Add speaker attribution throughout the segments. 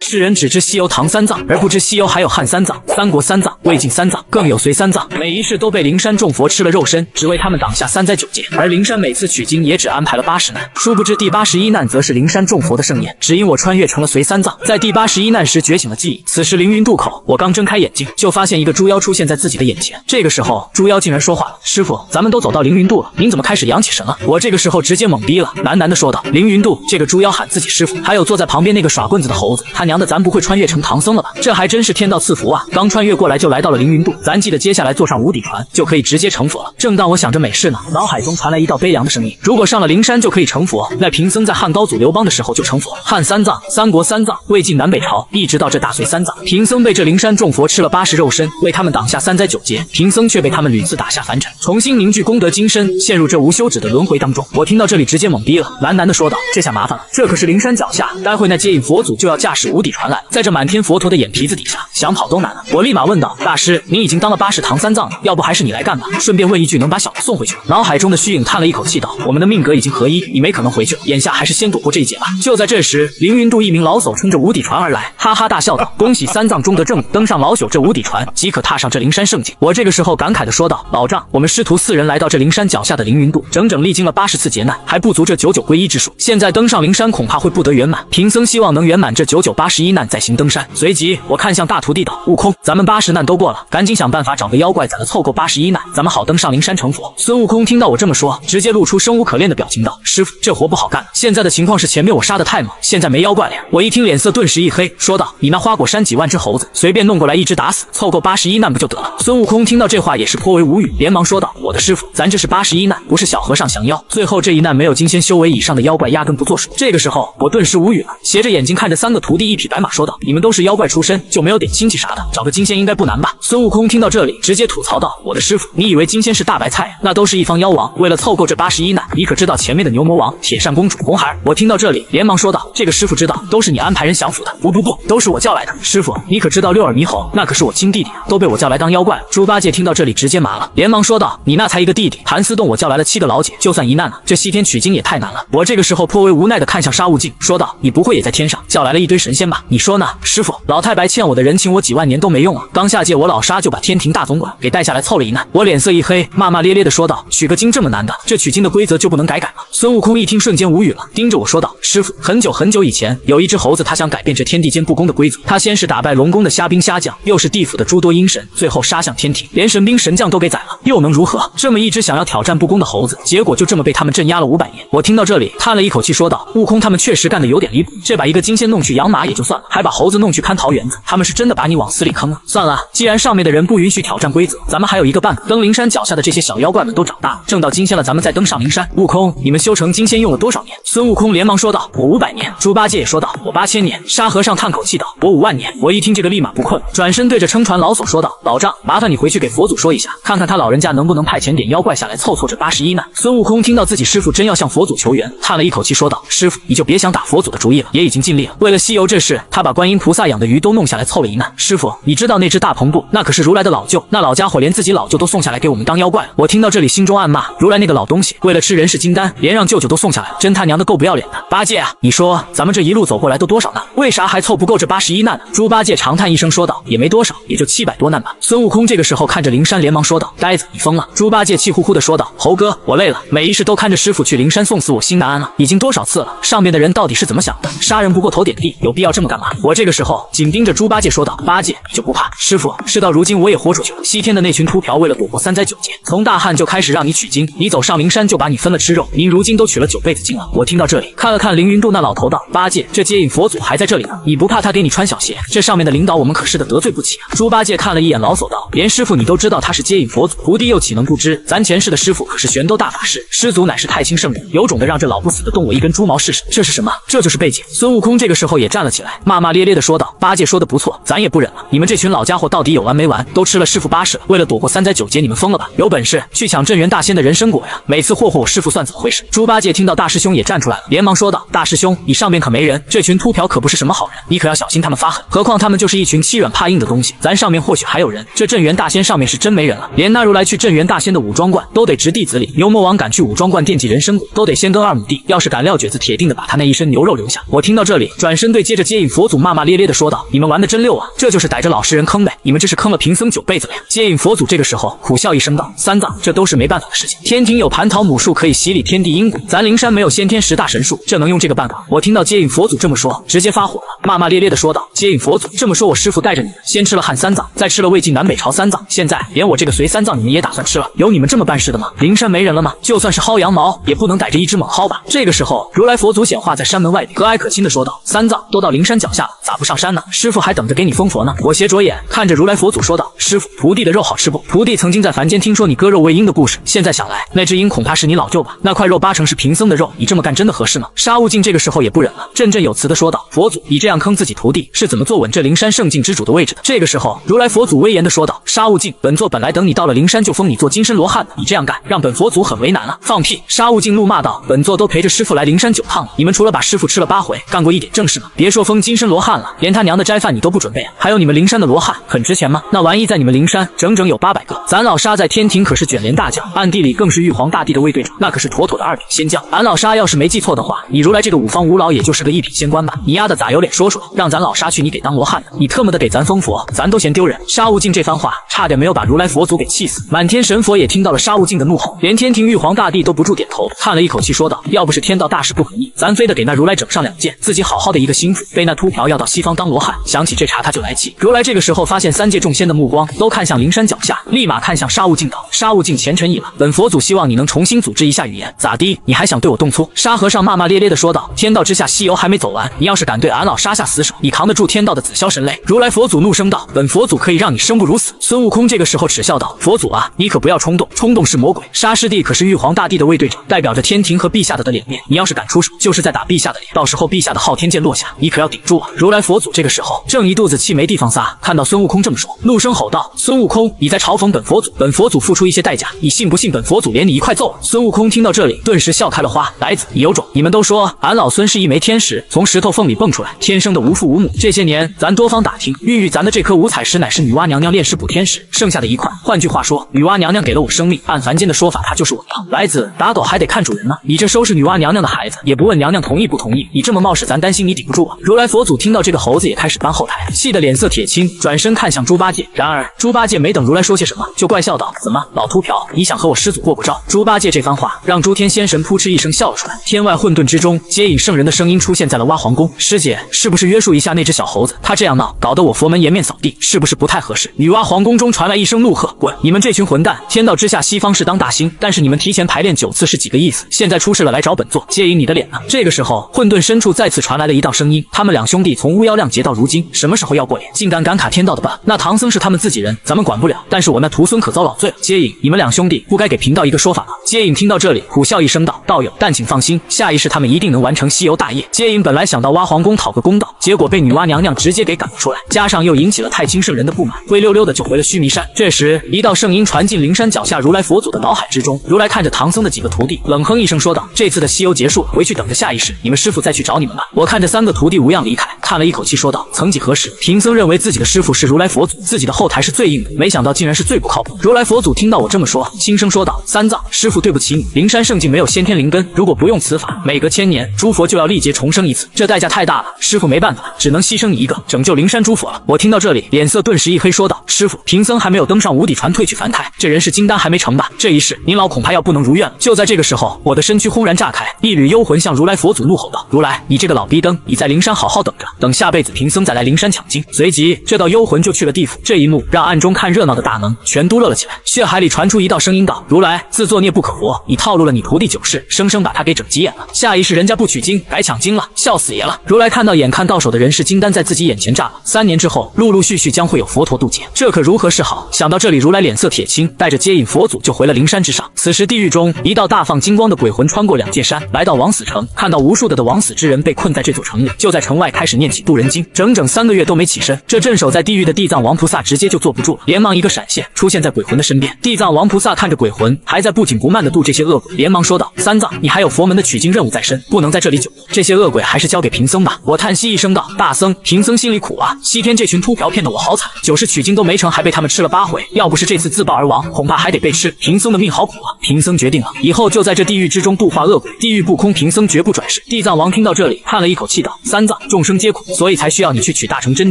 Speaker 1: 世人只知西游唐三藏，而不知西游还有汉三藏、三国三藏、魏晋三藏，更有隋三藏。每一世都被灵山众佛吃了肉身，只为他们挡下三灾九劫。而灵山每次取经也只安排了八十难，殊不知第八十一难则是灵山众佛的盛宴。只因我穿越成了隋三藏，在第八十一难时觉醒了记忆。此时凌云渡口，我刚睁开眼睛，就发现一个猪妖出现在自己的眼前。这个时候，猪妖竟然说话了：“师傅，咱们都走到凌云渡了，您怎么开始养起神了？”我这个时候直接懵逼了，喃喃地说道：“凌云渡这个猪妖喊自己师傅，还有坐在旁边那个耍棍子的猴子。”娘的，咱不会穿越成唐僧了吧？这还真是天道赐福啊！刚穿越过来就来到了凌云渡，咱记得接下来坐上无底船就可以直接成佛了。正当我想着美事呢，脑海中传来一道悲凉的声音：“如果上了灵山就可以成佛，那贫僧在汉高祖刘邦的时候就成佛，汉三藏、三国三藏、魏晋南北朝，一直到这大隋三藏，贫僧被这灵山众佛吃了八十肉身，为他们挡下三灾九劫，贫僧却被他们屡次打下凡尘，重新凝聚功德金身，陷入这无休止的轮回当中。”我听到这里直接懵逼了，喃喃地说道：“这下麻烦了，这可是灵山脚下，待会那接引佛祖就要驾驶。”无底船来了，在这满天佛陀的眼皮子底下，想跑都难了。我立马问道：“大师，你已经当了八世唐三藏了，要不还是你来干吧？顺便问一句，能把小子送回去吗？”脑海中的虚影叹了一口气道：“我们的命格已经合一，你没可能回去。眼下还是先躲过这一劫吧。”就在这时，凌云渡一名老叟撑着无底船而来，哈哈大笑道：“恭喜三藏终得正登上老朽这无底船，即可踏上这灵山圣境。”我这个时候感慨的说道：“老丈，我们师徒四人来到这灵山脚下的凌云渡，整整历经了八十次劫难，还不足这九九归一之数。现在登上灵山，恐怕会不得圆满。贫僧希望能圆满这九九八。”八十一难再行登山，随即我看向大徒弟道：“悟空，咱们八十难都过了，赶紧想办法找个妖怪，咋了，凑够八十一难，咱们好登上灵山成佛。”孙悟空听到我这么说，直接露出生无可恋的表情道：“师傅，这活不好干。现在的情况是前面我杀的太猛，现在没妖怪了。”我一听，脸色顿时一黑，说道：“你那花果山几万只猴子，随便弄过来一只打死，凑够八十一难不就得了？”孙悟空听到这话也是颇为无语，连忙说道：“我的师傅，咱这是八十一难，不是小和尚降妖。最后这一难，没有金仙修为以上的妖怪压根不作数。”这个时候，我顿时无语了，斜着眼睛看着三个徒弟一。匹白马说道：“你们都是妖怪出身，就没有点亲戚啥的，找个金仙应该不难吧？”孙悟空听到这里，直接吐槽道：“我的师傅，你以为金仙是大白菜？那都是一方妖王。为了凑够这八十一难，你可知道前面的牛魔王、铁扇公主、红孩儿？”我听到这里，连忙说道：“这个师傅知道，都是你安排人降服的。不不不，都是我叫来的。师傅，你可知道六耳猕猴？那可是我亲弟弟，都被我叫来当妖怪了。”猪八戒听到这里，直接麻了，连忙说道：“你那才一个弟弟，盘丝洞我叫来了七个老姐，就算一难了。这西天取经也太难了。”我这个时候颇为无奈的看向沙悟净，说道：“你不会也在天上叫来了一堆神仙？” 你说呢，师傅？老太白欠我的人情，我几万年都没用啊！刚下界，我老沙就把天庭大总管给带下来凑了一难。我脸色一黑，骂骂咧咧的说道：“取个经这么难的，这取经的规则就不能改改吗？”孙悟空一听，瞬间无语了，盯着我说道：“师傅，很久很久以前，有一只猴子，他想改变这天地间不公的规则。他先是打败龙宫的虾兵虾将，又是地府的诸多阴神，最后杀向天庭，连神兵神将都给宰了，又能如何？这么一只想要挑战不公的猴子，结果就这么被他们镇压了五百年。”我听到这里，叹了一口气说道：“悟空，他们确实干的有点离谱，这把一个金仙弄去养马也。”就算了，还把猴子弄去看桃园子，他们是真的把你往死里坑啊！算了，既然上面的人不允许挑战规则，咱们还有一个办法。登灵山脚下的这些小妖怪们都长大，了，挣到金仙了，咱们再登上灵山。悟空，你们修成金仙用了多少年？孙悟空连忙说道：“我五百年。”猪八戒也说道：“我八千年。”沙和尚叹口气道：“我五万年。”我一听这个，立马不困，转身对着撑船老叟说道：“老丈，麻烦你回去给佛祖说一下，看看他老人家能不能派遣点妖怪下来凑凑这八十一难。”孙悟空听到自己师傅真要向佛祖求援，叹了一口气说道：“师傅，你就别想打佛祖的主意了，也已经尽力了。为了西游这事。”是他把观音菩萨养的鱼都弄下来凑了一难。师傅，你知道那只大鹏布，那可是如来的老舅，那老家伙连自己老舅都送下来给我们当妖怪了。我听到这里心中暗骂：如来那个老东西，为了吃人世金丹，连让舅舅都送下来了，真他娘的够不要脸的。八戒啊，你说咱们这一路走过来都多少难？为啥还凑不够这八十一难呢？猪八戒长叹一声说道：“也没多少，也就七百多难吧。”孙悟空这个时候看着灵山，连忙说道：“呆子，你疯了！”猪八戒气呼呼的说道：“猴哥，我累了，每一世都看着师傅去灵山送死，我心难安了。已经多少次了？上面的人到底是怎么想的？杀人不过头点地，有必要？”要这么干嘛？我这个时候紧盯着猪八戒说道：“八戒就不怕师傅？事到如今我也豁出去了。西天的那群秃瓢为了躲过三灾九劫，从大汉就开始让你取经，你走上灵山就把你分了吃肉。您如今都取了九辈子经了。”我听到这里，看了看凌云渡那老头道：“八戒，这接引佛祖还在这里呢，你不怕他给你穿小鞋？这上面的领导我们可是的得罪不起。”啊！”猪八戒看了一眼老叟道：“连师傅你都知道他是接引佛祖徒弟，又岂能不知？咱前世的师傅可是玄都大法师，师祖乃是太清圣人，有种的让这老不死的动我一根猪毛试试？这是什么？这就是背景。孙悟空这个时候也站了起。起来，骂骂咧咧的说道：“八戒说的不错，咱也不忍了。你们这群老家伙到底有完没完？都吃了师傅八十了，为了躲过三灾九劫，你们疯了吧？有本事去抢镇元大仙的人参果呀！每次霍霍我师傅算怎么回事？”猪八戒听到大师兄也站出来了，连忙说道：“大师兄，你上面可没人，这群秃瓢可不是什么好人，你可要小心他们发狠。何况他们就是一群欺软怕硬的东西，咱上面或许还有人。这镇元大仙上面是真没人了，连那如来去镇元大仙的武装观都得直弟子里。牛魔王敢去武装观惦记人参果，都得先耕二亩地。要是敢撂蹶子，铁定的把他那一身牛肉留下。”我听到这里，转身对接着。接引佛祖骂骂咧咧的说道：“你们玩的真溜啊，这就是逮着老实人坑呗！你们这是坑了贫僧九辈子了呀！”接引佛祖这个时候苦笑一声道：“三藏，这都是没办法的事情。天庭有蟠桃母树可以洗礼天地因果，咱灵山没有先天十大神树，这能用这个办法？我听到接引佛祖这么说，直接发火了，骂骂咧咧的说道：‘接引佛祖这么说，我师傅带着你们先吃了汉三藏，再吃了魏晋南北朝三藏，现在连我这个隋三藏你们也打算吃了？有你们这么办事的吗？灵山没人了吗？就算是薅羊毛，也不能逮着一只猛薅吧？’这个时候，如来佛祖显化在山门外和蔼可亲的说道：‘三藏，都到灵。’灵山脚下咋不上山呢？师傅还等着给你封佛呢。我斜着眼看着如来佛祖说道：“师傅，徒弟的肉好吃不？徒弟曾经在凡间听说你割肉喂鹰的故事，现在想来，那只鹰恐怕是你老舅吧？那块肉八成是贫僧的肉。你这么干真的合适吗？”沙悟净这个时候也不忍了，振振有词的说道：“佛祖，你这样坑自己徒弟，是怎么坐稳这灵山圣境之主的位置的？”这个时候，如来佛祖威严的说道：“沙悟净，本座本来等你到了灵山就封你做金身罗汉的，你这样干让本佛祖很为难了。”放屁！沙悟净怒骂道：“本座都陪着师傅来灵山九趟了，你们除了把师傅吃了八回，干过一点正事吗？别说。”封金身罗汉了，连他娘的斋饭你都不准备啊！还有你们灵山的罗汉很值钱吗？那玩意在你们灵山整整有八百个。咱老沙在天庭可是卷帘大将，暗地里更是玉皇大帝的卫队长，那可是妥妥的二品仙将。俺老沙要是没记错的话，你如来这个五方五老也就是个一品仙官吧？你丫的咋有脸说出来，让咱老沙去你给当罗汉呢？你特么的给咱封佛，咱都嫌丢人。沙悟净这番话差点没有把如来佛祖给气死，满天神佛也听到了沙悟净的怒吼，连天庭玉皇大帝都不住点头，叹了一口气说道：“要不是天道大事不可逆，咱非得给那如来整上两剑，自己好好的一个心腹。”被那秃瓢要到西方当罗汉，想起这茬他就来气。如来这个时候发现三界众仙的目光都看向灵山脚下，立马看向沙悟净道：“沙悟净，前尘已了，本佛祖希望你能重新组织一下语言。咋的？你还想对我动粗？”沙和尚骂骂咧咧的说道：“天道之下，西游还没走完，你要是敢对俺老沙下死手，你扛得住天道的紫霄神雷？”如来佛祖怒声道：“本佛祖可以让你生不如死。”孙悟空这个时候耻笑道：“佛祖啊，你可不要冲动，冲动是魔鬼。沙师弟可是玉皇大帝的卫队长，代表着天庭和陛下的的脸面，你要是敢出手，就是在打陛下的脸。到时候陛下的昊天剑落下，你可要。”顶住啊！如来佛祖这个时候正一肚子气没地方撒，看到孙悟空这么说，怒声吼道：“孙悟空，你在嘲讽本佛祖！本佛祖付出一些代价，你信不信？本佛祖连你一块揍！”孙悟空听到这里，顿时笑开了花：“来子，你有种！你们都说俺老孙是一枚天石，从石头缝里蹦出来，天生的无父无母。这些年咱多方打听，孕育咱的这颗五彩石，乃是女娲娘娘炼石补天石剩下的一块。换句话说，女娲娘娘给了我生命，按凡间的说法，她就是我娘。来子，打狗还得看主人呢，你这收拾女娲娘娘的孩子，也不问娘娘同意不同意？你这么冒失，咱担心你顶不住啊！”如如来佛祖听到这个猴子也开始搬后台，气得脸色铁青，转身看向猪八戒。然而猪八戒没等如来说些什么，就怪笑道：“怎么，老秃瓢，你想和我师祖过过招？”猪八戒这番话让诸天仙神扑哧一声笑了出来。天外混沌之中，接引圣人的声音出现在了挖皇宫：“师姐，是不是约束一下那只小猴子？他这样闹，搞得我佛门颜面扫地，是不是不太合适？”女娲皇宫中传来一声怒喝：“滚！你们这群混蛋！天道之下，西方是当大星，但是你们提前排练九次是几个意思？现在出事了，来找本座接引你的脸呢？”这个时候，混沌深处再次传来了一道声音：“他。”们两兄弟从巫妖亮节到如今，什么时候要过脸？竟敢敢卡天道的办？那唐僧是他们自己人，咱们管不了。但是我那徒孙可遭老罪了。接引，你们两兄弟不该给贫道一个说法吗？接引听到这里，苦笑一声道：“道友，但请放心，下一世他们一定能完成西游大业。”接引本来想到挖皇宫讨个公道，结果被女娲娘娘直接给赶了出来，加上又引起了太清圣人的不满，灰溜溜的就回了须弥山。这时，一道圣音传进灵山脚下如来佛祖的脑海之中。如来看着唐僧的几个徒弟，冷哼一声说道：“这次的西游结束了，回去等着下一世，你们师傅再去找你们吧。”我看着三个徒弟。模样离开，叹了一口气说道：“曾几何时，贫僧认为自己的师傅是如来佛祖，自己的后台是最硬的，没想到竟然是最不靠谱。”如来佛祖听到我这么说，轻声说道：“三藏师傅，对不起你，灵山圣境没有先天灵根，如果不用此法，每隔千年诸佛就要历劫重生一次，这代价太大了。师傅没办法，只能牺牲你一个，拯救灵山诸佛了。”我听到这里，脸色顿时一黑，说道：“师傅，贫僧还没有登上无底船退去凡胎，这人是金丹还没成吧？这一世您老恐怕要不能如愿了。”就在这个时候，我的身躯轰然炸开，一缕幽魂向如来佛祖怒吼道：“如来，你这个老逼灯，你在灵山！”好好等着，等下辈子贫僧再来灵山抢经。随即，这道幽魂就去了地府。这一幕让暗中看热闹的大能全都乐了起来。血海里传出一道声音道：“如来自作孽不可活，你套路了你徒弟九世，生生把他给整急眼了。下一世人家不取经，改抢经了，笑死爷了。”如来看到眼看到手的人是金丹，在自己眼前炸了。三年之后，陆陆续续将会有佛陀渡劫，这可如何是好？想到这里，如来脸色铁青，带着接引佛祖就回了灵山之上。此时地狱中，一道大放金光的鬼魂穿过两界山，来到枉死城，看到无数的的亡死之人被困在这座城里，就在。城外开始念起渡人经，整整三个月都没起身。这镇守在地狱的地藏王菩萨直接就坐不住了，连忙一个闪现出现在鬼魂的身边。地藏王菩萨看着鬼魂还在不紧不慢的渡这些恶鬼，连忙说道：“三藏，你还有佛门的取经任务在身，不能在这里久留。这些恶鬼还是交给贫僧吧。”我叹息一声道：“大僧，贫僧心里苦啊。西天这群秃瓢骗得我好惨，九世取经都没成，还被他们吃了八回。要不是这次自爆而亡，恐怕还得被吃。贫僧的命好苦啊！贫僧决定了，以后就在这地狱之中度化恶鬼。地狱不空，贫僧绝不转世。”地藏王听到这里，叹了一口气道：“三藏。”众生皆苦，所以才需要你去取大成真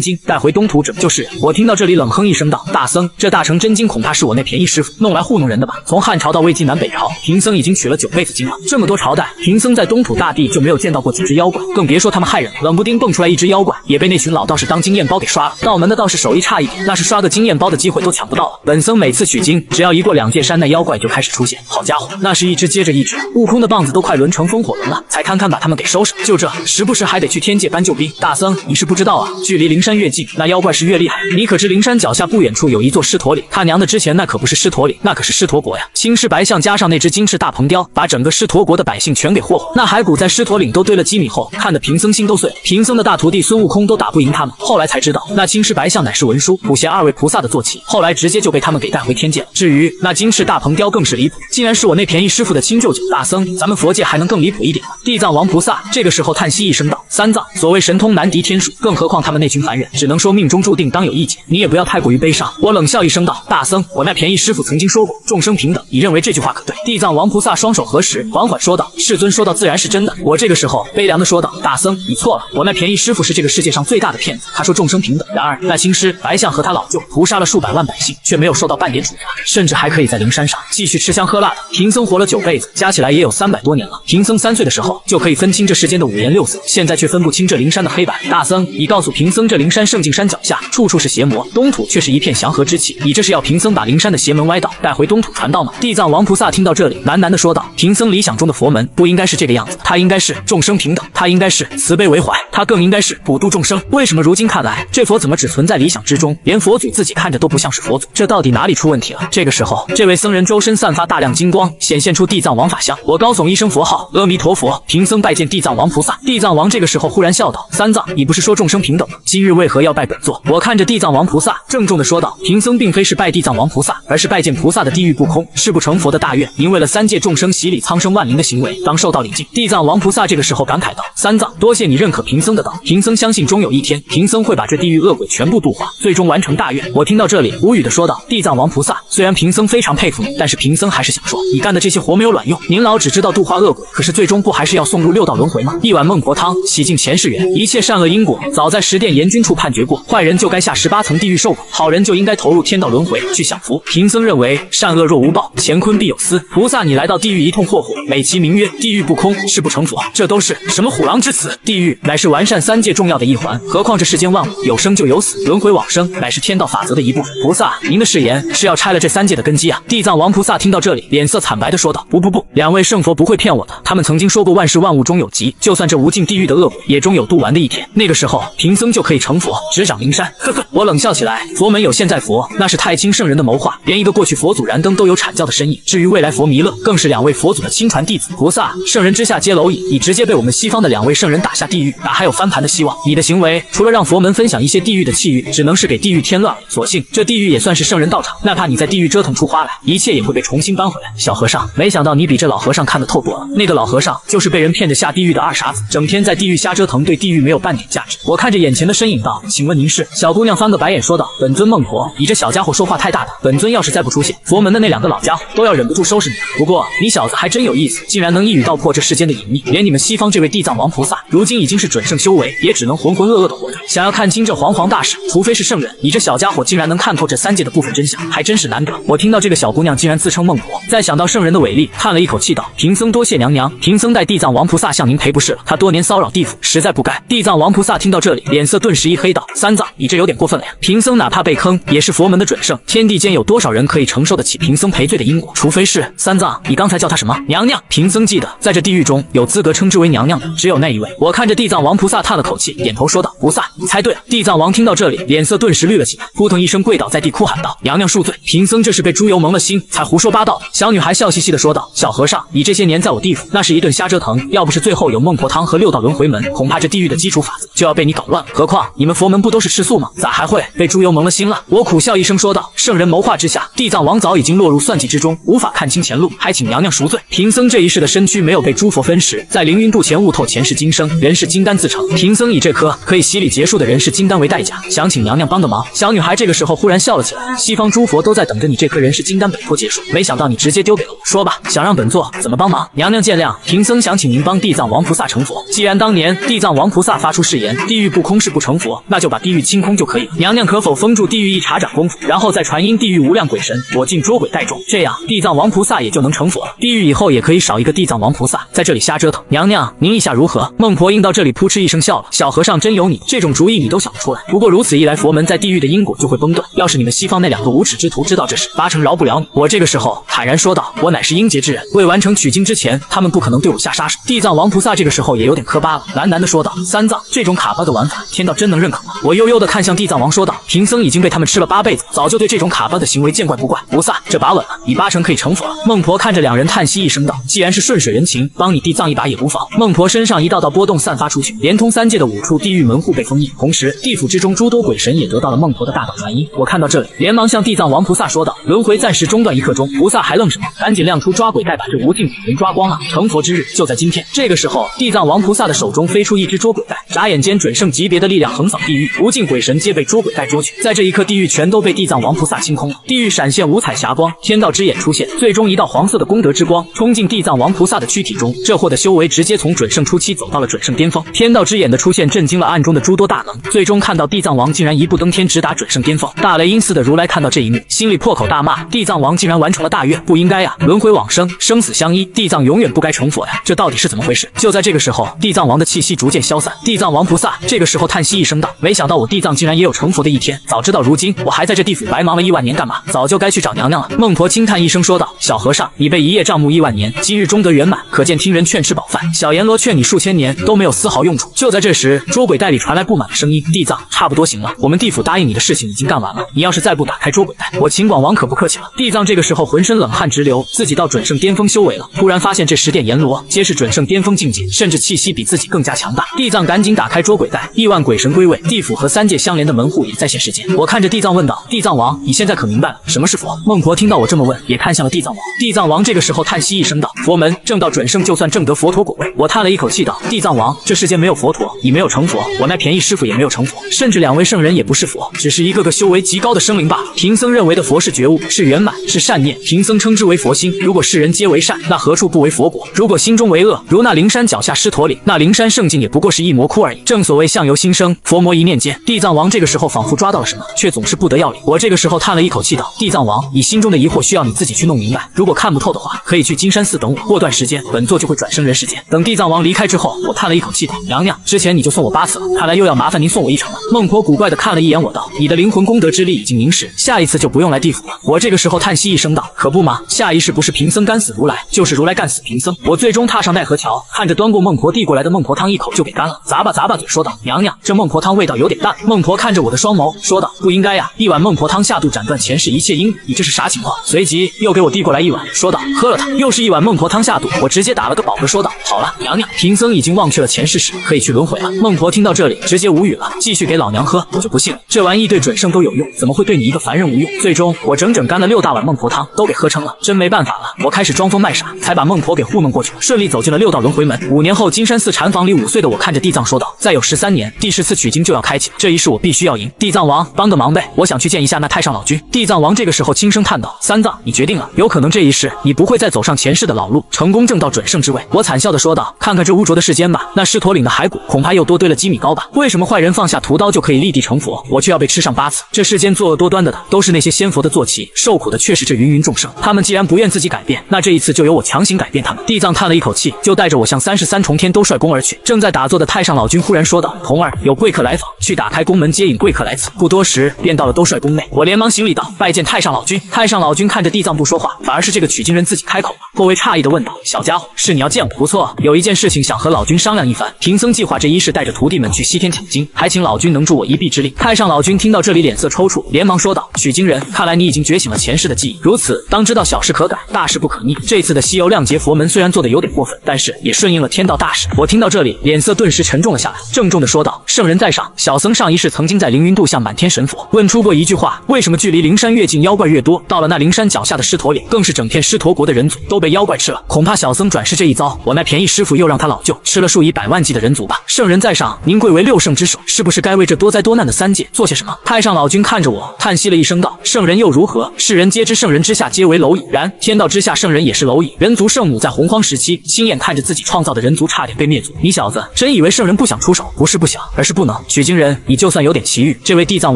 Speaker 1: 经，带回东土。拯救世人。”我听到这里，冷哼一声道：“大僧，这大成真经恐怕是我那便宜师傅弄来糊弄人的吧？从汉朝到魏晋南北朝，贫僧已经取了九辈子经了。这么多朝代，贫僧在东土大地就没有见到过几只妖怪，更别说他们害人了。冷不丁蹦出来一只妖怪，也被那群老道士当经验包给刷了。道门的道士手艺差一点，那是刷个经验包的机会都抢不到了。本僧每次取经，只要一过两界山，那妖怪就开始出现。好家伙，那是一只接着一只，悟空的棒子都快抡成风火轮了，才堪堪把他们给收拾。就这时不时还得去天界。”搬救兵，大僧，你是不知道啊，距离灵山越近，那妖怪是越厉害。你可知灵山脚下不远处有一座狮驼岭？他娘的，之前那可不是狮驼岭，那可是狮驼国呀！青狮白象加上那只金翅大鹏雕，把整个狮驼国的百姓全给霍霍。那骸骨在狮驼岭都堆了几米后，看得贫僧心都碎。贫僧的大徒弟孙悟空都打不赢他们。后来才知道，那青狮白象乃是文殊、普贤二位菩萨的坐骑，后来直接就被他们给带回天界。了。至于那金翅大鹏雕，更是离谱，竟然是我那便宜师傅的亲舅舅。大僧，咱们佛界还能更离谱一点吗？地藏王菩萨这个时候叹息一声道：“三藏。”所谓神通难敌天数，更何况他们那群凡人，只能说命中注定当有一劫。你也不要太过于悲伤。我冷笑一声道：“大僧，我那便宜师傅曾经说过众生平等，你认为这句话可对？”地藏王菩萨双手合十，缓缓说道：“世尊说到自然是真的。”我这个时候悲凉的说道：“大僧，你错了，我那便宜师傅是这个世界上最大的骗子。他说众生平等，然而那青狮白象和他老舅屠杀了数百万百姓，却没有受到半点处罚，甚至还可以在灵山上继续吃香喝辣的。贫僧活了九辈子，加起来也有三百多年了。贫僧三岁的时候就可以分清这世间的五颜六色，现在却分不清这。”灵山的黑板。大僧，你告诉贫僧，这灵山圣境山脚下处处是邪魔，东土却是一片祥和之气。你这是要贫僧把灵山的邪门歪道带回东土传道吗？地藏王菩萨听到这里，喃喃的说道：“贫僧理想中的佛门不应该是这个样子，他应该是众生平等，他应该是慈悲为怀，他更应该是普度众生。为什么如今看来，这佛怎么只存在理想之中，连佛祖自己看着都不像是佛祖？这到底哪里出问题了？”这个时候，这位僧人周身散发大量金光，显现出地藏王法相。我高耸一声佛号：“阿弥陀佛！”贫僧拜见地藏王菩萨。地藏王这个时候忽然笑。道：“三藏，你不是说众生平等吗？今日为何要拜本座？我看着地藏王菩萨，郑重的说道：“贫僧并非是拜地藏王菩萨，而是拜见菩萨的地狱不空，誓不成佛的大愿。您为了三界众生，洗礼苍生万灵的行为，当受到礼敬。”地藏王菩萨这个时候感慨道：“三藏，多谢你认可贫僧的道。贫僧相信，终有一天，贫僧会把这地狱恶鬼全部度化，最终完成大愿。”我听到这里，无语的说道：“地藏王菩萨，虽然贫僧非常佩服你，但是贫僧还是想说，你干的这些活没有卵用。您老只知道度化恶鬼，可是最终不还是要送入六道轮回吗？一碗孟婆汤，洗净前世。”一切善恶因果，早在十殿阎君处判决过，坏人就该下十八层地狱受苦，好人就应该投入天道轮回去享福。贫僧认为，善恶若无报，乾坤必有私。菩萨，你来到地狱一通霍霍，美其名曰地狱不空，誓不成佛，这都是什么虎狼之词？地狱乃是完善三界重要的一环，何况这世间万物有生就有死，轮回往生乃是天道法则的一部分。菩萨，您的誓言是要拆了这三界的根基啊！地藏王菩萨听到这里，脸色惨白的说道：“不不不，两位圣佛不会骗我的，他们曾经说过，万事万物中有极，就算这无尽地狱的恶鬼也终。”有渡完的一天，那个时候贫僧就可以成佛，执掌灵山。呵呵，我冷笑起来。佛门有现在佛，那是太清圣人的谋划，连一个过去佛祖燃灯都有阐教的身影。至于未来佛弥勒，更是两位佛祖的亲传弟子。菩萨，圣人之下皆蝼蚁，你直接被我们西方的两位圣人打下地狱，哪还有翻盘的希望？你的行为除了让佛门分享一些地狱的气运，只能是给地狱添乱。了。所幸这地狱也算是圣人道场，哪怕你在地狱折腾出花来，一切也会被重新搬回来。小和尚，没想到你比这老和尚看得透多了。那个老和尚就是被人骗着下地狱的二傻子，整天在地狱瞎折腾。对地狱没有半点价值。我看着眼前的身影道：“请问您是？”小姑娘翻个白眼说道：“本尊孟婆，你这小家伙说话太大胆。本尊要是再不出现，佛门的那两个老家伙都要忍不住收拾你。不过你小子还真有意思，竟然能一语道破这世间的隐秘。连你们西方这位地藏王菩萨，如今已经是准圣修为，也只能浑浑噩噩的活着。想要看清这皇皇大事，除非是圣人。你这小家伙竟然能看透这三界的部分真相，还真是难得。”我听到这个小姑娘竟然自称孟婆，再想到圣人的伟力，叹了一口气道：“贫僧多谢娘娘，贫僧代地藏王菩萨向您赔不是了。他多年骚扰地府，实在。”不该。地藏王菩萨听到这里，脸色顿时一黑，道：“三藏，你这有点过分了呀！贫僧哪怕被坑，也是佛门的准圣。天地间有多少人可以承受得起贫僧赔罪的因果？除非是……三藏，你刚才叫她什么？娘娘？贫僧记得，在这地狱中有资格称之为娘娘的，只有那一位。”我看着地藏王菩萨，叹了口气，点头说道：“菩萨，你猜对了。”地藏王听到这里，脸色顿时绿了起来，扑腾一声跪倒在地，哭喊道：“娘娘恕罪！贫僧这是被猪油蒙了心，才胡说八道的。”小女孩笑嘻嘻地说道：“小和尚，你这些年在我地府，那是一顿瞎折腾。要不是最后有孟婆汤和六道轮回门，恐怕这……”地狱的基础法则就要被你搞乱了，何况你们佛门不都是吃素吗？咋还会被猪油蒙了心了？我苦笑一声说道：“圣人谋划之下，地藏王早已经落入算计之中，无法看清前路，还请娘娘赎罪。贫僧这一世的身躯没有被诸佛分食，在凌云渡前悟透前世今生，人是金丹自成。贫僧以这颗可以洗礼结束的人是金丹为代价，想请娘娘帮个忙。”小女孩这个时候忽然笑了起来：“西方诸佛都在等着你这颗人是金丹本脱结束，没想到你直接丢给了我。说吧，想让本座怎么帮忙？娘娘见谅，贫僧想请您帮地藏王菩萨成佛。既然当年地藏。”王菩萨发出誓言：地狱不空，誓不成佛。那就把地狱清空就可以了。娘娘，可否封住地狱一茶盏功夫，然后再传音地狱无量鬼神，我尽捉鬼袋众，这样地藏王菩萨也就能成佛了。地狱以后也可以少一个地藏王菩萨在这里瞎折腾。娘娘，您意下如何？孟婆应到这里，扑哧一声笑了。小和尚真有你这种主意，你都想得出来。不过如此一来，佛门在地狱的因果就会崩断。要是你们西方那两个无耻之徒知道这事，八成饶不了你。我这个时候坦然说道：我乃是阴劫之人，未完成取经之前，他们不可能对我下杀手。地藏王菩萨这个时候也有点磕巴了，喃喃的说。道。三藏，这种卡巴的玩法，天道真能认可吗？我悠悠的看向地藏王，说道：“贫僧已经被他们吃了八辈子，早就对这种卡巴的行为见怪不怪。”菩萨，这把稳了，你八成可以成佛。了。”孟婆看着两人，叹息一声道：“既然是顺水人情，帮你地藏一把也无妨。”孟婆身上一道道波动散发出去，连通三界的五处地狱门户被封印，同时地府之中诸多鬼神也得到了孟婆的大道传音。我看到这里，连忙向地藏王菩萨说道：“轮回暂时中断一刻钟。”菩萨还愣什么？赶紧亮出抓鬼带，把这无尽鬼魂抓光了。成佛之日就在今天。这个时候，地藏王菩萨的手中飞出一只。捉鬼袋，眨眼间准圣级别的力量横扫地狱，无尽鬼神皆被捉鬼袋捉去。在这一刻，地狱全都被地藏王菩萨清空了。地狱闪现五彩霞光，天道之眼出现，最终一道黄色的功德之光冲进地藏王菩萨的躯体中。这货的修为直接从准圣初期走到了准圣巅峰。天道之眼的出现震惊了暗中的诸多大能。最终看到地藏王竟然一步登天，直达准圣巅峰。大雷音寺的如来看到这一幕，心里破口大骂：地藏王竟然完成了大愿，不应该呀！轮回往生，生死相依，地藏永远不该成佛呀！这到底是怎么回事？就在这个时候，地藏王的气息逐渐。渐消散，地藏王菩萨这个时候叹息一声道：“没想到我地藏竟然也有成佛的一天，早知道如今我还在这地府白忙了亿万年干嘛？早就该去找娘娘了。”孟婆轻叹一声说道：“小和尚，你被一叶障目亿万年，今日终得圆满，可见听人劝吃饱饭。小阎罗劝你数千年都没有丝毫用处。”就在这时，捉鬼袋里传来不满的声音：“地藏，差不多行了，我们地府答应你的事情已经干完了，你要是再不打开捉鬼袋，我秦广王可不客气了。”地藏这个时候浑身冷汗直流，自己到准圣巅峰修为了，突然发现这十殿阎罗皆是准圣巅峰境界，甚至气息比自己更加强大。地藏赶紧打开捉鬼袋，亿万鬼神归位，地府和三界相连的门户也再现世间。我看着地藏问道：“地藏王，你现在可明白了什么是佛？”孟婆听到我这么问，也看向了地藏王。地藏王这个时候叹息一声道：“佛门正道准圣，就算正得佛陀果位。”我叹了一口气道：“地藏王，这世间没有佛陀，你没有成佛，我那便宜师傅也没有成佛，甚至两位圣人也不是佛，只是一个个修为极高的生灵罢了。贫僧认为的佛是觉悟，是圆满，是善念，贫僧称之为佛心。如果世人皆为善，那何处不为佛果？如果心中为恶，如那灵山脚下狮驼岭，那灵山圣境也。”不。不过是一魔窟而已。正所谓相由心生，佛魔一念间。地藏王这个时候仿佛抓到了什么，却总是不得要领。我这个时候叹了一口气道：“地藏王，你心中的疑惑需要你自己去弄明白。如果看不透的话，可以去金山寺等我。过段时间，本座就会转生人世间。”等地藏王离开之后，我叹了一口气道：“娘娘，之前你就送我八次了，看来又要麻烦您送我一程了。”孟婆古怪的看了一眼我道：“你的灵魂功德之力已经凝实，下一次就不用来地府了。”我这个时候叹息一声道：“可不吗？下一世不是贫僧干死如来，就是如来干死贫僧。”我最终踏上奈何桥，看着端过孟婆递过来的孟婆汤，一口就。给干了，砸吧砸吧嘴，说道：“娘娘，这孟婆汤味道有点淡。”孟婆看着我的双眸，说道：“不应该呀，一碗孟婆汤下肚，斩断前世一切因果，你这是啥情况？”随即又给我递过来一碗，说道：“喝了它。”又是一碗孟婆汤下肚，我直接打了个饱嗝，说道：“好了，娘娘，贫僧已经忘却了前世事，可以去轮回了。”孟婆听到这里，直接无语了，继续给老娘喝，我就不信这玩意对准圣都有用，怎么会对你一个凡人无用？最终我整整干了六大碗孟婆汤，都给喝撑了，真没办法了，我开始装疯卖傻，才把孟婆给糊弄过去，顺利走进了六道轮回门。五年后，金山寺禅房里，五岁的我。看着地藏说道：“再有十三年，第十次取经就要开启这一世我必须要赢，地藏王帮个忙呗，我想去见一下那太上老君。”地藏王这个时候轻声叹道：“三藏，你决定了？有可能这一世你不会再走上前世的老路，成功正道准圣之位。”我惨笑的说道：“看看这污浊的世间吧，那狮驼岭的骸骨恐怕又多堆了几米高吧？为什么坏人放下屠刀就可以立地成佛，我却要被吃上八次？这世间作恶多端的，都是那些仙佛的坐骑，受苦的却是这芸芸众生。他们既然不愿自己改变，那这一次就由我强行改变他们。”地藏叹了一口气，就带着我向三十三重天兜率宫而去。正在打。打坐的太上老君忽然说道：“童儿，有贵客来访，去打开宫门接引贵客来此。”不多时，便到了兜率宫内。我连忙行礼道：“拜见太上老君。”太上老君看着地藏不说话，反而是这个取经人自己开口了，颇为诧异的问道：“小家伙，是你要见我？不错，有一件事情想和老君商量一番。贫僧计划这一世带着徒弟们去西天抢经，还请老君能助我一臂之力。”太上老君听到这里，脸色抽搐，连忙说道：“取经人，看来你已经觉醒了前世的记忆。如此，当知道小事可改，大事不可逆。这次的西游量劫佛门虽然做的有点过分，但是也顺应了天道大事。”我听到这里，脸色。顿时沉重了下来，郑重地说道：“圣人在上，小僧上一世曾经在凌云渡下满天神佛，问出过一句话：为什么距离灵山越近，妖怪越多？到了那灵山脚下的狮驼岭，更是整片狮驼国的人族都被妖怪吃了。恐怕小僧转世这一遭，我那便宜师傅又让他老舅吃了数以百万计的人族吧？圣人在上，您贵为六圣之首，是不是该为这多灾多难的三界做些什么？”太上老君看着我，叹息了一声道：“圣人又如何？世人皆知圣人之下皆为蝼蚁，然天道之下，圣人也是蝼蚁。人族圣母在洪荒时期，亲眼看着自己创造的人族差点被灭族。你小子真……”真以为圣人不想出手？不是不想，而是不能。取经人，你就算有点奇遇，这位地藏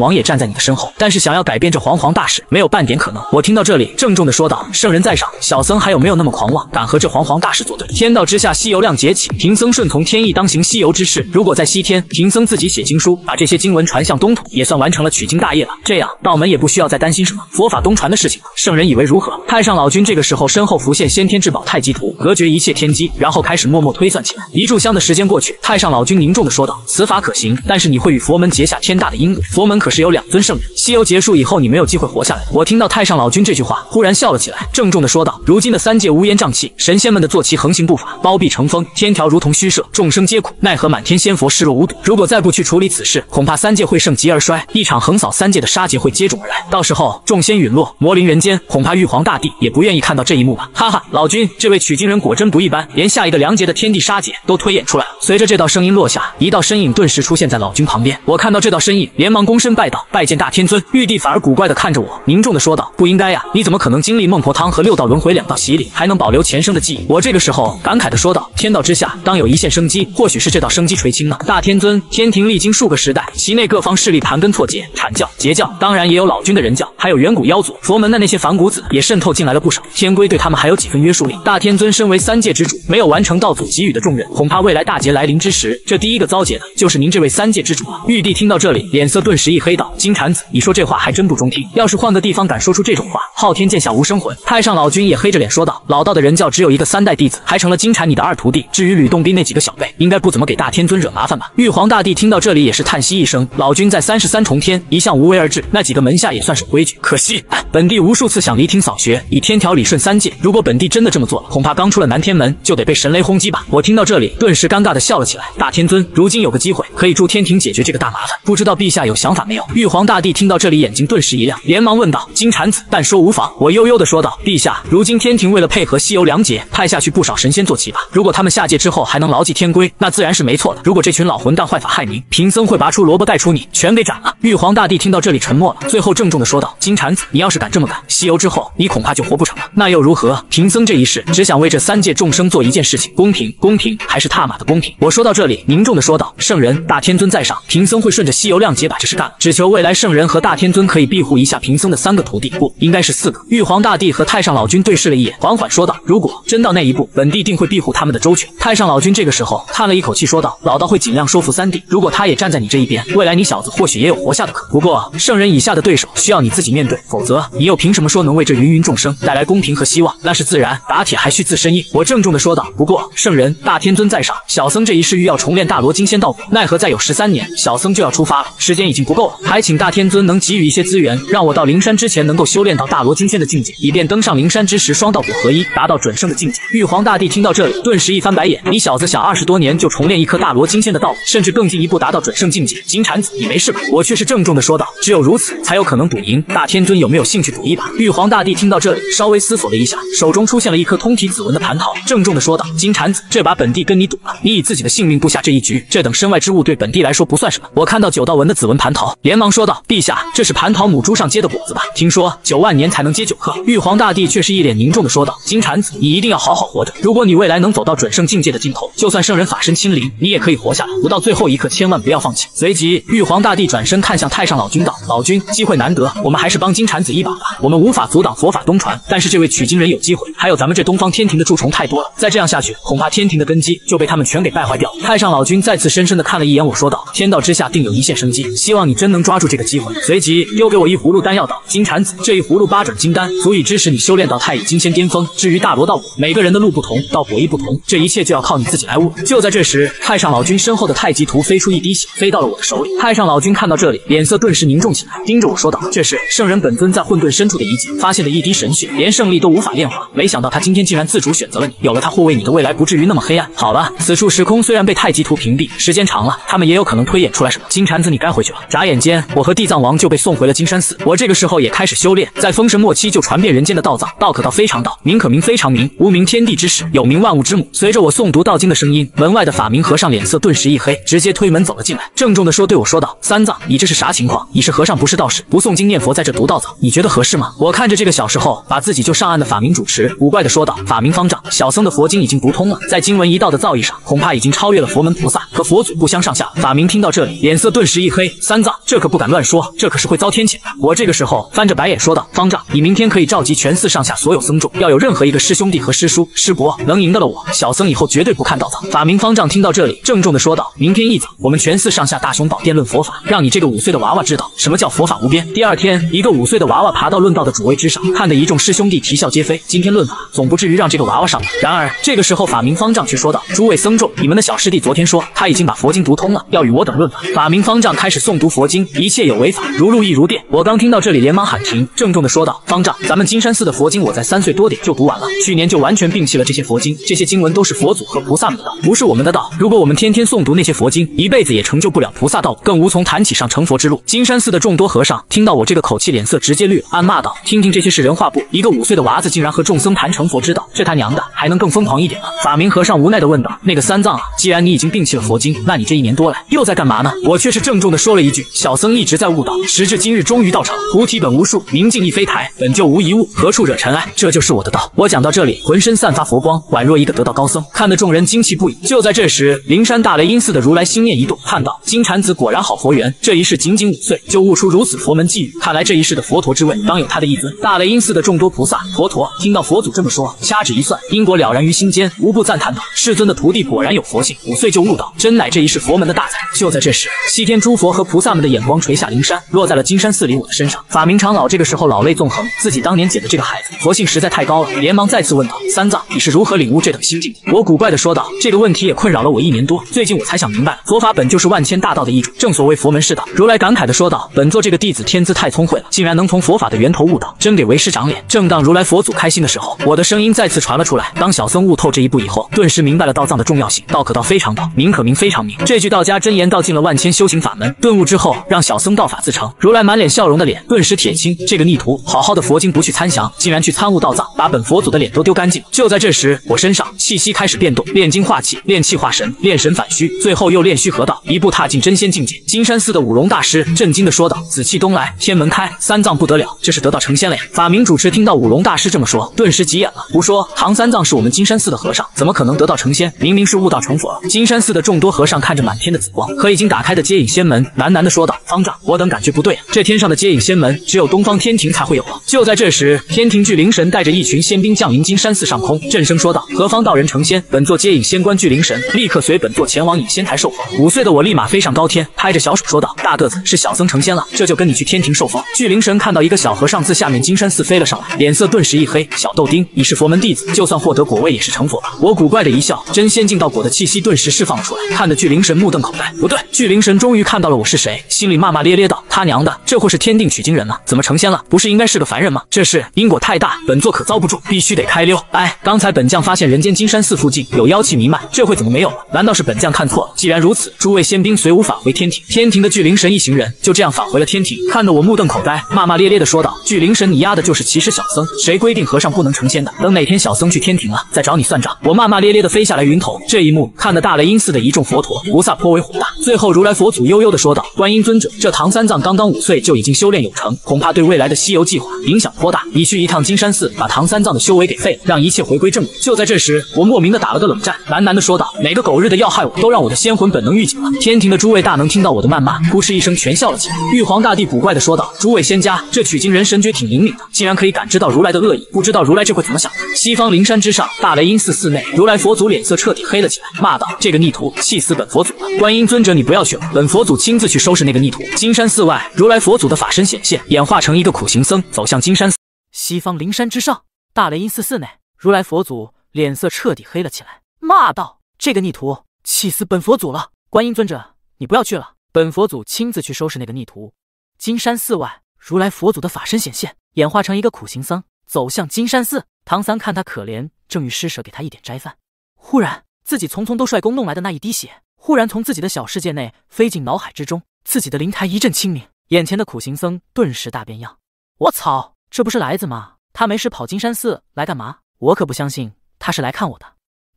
Speaker 1: 王也站在你的身后。但是想要改变这煌煌大事，没有半点可能。我听到这里，郑重地说道：“圣人在上，小僧还有没有那么狂妄，敢和这煌煌大事作对？天道之下，西游亮节起，贫僧顺从天意，当行西游之事。如果在西天，贫僧自己写经书，把这些经文传向东土，也算完成了取经大业了。这样，道门也不需要再担心什么佛法东传的事情了。圣人以为如何？”太上老君这个时候身后浮现先天至宝太极图，隔绝一切天机，然后开始默默推算起来。一炷香的时间过去。太上老君凝重的说道：“此法可行，但是你会与佛门结下天大的因果。佛门可是有两尊圣人，西游结束以后，你没有机会活下来。”我听到太上老君这句话，忽然笑了起来，郑重的说道：“如今的三界乌烟瘴气，神仙们的坐骑横行不法，包庇成风，天条如同虚设，众生皆苦，奈何满天仙佛视若无睹。如果再不去处理此事，恐怕三界会盛极而衰，一场横扫三界的杀劫会接踵而来。到时候众仙陨落，魔临人间，恐怕玉皇大帝也不愿意看到这一幕吧？”哈哈，老君，这位取经人果真不一般，连下一个梁杰的天地杀劫都推演出来了，随。这道声音落下，一道身影顿时出现在老君旁边。我看到这道身影，连忙躬身拜道：“拜见大天尊。”玉帝反而古怪地看着我，凝重地说道：“不应该呀，你怎么可能经历孟婆汤和六道轮回两道洗礼，还能保留前生的记忆？”我这个时候感慨地说道：“天道之下，当有一线生机，或许是这道生机垂青呢。”大天尊，天庭历经数个时代，其内各方势力盘根错节，阐教、截教，当然也有老君的人教，还有远古妖族、佛门的那些反骨子也渗透进来了不少。天规对他们还有几分约束力。大天尊身为三界之主，没有完成道祖给予的重任，恐怕未来大劫来临。临之时，这第一个遭劫的就是您这位三界之主了。玉帝听到这里，脸色顿时一黑，道：“金蝉子，你说这话还真不中听。要是换个地方，敢说出这种话，昊天剑下无生魂。”太上老君也黑着脸说道：“老道的人教只有一个三代弟子，还成了金蝉你的二徒弟。至于吕洞宾那几个小辈，应该不怎么给大天尊惹麻烦吧？”玉皇大帝听到这里，也是叹息一声：“老君在三十三重天一向无为而治，那几个门下也算守规矩。可惜，本帝无数次想离庭扫学，以天条理顺三界。如果本帝真的这么做了，恐怕刚出了南天门就得被神雷轰击吧？”我听到这里，顿时尴尬的笑。起来，大天尊，如今有个机会可以助天庭解决这个大麻烦，不知道陛下有想法没有？玉皇大帝听到这里，眼睛顿时一亮，连忙问道：“金蝉子，但说无妨。”我悠悠的说道：“陛下，如今天庭为了配合西游梁杰，派下去不少神仙坐骑吧？如果他们下界之后还能牢记天规，那自然是没错的。如果这群老混蛋坏法害民，贫僧会拔出萝卜带出泥，全给斩了。”玉皇大帝听到这里沉默了，最后郑重的说道：“金蝉子，你要是敢这么干，西游之后你恐怕就活不成了。那又如何？贫僧这一世只想为这三界众生做一件事情，公平，公平，还是踏马的公平。”我。说到这里，凝重地说道：“圣人大天尊在上，贫僧会顺着西游谅解把这事干。了，只求未来圣人和大天尊可以庇护一下贫僧的三个徒弟，不，应该是四个。”玉皇大帝和太上老君对视了一眼，缓缓说道：“如果真到那一步，本帝定会庇护他们的周全。”太上老君这个时候叹了一口气说道：“老道会尽量说服三弟，如果他也站在你这一边，未来你小子或许也有活下的可能。不过圣人以下的对手需要你自己面对，否则你又凭什么说能为这芸芸众生带来公平和希望？那是自然，打铁还需自身硬。”我郑重地说道：“不过圣人大天尊在上，小僧这一。”是欲要重练大罗金仙道骨，奈何再有十三年，小僧就要出发了，时间已经不够了，还请大天尊能给予一些资源，让我到灵山之前能够修炼到大罗金仙的境界，以便登上灵山之时双道骨合一，达到准圣的境界。玉皇大帝听到这里，顿时一翻白眼，你小子想二十多年就重练一颗大罗金仙的道甚至更进一步达到准圣境界？金蝉子，你没事吧？我却是郑重的说道，只有如此才有可能赌赢。大天尊有没有兴趣赌一把？玉皇大帝听到这里，稍微思索了一下，手中出现了一颗通体紫纹的蟠桃，郑重的说道：金蝉子，这把本帝跟你赌了，你以自己的。性命布下这一局，这等身外之物对本帝来说不算什么。我看到九道纹的紫纹蟠桃，连忙说道：“陛下，这是蟠桃母株上结的果子吧？听说九万年才能结九颗。”玉皇大帝却是一脸凝重的说道：“金蝉子，你一定要好好活着。如果你未来能走到准圣境界的尽头，就算圣人法身亲临，你也可以活下来。不到最后一刻，千万不要放弃。”随即，玉皇大帝转身看向太上老君道：“老君，机会难得，我们还是帮金蝉子一把吧。我们无法阻挡佛法东传，但是这位取经人有机会。还有咱们这东方天庭的蛀虫太多了，再这样下去，恐怕天庭的根基就被他们全给败坏。”太上老君再次深深地看了一眼我说道：“天道之下定有一线生机，希望你真能抓住这个机会。”随即又给我一葫芦丹药道：“金蝉子这一葫芦八转金丹，足以支持你修炼到太乙金仙巅峰。至于大罗道果，每个人的路不同，道果亦不同，这一切就要靠你自己来悟。”就在这时，太上老君身后的太极图飞出一滴血，飞到了我的手里。太上老君看到这里，脸色顿时凝重起来，盯着我说道：“这是圣人本尊在混沌深处的遗迹发现的一滴神血，连胜利都无法炼化。没想到他今天竟然自主选择了你，有了他护卫，你的未来不至于那么黑暗。好了，此处时空。”虽然被太极图屏蔽，时间长了，他们也有可能推演出来什么。金蝉子，你该回去了。眨眼间，我和地藏王就被送回了金山寺。我这个时候也开始修炼，在封神末期就传遍人间的道藏。道可道，非常道；名可名，非常名。无名，天地之始；有名，万物之母。随着我诵读道经的声音，门外的法明和尚脸色顿时一黑，直接推门走了进来，郑重的说：“对我说道，三藏，你这是啥情况？你是和尚，不是道士，不诵经念佛，在这读道藏，你觉得合适吗？”我看着这个小时候把自己就上岸的法明主持，古怪的说道：“法明方丈，小僧的佛经已经读通了，在经文一道的造诣上，恐怕已经。”超越了佛门菩萨，和佛祖不相上下。法明听到这里，脸色顿时一黑。三藏，这可不敢乱说，这可是会遭天谴的。我这个时候翻着白眼说道：“方丈，你明天可以召集全寺上下所有僧众，要有任何一个师兄弟和师叔师伯能赢得了我小僧，以后绝对不看道藏。”法明方丈听到这里，郑重的说道：“明天一早，我们全寺上下大雄宝殿论佛法，让你这个五岁的娃娃知道什么叫佛法无边。”第二天，一个五岁的娃娃爬到论道的主位之上，看得一众师兄弟啼笑皆非。今天论法，总不至于让这个娃娃上吧？然而这个时候，法明方丈却说道：“诸位僧众，你们的。”小师弟昨天说他已经把佛经读通了，要与我等论法。法明方丈开始诵读佛经，一切有为法，如露亦如电。我刚听到这里，连忙喊停，郑重的说道：“方丈，咱们金山寺的佛经，我在三岁多点就读完了，去年就完全摒弃了这些佛经。这些经文都是佛祖和菩萨们的道，不是我们的道。如果我们天天诵读那些佛经，一辈子也成就不了菩萨道，更无从谈起上成佛之路。”金山寺的众多和尚听到我这个口气，脸色直接绿了，暗骂道：“听听这些是人话不？一个五岁的娃子竟然和众僧谈成佛之道，这他娘的还能更疯狂一点吗？”法明和尚无奈的问道：“那个三藏啊？”既然你已经摒弃了佛经，那你这一年多来又在干嘛呢？我却是郑重地说了一句：“小僧一直在悟道，时至今日终于道场。菩提本无树，明镜亦非台，本就无一物，何处惹尘埃？”这就是我的道。我讲到这里，浑身散发佛光，宛若一个得道高僧，看得众人惊奇不已。就在这时，灵山大雷音寺的如来心念一动，叹道：“金蝉子果然好佛缘，这一世仅仅五岁就悟出如此佛门寄语，看来这一世的佛陀之位当有他的一尊。”大雷音寺的众多菩萨、佛陀听到佛祖这么说，掐指一算，因果了然于心间，无不赞叹道：“世尊的徒弟果然有佛。”五岁就悟道，真乃这一世佛门的大才。就在这时，西天诸佛和菩萨们的眼光垂下灵山，落在了金山寺里我的身上。法明长老这个时候老泪纵横，自己当年捡的这个孩子佛性实在太高了，连忙再次问道：“三藏，你是如何领悟这等心境？”我古怪的说道：“这个问题也困扰了我一年多，最近我才想明白，佛法本就是万千大道的一种，正所谓佛门是道。”如来感慨的说道：“本座这个弟子天资太聪慧了，竟然能从佛法的源头悟道，真给为师长脸。”正当如来佛祖开心的时候，我的声音再次传了出来。当小僧悟透这一步以后，顿时明白了道藏的重要性。道。道非常道，名可名，非常名。这句道家真言道尽了万千修行法门。顿悟之后，让小僧道法自成。如来满脸笑容的脸顿时铁青。这个逆徒，好好的佛经不去参详，竟然去参悟道藏，把本佛祖的脸都丢干净。就在这时，我身上气息开始变动，炼精化气，炼气化神，炼神反虚，最后又炼虚合道，一步踏进真仙境界。金山寺的五龙大师震惊的说道：“紫气东来，天门开，三藏不得了，这是得道成仙了呀！”法明主持听到五龙大师这么说，顿时急眼了：“胡说，唐三藏是我们金山寺的和尚，怎么可能得道成仙？明明是悟道成。”佛。金山寺的众多和尚看着满天的紫光和已经打开的接引仙门，喃喃地说道：“方丈，我等感觉不对啊，这天上的接引仙门，只有东方天庭才会有了。”就在这时，天庭巨灵神带着一群仙兵降临金山寺上空，振声说道：“何方道人成仙？本座接引仙官巨灵神，立刻随本座前往引仙台受封。”五岁的我立马飞上高天，拍着小手说道：“大个子，是小僧成仙了，这就跟你去天庭受封。”巨灵神看到一个小和尚自下面金山寺飞了上来，脸色顿时一黑：“小豆丁，你是佛门弟子，就算获得果位，也是成佛吧？”我古怪的一笑，真仙境道果的气。息顿时释放了出来，看得巨灵神目瞪口呆。不对，巨灵神终于看到了我是谁，心里骂骂咧咧道：“他娘的，这货是天定取经人了，怎么成仙了？不是应该是个凡人吗？这事因果太大，本座可遭不住，必须得开溜。”哎，刚才本将发现人间金山寺附近有妖气弥漫，这会怎么没有了？难道是本将看错了？既然如此，诸位仙兵随无返回天庭。天庭的巨灵神一行人就这样返回了天庭，看得我目瞪口呆，骂骂咧咧的说道：“巨灵神，你丫的就是歧视小僧，谁规定和尚不能成仙的？等哪天小僧去天庭了，再找你算账。”我骂骂咧咧的飞下来云头，这一幕。看得大雷音寺的一众佛陀菩萨颇为火大，最后如来佛祖悠悠的说道：“观音尊者，这唐三藏刚刚五岁就已经修炼有成，恐怕对未来的西游计划影响颇大。你去一趟金山寺，把唐三藏的修为给废了，让一切回归正轨。”就在这时，我莫名的打了个冷战，喃喃的说道：“哪个狗日的要害我？都让我的仙魂本能预警了。”天庭的诸位大能听到我的谩骂，扑哧一声全笑了起来。玉皇大帝古怪的说道：“诸位仙家，这取经人神觉挺灵敏的，竟然可以感知到如来的恶意，不知道如来这会怎么想？”西方灵山之上，大雷音寺寺内，如来佛祖脸色彻底黑了起来。骂道：“这个逆徒，气死本佛祖了！观音尊者，你不要去了，本佛祖亲自去收拾那个逆徒。”金山寺外，如来佛祖的法身显现，演化成一个苦行僧，走向金山寺。西方灵山之上，大雷音寺寺内，如来佛祖脸色彻底黑了起来，骂道：“这个逆徒，气死本佛祖了！观音尊者，你不要去了，本佛祖亲自去收拾那个逆徒。”金山寺外，如来佛祖的法身显现，演化成一个苦行僧，走向金山寺。唐三看他可怜，正欲施舍给他一点斋饭，忽然。自己匆匆都率宫弄来的那一滴血，忽然从自己的小世界内飞进脑海之中，自己的灵台一阵清明，眼前的苦行僧顿时大变样。我操，这不是来子吗？他没事跑金山寺来干嘛？我可不相信他是来看我的。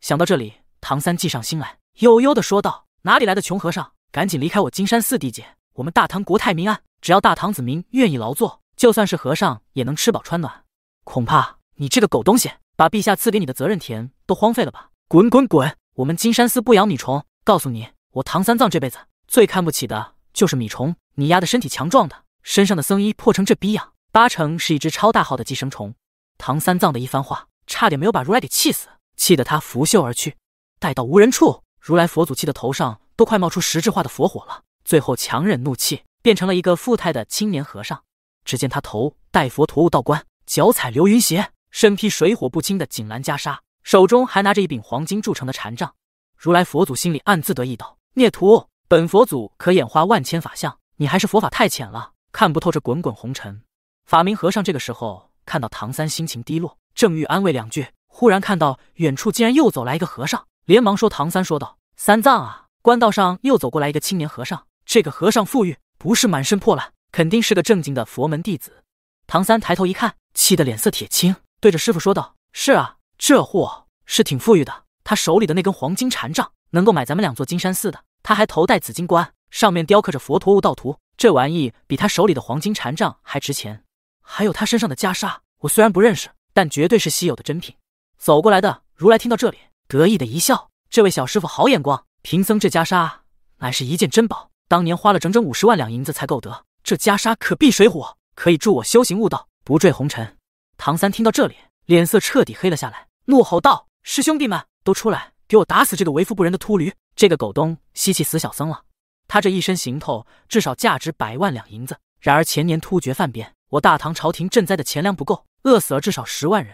Speaker 1: 想到这里，唐三计上心来，悠悠的说道：“哪里来的穷和尚？赶紧离开我金山寺地界！我们大唐国泰民安，只要大唐子民愿意劳作，就算是和尚也能吃饱穿暖。恐怕你这个狗东西，把陛下赐给你的责任田都荒废了吧？滚滚滚！”我们金山寺不养米虫，告诉你，我唐三藏这辈子最看不起的就是米虫。你丫的身体强壮的，身上的僧衣破成这逼样，八成是一只超大号的寄生虫。唐三藏的一番话差点没有把如来给气死，气得他拂袖而去。待到无人处，如来佛祖气得头上都快冒出实质化的佛火了。最后强忍怒气，变成了一个富态的青年和尚。只见他头戴佛陀道冠，脚踩流云鞋，身披水火不侵的锦兰袈裟。手中还拿着一柄黄金铸成的禅杖，如来佛祖心里暗自得意道：“孽徒，本佛祖可演化万千法相，你还是佛法太浅了，看不透这滚滚红尘。”法明和尚这个时候看到唐三心情低落，正欲安慰两句，忽然看到远处竟然又走来一个和尚，连忙说：“唐三说道，三藏啊，官道上又走过来一个青年和尚。这个和尚富裕，不是满身破烂，肯定是个正经的佛门弟子。”唐三抬头一看，气得脸色铁青，对着师傅说道：“是啊。”这货是挺富裕的，他手里的那根黄金禅杖能够买咱们两座金山寺的，他还头戴紫金冠，上面雕刻着佛陀悟道图，这玩意比他手里的黄金禅杖还值钱。还有他身上的袈裟，我虽然不认识，但绝对是稀有的珍品。走过来的如来听到这里，得意的一笑：“这位小师傅好眼光，贫僧这袈裟乃是一件珍宝，当年花了整整五十万两银子才购得，这袈裟可避水火，可以助我修行悟道，不坠红尘。”唐三听到这里。脸色彻底黑了下来，怒吼道：“师兄弟们都出来，给我打死这个为富不仁的秃驴！这个狗东西气死小僧了！他这一身行头至少价值百万两银子。然而前年突厥犯边，我大唐朝廷赈灾的钱粮不够，饿死了至少十万人。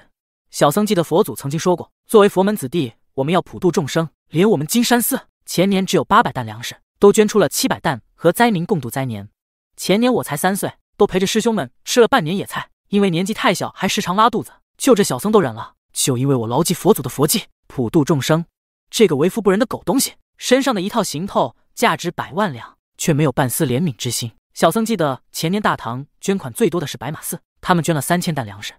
Speaker 1: 小僧记得佛祖曾经说过，作为佛门子弟，我们要普渡众生。连我们金山寺前年只有八百担粮食，都捐出了七百担，和灾民共度灾年。前年我才三岁，都陪着师兄们吃了半年野菜，因为年纪太小，还时常拉肚子。”就这小僧都忍了，就因为我牢记佛祖的佛戒，普渡众生。这个为富不仁的狗东西，身上的一套行头价值百万两，却没有半丝怜悯之心。小僧记得前年大唐捐款最多的是白马寺，他们捐了三千担粮食。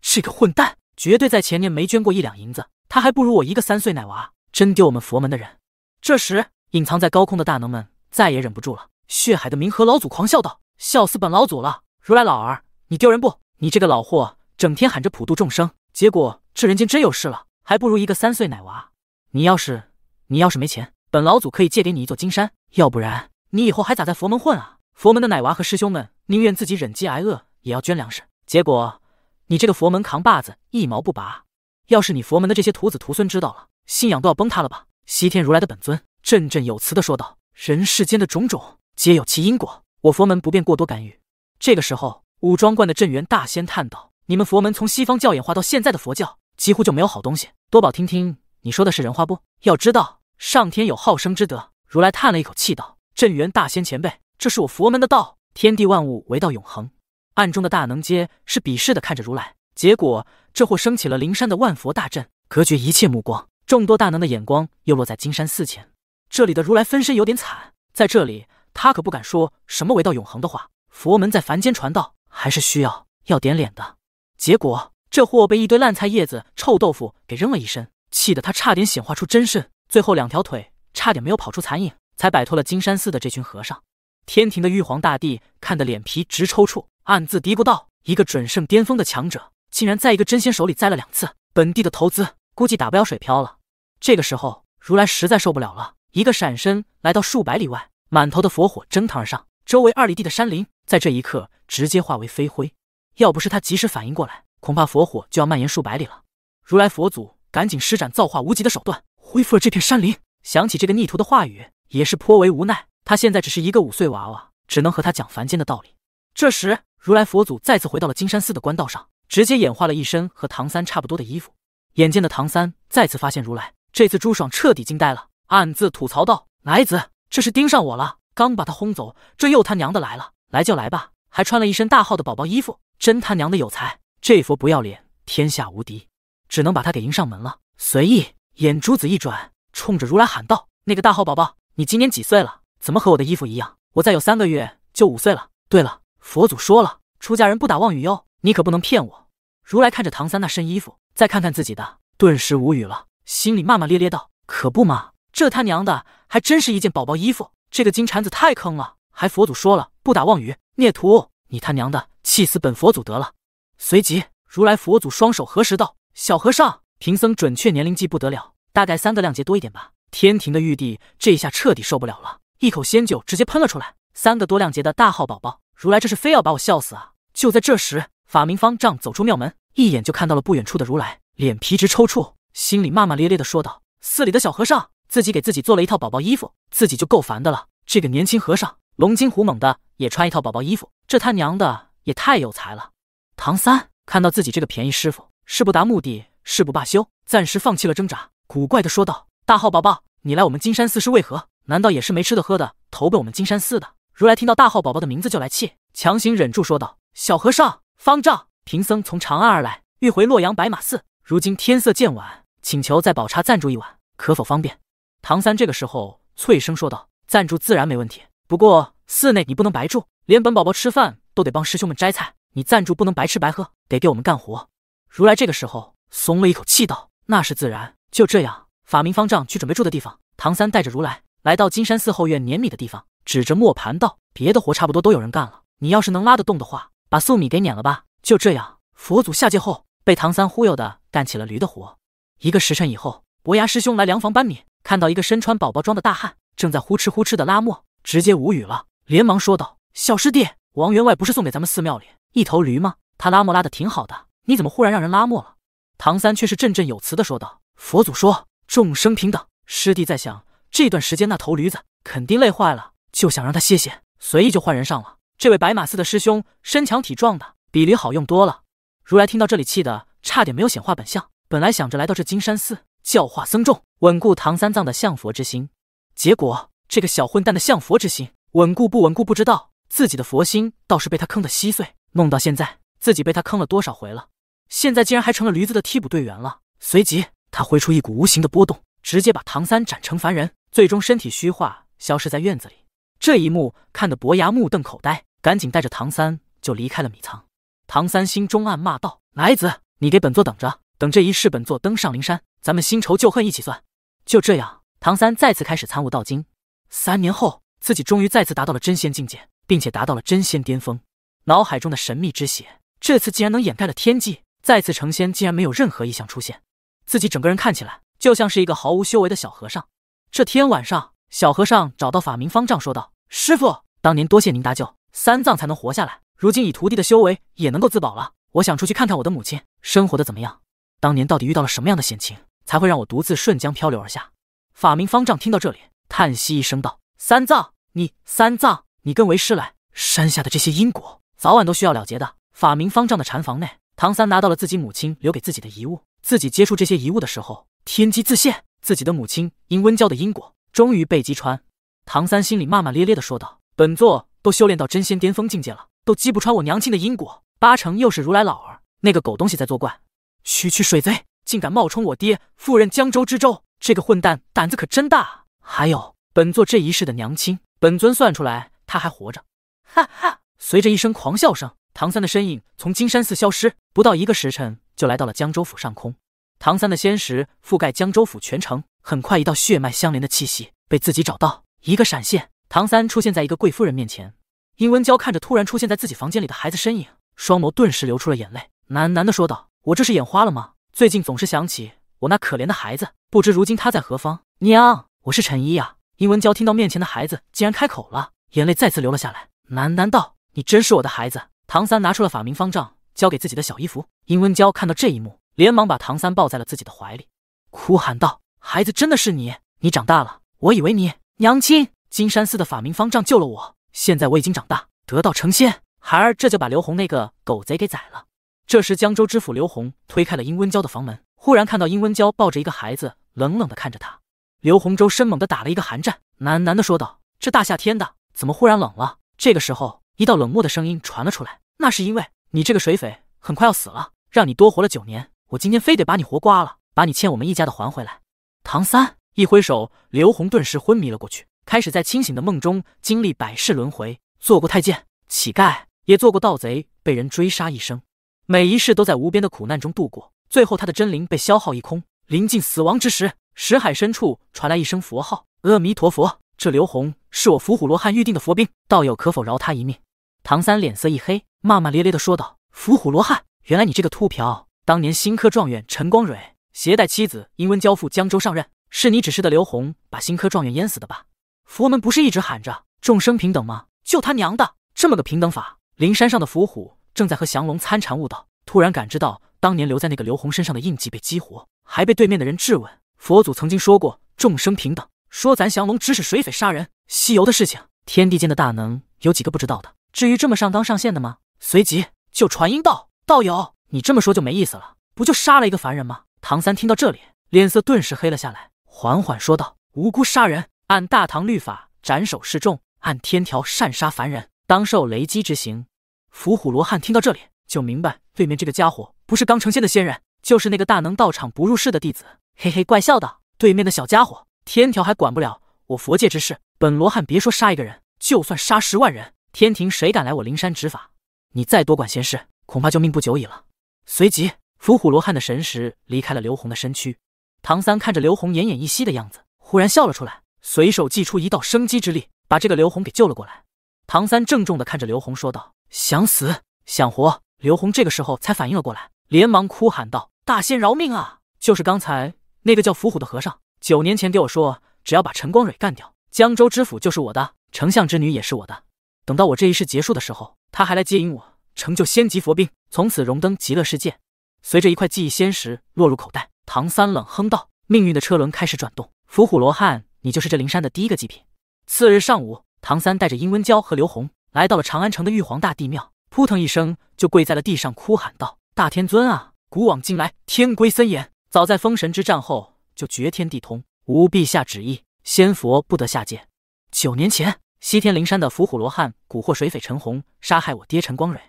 Speaker 1: 这个混蛋绝对在前年没捐过一两银子，他还不如我一个三岁奶娃，真丢我们佛门的人。这时，隐藏在高空的大能们再也忍不住了。血海的冥河老祖狂笑道：“笑死本老祖了！如来老儿，你丢人不？你这个老货！”整天喊着普度众生，结果这人间真有事了，还不如一个三岁奶娃。你要是你要是没钱，本老祖可以借给你一座金山，要不然你以后还咋在佛门混啊？佛门的奶娃和师兄们宁愿自己忍饥挨饿，也要捐粮食，结果你这个佛门扛把子一毛不拔，要是你佛门的这些徒子徒孙知道了，信仰都要崩塌了吧？西天如来的本尊振振有词地说道：“人世间的种种皆有其因果，我佛门不便过多干预。”这个时候，武装观的镇元大仙叹道。你们佛门从西方教演化到现在的佛教，几乎就没有好东西。多宝，听听你说的是人话不？要知道，上天有好生之德。如来叹了一口气道：“镇元大仙前辈，这是我佛门的道，天地万物为道永恒。”暗中的大能皆是鄙视的看着如来。结果这货升起了灵山的万佛大阵，隔绝一切目光。众多大能的眼光又落在金山寺前，这里的如来分身有点惨，在这里他可不敢说什么为道永恒的话。佛门在凡间传道，还是需要要点脸的。结果，这货被一堆烂菜叶子、臭豆腐给扔了一身，气得他差点显化出真身，最后两条腿差点没有跑出残影，才摆脱了金山寺的这群和尚。天庭的玉皇大帝看得脸皮直抽搐，暗自嘀咕道：“一个准圣巅峰的强者，竟然在一个真仙手里栽了两次，本地的投资估计打不了水漂了。”这个时候，如来实在受不了了，一个闪身来到数百里外，满头的佛火蒸腾而上，周围二里地的山林在这一刻直接化为飞灰。要不是他及时反应过来，恐怕佛火就要蔓延数百里了。如来佛祖赶紧施展造化无极的手段，恢复了这片山林。想起这个逆徒的话语，也是颇为无奈。他现在只是一个五岁娃娃，只能和他讲凡间的道理。这时，如来佛祖再次回到了金山寺的官道上，直接演化了一身和唐三差不多的衣服。眼见的唐三再次发现如来，这次朱爽彻底惊呆了，暗自吐槽道：“来子，这是盯上我了？刚把他轰走，这又他娘的来了！来就来吧，还穿了一身大号的宝宝衣服。”真他娘的有才！这佛不要脸，天下无敌，只能把他给迎上门了。随意，眼珠子一转，冲着如来喊道：“那个大号宝宝，你今年几岁了？怎么和我的衣服一样？我再有三个月就五岁了。对了，佛祖说了，出家人不打妄语哟，你可不能骗我。”如来看着唐三那身衣服，再看看自己的，
Speaker 2: 顿时无语了，
Speaker 1: 心里骂骂咧咧道：“可不嘛，这他娘的还真是一件宝宝衣服。这个金蝉子太坑了，还佛祖说了不打妄语，孽徒。”你他娘的，气死本佛祖得了！随即，如来佛祖双手合十道：“小和尚，贫僧准确年龄记不得了，大概三个量级多一点吧。”天庭的玉帝这一下彻底受不了了，一口仙酒直接喷了出来。三个多量级的大号宝宝，如来这是非要把我笑死啊！就在这时，法明方丈走出庙门，一眼就看到了不远处的如来，脸皮直抽搐，心里骂骂咧咧的说道：“寺里的小和尚，自己给自己做了一套宝宝衣服，自己就够烦的了。这个年轻和尚。”龙筋虎猛的也穿一套宝宝衣服，这他娘的也太有才了！唐三看到自己这个便宜师傅是不达目的誓不罢休，暂时放弃了挣扎，古怪的说道：“大号宝宝，你来我们金山寺是为何？难道也是没吃的喝的，投奔我们金山寺的？”如来听到大号宝宝的名字就来气，强行忍住说道：“小和尚，方丈，贫僧从长安而来，欲回洛阳白马寺。如今天色渐晚，请求在宝刹暂住一晚，可否方便？”唐三这个时候脆声说道：“暂住自然没问题。”不过寺内你不能白住，连本宝宝吃饭都得帮师兄们摘菜。你暂住不能白吃白喝，得给我们干活。如来这个时候松了一口气道：“那是自然。”就这样，法明方丈去准备住的地方，唐三带着如来来到金山寺后院碾米的地方，指着磨盘道：“别的活差不多都有人干了，你要是能拉得动的话，把粟米给碾了吧。”就这样，佛祖下界后被唐三忽悠的干起了驴的活。一个时辰以后，伯牙师兄来粮房搬米，看到一个身穿宝宝装的大汉正在呼哧呼哧的拉磨。直接无语了，连忙说道：“小师弟，王员外不是送给咱们寺庙里一头驴吗？他拉磨拉的挺好的，你怎么忽然让人拉磨了？”唐三却是振振有词的说道：“佛祖说众生平等，师弟在想这段时间那头驴子肯定累坏了，就想让他歇歇，随意就换人上了。这位白马寺的师兄身强体壮的，比驴好用多了。”如来听到这里，气的差点没有显化本相。本来想着来到这金山寺教化僧众，稳固唐三藏的向佛之心，结果……这个小混蛋的向佛之心稳固不稳固不知道，自己的佛心倒是被他坑得稀碎。弄到现在，自己被他坑了多少回了？现在竟然还成了驴子的替补队员了。随即，他挥出一股无形的波动，直接把唐三斩成凡人，最终身体虚化，消失在院子里。这一幕看得伯牙目瞪口呆，赶紧带着唐三就离开了米仓。唐三心中暗骂道：“来子，你给本座等着，等这一世本座登上灵山，咱们新仇旧恨一起算。”就这样，唐三再次开始参悟道经。三年后，自己终于再次达到了真仙境界，并且达到了真仙巅峰。脑海中的神秘之血，这次竟然能掩盖了天际。再次成仙竟然没有任何异象出现。自己整个人看起来就像是一个毫无修为的小和尚。这天晚上，小和尚找到法明方丈，说道：“师傅，当年多谢您搭救三藏才能活下来，如今以徒弟的修为也能够自保了。我想出去看看我的母亲生活的怎么样，当年到底遇到了什么样的险情，才会让我独自顺江漂流而下？”法明方丈听到这里。叹息一声道：“三藏，你三藏，你跟为师来。山下的这些因果，早晚都需要了结的。”法明方丈的禅房内，唐三拿到了自己母亲留给自己的遗物。自己接触这些遗物的时候，天机自现，自己的母亲因温娇的因果，终于被击穿。唐三心里骂骂咧咧的说道：“本座都修炼到真仙巅峰境界了，都击不穿我娘亲的因果，八成又是如来老儿那个狗东西在作怪。区区水贼，竟敢冒充我爹赴任江州知州，这个混蛋胆子可真大啊！”还有本座这一世的娘亲，本尊算出来她还活着。哈哈！随着一声狂笑声，唐三的身影从金山寺消失，不到一个时辰就来到了江州府上空。唐三的仙石覆盖江州府全城，很快一道血脉相连的气息被自己找到。一个闪现，唐三出现在一个贵夫人面前。殷温娇看着突然出现在自己房间里的孩子身影，双眸顿时流出了眼泪，喃喃地说道：“我这是眼花了吗？最近总是想起我那可怜的孩子，不知如今他在何方，娘。”我是陈一呀！殷文娇听到面前的孩子竟然开口了，眼泪再次流了下来，喃喃道：“你真是我的孩子。”唐三拿出了法明方丈交给自己的小衣服，殷文娇看到这一幕，连忙把唐三抱在了自己的怀里，哭喊道：“孩子真的是你！你长大了！我以为你娘亲金山寺的法明方丈救了我，现在我已经长大，得道成仙。孩儿这就把刘红那个狗贼给宰了。”这时，江州知府刘红推开了殷温娇的房门，忽然看到殷温娇抱着一个孩子，冷冷的看着他。刘洪洲生猛地打了一个寒战，喃喃地说道：“这大夏天的，怎么忽然冷了？”这个时候，一道冷漠的声音传了出来：“那是因为你这个水匪很快要死了，让你多活了九年，我今天非得把你活刮了，把你欠我们一家的还回来。”唐三一挥手，刘洪顿时昏迷了过去，开始在清醒的梦中经历百世轮回，做过太监、乞丐，也做过盗贼，被人追杀一生，每一世都在无边的苦难中度过，最后他的真灵被消耗一空，临近死亡之时。石海深处传来一声佛号：“阿弥陀佛，这刘洪是我伏虎罗汉预定的佛兵，道友可否饶他一命？”唐三脸色一黑，骂骂咧咧地说道：“伏虎罗汉，原来你这个秃瓢！当年新科状元陈光蕊携带妻子殷温交付江州上任，是你指示的刘洪把新科状元淹死的吧？佛门不是一直喊着众生平等吗？就他娘的这么个平等法！灵山上的伏虎正在和降龙参禅悟道，突然感知到当年留在那个刘洪身上的印记被激活，还被对面的人质问。”佛祖曾经说过众生平等。说咱降龙指使水匪杀人西游的事情，天地间的大能有几个不知道的？至于这么上纲上线的吗？随即就传音道：“道友，你这么说就没意思了，不就杀了一个凡人吗？”唐三听到这里，脸色顿时黑了下来，缓缓说道：“无辜杀人，按大唐律法斩首示众；按天条擅杀凡人，当受雷击之刑。”伏虎罗汉听到这里，就明白对面这个家伙不是刚成仙的仙人，就是那个大能道场不入世的弟子。嘿嘿，怪笑道：“对面的小家伙，天条还管不了我佛界之事。本罗汉别说杀一个人，就算杀十万人，天庭谁敢来我灵山执法？你再多管闲事，恐怕就命不久矣了。”随即，伏虎罗汉的神识离开了刘红的身躯。唐三看着刘红奄奄一息的样子，忽然笑了出来，随手祭出一道生机之力，把这个刘红给救了过来。唐三郑重的看着刘红，说道：“想死？想活？”刘红这个时候才反应了过来，连忙哭喊道：“大仙饶命啊！就是刚才。”那个叫伏虎的和尚，九年前给我说，只要把陈光蕊干掉，江州知府就是我的，丞相之女也是我的。等到我这一世结束的时候，他还来接引我，成就仙级佛兵，从此荣登极乐世界。随着一块记忆仙石落入口袋，唐三冷哼道：“命运的车轮开始转动，伏虎罗汉，你就是这灵山的第一个祭品。”次日上午，唐三带着殷温娇和刘红来到了长安城的玉皇大帝庙，扑腾一声就跪在了地上，哭喊道：“大天尊啊，古往今来，天规森严。”早在封神之战后，就绝天地通，无陛下旨意，仙佛不得下界。九年前，西天灵山的伏虎罗汉蛊惑水匪陈洪，杀害我爹陈光蕊，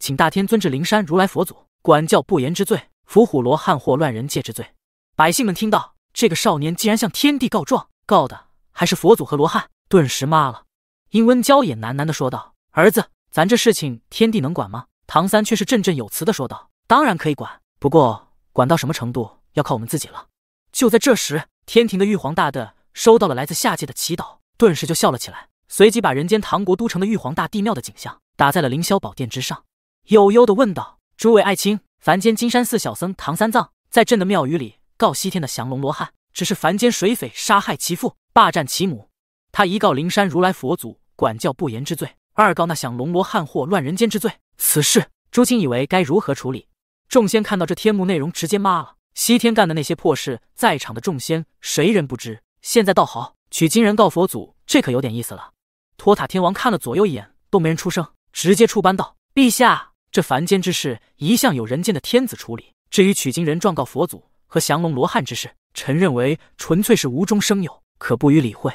Speaker 1: 请大天尊至灵山，如来佛祖管教不严之罪，伏虎罗汉惑乱人界之罪。百姓们听到这个少年竟然向天地告状，告的还是佛祖和罗汉，顿时骂了。殷温娇也喃喃的说道：“儿子，咱这事情天帝能管吗？”唐三却是振振有词的说道：“当然可以管，不过管到什么程度？”要靠我们自己了。就在这时，天庭的玉皇大帝收到了来自下界的祈祷，顿时就笑了起来，随即把人间唐国都城的玉皇大帝庙的景象打在了凌霄宝殿之上，悠悠的问道：“诸位爱卿，凡间金山寺小僧唐三藏在朕的庙宇里告西天的降龙罗汉，只是凡间水匪杀害其父，霸占其母。他一告灵山如来佛祖管教不严之罪，二告那降龙罗汉祸乱人间之罪。此事，诸卿以为该如何处理？”众仙看到这天幕内容，直接骂了。西天干的那些破事，在场的众仙谁人不知？现在倒好，取经人告佛祖，这可有点意思了。托塔天王看了左右一眼，都没人出声，直接出班道：“陛下，这凡间之事一向有人间的天子处理。至于取经人状告佛祖和降龙罗汉之事，臣认为纯粹是无中生有，可不予理会。”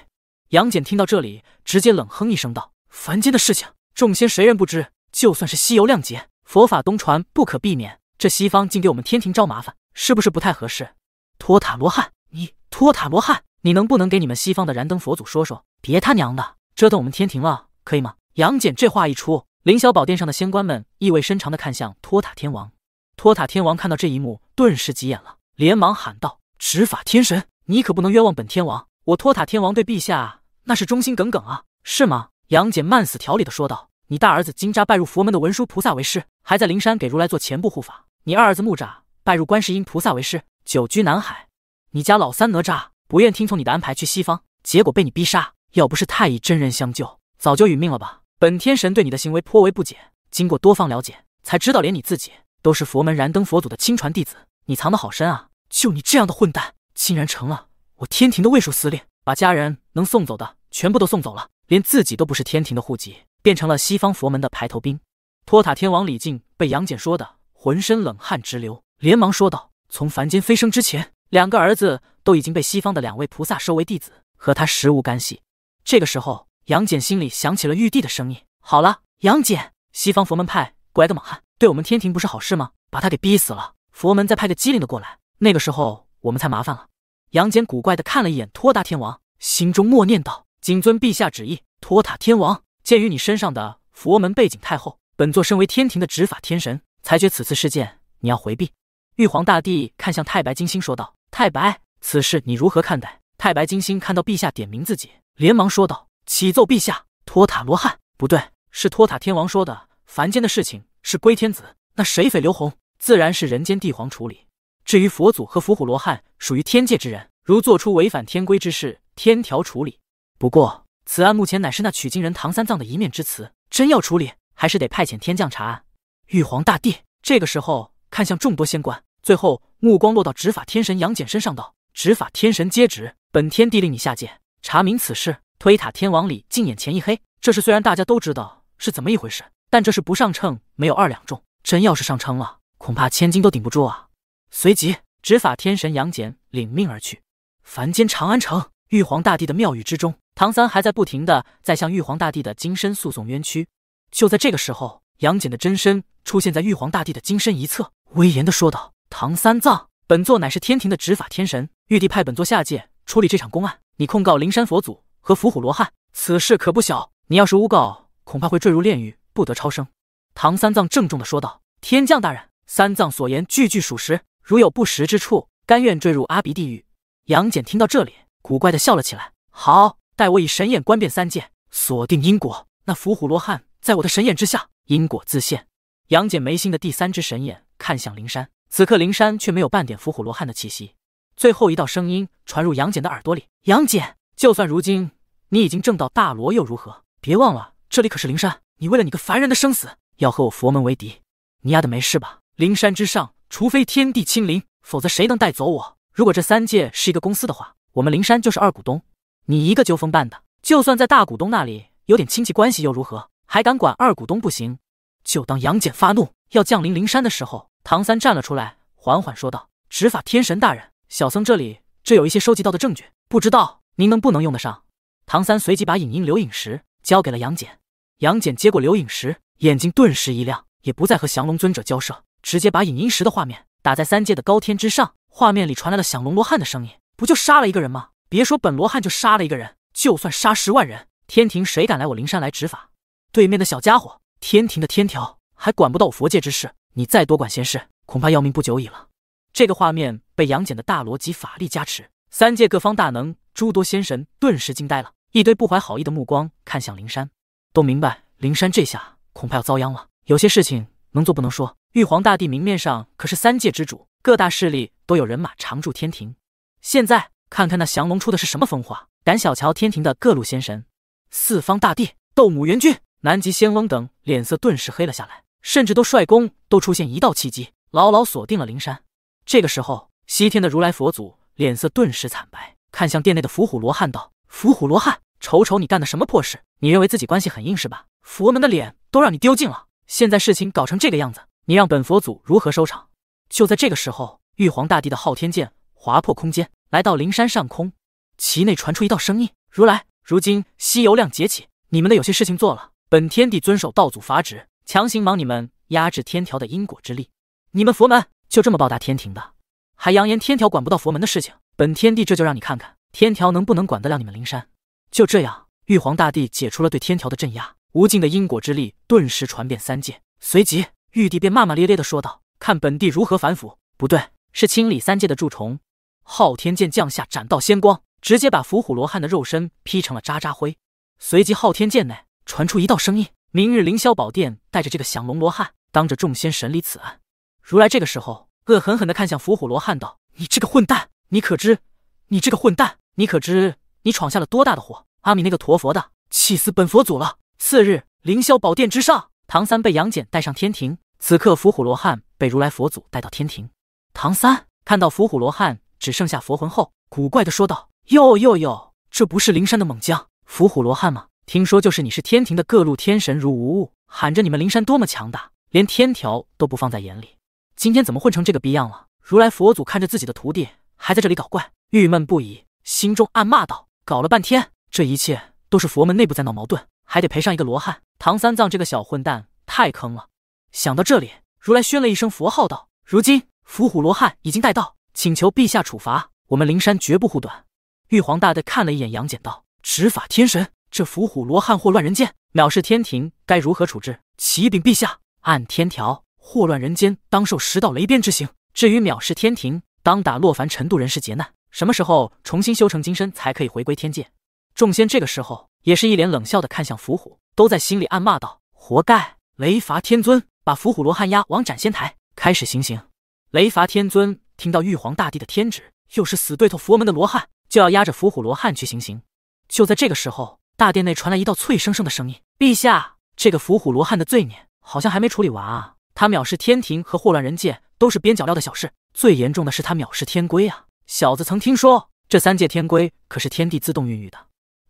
Speaker 1: 杨戬听到这里，直接冷哼一声道：“凡间的事情，众仙谁人不知？就算是西游亮节，佛法东传不可避免。这西方竟给我们天庭招麻烦。”是不是不太合适？托塔罗汉，你托塔罗汉，你能不能给你们西方的燃灯佛祖说说？别他娘的折腾我们天庭了，可以吗？杨戬这话一出，凌霄宝殿上的仙官们意味深长的看向托塔天王。托塔天王看到这一幕，顿时急眼了，连忙喊道：“执法天神，你可不能冤枉本天王！我托塔天王对陛下那是忠心耿耿啊，是吗？”杨戬慢死条理的说道：“你大儿子金吒拜入佛门的文殊菩萨为师，还在灵山给如来做前部护法。你二儿子木吒。”拜入观世音菩萨为师，久居南海。你家老三哪吒不愿听从你的安排去西方，结果被你逼杀。要不是太乙真人相救，早就殒命了吧？本天神对你的行为颇为不解。经过多方了解，才知道连你自己都是佛门燃灯佛祖的亲传弟子。你藏得好深啊！就你这样的混蛋，竟然成了我天庭的卫戍司令，把家人能送走的全部都送走了，连自己都不是天庭的户籍，变成了西方佛门的排头兵。托塔天王李靖被杨戬说的浑身冷汗直流。连忙说道：“从凡间飞升之前，两个儿子都已经被西方的两位菩萨收为弟子，和他实无干系。”这个时候，杨戬心里响起了玉帝的声音：“好了，杨戬，西方佛门派过来个莽汉，对我们天庭不是好事吗？把他给逼死了。佛门再派个机灵的过来，那个时候我们才麻烦了。”杨戬古怪的看了一眼托塔天王，心中默念道：“谨遵陛下旨意。”托塔天王，鉴于你身上的佛门背景太厚，本座身为天庭的执法天神，裁决此次事件，你要回避。玉皇大帝看向太白金星，说道：“太白，此事你如何看待？”太白金星看到陛下点名自己，连忙说道：“启奏陛下，托塔罗汉不对，是托塔天王说的。凡间的事情是归天子，那水匪刘洪自然是人间帝皇处理。至于佛祖和伏虎罗汉属于天界之人，如做出违反天规之事，天条处理。不过此案目前乃是那取经人唐三藏的一面之词，真要处理，还是得派遣天将查案。”玉皇大帝这个时候看向众多仙官。最后目光落到执法天神杨戬身上，道：“执法天神接旨，本天地令你下界查明此事。”推塔天王李靖眼前一黑，这事虽然大家都知道是怎么一回事，但这是不上秤没有二两重，真要是上秤了，恐怕千斤都顶不住啊。随即，执法天神杨戬领命而去。凡间长安城，玉皇大帝的庙宇之中，唐三还在不停的在向玉皇大帝的金身诉讼冤屈。就在这个时候，杨戬的真身出现在玉皇大帝的金身一侧，威严的说道。唐三藏，本座乃是天庭的执法天神，玉帝派本座下界处理这场公案。你控告灵山佛祖和伏虎罗汉，此事可不小。你要是诬告，恐怕会坠入炼狱，不得超生。唐三藏郑重地说道：“天降大人，三藏所言句句属实，如有不实之处，甘愿坠入阿鼻地狱。”杨戬听到这里，古怪地笑了起来。好，待我以神眼观遍三界，锁定因果。那伏虎罗汉，在我的神眼之下，因果自现。杨戬眉心的第三只神眼看向灵山。此刻，灵山却没有半点伏虎罗汉的气息。最后一道声音传入杨戬的耳朵里：“杨戬，就算如今你已经证到大罗，又如何？别忘了，这里可是灵山。你为了你个凡人的生死，要和我佛门为敌，你丫的没事吧？灵山之上，除非天地清灵，否则谁能带走我？如果这三界是一个公司的话，我们灵山就是二股东。你一个纠风办的，就算在大股东那里有点亲戚关系又如何？还敢管二股东不行？就当杨戬发怒要降临灵山的时候。”唐三站了出来，缓缓说道：“执法天神大人，小僧这里这有一些收集到的证据，不知道您能不能用得上。”唐三随即把影音留影石交给了杨戬。杨戬接过留影石，眼睛顿时一亮，也不再和降龙尊者交涉，直接把影音石的画面打在三界的高天之上。画面里传来了降龙罗汉的声音：“不就杀了一个人吗？别说本罗汉就杀了一个人，就算杀十万人，天庭谁敢来我灵山来执法？对面的小家伙，天庭的天条还管不到我佛界之事。”你再多管闲事，恐怕要命不久矣了。这个画面被杨戬的大罗级法力加持，三界各方大能、诸多仙神顿时惊呆了，一堆不怀好意的目光看向灵山，都明白灵山这下恐怕要遭殃了。有些事情能做不能说，玉皇大帝明面上可是三界之主，各大势力都有人马常驻天庭。现在看看那降龙出的是什么风化，敢小瞧天庭的各路仙神？四方大帝、斗母元君、南极仙翁等脸色顿时黑了下来。甚至都率宫都出现一道契机，牢牢锁定了灵山。这个时候，西天的如来佛祖脸色顿时惨白，看向殿内的伏虎罗汉道：“伏虎罗汉，瞅瞅你干的什么破事！你认为自己关系很硬是吧？佛门的脸都让你丢尽了。现在事情搞成这个样子，你让本佛祖如何收场？”就在这个时候，玉皇大帝的昊天剑划破空间，来到灵山上空，其内传出一道声音：“如来，如今西游亮节起，你们的有些事情做了，本天帝遵守道祖法旨。”强行帮你们压制天条的因果之力，你们佛门就这么报答天庭的？还扬言天条管不到佛门的事情？本天帝这就让你看看天条能不能管得了你们灵山。就这样，玉皇大帝解除了对天条的镇压，无尽的因果之力顿时传遍三界。随即，玉帝便骂骂咧咧地说道：“看本帝如何反腐！”不对，是清理三界的蛀虫。昊天剑降下斩道仙光，直接把伏虎罗汉的肉身劈成了渣渣灰。随即，昊天剑内传出一道声音。明日凌霄宝殿，带着这个降龙罗汉，当着众仙审理此案。如来这个时候恶狠狠地看向伏虎罗汉，道：“你这个混蛋，你可知？你这个混蛋，你可知你闯下了多大的祸？阿弥那个陀佛的，气死本佛祖了！”次日，凌霄宝殿之上，唐三被杨戬带上天庭。此刻，伏虎罗汉被如来佛祖带到天庭。唐三看到伏虎罗汉只剩下佛魂后，古怪地说道：“哟哟哟，这不是灵山的猛将伏虎罗汉吗？”听说就是你是天庭的各路天神如无物，喊着你们灵山多么强大，连天条都不放在眼里。今天怎么混成这个逼样了？如来佛祖看着自己的徒弟还在这里搞怪，郁闷不已，心中暗骂道：“搞了半天，这一切都是佛门内部在闹矛盾，还得赔上一个罗汉。”唐三藏这个小混蛋太坑了。想到这里，如来宣了一声佛号道：“如今伏虎罗汉已经带到，请求陛下处罚。我们灵山绝不护短。”玉皇大帝看了一眼杨戬道：“执法天神。”这伏虎罗汉祸乱人间，藐视天庭，该如何处置？启禀陛下，按天条，祸乱人间当受十道雷鞭之刑；至于藐视天庭，当打落凡尘度人世劫难。什么时候重新修成金身，才可以回归天界？众仙这个时候也是一脸冷笑的看向伏虎，都在心里暗骂道：“活该！”雷罚天尊把伏虎罗汉押往斩仙台开始行刑。雷罚天尊听到玉皇大帝的天旨，又是死对头佛门的罗汉，就要押着伏虎罗汉去行刑。就在这个时候。大殿内传来一道脆生生的声音：“陛下，这个伏虎罗汉的罪孽好像还没处理完啊！他藐视天庭和祸乱人界都是边角料的小事，最严重的是他藐视天规啊！小子曾听说，这三界天规可是天地自动孕育的，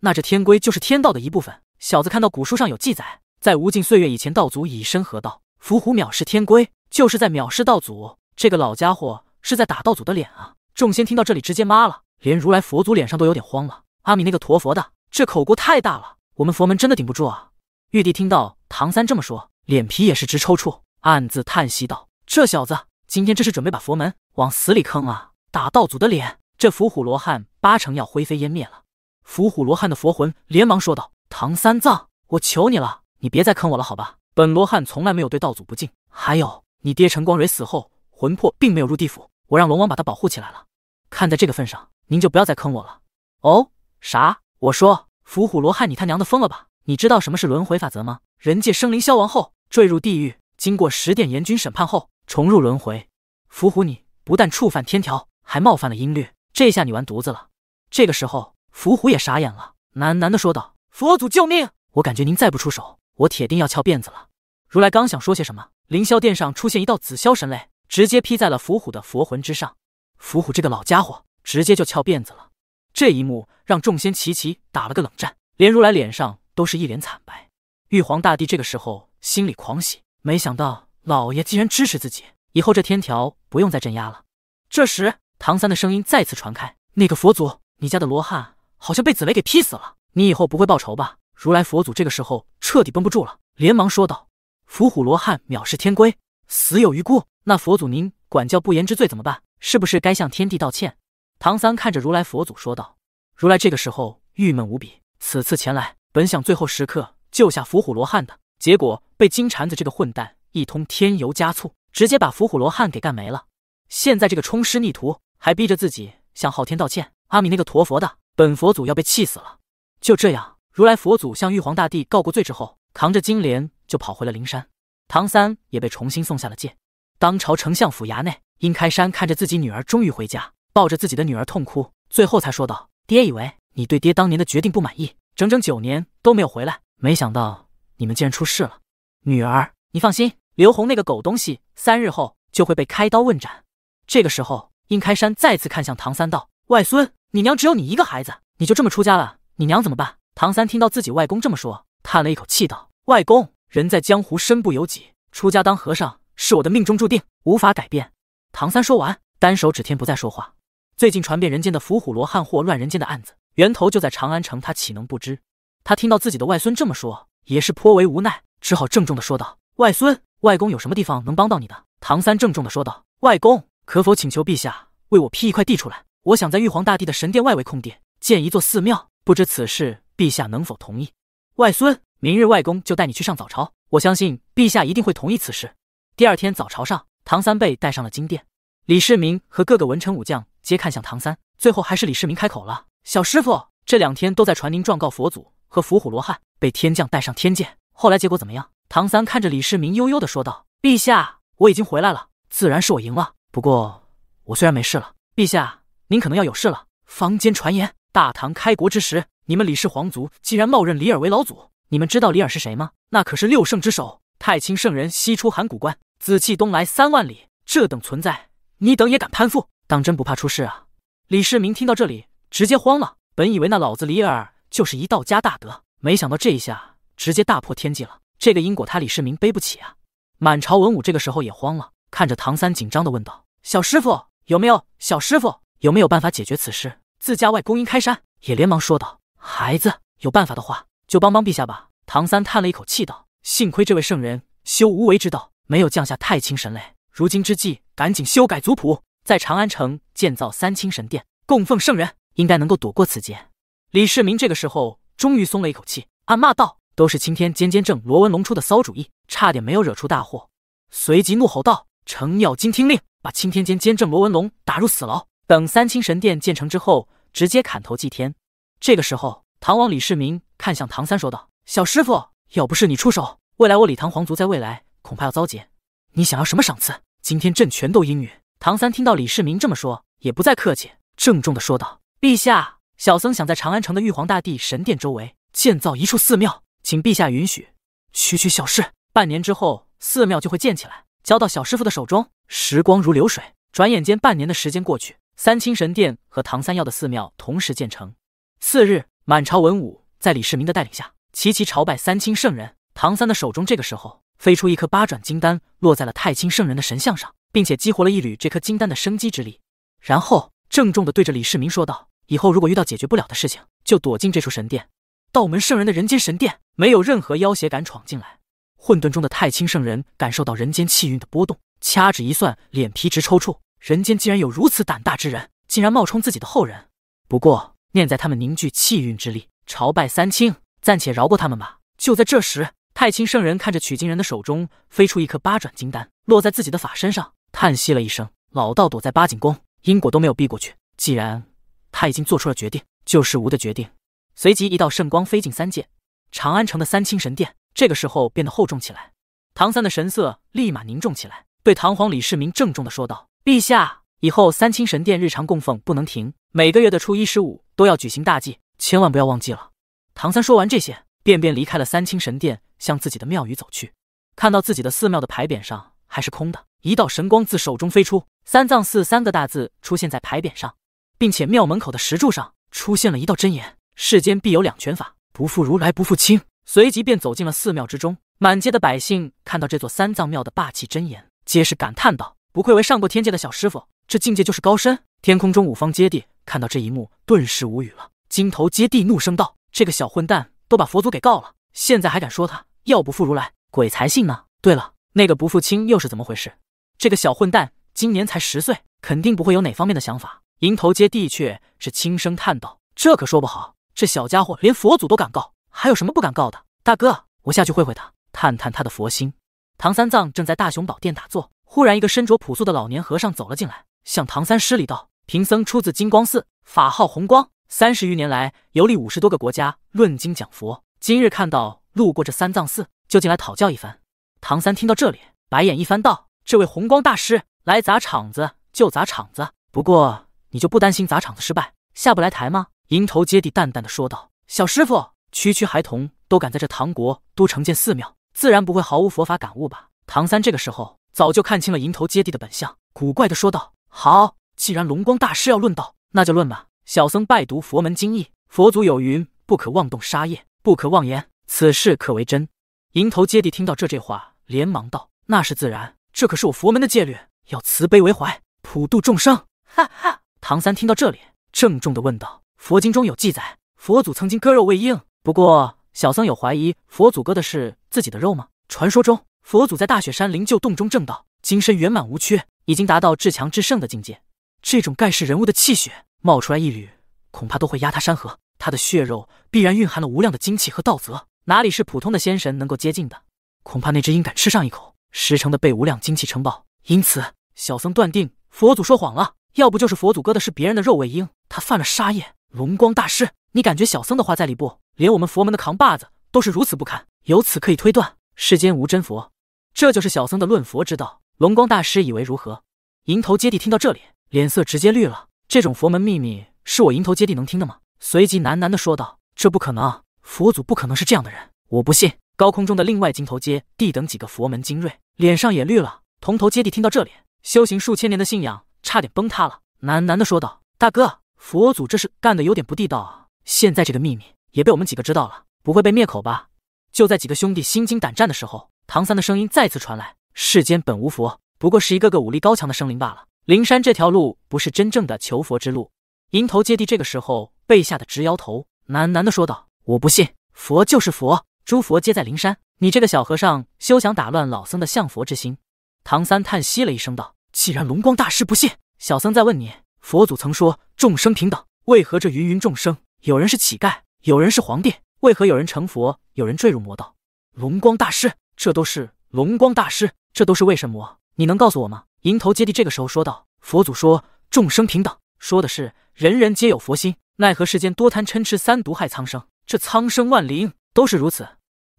Speaker 1: 那这天规就是天道的一部分。小子看到古书上有记载，在无尽岁月以前，道祖以身合道，伏虎藐视天规，就是在藐视道祖。这个老家伙是在打道祖的脸啊！”众仙听到这里直接妈了，连如来佛祖脸上都有点慌了：“阿弥那个陀佛的！”这口锅太大了，我们佛门真的顶不住啊！玉帝听到唐三这么说，脸皮也是直抽搐，暗自叹息道：“这小子今天这是准备把佛门往死里坑啊！打道祖的脸，这伏虎罗汉八成要灰飞烟灭了。”伏虎罗汉的佛魂连忙说道：“唐三藏，我求你了，你别再坑我了，好吧？本罗汉从来没有对道祖不敬。还有，你爹陈光蕊死后魂魄并没有入地府，我让龙王把他保护起来了。看在这个份上，您就不要再坑我了。”哦，啥？我说：“伏虎罗汉，你他娘的疯了吧？你知道什么是轮回法则吗？人界生灵消亡后，坠入地狱，经过十殿阎君审判后，重入轮回。伏虎，你不但触犯天条，还冒犯了音律，这下你完犊子了。”这个时候，伏虎也傻眼了，喃喃的说道：“佛祖救命！我感觉您再不出手，我铁定要翘辫子了。”如来刚想说些什么，凌霄殿上出现一道紫霄神雷，直接劈在了伏虎的佛魂之上。伏虎这个老家伙，直接就翘辫子了。这一幕让众仙齐齐打了个冷战，连如来脸上都是一脸惨白。玉皇大帝这个时候心里狂喜，没想到老爷竟然支持自己，以后这天条不用再镇压了。这时，唐三的声音再次传开：“那个佛祖，你家的罗汉好像被紫雷给劈死了，你以后不会报仇吧？”如来佛祖这个时候彻底绷不住了，连忙说道：“伏虎罗汉藐视天规，死有余辜。那佛祖您管教不严之罪怎么办？是不是该向天帝道歉？”唐三看着如来佛祖说道：“如来这个时候郁闷无比，此次前来本想最后时刻救下伏虎罗汉的，结果被金蝉子这个混蛋一通添油加醋，直接把伏虎罗汉给干没了。现在这个充师逆徒还逼着自己向昊天道歉，阿弥那个陀佛的，本佛祖要被气死了。”就这样，如来佛祖向玉皇大帝告过罪之后，扛着金莲就跑回了灵山。唐三也被重新送下了界。当朝丞相府衙内，殷开山看着自己女儿终于回家。抱着自己的女儿痛哭，最后才说道：“爹以为你对爹当年的决定不满意，整整九年都没有回来，没想到你们竟然出事了。女儿，你放心，刘红那个狗东西，三日后就会被开刀问斩。”这个时候，殷开山再次看向唐三道：“外孙，你娘只有你一个孩子，你就这么出家了，你娘怎么办？”唐三听到自己外公这么说，叹了一口气道：“外公，人在江湖，身不由己，出家当和尚是我的命中注定，无法改变。”唐三说完，单手指天，不再说话。最近传遍人间的伏虎罗汉祸乱人间的案子，源头就在长安城，他岂能不知？他听到自己的外孙这么说，也是颇为无奈，只好郑重的说道：“外孙，外公有什么地方能帮到你的？”唐三郑重的说道：“外公，可否请求陛下为我批一块地出来？我想在玉皇大帝的神殿外围空地建一座寺庙，不知此事陛下能否同意？”外孙，明日外公就带你去上早朝，我相信陛下一定会同意此事。第二天早朝上，唐三被带上了金殿。李世民和各个文臣武将皆看向唐三，最后还是李世民开口了：“小师傅，这两天都在传您状告佛祖和伏虎罗汉被天将带上天界，后来结果怎么样？”唐三看着李世民，悠悠的说道：“陛下，我已经回来了，自然是我赢了。不过，我虽然没事了，陛下您可能要有事了。坊间传言，大唐开国之时，你们李氏皇族竟然冒认李耳为老祖，你们知道李耳是谁吗？那可是六圣之首，太清圣人西出函谷关，紫气东来三万里，这等存在。”你等也敢攀附，当真不怕出事啊？李世民听到这里，直接慌了。本以为那老子李耳就是一道家大德，没想到这一下直接大破天际了。这个因果他李世民背不起啊！满朝文武这个时候也慌了，看着唐三紧张的问道：“小师傅有没有？小师傅有没有办法解决此事？”自家外公英开山也连忙说道：“孩子有办法的话，就帮帮陛下吧。”唐三叹了一口气道：“幸亏这位圣人修无为之道，没有降下太清神雷。如今之计……”赶紧修改族谱，在长安城建造三清神殿，供奉圣人，应该能够躲过此劫。李世民这个时候终于松了一口气，暗骂道：“都是青天监监正罗文龙出的馊主意，差点没有惹出大祸。”随即怒吼道：“程咬金，听令，把青天监监正罗文龙打入死牢。等三清神殿建成之后，直接砍头祭天。”这个时候，唐王李世民看向唐三说道：“小师傅，要不是你出手，未来我李唐皇族在未来恐怕要遭劫。你想要什么赏赐？”今天朕全都应允。唐三听到李世民这么说，也不再客气，郑重地说道：“陛下，小僧想在长安城的玉皇大帝神殿周围建造一处寺庙，请陛下允许。区区小事，半年之后寺庙就会建起来，交到小师傅的手中。”时光如流水，转眼间半年的时间过去，三清神殿和唐三要的寺庙同时建成。次日，满朝文武在李世民的带领下，齐齐朝拜三清圣人。唐三的手中，这个时候。飞出一颗八转金丹，落在了太清圣人的神像上，并且激活了一缕这颗金丹的生机之力，然后郑重地对着李世民说道：“以后如果遇到解决不了的事情，就躲进这处神殿，道门圣人的人间神殿，没有任何妖邪敢闯进来。”混沌中的太清圣人感受到人间气运的波动，掐指一算，脸皮直抽搐：“人间竟然有如此胆大之人，竟然冒充自己的后人！”
Speaker 2: 不过
Speaker 1: 念在他们凝聚气运之力朝拜三清，暂且饶过他们吧。就在这时。太清圣人看着取经人的手中飞出一颗八转金丹，落在自己的法身上，叹息了一声。老道躲在八景宫，因果都没有避过去。既然他已经做出了决定，就是无的决定。随即一道圣光飞进三界，长安城的三清神殿这个时候变得厚重起来。唐三的神色立马凝重起来，对唐皇李世民郑重的说道：“陛下，以后三清神殿日常供奉不能停，每个月的初一十五都要举行大祭，千万不要忘记了。”唐三说完这些。便便离开了三清神殿，向自己的庙宇走去。看到自己的寺庙的牌匾上还是空的，一道神光自手中飞出，“三藏寺”三个大字出现在牌匾上，并且庙门口的石柱上出现了一道真言：“世间必有两全法，不负如来，不负卿。”随即便走进了寺庙之中。满街的百姓看到这座三藏庙的霸气真言，皆是感叹道：“不愧为上过天界的小师傅，这境界就是高深。”天空中五方皆地看到这一幕，顿时无语了。金头揭地怒声道：“这个小混蛋！”都把佛祖给告了，现在还敢说他要不负如来，鬼才信呢！对了，那个不负卿又是怎么回事？这个小混蛋今年才十岁，肯定不会有哪方面的想法。迎头接地却是轻声叹道：“这可说不好，这小家伙连佛祖都敢告，还有什么不敢告的？”大哥，我下去会会他，探探他的佛心。唐三藏正在大雄宝殿打坐，忽然一个身着朴素的老年和尚走了进来，向唐三施礼道：“贫僧出自金光寺，法号红光。”三十余年来，游历五十多个国家，论经讲佛。今日看到路过这三藏寺，就进来讨教一番。唐三听到这里，白眼一翻，道：“这位红光大师来砸场子就砸场子，不过你就不担心砸场子失败，下不来台吗？”迎头接地淡淡的说道：“小师傅，区区孩童都敢在这唐国都城建寺庙，自然不会毫无佛法感悟吧？”唐三这个时候早就看清了迎头接地的本相，古怪的说道：“好，既然龙光大师要论道，那就论吧。”小僧拜读佛门经义，佛祖有云：不可妄动杀业，不可妄言此事可为真。迎头接地听到这这话，连忙道：“那是自然，这可是我佛门的戒律，要慈悲为怀，普度众生。”哈哈。唐三听到这里，郑重的问道：“佛经中有记载，佛祖曾经割肉喂鹰。不过，小僧有怀疑，佛祖割的是自己的肉吗？传说中，佛祖在大雪山灵鹫洞中正道，金身圆满无缺，已经达到至强至圣的境界。这种盖世人物的气血。”冒出来一缕，恐怕都会压塌山河。他的血肉必然蕴含了无量的精气和道泽，哪里是普通的仙神能够接近的？恐怕那只鹰敢吃上一口，十成的被无量精气撑爆。因此，小僧断定佛祖说谎了。要不就是佛祖割的是别人的肉喂鹰，他犯了杀业。龙光大师，你感觉小僧的话在理不？连我们佛门的扛把子都是如此不堪，由此可以推断世间无真佛。这就是小僧的论佛之道。龙光大师以为如何？迎头接地听到这里，脸色直接绿了。这种佛门秘密是我迎头接弟能听的吗？随即喃喃的说道：“这不可能，佛祖不可能是这样的人，我不信。”高空中的另外金头接地等几个佛门精锐，脸上也绿了。铜头接地听到这里，修行数千年的信仰差点崩塌了，喃喃的说道：“大哥，佛祖这是干的有点不地道啊！现在这个秘密也被我们几个知道了，不会被灭口吧？”就在几个兄弟心惊胆战的时候，唐三的声音再次传来：“世间本无佛，不过是一个个武力高强的生灵罢了。”灵山这条路不是真正的求佛之路。迎头接地，这个时候被吓得直摇头，喃喃的说道：“我不信，佛就是佛，诸佛皆在灵山。你这个小和尚，休想打乱老僧的向佛之心。”唐三叹息了一声，道：“既然龙光大师不信，小僧再问你，佛祖曾说众生平等，为何这芸芸众生，有人是乞丐，有人是皇帝？为何有人成佛，有人坠入魔道？龙光大师，这都是龙光大师，这都是为什么？你能告诉我吗？”迎头接地，这个时候说道：“佛祖说众生平等，说的是人人皆有佛心。奈何世间多贪嗔痴三毒害苍生，这苍生万灵都是如此。”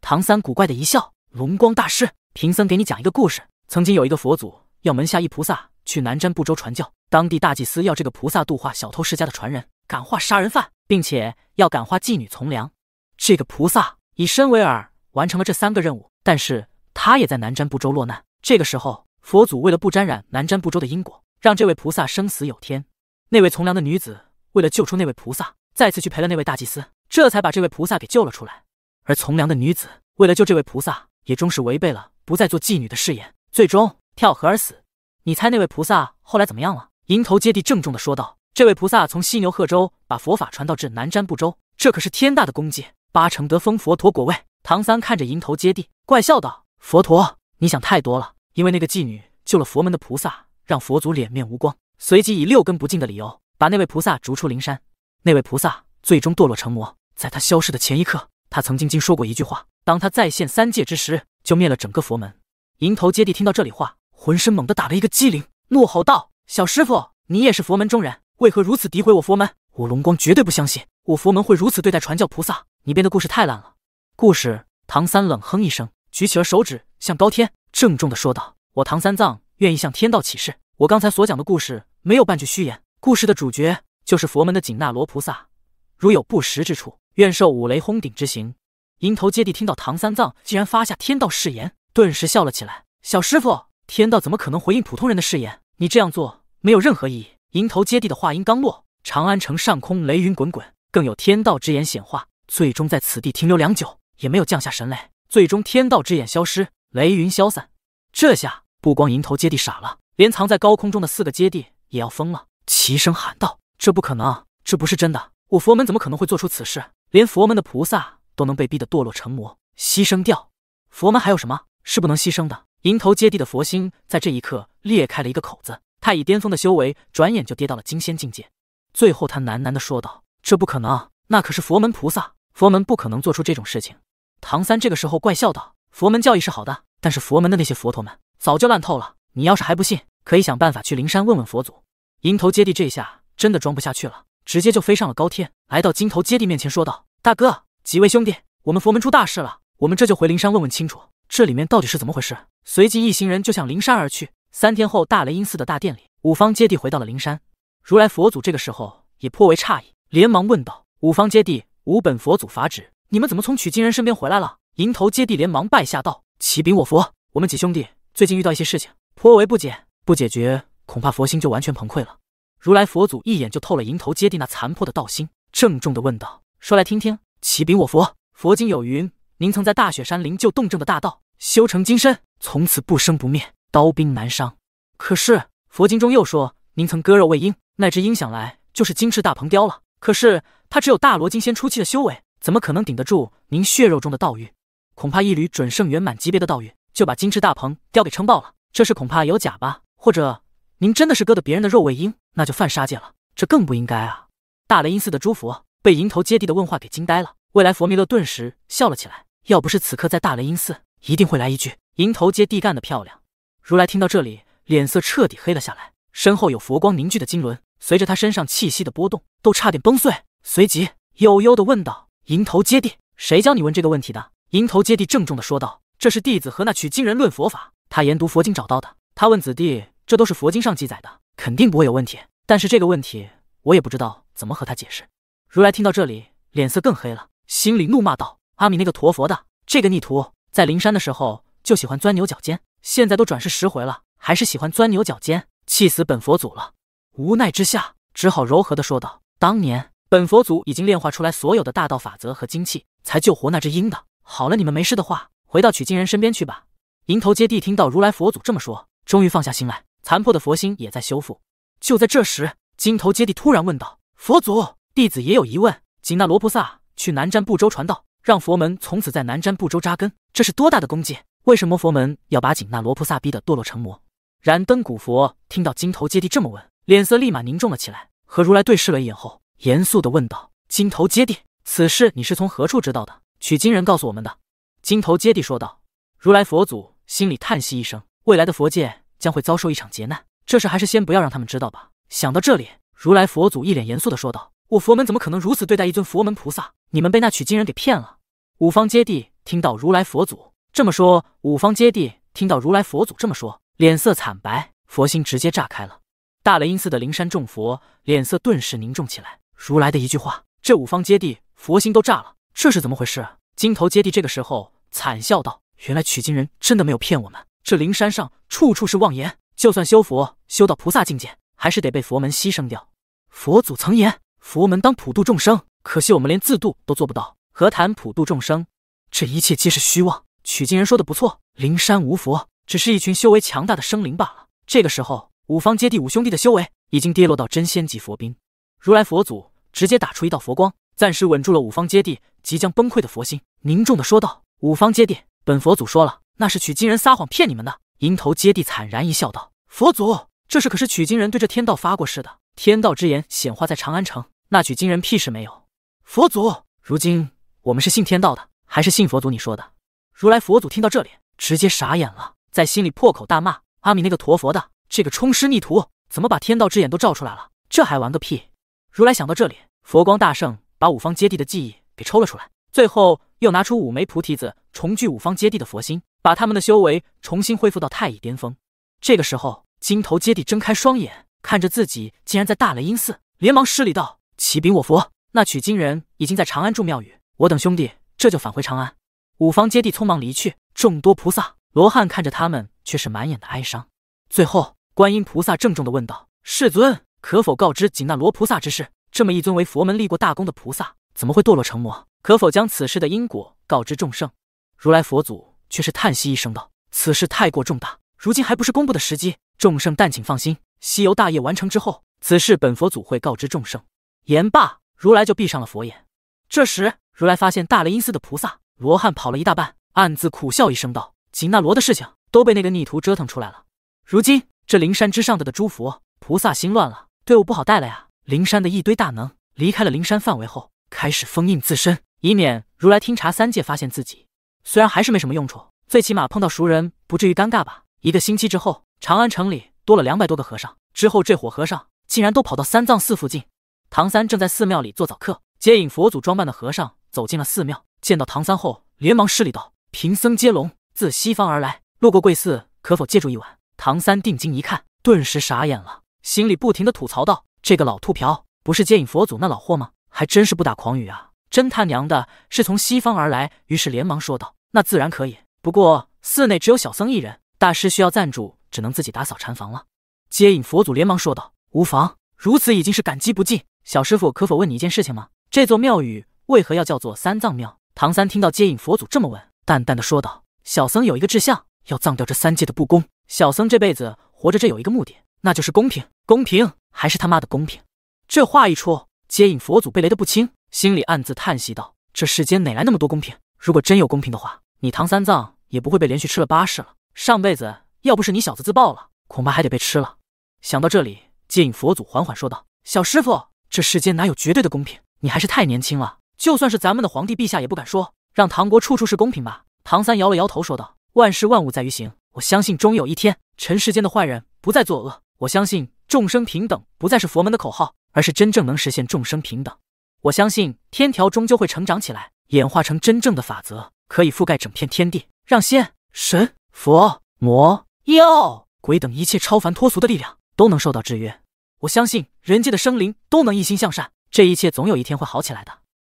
Speaker 1: 唐三古怪的一笑：“龙光大师，贫僧给你讲一个故事。曾经有一个佛祖要门下一菩萨去南瞻部洲传教，当地大祭司要这个菩萨度化小偷世家的传人，感化杀人犯，并且要感化妓女从良。这个菩萨以身为饵，完成了这三个任务，但是他也在南瞻部洲落难。这个时候。”佛祖为了不沾染南瞻部洲的因果，让这位菩萨生死有天。那位从良的女子为了救出那位菩萨，再次去陪了那位大祭司，这才把这位菩萨给救了出来。而从良的女子为了救这位菩萨，也终是违背了不再做妓女的誓言，最终跳河而死。你猜那位菩萨后来怎么样了？迎头接地郑重地说道：“这位菩萨从犀牛贺州把佛法传到至南瞻部洲，这可是天大的功绩，八成得封佛陀果位。”唐三看着迎头接地，怪笑道：“佛陀，你想太多了。”因为那个妓女救了佛门的菩萨，让佛祖脸面无光，随即以六根不净的理由把那位菩萨逐出灵山。那位菩萨最终堕落成魔，在他消失的前一刻，他曾经经说过一句话：当他再现三界之时，就灭了整个佛门。迎头接地听到这里话，浑身猛地打了一个激灵，怒吼道：“小师傅，你也是佛门中人，为何如此诋毁我佛门？我龙光绝对不相信我佛门会如此对待传教菩萨。你编的故事太烂了！”故事，唐三冷哼一声，举起了手指。向高天郑重地说道：“我唐三藏愿意向天道起誓，我刚才所讲的故事没有半句虚言。故事的主角就是佛门的紧那罗菩萨，如有不实之处，愿受五雷轰顶之刑。”迎头接地听到唐三藏竟然发下天道誓言，顿时笑了起来。“小师傅，天道怎么可能回应普通人的誓言？你这样做没有任何意义。”迎头接地的话音刚落，长安城上空雷云滚滚，更有天道之眼显化，最终在此地停留良久，也没有降下神雷。最终，天道之眼消失。雷云消散，这下不光银头接地傻了，连藏在高空中的四个接地也要疯了，齐声喊道：“这不可能，这不是真的！我佛门怎么可能会做出此事？连佛门的菩萨都能被逼得堕落成魔，牺牲掉，佛门还有什么是不能牺牲的？”银头接地的佛心在这一刻裂开了一个口子，太乙巅峰的修为转眼就跌到了金仙境界。最后，他喃喃的说道：“这不可能，那可是佛门菩萨，佛门不可能做出这种事情。”唐三这个时候怪笑道。佛门教义是好的，但是佛门的那些佛陀们早就烂透了。你要是还不信，可以想办法去灵山问问佛祖。银头接地这下真的装不下去了，直接就飞上了高天，来到金头接地面前说道：“大哥，几位兄弟，我们佛门出大事了，我们这就回灵山问问清楚，这里面到底是怎么回事。”随即一行人就向灵山而去。三天后，大雷音寺的大殿里，五方接地回到了灵山。如来佛祖这个时候也颇为诧异，连忙问道：“五方接地，无本佛祖法旨，你们怎么从取经人身边回来了？”迎头接地连忙拜下道：“启禀我佛，我们几兄弟最近遇到一些事情，颇为不解，不解决，恐怕佛心就完全崩溃了。”如来佛祖一眼就透了迎头接地那残破的道心，郑重的问道：“说来听听。”启禀我佛，佛经有云，您曾在大雪山灵鹫洞正的大道，修成金身，从此不生不灭，刀兵难伤。可是佛经中又说，您曾割肉喂鹰，那只鹰想来就是金翅大鹏雕了。可是它只有大罗金仙初期的修为，怎么可能顶得住您血肉中的道欲？恐怕一缕准圣圆满级别的道运就把金翅大鹏雕给撑爆了，这事恐怕有假吧？或者您真的是割的别人的肉喂鹰，那就犯杀戒了，这更不应该啊！大雷音寺的诸佛被迎头接地的问话给惊呆了，未来佛弥勒顿时笑了起来。要不是此刻在大雷音寺，一定会来一句“迎头接地干的漂亮”。如来听到这里，脸色彻底黑了下来，身后有佛光凝聚的金轮随着他身上气息的波动都差点崩碎，随即悠悠地问道：“迎头接地，谁教你问这个问题的？”迎头接地郑重的说道：“这是弟子和那取经人论佛法，他研读佛经找到的。他问子弟，这都是佛经上记载的，肯定不会有问题。但是这个问题，我也不知道怎么和他解释。”如来听到这里，脸色更黑了，心里怒骂道：“阿弥那个陀佛的，这个逆徒在灵山的时候就喜欢钻牛角尖，现在都转世十回了，还是喜欢钻牛角尖，气死本佛祖了！”无奈之下，只好柔和的说道：“当年本佛祖已经炼化出来所有的大道法则和精气，才救活那只鹰的。”好了，你们没事的话，回到取经人身边去吧。银头接地听到如来佛祖这么说，终于放下心来，残破的佛心也在修复。就在这时，金头接地突然问道：“佛祖，弟子也有疑问。紧那罗菩萨去南瞻部洲传道，让佛门从此在南瞻部洲扎根，这是多大的功绩？为什么佛门要把紧那罗菩萨逼得堕落成魔？”燃灯古佛听到金头接地这么问，脸色立马凝重了起来，和如来对视了一眼后，严肃的问道：“金头接地，此事你是从何处知道的？”取经人告诉我们的，金头接地说道：“如来佛祖心里叹息一声，未来的佛界将会遭受一场劫难。这事还是先不要让他们知道吧。”想到这里，如来佛祖一脸严肃的说道：“我佛门怎么可能如此对待一尊佛门菩萨？你们被那取经人给骗了！”五方揭谛听到如来佛祖这么说，五方揭谛听到如来佛祖这么说，脸色惨白，佛心直接炸开了。大雷音寺的灵山众佛脸色顿时凝重起来。如来的一句话，这五方揭谛佛心都炸了。这是怎么回事？金头接地这个时候惨笑道：“原来取经人真的没有骗我们，这灵山上处处是妄言。就算修佛，修到菩萨境界，还是得被佛门牺牲掉。佛祖曾言，佛门当普度众生，可惜我们连自度都做不到，何谈普度众生？这一切皆是虚妄。取经人说的不错，灵山无佛，只是一群修为强大的生灵罢了。”这个时候，五方接地五兄弟的修为已经跌落到真仙级佛兵，如来佛祖直接打出一道佛光，暂时稳住了五方接地。即将崩溃的佛心凝重地说道：“五方揭谛，本佛祖说了，那是取经人撒谎骗你们的。”迎头揭谛惨然一笑道：“佛祖，这事可是取经人对这天道发过誓的，天道之眼显化在长安城，那取经人屁事没有。”佛祖，如今我们是信天道的，还是信佛祖？你说的。如来佛祖听到这里，直接傻眼了，在心里破口大骂：“阿弥那个陀佛的，这个充师逆徒，怎么把天道之眼都照出来了？这还玩个屁！”如来想到这里，佛光大圣把五方揭谛的记忆。给抽了出来，最后又拿出五枚菩提子，重聚五方接地的佛心，把他们的修为重新恢复到太乙巅峰。这个时候，金头揭谛睁开双眼，看着自己竟然在大雷音寺，连忙施礼道：“启禀我佛，那取经人已经在长安住庙宇，我等兄弟这就返回长安。”五方揭谛匆忙离去，众多菩萨罗汉看着他们，却是满眼的哀伤。最后，观音菩萨郑重地问道：“世尊，可否告知仅那罗菩萨之事？这么一尊为佛门立过大功的菩萨。”怎么会堕落成魔？可否将此事的因果告知众圣？如来佛祖却是叹息一声道：“此事太过重大，如今还不是公布的时机。众圣但请放心，西游大业完成之后，此事本佛祖会告知众圣。”言罢，如来就闭上了佛眼。这时，如来发现大雷音寺的菩萨罗汉跑了一大半，暗自苦笑一声道：“紧那罗的事情都被那个逆徒折腾出来了。如今这灵山之上的的诸佛菩萨心乱了，队伍不好带了呀。灵山的一堆大能离开了灵山范围后。”开始封印自身，以免如来听察三界发现自己。虽然还是没什么用处，最起码碰到熟人不至于尴尬吧。一个星期之后，长安城里多了两百多个和尚。之后，这伙和尚竟然都跑到三藏寺附近。唐三正在寺庙里做早课，接引佛祖装扮的和尚走进了寺庙，见到唐三后，连忙施礼道：“贫僧接龙，自西方而来，路过贵寺，可否借住一晚？”唐三定睛一看，顿时傻眼了，心里不停的吐槽道：“这个老秃瓢，不是接引佛祖那老货吗？”还真是不打诳语啊！真他娘的是从西方而来，于是连忙说道：“那自然可以，不过寺内只有小僧一人，大师需要暂住，只能自己打扫禅房了。”接引佛祖连忙说道：“无妨，如此已经是感激不尽。小师傅可否问你一件事情吗？这座庙宇为何要叫做三藏庙？”唐三听到接引佛祖这么问，淡淡的说道：“小僧有一个志向，要葬掉这三界的不公。小僧这辈子活着，这有一个目的，那就是公平，公平，还是他妈的公平！”这话一出。接引佛祖被雷得不轻，心里暗自叹息道：“这世间哪来那么多公平？如果真有公平的话，你唐三藏也不会被连续吃了八世了。上辈子要不是你小子自爆了，恐怕还得被吃了。”想到这里，接引佛祖缓缓说道：“小师傅，这世间哪有绝对的公平？你还是太年轻了。就算是咱们的皇帝陛下也不敢说让唐国处处是公平吧？”唐三摇了摇头说道：“万事万物在于行，我相信终有一天，尘世间的坏人不再作恶。我相信众生平等不再是佛门的口号。”而是真正能实现众生平等，我相信天条终究会成长起来，演化成真正的法则，可以覆盖整片天地，让仙、神、佛、魔、妖、鬼等一切超凡脱俗的力量都能受到制约。我相信人界的生灵都能一心向善，这一切总有一天会好起来的。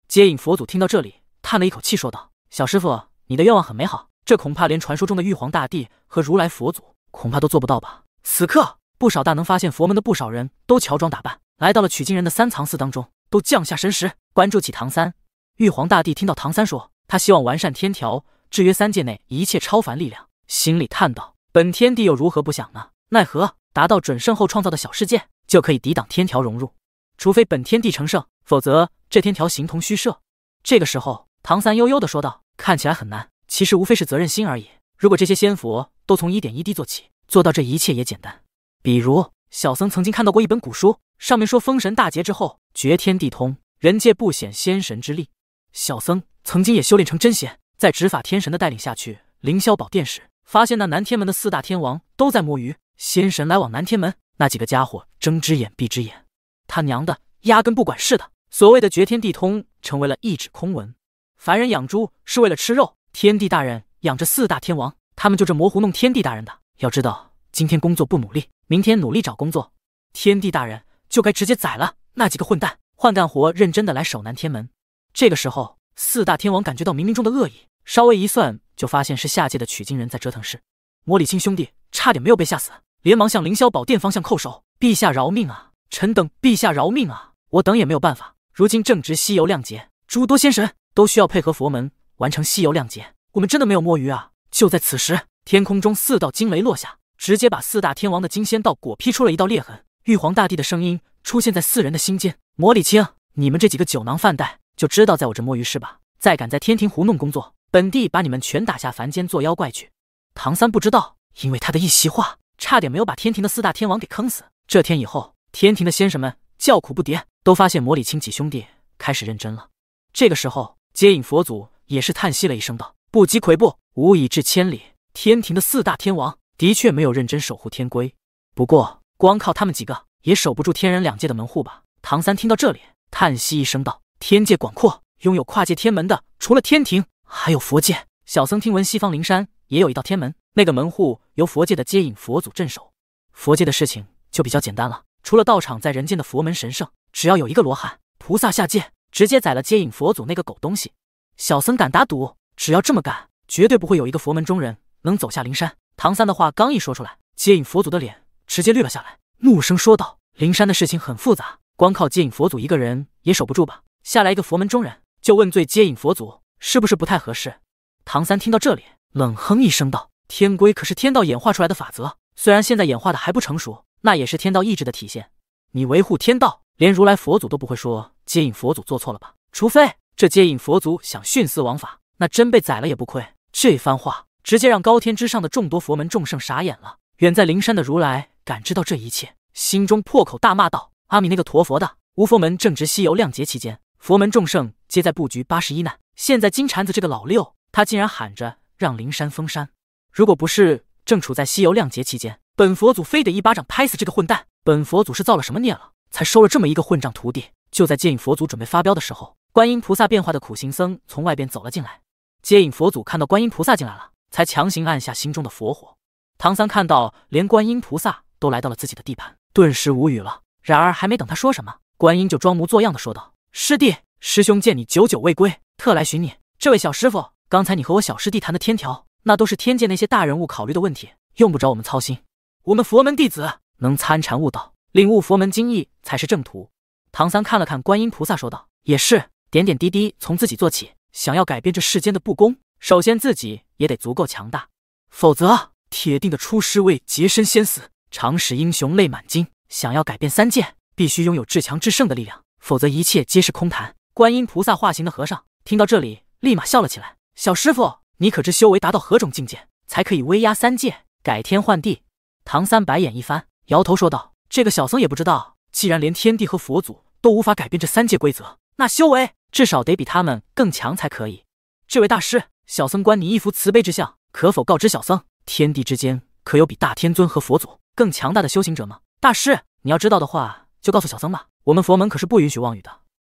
Speaker 1: 接引佛祖听到这里，叹了一口气，说道：“小师傅，你的愿望很美好，这恐怕连传说中的玉皇大帝和如来佛祖恐怕都做不到吧。”此刻。不少大能发现，佛门的不少人都乔装打扮来到了取经人的三藏寺当中，都降下神识关注起唐三。玉皇大帝听到唐三说他希望完善天条，制约三界内一切超凡力量，心里叹道：“本天帝又如何不想呢？奈何达到准圣后创造的小世界就可以抵挡天条融入，除非本天帝成圣，否则这天条形同虚设。”这个时候，唐三悠悠地说道：“看起来很难，其实无非是责任心而已。如果这些仙佛都从一点一滴做起，做到这一切也简单。”比如小僧曾经看到过一本古书，上面说封神大劫之后，绝天地通，人界不显仙神之力。小僧曾经也修炼成真仙，在执法天神的带领下去凌霄宝殿时，发现那南天门的四大天王都在摸鱼。仙神来往南天门，那几个家伙睁只眼闭只眼，他娘的压根不管事的。所谓的绝天地通成为了一纸空文。凡人养猪是为了吃肉，天地大人养着四大天王，他们就这模糊弄天地大人的。要知道，今天工作不努力。明天努力找工作，天帝大人就该直接宰了那几个混蛋，换干活认真的来守南天门。这个时候，四大天王感觉到冥冥中的恶意，稍微一算就发现是下界的取经人在折腾事。魔礼青兄弟差点没有被吓死，连忙向凌霄宝殿方向叩首：“陛下饶命啊！臣等陛下饶命啊！我等也没有办法，如今正值西游亮节，诸多仙神都需要配合佛门完成西游亮节，我们真的没有摸鱼啊！”就在此时，天空中四道惊雷落下。直接把四大天王的金仙道果劈出了一道裂痕，玉皇大帝的声音出现在四人的心间：“魔礼青，你们这几个酒囊饭袋，就知道在我这摸鱼是吧？再敢在天庭胡弄工作，本帝把你们全打下凡间做妖怪去！”唐三不知道，因为他的一席话，差点没有把天庭的四大天王给坑死。这天以后，天庭的先生们叫苦不迭，都发现魔礼青几兄弟开始认真了。这个时候，接引佛祖也是叹息了一声，道：“不积跬步，无以至千里。天庭的四大天王。”的确没有认真守护天规，不过光靠他们几个也守不住天人两界的门户吧？唐三听到这里，叹息一声道：“天界广阔，拥有跨界天门的，除了天庭，还有佛界。小僧听闻西方灵山也有一道天门，那个门户由佛界的接引佛祖镇守。佛界的事情就比较简单了，除了道场在人间的佛门神圣，只要有一个罗汉菩萨下界，直接宰了接引佛祖那个狗东西。小僧敢打赌，只要这么干，绝对不会有一个佛门中人能走下灵山。”唐三的话刚一说出来，接引佛祖的脸直接绿了下来，怒声说道：“灵山的事情很复杂，光靠接引佛祖一个人也守不住吧？下来一个佛门中人就问罪接引佛祖，是不是不太合适？”唐三听到这里，冷哼一声道：“天规可是天道演化出来的法则，虽然现在演化的还不成熟，那也是天道意志的体现。你维护天道，连如来佛祖都不会说接引佛祖做错了吧？除非这接引佛祖想徇私枉法，那真被宰了也不亏。”这番话。直接让高天之上的众多佛门众圣傻眼了。远在灵山的如来感知到这一切，心中破口大骂道：“阿弥那个陀佛的！无佛门正值西游亮节期间，佛门众圣皆在布局八十一难。现在金蝉子这个老六，他竟然喊着让灵山封山！如果不是正处在西游亮节期间，本佛祖非得一巴掌拍死这个混蛋！本佛祖是造了什么孽了，才收了这么一个混账徒弟？”就在接引佛祖准备发飙的时候，观音菩萨变化的苦行僧从外边走了进来。接引佛祖看到观音菩萨进来了。才强行按下心中的佛火。唐三看到连观音菩萨都来到了自己的地盘，顿时无语了。然而还没等他说什么，观音就装模作样的说道：“师弟，师兄见你久久未归，特来寻你。这位小师傅，刚才你和我小师弟谈的天条，那都是天界那些大人物考虑的问题，用不着我们操心。我们佛门弟子能参禅悟道，领悟佛门精义才是正途。”唐三看了看观音菩萨，说道：“也是，点点滴滴从自己做起，想要改变这世间的不公。”首先自己也得足够强大，否则铁定的出师未捷身先死，常使英雄泪满襟。想要改变三界，必须拥有至强至圣的力量，否则一切皆是空谈。观音菩萨化形的和尚听到这里，立马笑了起来。小师傅，你可知修为达到何种境界才可以威压三界，改天换地？唐三白眼一翻，摇头说道：“这个小僧也不知道。既然连天地和佛祖都无法改变这三界规则，那修为至少得比他们更强才可以。”这位大师。小僧观你一幅慈悲之相，可否告知小僧，天地之间可有比大天尊和佛祖更强大的修行者吗？大师，你要知道的话，就告诉小僧吧。我们佛门可是不允许妄语的。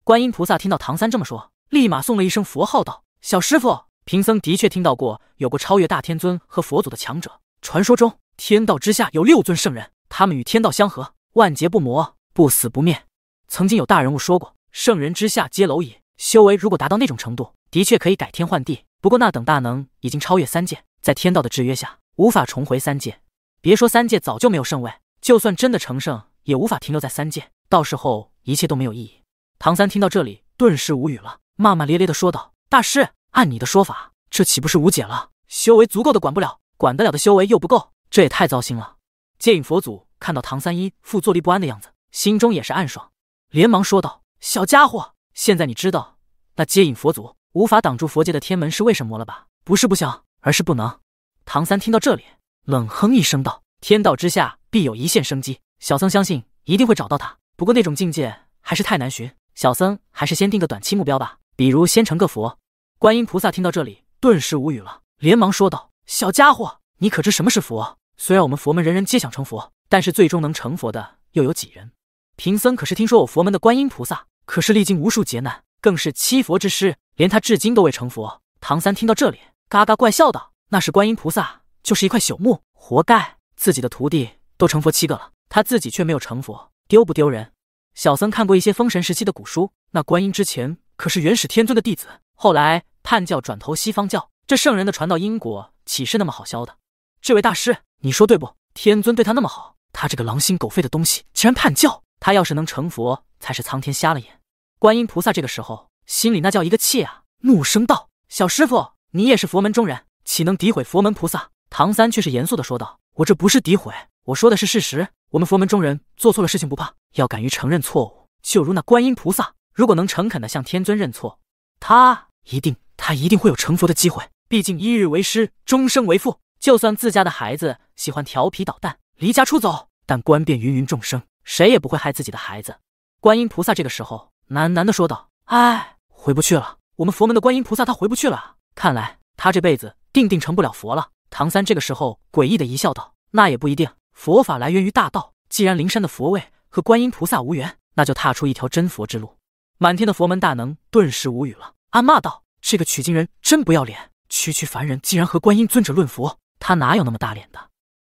Speaker 1: 观音菩萨听到唐三这么说，立马送了一声佛号，道：“小师傅，贫僧的确听到过，有过超越大天尊和佛祖的强者。传说中，天道之下有六尊圣人，他们与天道相合，万劫不磨，不死不灭。曾经有大人物说过，圣人之下皆蝼蚁。修为如果达到那种程度，的确可以改天换地。”不过那等大能已经超越三界，在天道的制约下无法重回三界。别说三界早就没有圣位，就算真的成圣，也无法停留在三界。到时候一切都没有意义。唐三听到这里，顿时无语了，骂骂咧咧地说道：“大师，按你的说法，这岂不是无解了？修为足够的管不了，管得了的修为又不够，这也太糟心了。”接引佛祖看到唐三一副坐立不安的样子，心中也是暗爽，连忙说道：“小家伙，现在你知道那接引佛祖。”无法挡住佛界的天门是为什么了吧？不是不想，而是不能。唐三听到这里，冷哼一声道：“天道之下必有一线生机，小僧相信一定会找到他。不过那种境界还是太难寻，小僧还是先定个短期目标吧，比如先成个佛。”观音菩萨听到这里，顿时无语了，连忙说道：“小家伙，你可知什么是佛？虽然我们佛门人人皆想成佛，但是最终能成佛的又有几人？贫僧可是听说我佛门的观音菩萨可是历经无数劫难，更是七佛之师。”连他至今都未成佛。唐三听到这里，嘎嘎怪笑道：“那是观音菩萨，就是一块朽木，活该！自己的徒弟都成佛七个了，他自己却没有成佛，丢不丢人？”小僧看过一些封神时期的古书，那观音之前可是元始天尊的弟子，后来叛教转投西方教。这圣人的传道因果，岂是那么好消的？这位大师，你说对不？天尊对他那么好，他这个狼心狗肺的东西，竟然叛教！他要是能成佛，才是苍天瞎了眼！观音菩萨这个时候……心里那叫一个气啊！怒声道：“小师傅，你也是佛门中人，岂能诋毁佛门菩萨？”唐三却是严肃的说道：“我这不是诋毁，我说的是事实。我们佛门中人做错了事情不怕，要敢于承认错误。就如那观音菩萨，如果能诚恳的向天尊认错，他一定他一定会有成佛的机会。毕竟一日为师，终生为父。就算自家的孩子喜欢调皮捣蛋，离家出走，但观遍芸芸众生，谁也不会害自己的孩子。”观音菩萨这个时候喃喃的说道：“唉。”回不去了，我们佛门的观音菩萨他回不去了。看来他这辈子定定成不了佛了。唐三这个时候诡异的一笑道：“那也不一定，佛法来源于大道，既然灵山的佛位和观音菩萨无缘，那就踏出一条真佛之路。”满天的佛门大能顿时无语了，暗骂道：“这个取经人真不要脸，区区凡人竟然和观音尊者论佛，他哪有那么大脸的？”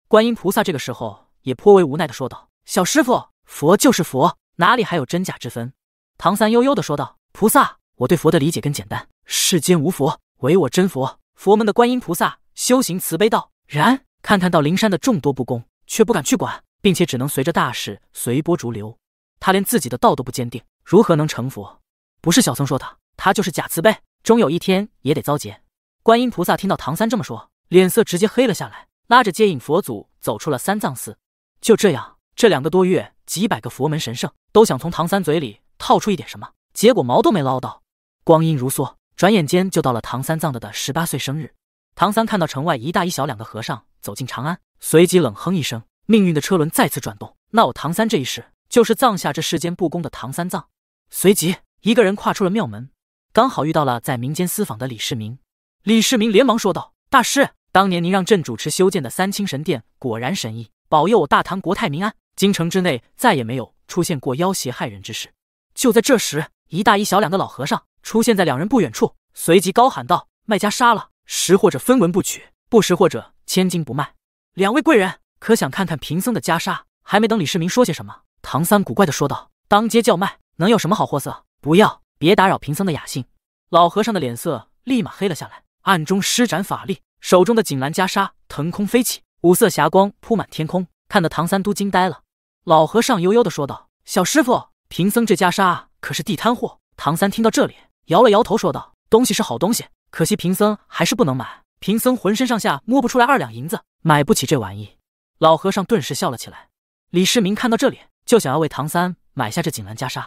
Speaker 1: 观音菩萨这个时候也颇为无奈的说道：“小师傅，佛就是佛，哪里还有真假之分？”唐三悠悠的说道：“菩萨。”我对佛的理解更简单：世间无佛，唯我真佛。佛门的观音菩萨修行慈悲道，然看看到灵山的众多不公，却不敢去管，并且只能随着大事随波逐流。他连自己的道都不坚定，如何能成佛？不是小僧说他，他就是假慈悲，终有一天也得遭劫。观音菩萨听到唐三这么说，脸色直接黑了下来，拉着接引佛祖走出了三藏寺。就这样，这两个多月，几百个佛门神圣都想从唐三嘴里套出一点什么，结果毛都没捞到。光阴如梭，转眼间就到了唐三藏的的十八岁生日。唐三看到城外一大一小两个和尚走进长安，随即冷哼一声。命运的车轮再次转动，那我唐三这一世就是葬下这世间不公的唐三藏。随即，一个人跨出了庙门，刚好遇到了在民间私访的李世民。李世民连忙说道：“大师，当年您让朕主持修建的三清神殿果然神异，保佑我大唐国泰民安，京城之内再也没有出现过妖邪害人之事。”就在这时，一大一小两个老和尚。出现在两人不远处，随即高喊道：“卖家杀了识货者分文不取，不识货者千金不卖。”两位贵人可想看看贫僧的袈裟？还没等李世民说些什么，唐三古怪的说道：“当街叫卖能有什么好货色？不要，别打扰贫僧的雅兴。”老和尚的脸色立马黑了下来，暗中施展法力，手中的锦兰袈裟腾空飞起，五色霞光铺满天空，看得唐三都惊呆了。老和尚悠悠的说道：“小师傅，贫僧这袈裟可是地摊货。”唐三听到这里。摇了摇头说道：“东西是好东西，可惜贫僧还是不能买。贫僧浑身上下摸不出来二两银子，买不起这玩意。”老和尚顿时笑了起来。李世民看到这里，就想要为唐三买下这锦兰袈裟，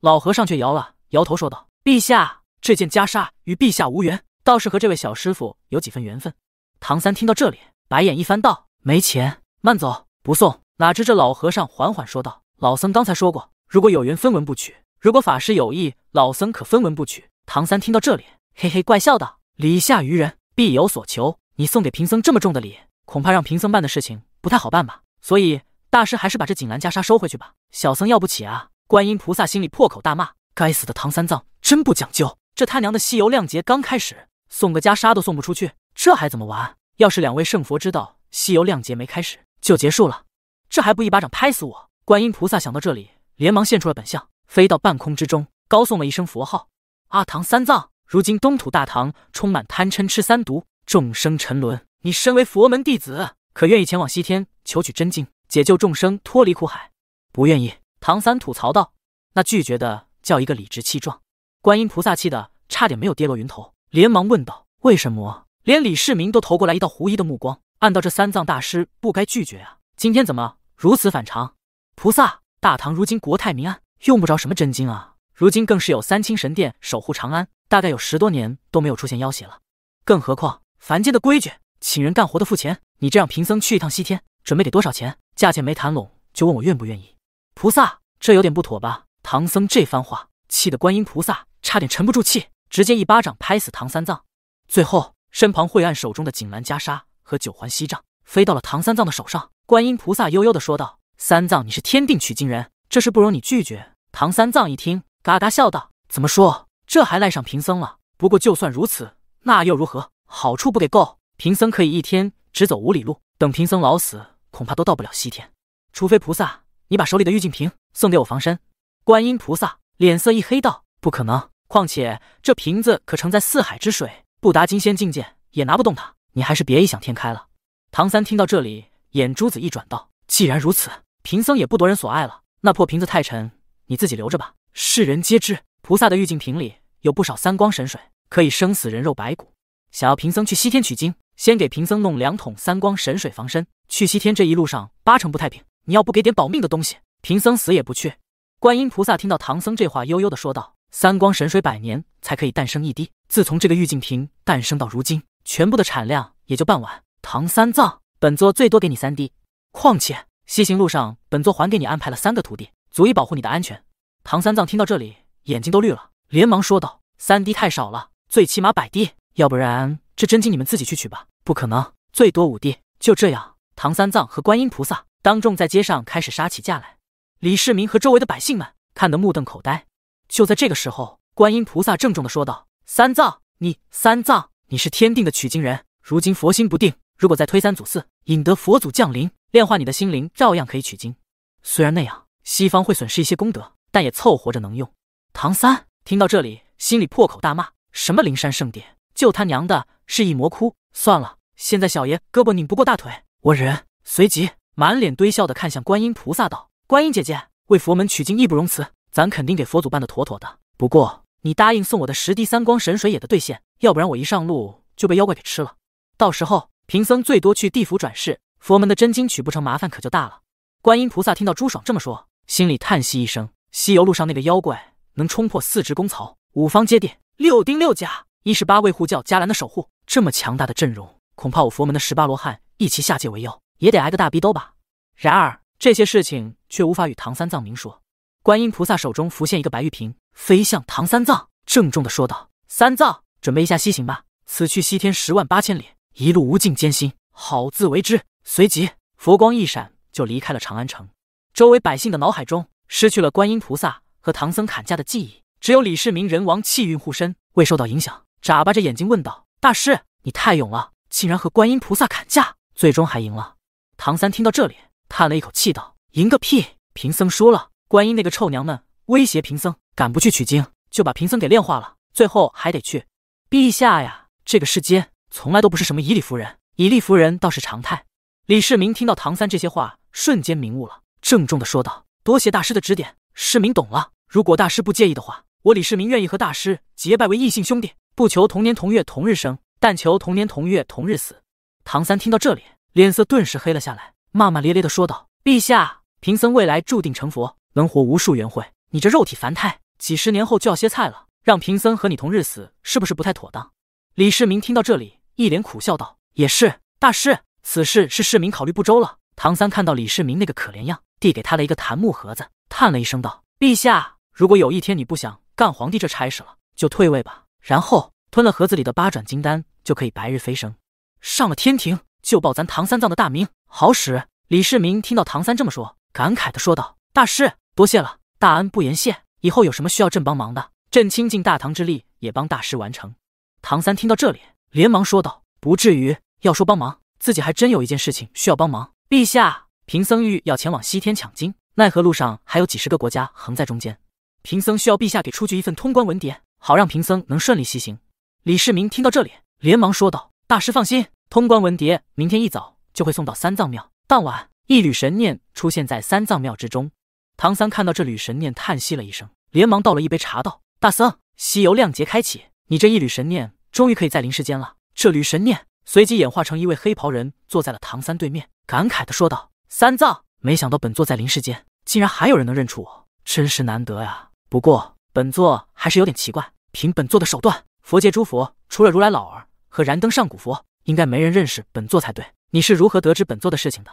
Speaker 1: 老和尚却摇了摇头说道：“陛下，这件袈裟与陛下无缘，倒是和这位小师傅有几分缘分。”唐三听到这里，白眼一翻道：“没钱，慢走，不送。”哪知这老和尚缓缓说道：“老僧刚才说过，如果有缘，分文不取。”如果法师有意，老僧可分文不取。唐三听到这里，嘿嘿怪笑道：“礼下于人，必有所求。你送给贫僧这么重的礼，恐怕让贫僧办的事情不太好办吧？所以大师还是把这锦兰袈裟收回去吧，小僧要不起啊！”观音菩萨心里破口大骂：“该死的唐三藏，真不讲究！这他娘的西游亮节刚开始，送个袈裟都送不出去，这还怎么玩？要是两位圣佛知道西游亮节没开始就结束了，这还不一巴掌拍死我！”观音菩萨想到这里，连忙现出了本相。飞到半空之中，高诵了一声佛号：“阿唐三藏，如今东土大唐充满贪嗔痴三毒，众生沉沦。你身为佛门弟子，可愿意前往西天求取真经，解救众生脱离苦海？”“不愿意。”唐三吐槽道，那拒绝的叫一个理直气壮。观音菩萨气的差点没有跌落云头，连忙问道：“为什么？”连李世民都投过来一道狐疑的目光，暗道这三藏大师不该拒绝啊，今天怎么如此反常？菩萨，大唐如今国泰民安。用不着什么真经啊！如今更是有三清神殿守护长安，大概有十多年都没有出现妖邪了。更何况凡间的规矩，请人干活的付钱，你这让贫僧去一趟西天，准备给多少钱？价钱没谈拢，就问我愿不愿意。菩萨，这有点不妥吧？唐僧这番话气得观音菩萨差点沉不住气，直接一巴掌拍死唐三藏。最后，身旁晦暗手中的锦斓袈裟和九环锡杖飞到了唐三藏的手上。观音菩萨悠悠地说道：“三藏，你是天定取经人。”这事不容你拒绝。唐三藏一听，嘎嘎笑道：“怎么说？这还赖上贫僧了？不过就算如此，那又如何？好处不给够，贫僧可以一天只走五里路。等贫僧老死，恐怕都到不了西天。除非菩萨，你把手里的玉净瓶送给我防身。”观音菩萨脸色一黑，道：“不可能！况且这瓶子可承载四海之水，不达金仙境界也拿不动它。你还是别异想天开了。”唐三听到这里，眼珠子一转，道：“既然如此，贫僧也不夺人所爱了。”那破瓶子太沉，你自己留着吧。世人皆知，菩萨的玉净瓶里有不少三光神水，可以生死人肉白骨。想要贫僧去西天取经，先给贫僧弄两桶三光神水防身。去西天这一路上八成不太平，你要不给点保命的东西，贫僧死也不去。观音菩萨听到唐僧这话，悠悠的说道：“三光神水百年才可以诞生一滴，自从这个玉净瓶诞生到如今，全部的产量也就半碗。唐三藏，本座最多给你三滴，况且……”西行路上，本座还给你安排了三个徒弟，足以保护你的安全。唐三藏听到这里，眼睛都绿了，连忙说道：“三弟太少了，最起码百弟，要不然这真经你们自己去取吧。”不可能，最多五弟。就这样，唐三藏和观音菩萨当众在街上开始杀起架来。李世民和周围的百姓们看得目瞪口呆。就在这个时候，观音菩萨郑重的说道：“三藏，你三藏，你是天定的取经人，如今佛心不定，如果再推三阻四，引得佛祖降临。”炼化你的心灵，照样可以取经。虽然那样西方会损失一些功德，但也凑合着能用。唐三听到这里，心里破口大骂：“什么灵山圣殿，就他娘的是一魔窟！算了，现在小爷胳膊拧不过大腿，我忍。”随即满脸堆笑的看向观音菩萨道：“观音姐姐，为佛门取经义不容辞，咱肯定给佛祖办的妥妥的。不过你答应送我的十地三光神水也得兑现，要不然我一上路就被妖怪给吃了，到时候贫僧最多去地府转世。”佛门的真经取不成，麻烦可就大了。观音菩萨听到朱爽这么说，心里叹息一声。西游路上那个妖怪能冲破四职宫曹、五方皆殿、六丁六甲、一十八位护教伽蓝的守护，这么强大的阵容，恐怕我佛门的十八罗汉一齐下界为妖，也得挨个大逼兜吧。然而这些事情却无法与唐三藏明说。观音菩萨手中浮现一个白玉瓶，飞向唐三藏，郑重的说道：“三藏，准备一下西行吧，此去西天十万八千里，一路无尽艰辛，好自为之。”随即佛光一闪，就离开了长安城。周围百姓的脑海中失去了观音菩萨和唐僧砍价的记忆，只有李世民人王气运护身，未受到影响。眨巴着眼睛问道：“大师，你太勇了，竟然和观音菩萨砍价，最终还赢了。”唐三听到这里，叹了一口气道：“赢个屁！贫僧输了。观音那个臭娘们威胁贫僧，敢不去取经，就把贫僧给炼化了。最后还得去。陛下呀，这个世界从来都不是什么以理服人，以理服人倒是常态。”李世民听到唐三这些话，瞬间明悟了，郑重的说道：“多谢大师的指点，世民懂了。如果大师不介意的话，我李世民愿意和大师结拜为异姓兄弟，不求同年同月同日生，但求同年同月同日死。”唐三听到这里，脸色顿时黑了下来，骂骂咧咧的说道：“陛下，贫僧未来注定成佛，能活无数元会，你这肉体凡胎，几十年后就要歇菜了，让贫僧和你同日死，是不是不太妥当？”李世民听到这里，一脸苦笑道：“也是，大师。”此事是市民考虑不周了。唐三看到李世民那个可怜样，递给了一个檀木盒子，叹了一声道：“陛下，如果有一天你不想干皇帝这差事了，就退位吧，然后吞了盒子里的八转金丹，就可以白日飞升，上了天庭，就报咱唐三藏的大名。”好使！李世民听到唐三这么说，感慨的说道：“大师，多谢了，大恩不言谢。以后有什么需要朕帮忙的，朕倾尽大唐之力也帮大师完成。”唐三听到这里，连忙说道：“不至于，要说帮忙。”自己还真有一件事情需要帮忙，陛下，贫僧欲要前往西天抢金，奈何路上还有几十个国家横在中间，贫僧需要陛下给出具一份通关文牒，好让贫僧能顺利西行。李世民听到这里，连忙说道：“大师放心，通关文牒明天一早就会送到三藏庙。”当晚，一缕神念出现在三藏庙之中，唐三看到这缕神念，叹息了一声，连忙倒了一杯茶道：“大僧，西游亮劫开启，你这一缕神念终于可以在灵世间了。这缕神念。”随即演化成一位黑袍人，坐在了唐三对面，感慨地说道：“三藏，没想到本座在灵世间竟然还有人能认出我，真是难得呀。不过本座还是有点奇怪，凭本座的手段，佛界诸佛除了如来老儿和燃灯上古佛，应该没人认识本座才对。你是如何得知本座的事情的？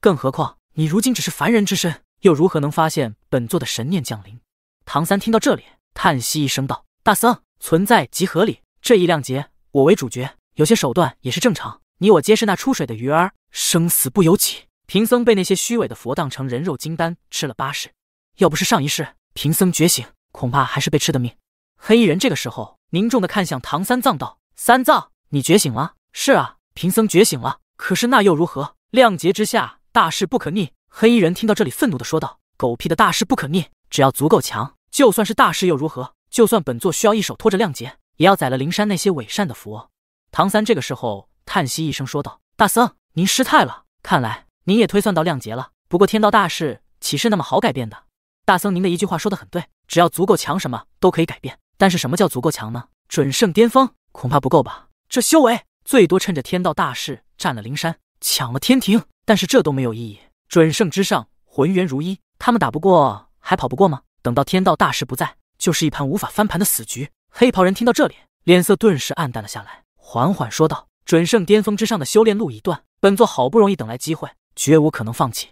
Speaker 1: 更何况你如今只是凡人之身，又如何能发现本座的神念降临？”唐三听到这里，叹息一声道：“大僧，存在即合理。这一谅劫，我为主角。”有些手段也是正常，你我皆是那出水的鱼儿，生死不由己。贫僧被那些虚伪的佛当成人肉金丹吃了八世，要不是上一世贫僧觉醒，恐怕还是被吃的命。黑衣人这个时候凝重的看向唐三藏道：“三藏，你觉醒了？是啊，贫僧觉醒了。可是那又如何？量劫之下，大事不可逆。”黑衣人听到这里，愤怒的说道：“狗屁的大事不可逆！只要足够强，就算是大事又如何？就算本座需要一手拖着量劫，也要宰了灵山那些伪善的佛。”唐三这个时候叹息一声，说道：“大僧，您失态了。看来您也推算到量劫了。不过天道大事岂是那么好改变的？大僧，您的一句话说得很对，只要足够强，什么都可以改变。但是什么叫足够强呢？准圣巅峰恐怕不够吧。这修为最多趁着天道大事占了灵山，抢了天庭，但是这都没有意义。准圣之上，浑圆如一，他们打不过，还跑不过吗？等到天道大事不在，就是一盘无法翻盘的死局。”黑袍人听到这里，脸色顿时暗淡了下来。缓缓说道：“准圣巅峰之上的修炼路已断，本座好不容易等来机会，绝无可能放弃。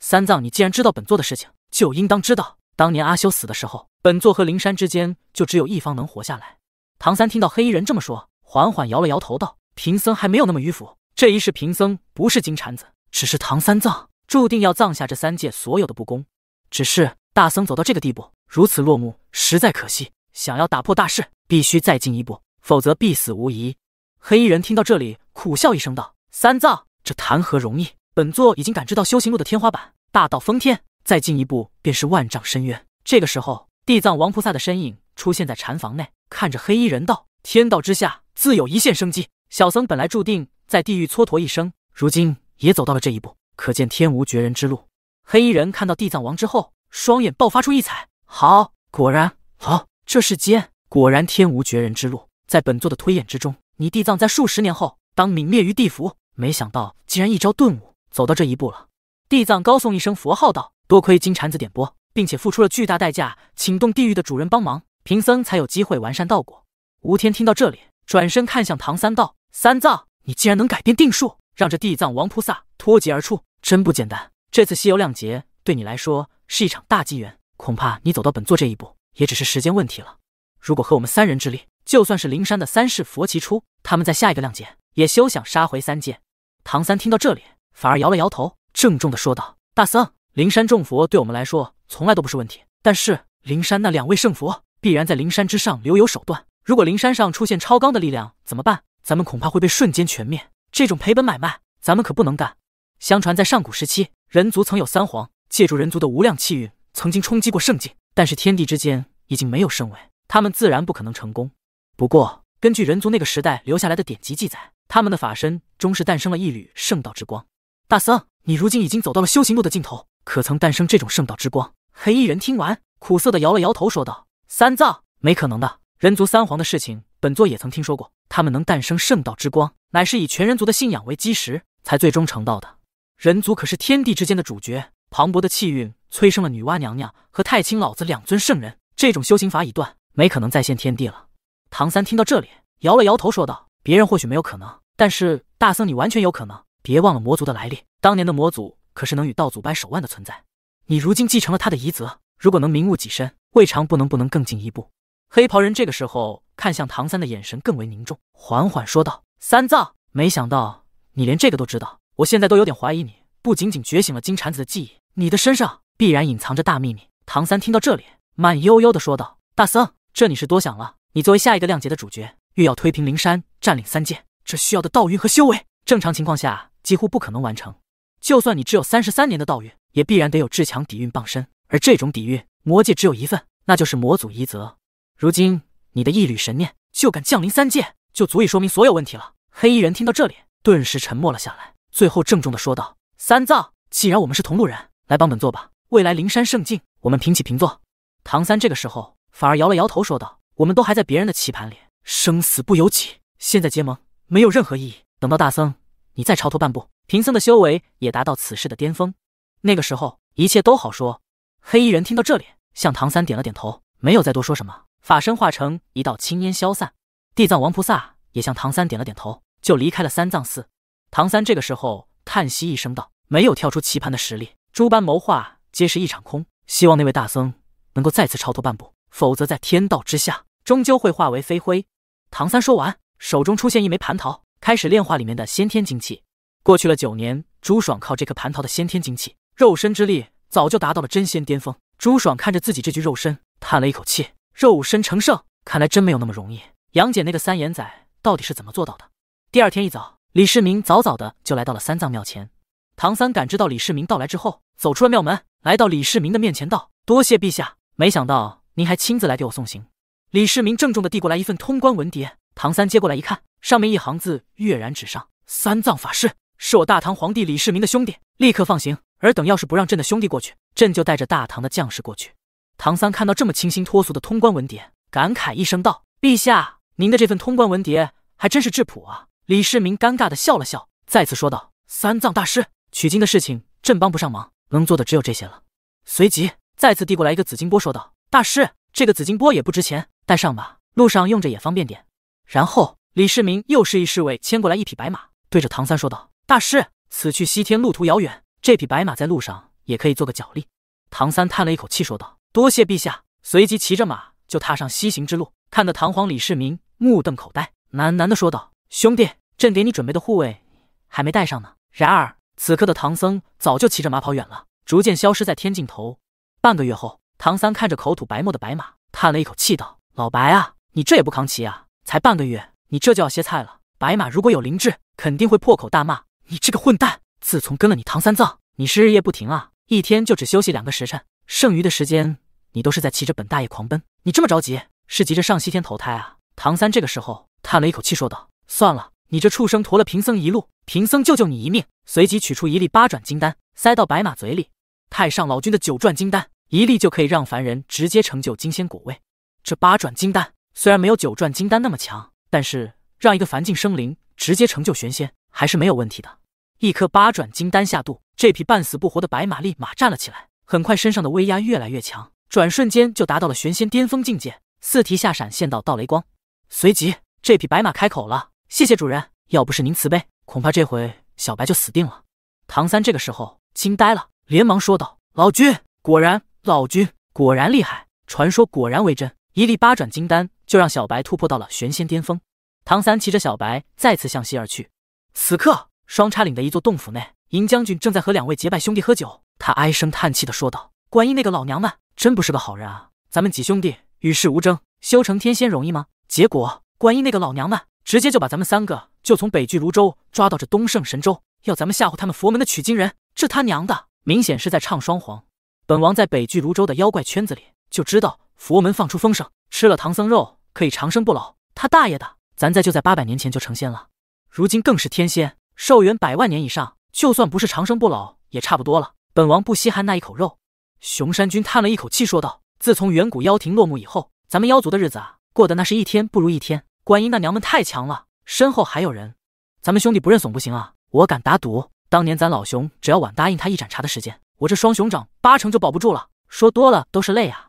Speaker 1: 三藏，你既然知道本座的事情，就应当知道，当年阿修死的时候，本座和灵山之间就只有一方能活下来。”唐三听到黑衣人这么说，缓缓摇了摇头道：“贫僧还没有那么迂腐。这一世贫僧不是金蝉子，只是唐三藏，注定要葬下这三界所有的不公。只是大僧走到这个地步，如此落幕，实在可惜。想要打破大势，必须再进一步，否则必死无疑。”黑衣人听到这里，苦笑一声道：“三藏，这谈何容易？本座已经感知到修行路的天花板，大道封天，再进一步便是万丈深渊。”这个时候，地藏王菩萨的身影出现在禅房内，看着黑衣人道：“天道之下，自有一线生机。小僧本来注定在地狱蹉跎一生，如今也走到了这一步，可见天无绝人之路。”黑衣人看到地藏王之后，双眼爆发出异彩：“好，果然好，这是间果然天无绝人之路。在本座的推演之中。”你地藏在数十年后当泯灭于地府，没想到竟然一朝顿悟，走到这一步了。地藏高诵一声佛号道：“多亏金蝉子点拨，并且付出了巨大代价，请动地狱的主人帮忙，贫僧才有机会完善道果。”吴天听到这里，转身看向唐三道：“三藏，你竟然能改变定数，让这地藏王菩萨脱节而出，真不简单。这次西游亮劫对你来说是一场大机缘，恐怕你走到本座这一步，也只是时间问题了。如果和我们三人之力，就算是灵山的三世佛齐出。”他们在下一个亮剑，也休想杀回三界。唐三听到这里，反而摇了摇头，郑重的说道：“大僧，灵山众佛对我们来说从来都不是问题，但是灵山那两位圣佛必然在灵山之上留有手段。如果灵山上出现超纲的力量怎么办？咱们恐怕会被瞬间全灭。这种赔本买卖，咱们可不能干。”相传在上古时期，人族曾有三皇借助人族的无量气运，曾经冲击过圣境，但是天地之间已经没有圣位，他们自然不可能成功。不过，根据人族那个时代留下来的典籍记载，他们的法身终是诞生了一缕圣道之光。大僧，你如今已经走到了修行路的尽头，可曾诞生这种圣道之光？黑衣人听完，苦涩的摇了摇头，说道：“三藏，没可能的。人族三皇的事情，本座也曾听说过。他们能诞生圣道之光，乃是以全人族的信仰为基石，才最终成道的。人族可是天地之间的主角，磅礴的气运催生了女娲娘娘和太清老子两尊圣人。这种修行法已断，没可能再现天地了。”唐三听到这里，摇了摇头，说道：“别人或许没有可能，但是大僧你完全有可能。别忘了魔族的来历，当年的魔祖可是能与道祖掰手腕的存在。你如今继承了他的遗泽，如果能明悟己身，未尝不能不能更进一步。”黑袍人这个时候看向唐三的眼神更为凝重，缓缓说道：“三藏，没想到你连这个都知道。我现在都有点怀疑你，不仅仅觉醒了金蝉子的记忆，你的身上必然隐藏着大秘密。”唐三听到这里，慢悠悠地说道：“大僧，这你是多想了。”你作为下一个亮级的主角，欲要推平灵山，占领三界，这需要的道运和修为，正常情况下几乎不可能完成。就算你只有三十三年的道运，也必然得有至强底蕴傍身。而这种底蕴，魔界只有一份，那就是魔祖夷则。如今你的一缕神念就敢降临三界，就足以说明所有问题了。黑衣人听到这里，顿时沉默了下来，最后郑重地说道：“三藏，既然我们是同路人，来帮本座吧。未来灵山圣境，我们平起平坐。”唐三这个时候反而摇了摇头，说道。我们都还在别人的棋盘里，生死不由己。现在结盟没有任何意义。等到大僧你再超脱半步，贫僧的修为也达到此世的巅峰，那个时候一切都好说。黑衣人听到这里，向唐三点了点头，没有再多说什么。法身化成一道青烟消散。地藏王菩萨也向唐三点了点头，就离开了三藏寺。唐三这个时候叹息一声道：“没有跳出棋盘的实力，诸般谋划皆是一场空。希望那位大僧能够再次超脱半步，否则在天道之下。”终究会化为飞灰。唐三说完，手中出现一枚蟠桃，开始炼化里面的先天精气。过去了九年，朱爽靠这颗蟠桃的先天精气，肉身之力早就达到了真仙巅峰。朱爽看着自己这具肉身，叹了一口气：肉身成圣，看来真没有那么容易。杨戬那个三眼仔到底是怎么做到的？第二天一早，李世民早早的就来到了三藏庙前。唐三感知到李世民到来之后，走出了庙门，来到李世民的面前，道：多谢陛下，没想到您还亲自来给我送行。李世民郑重地递过来一份通关文牒，唐三接过来一看，上面一行字跃然纸上：“三藏法师是我大唐皇帝李世民的兄弟，立刻放行。尔等要是不让朕的兄弟过去，朕就带着大唐的将士过去。”唐三看到这么清新脱俗的通关文牒，感慨一声道：“陛下，您的这份通关文牒还真是质朴啊。”李世民尴尬地笑了笑，再次说道：“三藏大师取经的事情，朕帮不上忙，能做的只有这些了。”随即再次递过来一个紫金钵，说道：“大师，这个紫金钵也不值钱。”带上吧，路上用着也方便点。然后李世民又示意侍卫牵过来一匹白马，对着唐三说道：“大师，此去西天路途遥远，这匹白马在路上也可以做个脚力。”唐三叹了一口气说道：“多谢陛下。”随即骑着马就踏上西行之路，看得唐皇李世民目瞪口呆，喃喃的说道：“兄弟，朕给你准备的护卫还没带上呢。”然而此刻的唐僧早就骑着马跑远了，逐渐消失在天尽头。半个月后，唐三看着口吐白沫的白马，叹了一口气道。老白啊，你这也不扛骑啊？才半个月，你这就要歇菜了。白马如果有灵智，肯定会破口大骂你这个混蛋。自从跟了你唐三藏，你是日夜不停啊，一天就只休息两个时辰，剩余的时间你都是在骑着本大爷狂奔。你这么着急，是急着上西天投胎啊？唐三这个时候叹了一口气说道：“算了，你这畜生驮了贫僧一路，贫僧救救你一命。”随即取出一粒八转金丹，塞到白马嘴里。太上老君的九转金丹，一粒就可以让凡人直接成就金仙果位。这八转金丹虽然没有九转金丹那么强，但是让一个凡境生灵直接成就玄仙还是没有问题的。一颗八转金丹下肚，这匹半死不活的白马立马站了起来，很快身上的威压越来越强，转瞬间就达到了玄仙巅峰境界，四蹄下闪现到道雷光。随即，这匹白马开口了：“谢谢主人，要不是您慈悲，恐怕这回小白就死定了。”唐三这个时候惊呆了，连忙说道：“老君果然，老君果然厉害，传说果然为真。”一粒八转金丹就让小白突破到了玄仙巅峰。唐三骑着小白再次向西而去。此刻，双叉岭的一座洞府内，银将军正在和两位结拜兄弟喝酒。他唉声叹气的说道：“观音那个老娘们真不是个好人啊！咱们几兄弟与世无争，修成天仙容易吗？结果观音那个老娘们直接就把咱们三个就从北俱泸州抓到这东胜神州，要咱们吓唬他们佛门的取经人。这他娘的明显是在唱双簧！本王在北俱泸州的妖怪圈子里就知道。”佛门放出风声，吃了唐僧肉可以长生不老。他大爷的，咱在就在八百年前就成仙了，如今更是天仙，寿元百万年以上，就算不是长生不老也差不多了。本王不稀罕那一口肉。熊山君叹了一口气说道：“自从远古妖庭落幕以后，咱们妖族的日子啊，过得那是一天不如一天。观音那娘们太强了，身后还有人，咱们兄弟不认怂不行啊！我敢打赌，当年咱老熊只要晚答应他一盏茶的时间，我这双熊掌八成就保不住了。说多了都是泪啊！”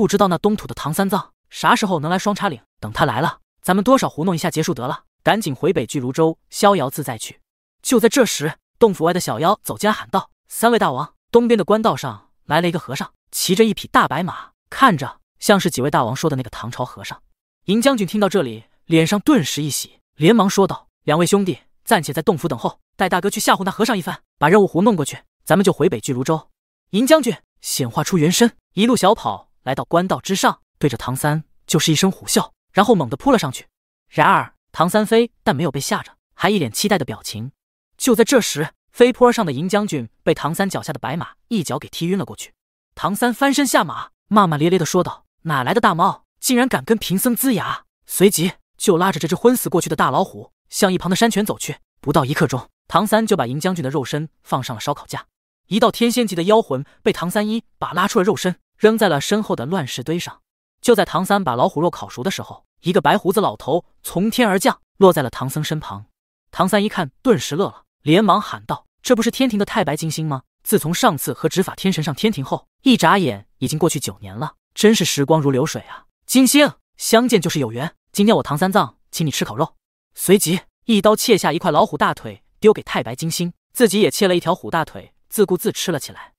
Speaker 1: 不知道那东土的唐三藏啥时候能来双叉岭？等他来了，咱们多少糊弄一下结束得了。赶紧回北俱泸州，逍遥自在去。就在这时，洞府外的小妖走进来喊道：“三位大王，东边的官道上来了一个和尚，骑着一匹大白马，看着像是几位大王说的那个唐朝和尚。”银将军听到这里，脸上顿时一喜，连忙说道：“两位兄弟，暂且在洞府等候，带大哥去吓唬那和尚一番，把任务糊弄过去，咱们就回北俱泸州。”银将军显化出原身，一路小跑。来到官道之上，对着唐三就是一声虎啸，然后猛地扑了上去。然而唐三飞但没有被吓着，还一脸期待的表情。就在这时，飞坡上的银将军被唐三脚下的白马一脚给踢晕了过去。唐三翻身下马，骂骂咧咧的说道：“哪来的大猫，竟然敢跟贫僧呲牙！”随即就拉着这只昏死过去的大老虎向一旁的山泉走去。不到一刻钟，唐三就把银将军的肉身放上了烧烤架，一道天仙级的妖魂被唐三一把拉出了肉身。扔在了身后的乱石堆上。就在唐三把老虎肉烤熟的时候，一个白胡子老头从天而降，落在了唐僧身旁。唐三一看，顿时乐了，连忙喊道：“这不是天庭的太白金星吗？”自从上次和执法天神上天庭后，一眨眼已经过去九年了，真是时光如流水啊！金星，相见就是有缘，今天我唐三藏请你吃烤肉。随即一刀切下一块老虎大腿，丢给太白金星，自己也切了一条虎大腿，自顾自吃了起来。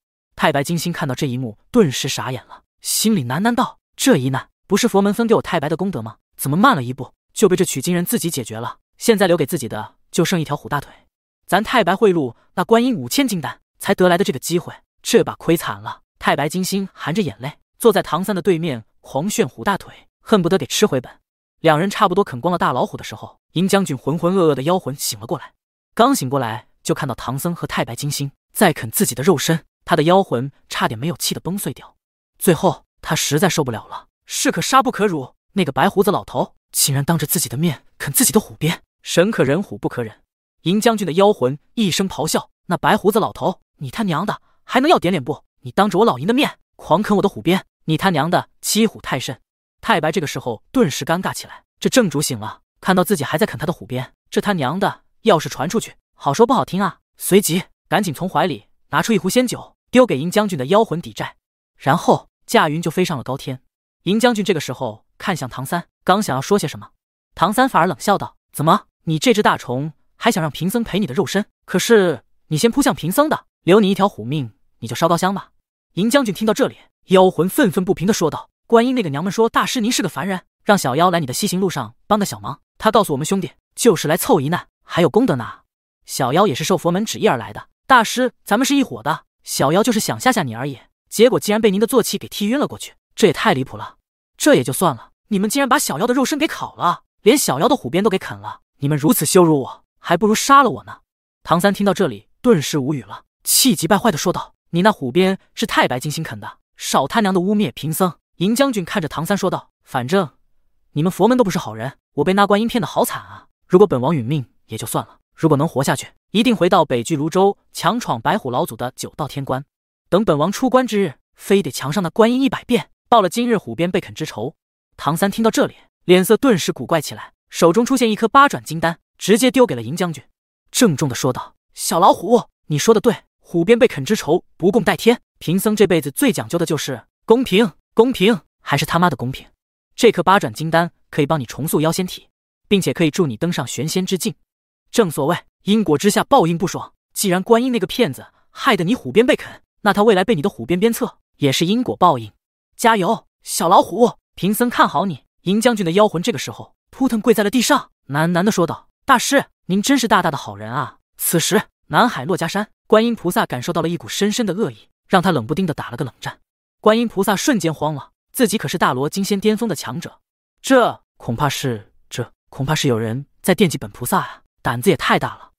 Speaker 1: 太白金星看到这一幕，顿时傻眼了，心里喃喃道：“这一难不是佛门分给我太白的功德吗？怎么慢了一步就被这取经人自己解决了？现在留给自己的就剩一条虎大腿，咱太白贿赂那观音五千金丹才得来的这个机会，这把亏惨了。”太白金星含着眼泪，坐在唐三的对面狂炫虎大腿，恨不得给吃回本。两人差不多啃光了大老虎的时候，银将军浑浑噩噩的妖魂醒了过来，刚醒过来就看到唐僧和太白金星在啃自己的肉身。他的妖魂差点没有气得崩碎掉，最后他实在受不了了，士可杀不可辱。那个白胡子老头竟然当着自己的面啃自己的虎鞭，神可忍，虎不可忍。银将军的妖魂一声咆哮：“那白胡子老头，你他娘的还能要点脸不？你当着我老银的面狂啃我的虎鞭，你他娘的欺虎太甚！”太白这个时候顿时尴尬起来，这正主醒了，看到自己还在啃他的虎鞭，这他娘的要是传出去，好说不好听啊！随即赶紧从怀里。拿出一壶仙酒，丢给银将军的妖魂抵债，然后驾云就飞上了高天。银将军这个时候看向唐三，刚想要说些什么，唐三反而冷笑道：“怎么，你这只大虫还想让贫僧赔你的肉身？可是你先扑向贫僧的，留你一条虎命，你就烧高香吧。”银将军听到这里，妖魂愤愤不平地说道：“观音那个娘们说大师您是个凡人，让小妖来你的西行路上帮个小忙。他告诉我们兄弟，就是来凑一难，还有功德呢。小妖也是受佛门旨意而来的。”大师，咱们是一伙的。小妖就是想吓吓你而已，结果竟然被您的坐骑给踢晕了过去，这也太离谱了。这也就算了，你们竟然把小妖的肉身给烤了，连小妖的虎鞭都给啃了。你们如此羞辱我，还不如杀了我呢。唐三听到这里，顿时无语了，气急败坏的说道：“你那虎鞭是太白金星啃的，少他娘的污蔑贫僧！”银将军看着唐三说道：“反正你们佛门都不是好人，我被那观音骗得好惨啊。如果本王殒命也就算了，如果能活下去……”一定回到北俱泸州，强闯白虎老祖的九道天关。等本王出关之日，非得墙上那观音一百遍，报了今日虎鞭被啃之仇。唐三听到这里，脸色顿时古怪起来，手中出现一颗八转金丹，直接丢给了银将军，郑重的说道：“小老虎，你说的对，虎鞭被啃之仇不共戴天。贫僧这辈子最讲究的就是公平，公平，还是他妈的公平。这颗八转金丹可以帮你重塑妖仙体，并且可以助你登上玄仙之境。正所谓。”因果之下，报应不爽。既然观音那个骗子害得你虎鞭被啃，那他未来被你的虎鞭鞭策也是因果报应。加油，小老虎！贫僧看好你。银将军的妖魂这个时候扑腾跪在了地上，喃喃的说道：“大师，您真是大大的好人啊！”此时，南海洛迦山，观音菩萨感受到了一股深深的恶意，让他冷不丁的打了个冷战。观音菩萨瞬间慌了，自己可是大罗金仙巅峰的强者，这恐怕是这恐怕是有人在惦记本菩萨啊！胆子也太大了。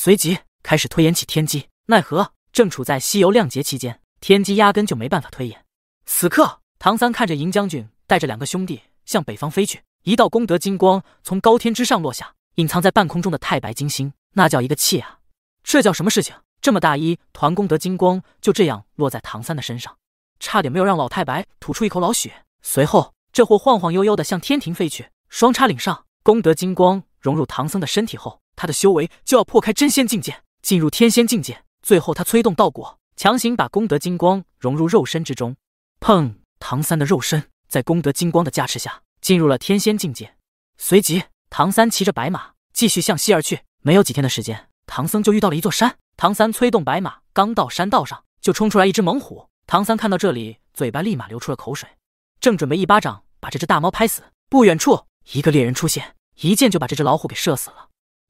Speaker 1: 随即开始推演起天机，奈何正处在西游亮节期间，天机压根就没办法推演。此刻，唐三看着银将军带着两个兄弟向北方飞去，一道功德金光从高天之上落下，隐藏在半空中的太白金星那叫一个气啊！这叫什么事情？这么大一团功德金光就这样落在唐三的身上，差点没有让老太白吐出一口老血。随后，这货晃晃悠悠的向天庭飞去。双叉岭上，功德金光融入唐僧的身体后。他的修为就要破开真仙境界，进入天仙境界。最后，他催动道果，强行把功德金光融入肉身之中。砰！唐三的肉身在功德金光的加持下进入了天仙境界。随即，唐三骑着白马继续向西而去。没有几天的时间，唐僧就遇到了一座山。唐三催动白马，刚到山道上，就冲出来一只猛虎。唐三看到这里，嘴巴立马流出了口水，正准备一巴掌把这只大猫拍死。不远处，一个猎人出现，一箭就把这只老虎给射死了。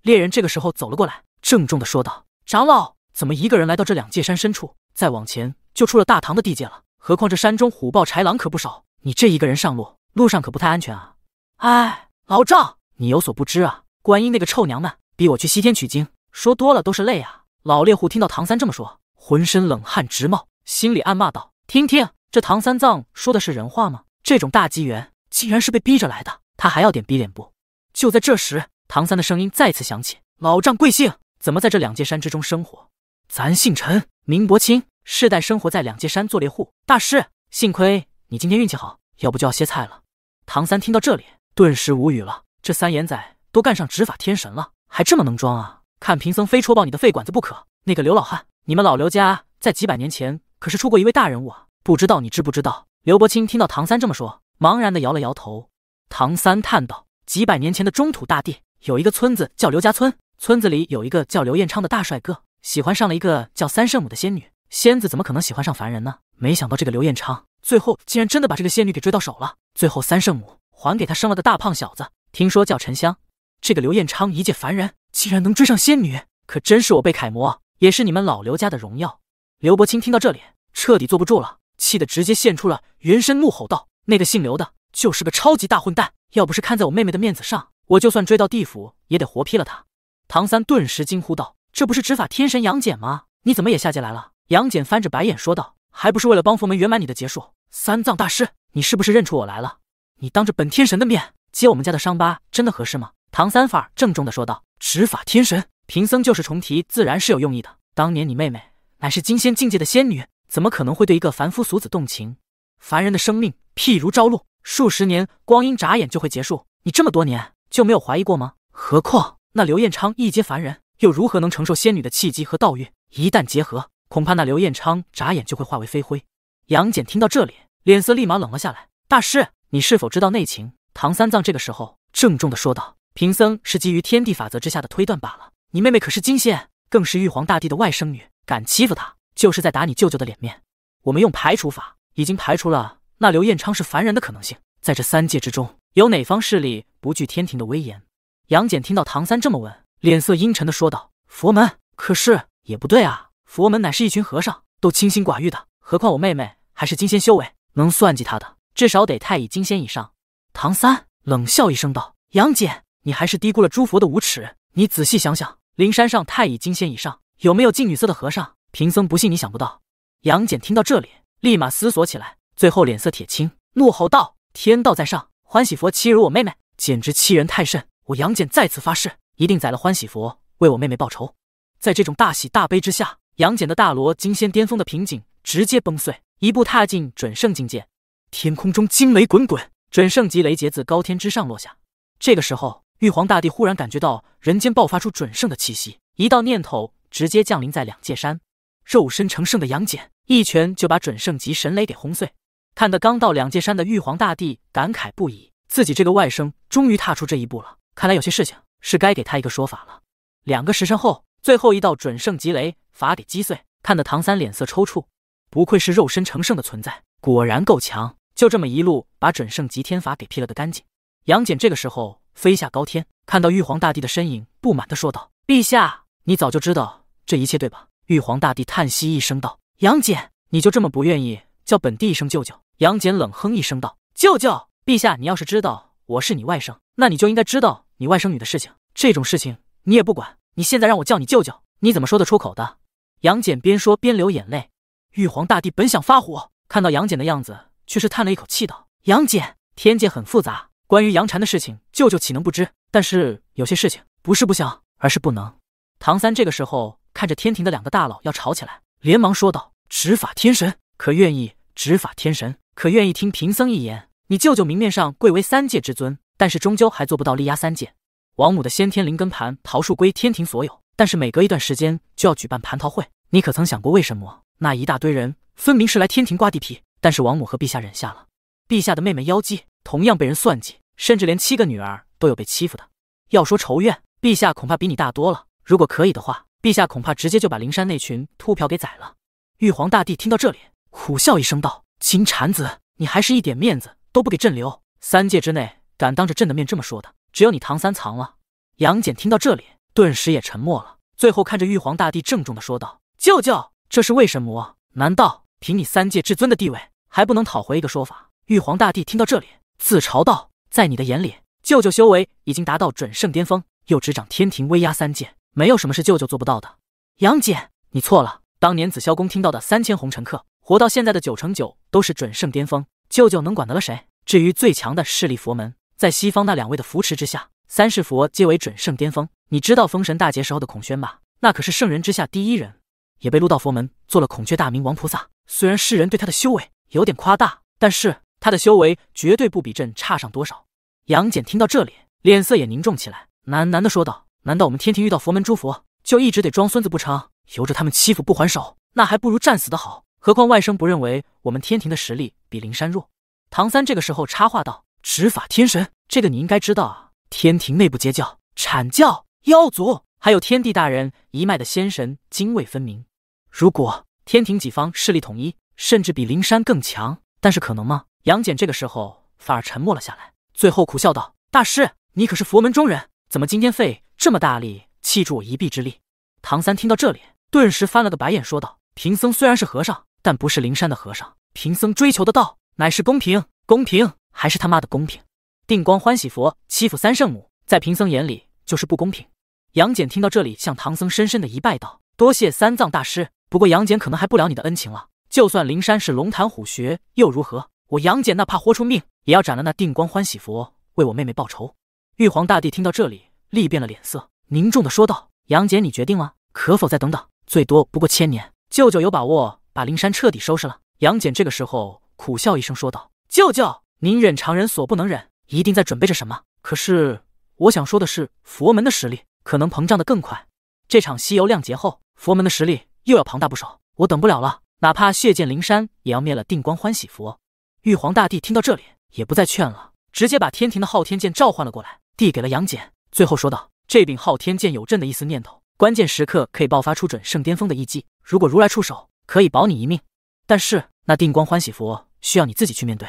Speaker 1: 猎人这个时候走了过来，郑重地说道：“长老，怎么一个人来到这两界山深处？再往前就出了大唐的地界了。何况这山中虎豹豺狼可不少，你这一个人上路，路上可不太安全啊！”哎，老赵，你有所不知啊，观音那个臭娘们逼我去西天取经，说多了都是泪啊！老猎户听到唐三这么说，浑身冷汗直冒，心里暗骂道：“听听这唐三藏说的是人话吗？这种大机缘竟然是被逼着来的，他还要点逼脸不？”就在这时。唐三的声音再次响起：“老丈贵姓？怎么在这两界山之中生活？咱姓陈，名伯清，世代生活在两界山做猎户。大师，幸亏你今天运气好，要不就要歇菜了。”唐三听到这里，顿时无语了。这三眼仔都干上执法天神了，还这么能装啊？看贫僧非戳爆你的肺管子不可！那个刘老汉，你们老刘家在几百年前可是出过一位大人物，啊，不知道你知不知道？刘伯清听到唐三这么说，茫然的摇了摇头。唐三叹道：“几百年前的中土大地。”有一个村子叫刘家村，村子里有一个叫刘彦昌的大帅哥，喜欢上了一个叫三圣母的仙女。仙子怎么可能喜欢上凡人呢？没想到这个刘彦昌最后竟然真的把这个仙女给追到手了。最后三圣母还给他生了个大胖小子，听说叫沉香。这个刘彦昌一介凡人竟然能追上仙女，可真是我辈楷模，也是你们老刘家的荣耀。刘伯清听到这里彻底坐不住了，气得直接现出了原身，怒吼道：“那个姓刘的就是个超级大混蛋！要不是看在我妹妹的面子上。”我就算追到地府，也得活劈了他！唐三顿时惊呼道：“这不是执法天神杨戬吗？你怎么也下界来了？”杨戬翻着白眼说道：“还不是为了帮佛门圆满你的劫数。”三藏大师，你是不是认出我来了？你当着本天神的面揭我们家的伤疤，真的合适吗？”唐三反而郑重地说道：“执法天神，贫僧旧事重提，自然是有用意的。当年你妹妹乃是金仙境界的仙女，怎么可能会对一个凡夫俗子动情？凡人的生命，譬如朝露，数十年光阴眨眼就会结束。你这么多年……”就没有怀疑过吗？何况那刘彦昌一阶凡人，又如何能承受仙女的气机和道运？一旦结合，恐怕那刘彦昌眨眼就会化为飞灰。杨戬听到这里，脸色立马冷了下来：“大师，你是否知道内情？”唐三藏这个时候郑重地说道：“贫僧是基于天地法则之下的推断罢了。你妹妹可是金仙，更是玉皇大帝的外甥女，敢欺负她，就是在打你舅舅的脸面。我们用排除法已经排除了那刘彦昌是凡人的可能性，在这三界之中。”有哪方势力不惧天庭的威严？杨戬听到唐三这么问，脸色阴沉的说道：“佛门，可是也不对啊！佛门乃是一群和尚，都清心寡欲的，何况我妹妹还是金仙修为，能算计他的，至少得太乙金仙以上。”唐三冷笑一声道：“杨戬，你还是低估了诸佛的无耻。你仔细想想，灵山上太乙金仙以上有没有近女色的和尚？贫僧不信你想不到。”杨戬听到这里，立马思索起来，最后脸色铁青，怒吼道：“天道在上！”欢喜佛欺辱我妹妹，简直欺人太甚！我杨戬再次发誓，一定宰了欢喜佛，为我妹妹报仇。在这种大喜大悲之下，杨戬的大罗金仙巅峰的瓶颈直接崩碎，一步踏进准圣境界。天空中惊雷滚滚，准圣级雷劫自高天之上落下。这个时候，玉皇大帝忽然感觉到人间爆发出准圣的气息，一道念头直接降临在两界山。肉身成圣的杨戬一拳就把准圣级神雷给轰碎。看得刚到两界山的玉皇大帝感慨不已，自己这个外甥终于踏出这一步了。看来有些事情是该给他一个说法了。两个时辰后，最后一道准圣级雷法给击碎，看得唐三脸色抽搐。不愧是肉身成圣的存在，果然够强，就这么一路把准圣级天法给劈了个干净。杨戬这个时候飞下高天，看到玉皇大帝的身影，不满的说道：“陛下，你早就知道这一切对吧？”玉皇大帝叹息一声道：“杨戬，你就这么不愿意叫本帝一声舅舅？”杨戬冷哼一声道：“舅舅，陛下，你要是知道我是你外甥，那你就应该知道你外甥女的事情。这种事情你也不管，你现在让我叫你舅舅，你怎么说得出口的？”杨戬边说边流眼泪。玉皇大帝本想发火，看到杨戬的样子，却是叹了一口气道：“杨戬，天界很复杂，关于杨婵的事情，舅舅岂能不知？但是有些事情不是不想，而是不能。”唐三这个时候看着天庭的两个大佬要吵起来，连忙说道：“执法天神，可愿意？”执法天神。可愿意听贫僧一言？你舅舅明面上贵为三界之尊，但是终究还做不到力压三界。王母的先天灵根盘桃树归天庭所有，但是每隔一段时间就要举办蟠桃会。你可曾想过为什么？那一大堆人分明是来天庭刮地皮，但是王母和陛下忍下了。陛下的妹妹妖姬同样被人算计，甚至连七个女儿都有被欺负的。要说仇怨，陛下恐怕比你大多了。如果可以的话，陛下恐怕直接就把灵山那群秃瓢给宰了。玉皇大帝听到这里，苦笑一声道。金蝉子，你还是一点面子都不给朕留？三界之内敢当着朕的面这么说的，只有你唐三藏了。杨戬听到这里，顿时也沉默了。最后看着玉皇大帝，郑重的说道：“舅舅，这是为什么？难道凭你三界至尊的地位，还不能讨回一个说法？”玉皇大帝听到这里，自嘲道：“在你的眼里，舅舅修为已经达到准圣巅峰，又执掌天庭，威压三界，没有什么是舅舅做不到的。”杨戬，你错了。当年紫霄宫听到的三千红尘客。活到现在的九成九都是准圣巅峰，舅舅能管得了谁？至于最强的势力佛门，在西方那两位的扶持之下，三世佛皆为准圣巅峰。你知道封神大劫时候的孔宣吧？那可是圣人之下第一人，也被撸到佛门做了孔雀大明王菩萨。虽然世人对他的修为有点夸大，但是他的修为绝对不比朕差上多少。杨戬听到这里，脸色也凝重起来，喃喃地说道：“难道我们天庭遇到佛门诸佛，就一直得装孙子不成？由着他们欺负不还手，那还不如战死的好。”何况外甥不认为我们天庭的实力比灵山弱。唐三这个时候插话道：“执法天神，这个你应该知道啊。天庭内部结教、阐教、妖族，还有天帝大人一脉的仙神泾渭分明。如果天庭几方势力统一，甚至比灵山更强，但是可能吗？”杨戬这个时候反而沉默了下来，最后苦笑道：“大师，你可是佛门中人，怎么今天费这么大力气助我一臂之力？”唐三听到这里，顿时翻了个白眼，说道：“贫僧虽然是和尚。”但不是灵山的和尚，贫僧追求的道乃是公平，公平还是他妈的公平！定光欢喜佛欺负三圣母，在贫僧眼里就是不公平。杨戬听到这里，向唐僧深深的一拜道：“多谢三藏大师，不过杨戬可能还不了你的恩情了。就算灵山是龙潭虎穴又如何？我杨戬那怕豁出命也要斩了那定光欢喜佛，为我妹妹报仇。”玉皇大帝听到这里，立变了脸色，凝重的说道：“杨戬，你决定了？可否再等等？最多不过千年。舅舅有把握。”把灵山彻底收拾了。杨戬这个时候苦笑一声，说道：“舅舅，您忍常人所不能忍，一定在准备着什么。可是我想说的是，佛门的实力可能膨胀的更快。这场西游亮劫后，佛门的实力又要庞大不少。我等不了了，哪怕血溅灵山，也要灭了定光欢喜佛。”玉皇大帝听到这里，也不再劝了，直接把天庭的昊天剑召唤了过来，递给了杨戬，最后说道：“这柄昊天剑有朕的一丝念头，关键时刻可以爆发出准圣巅峰的一击。如果如来出手。”可以保你一命，但是那定光欢喜佛需要你自己去面对。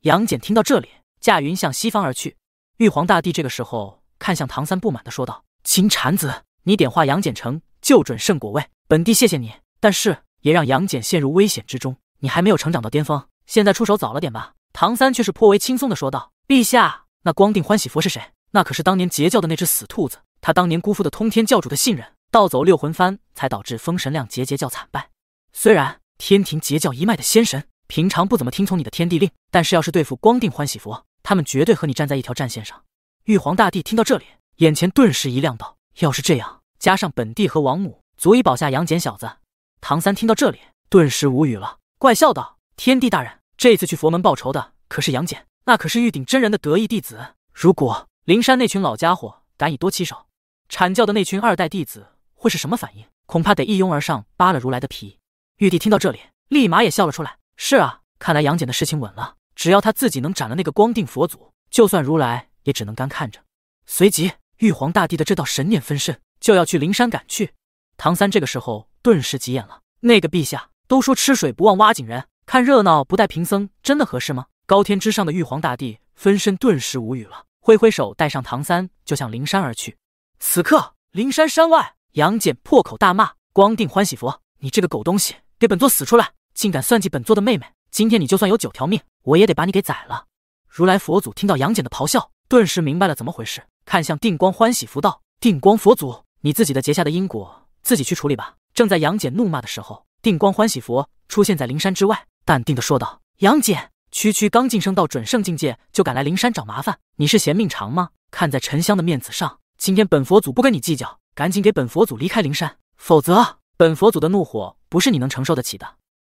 Speaker 1: 杨戬听到这里，驾云向西方而去。玉皇大帝这个时候看向唐三，不满的说道：“金蝉子，你点化杨戬成就准圣果位，本帝谢谢你，但是也让杨戬陷入危险之中。你还没有成长到巅峰，现在出手早了点吧？”唐三却是颇为轻松的说道：“陛下，那光定欢喜佛是谁？那可是当年截教的那只死兔子，他当年辜负的通天教主的信任，盗走六魂幡，才导致封神亮节节教惨败。”虽然天庭截教一脉的仙神平常不怎么听从你的天地令，但是要是对付光定欢喜佛，他们绝对和你站在一条战线上。玉皇大帝听到这里，眼前顿时一亮，道：“要是这样，加上本帝和王母，足以保下杨戬小子。”唐三听到这里，顿时无语了，怪笑道：“天帝大人，这次去佛门报仇的可是杨戬，那可是玉鼎真人的得意弟子。如果灵山那群老家伙敢以多欺少，阐教的那群二代弟子会是什么反应？恐怕得一拥而上，扒了如来的皮。”玉帝听到这里，立马也笑了出来。是啊，看来杨戬的事情稳了。只要他自己能斩了那个光腚佛祖，就算如来也只能干看着。随即，玉皇大帝的这道神念分身就要去灵山赶去。唐三这个时候顿时急眼了：“那个陛下都说吃水不忘挖井人，看热闹不带贫僧，真的合适吗？”高天之上的玉皇大帝分身顿时无语了，挥挥手带上唐三就向灵山而去。此刻，灵山山外，杨戬破口大骂：“光腚欢喜佛，你这个狗东西！”给本座死出来！竟敢算计本座的妹妹，今天你就算有九条命，我也得把你给宰了！如来佛祖听到杨戬的咆哮，顿时明白了怎么回事，看向定光欢喜佛道：“定光佛祖，你自己的结下的因果，自己去处理吧。”正在杨戬怒骂的时候，定光欢喜佛出现在灵山之外，淡定的说道：“杨戬，区区刚晋升到准圣境界，就敢来灵山找麻烦，你是嫌命长吗？看在沉香的面子上，今天本佛祖不跟你计较，赶紧给本佛祖离开灵山，否则……”本佛祖的怒火不是你能承受得起的。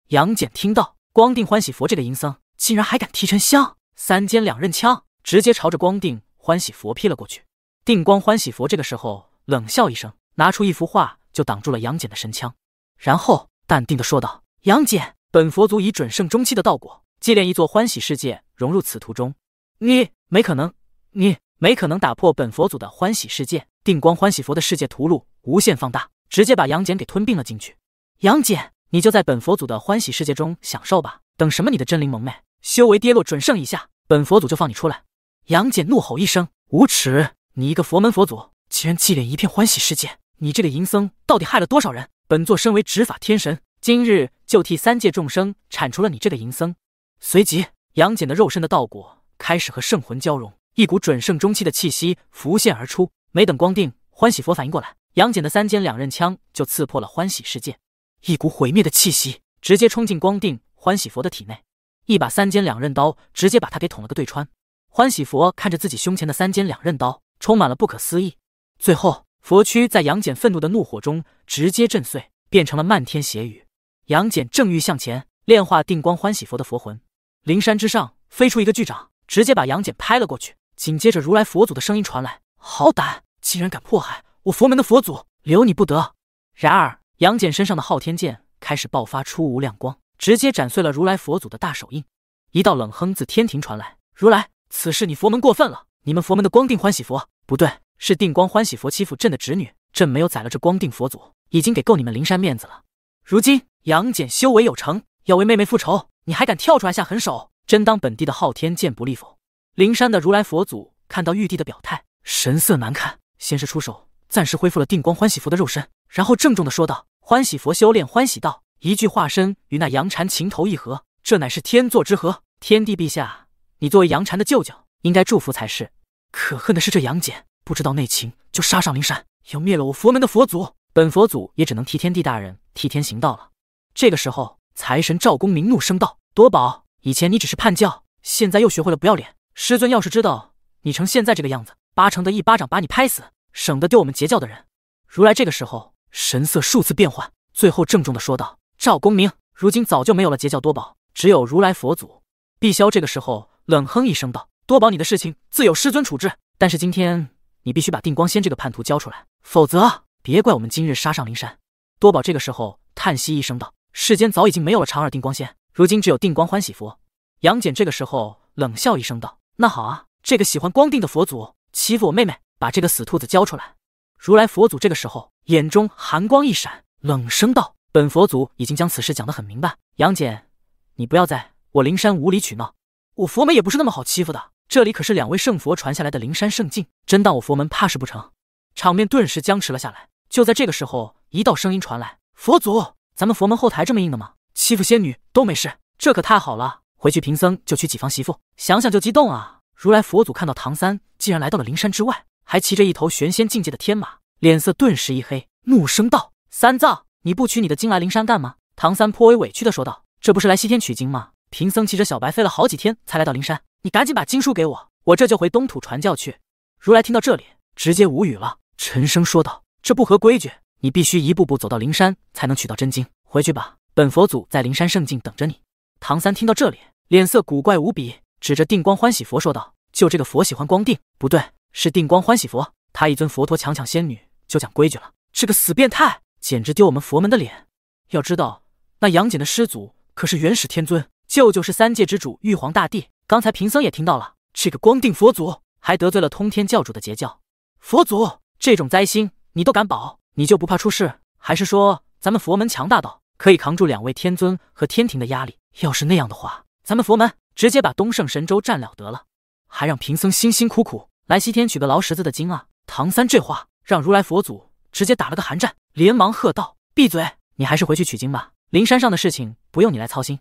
Speaker 1: 杨戬听到光定欢喜佛这个阴僧竟然还敢提沉香三尖两刃枪，直接朝着光定欢喜佛劈了过去。定光欢喜佛这个时候冷笑一声，拿出一幅画就挡住了杨戬的神枪，然后淡定的说道：“杨戬，本佛祖以准圣中期的道果祭炼一座欢喜世界，融入此图中，你没可能，你没可能打破本佛祖的欢喜世界。”定光欢喜佛的世界图录无限放大。直接把杨戬给吞并了进去。杨戬，你就在本佛祖的欢喜世界中享受吧。等什么？你的真灵萌妹修为跌落准圣以下，本佛祖就放你出来。杨戬怒吼一声：“无耻！你一个佛门佛祖，竟然祭奠一片欢喜世界！你这个淫僧到底害了多少人？本座身为执法天神，今日就替三界众生铲除了你这个淫僧。”随即，杨戬的肉身的道果开始和圣魂交融，一股准圣中期的气息浮现而出。没等光腚欢喜佛反应过来。杨戬的三尖两刃枪就刺破了欢喜世界，一股毁灭的气息直接冲进光定欢喜佛的体内，一把三尖两刃刀直接把他给捅了个对穿。欢喜佛看着自己胸前的三尖两刃刀，充满了不可思议。最后，佛躯在杨戬愤怒的怒火中直接震碎，变成了漫天血雨。杨戬正欲向前炼化定光欢喜佛的佛魂，灵山之上飞出一个巨掌，直接把杨戬拍了过去。紧接着，如来佛祖的声音传来：“好胆，竟然敢迫害！”我佛门的佛祖留你不得。然而，杨戬身上的昊天剑开始爆发出无量光，直接斩碎了如来佛祖的大手印。一道冷哼自天庭传来：“如来，此事你佛门过分了。你们佛门的光定欢喜佛，不对，是定光欢喜佛欺负朕的侄女。朕没有宰了这光定佛祖，已经给够你们灵山面子了。如今杨戬修为有成，要为妹妹复仇，你还敢跳出来下狠手？真当本帝的昊天剑不利否？”灵山的如来佛祖看到玉帝的表态，神色难看，先是出手。暂时恢复了定光欢喜佛的肉身，然后郑重地说道：“欢喜佛修炼欢喜道，一句化身与那杨禅情投意合，这乃是天作之合。天帝陛下，你作为杨禅的舅舅，应该祝福才是。可恨的是这杨戬，不知道内情就杀上灵山，要灭了我佛门的佛祖，本佛祖也只能替天帝大人替天行道了。”这个时候，财神赵公明怒声道：“夺宝！以前你只是叛教，现在又学会了不要脸。师尊要是知道你成现在这个样子，八成得一巴掌把你拍死。”省得丢我们截教的人。如来这个时候神色数次变幻，最后郑重地说道：“赵公明，如今早就没有了截教多宝，只有如来佛祖。”碧霄这个时候冷哼一声道：“多宝，你的事情自有师尊处置，但是今天你必须把定光仙这个叛徒交出来，否则别怪我们今日杀上灵山。”多宝这个时候叹息一声道：“世间早已经没有了长耳定光仙，如今只有定光欢喜佛。”杨戬这个时候冷笑一声道：“那好啊，这个喜欢光腚的佛祖欺负我妹妹。”把这个死兔子交出来！如来佛祖这个时候眼中寒光一闪，冷声道：“本佛祖已经将此事讲得很明白，杨戬，你不要在我灵山无理取闹。我佛门也不是那么好欺负的，这里可是两位圣佛传下来的灵山圣境，真当我佛门怕是不成？”场面顿时僵持了下来。就在这个时候，一道声音传来：“佛祖，咱们佛门后台这么硬的吗？欺负仙女都没事？这可太好了！回去贫僧就娶几房媳妇，想想就激动啊！”如来佛祖看到唐三竟然来到了灵山之外。还骑着一头玄仙境界的天马，脸色顿时一黑，怒声道：“三藏，你不取你的经来灵山干吗？”唐三颇为委屈的说道：“这不是来西天取经吗？贫僧骑着小白飞了好几天才来到灵山，你赶紧把经书给我，我这就回东土传教去。”如来听到这里，直接无语了，沉声说道：“这不合规矩，你必须一步步走到灵山才能取到真经。回去吧，本佛祖在灵山圣境等着你。”唐三听到这里，脸色古怪无比，指着定光欢喜佛说道：“就这个佛喜欢光定，不对。”是定光欢喜佛，他一尊佛陀强抢仙女就讲规矩了，是个死变态，简直丢我们佛门的脸。要知道，那杨戬的师祖可是元始天尊，舅舅是三界之主玉皇大帝。刚才贫僧也听到了，这个光定佛祖还得罪了通天教主的截教。佛祖这种灾星你都敢保，你就不怕出事？还是说咱们佛门强大到可以扛住两位天尊和天庭的压力？要是那样的话，咱们佛门直接把东胜神州占了得了，还让贫僧辛辛苦苦。来西天取个劳什子的经啊！唐三这话让如来佛祖直接打了个寒战，连忙喝道：“闭嘴！你还是回去取经吧，灵山上的事情不用你来操心。”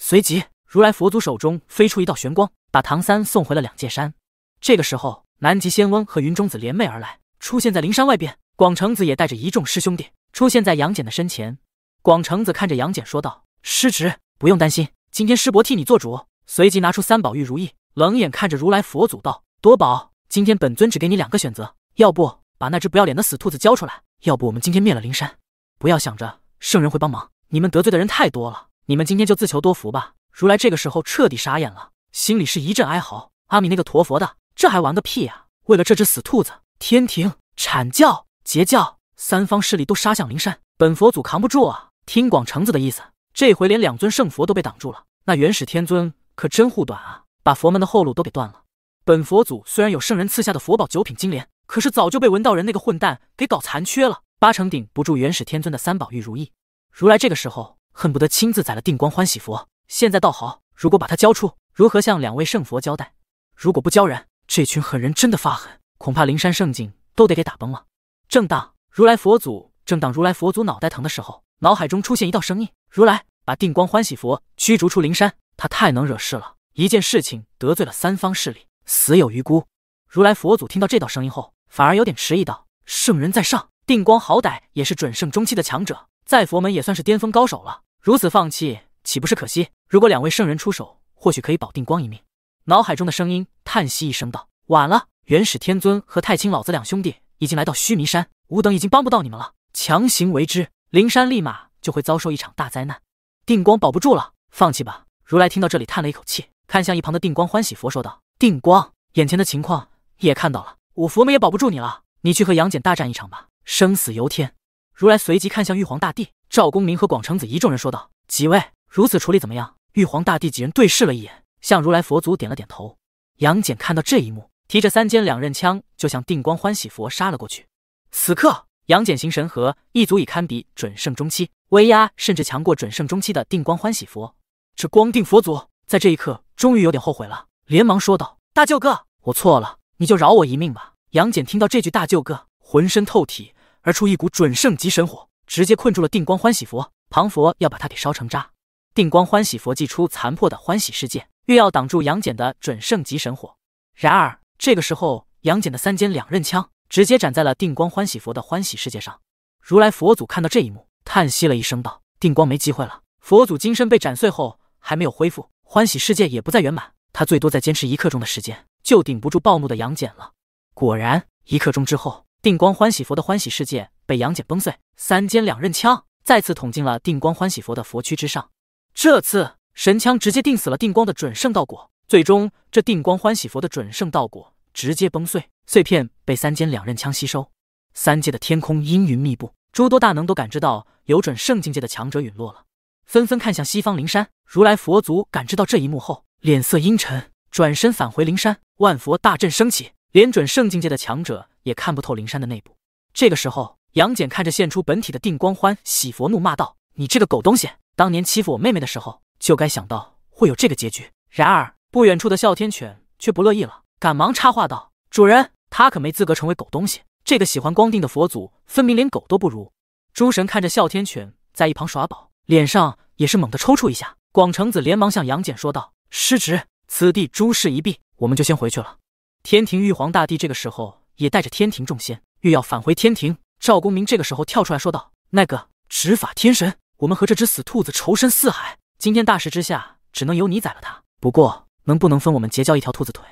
Speaker 1: 随即，如来佛祖手中飞出一道玄光，把唐三送回了两界山。这个时候，南极仙翁和云中子联袂而来，出现在灵山外边。广成子也带着一众师兄弟出现在杨戬的身前。广成子看着杨戬说道：“师侄，不用担心，今天师伯替你做主。”随即拿出三宝玉如意，冷眼看着如来佛祖道：“夺宝。”今天本尊只给你两个选择，要不把那只不要脸的死兔子交出来，要不我们今天灭了灵山。不要想着圣人会帮忙，你们得罪的人太多了，你们今天就自求多福吧。如来这个时候彻底傻眼了，心里是一阵哀嚎：阿弥那个陀佛的，这还玩个屁呀！为了这只死兔子，天庭、阐教、截教三方势力都杀向灵山，本佛祖扛不住啊！听广成子的意思，这回连两尊圣佛都被挡住了，那元始天尊可真护短啊，把佛门的后路都给断了。本佛祖虽然有圣人赐下的佛宝九品金莲，可是早就被文道人那个混蛋给搞残缺了，八成顶不住元始天尊的三宝玉如意。如来这个时候恨不得亲自宰了定光欢喜佛，现在倒好，如果把他交出，如何向两位圣佛交代？如果不交人，这群狠人真的发狠，恐怕灵山圣境都得给打崩了。正当如来佛祖正当如来佛祖脑袋疼的时候，脑海中出现一道声音：如来把定光欢喜佛驱逐出灵山，他太能惹事了，一件事情得罪了三方势力。死有余辜。如来佛祖听到这道声音后，反而有点迟疑道：“圣人在上，定光好歹也是准圣中期的强者，在佛门也算是巅峰高手了。如此放弃，岂不是可惜？如果两位圣人出手，或许可以保定光一命。”脑海中的声音叹息一声道：“晚了，元始天尊和太清老子两兄弟已经来到须弥山，吾等已经帮不到你们了。强行为之，灵山立马就会遭受一场大灾难，定光保不住了，放弃吧。”如来听到这里，叹了一口气，看向一旁的定光欢喜佛说道。定光眼前的情况也看到了，我佛门也保不住你了，你去和杨戬大战一场吧，生死由天。如来随即看向玉皇大帝、赵公明和广成子一众人说道：“几位如此处理怎么样？”玉皇大帝几人对视了一眼，向如来佛祖点了点头。杨戬看到这一幕，提着三尖两刃枪就向定光欢喜佛杀了过去。此刻，杨戬行神和一足以堪比准圣中期，威压甚至强过准圣中期的定光欢喜佛。这光定佛祖在这一刻终于有点后悔了。连忙说道：“大舅哥，我错了，你就饶我一命吧。”杨戬听到这句“大舅哥”，浑身透体而出一股准圣级神火，直接困住了定光欢喜佛。庞佛要把他给烧成渣。定光欢喜佛祭出残破的欢喜世界，欲要挡住杨戬的准圣级神火。然而这个时候，杨戬的三尖两刃枪直接斩在了定光欢喜佛的欢喜世界上。如来佛祖看到这一幕，叹息了一声，道：“定光没机会了。佛祖金身被斩碎后，还没有恢复，欢喜世界也不再圆满。”他最多再坚持一刻钟的时间，就顶不住暴怒的杨戬了。果然，一刻钟之后，定光欢喜佛的欢喜世界被杨戬崩碎。三尖两刃枪再次捅进了定光欢喜佛的佛躯之上，这次神枪直接定死了定光的准圣道果。最终，这定光欢喜佛的准圣道果直接崩碎，碎片被三尖两刃枪吸收。三界的天空阴云密布，诸多大能都感知到有准圣境界的强者陨落了，纷纷看向西方灵山。如来佛祖感知到这一幕后。脸色阴沉，转身返回灵山，万佛大阵升起，连准圣境界的强者也看不透灵山的内部。这个时候，杨戬看着现出本体的定光欢喜佛怒骂道：“你这个狗东西，当年欺负我妹妹的时候，就该想到会有这个结局。”然而，不远处的哮天犬却不乐意了，赶忙插话道：“主人，他可没资格成为狗东西。这个喜欢光腚的佛祖，分明连狗都不如。”诸神看着哮天犬在一旁耍宝，脸上也是猛地抽搐一下。广成子连忙向杨戬说道。失职，此地诸事一毕，我们就先回去了。天庭玉皇大帝这个时候也带着天庭众仙欲要返回天庭，赵公明这个时候跳出来说道：“那个执法天神，我们和这只死兔子仇深似海，今天大事之下，只能由你宰了他。不过能不能分我们结交一条兔子腿？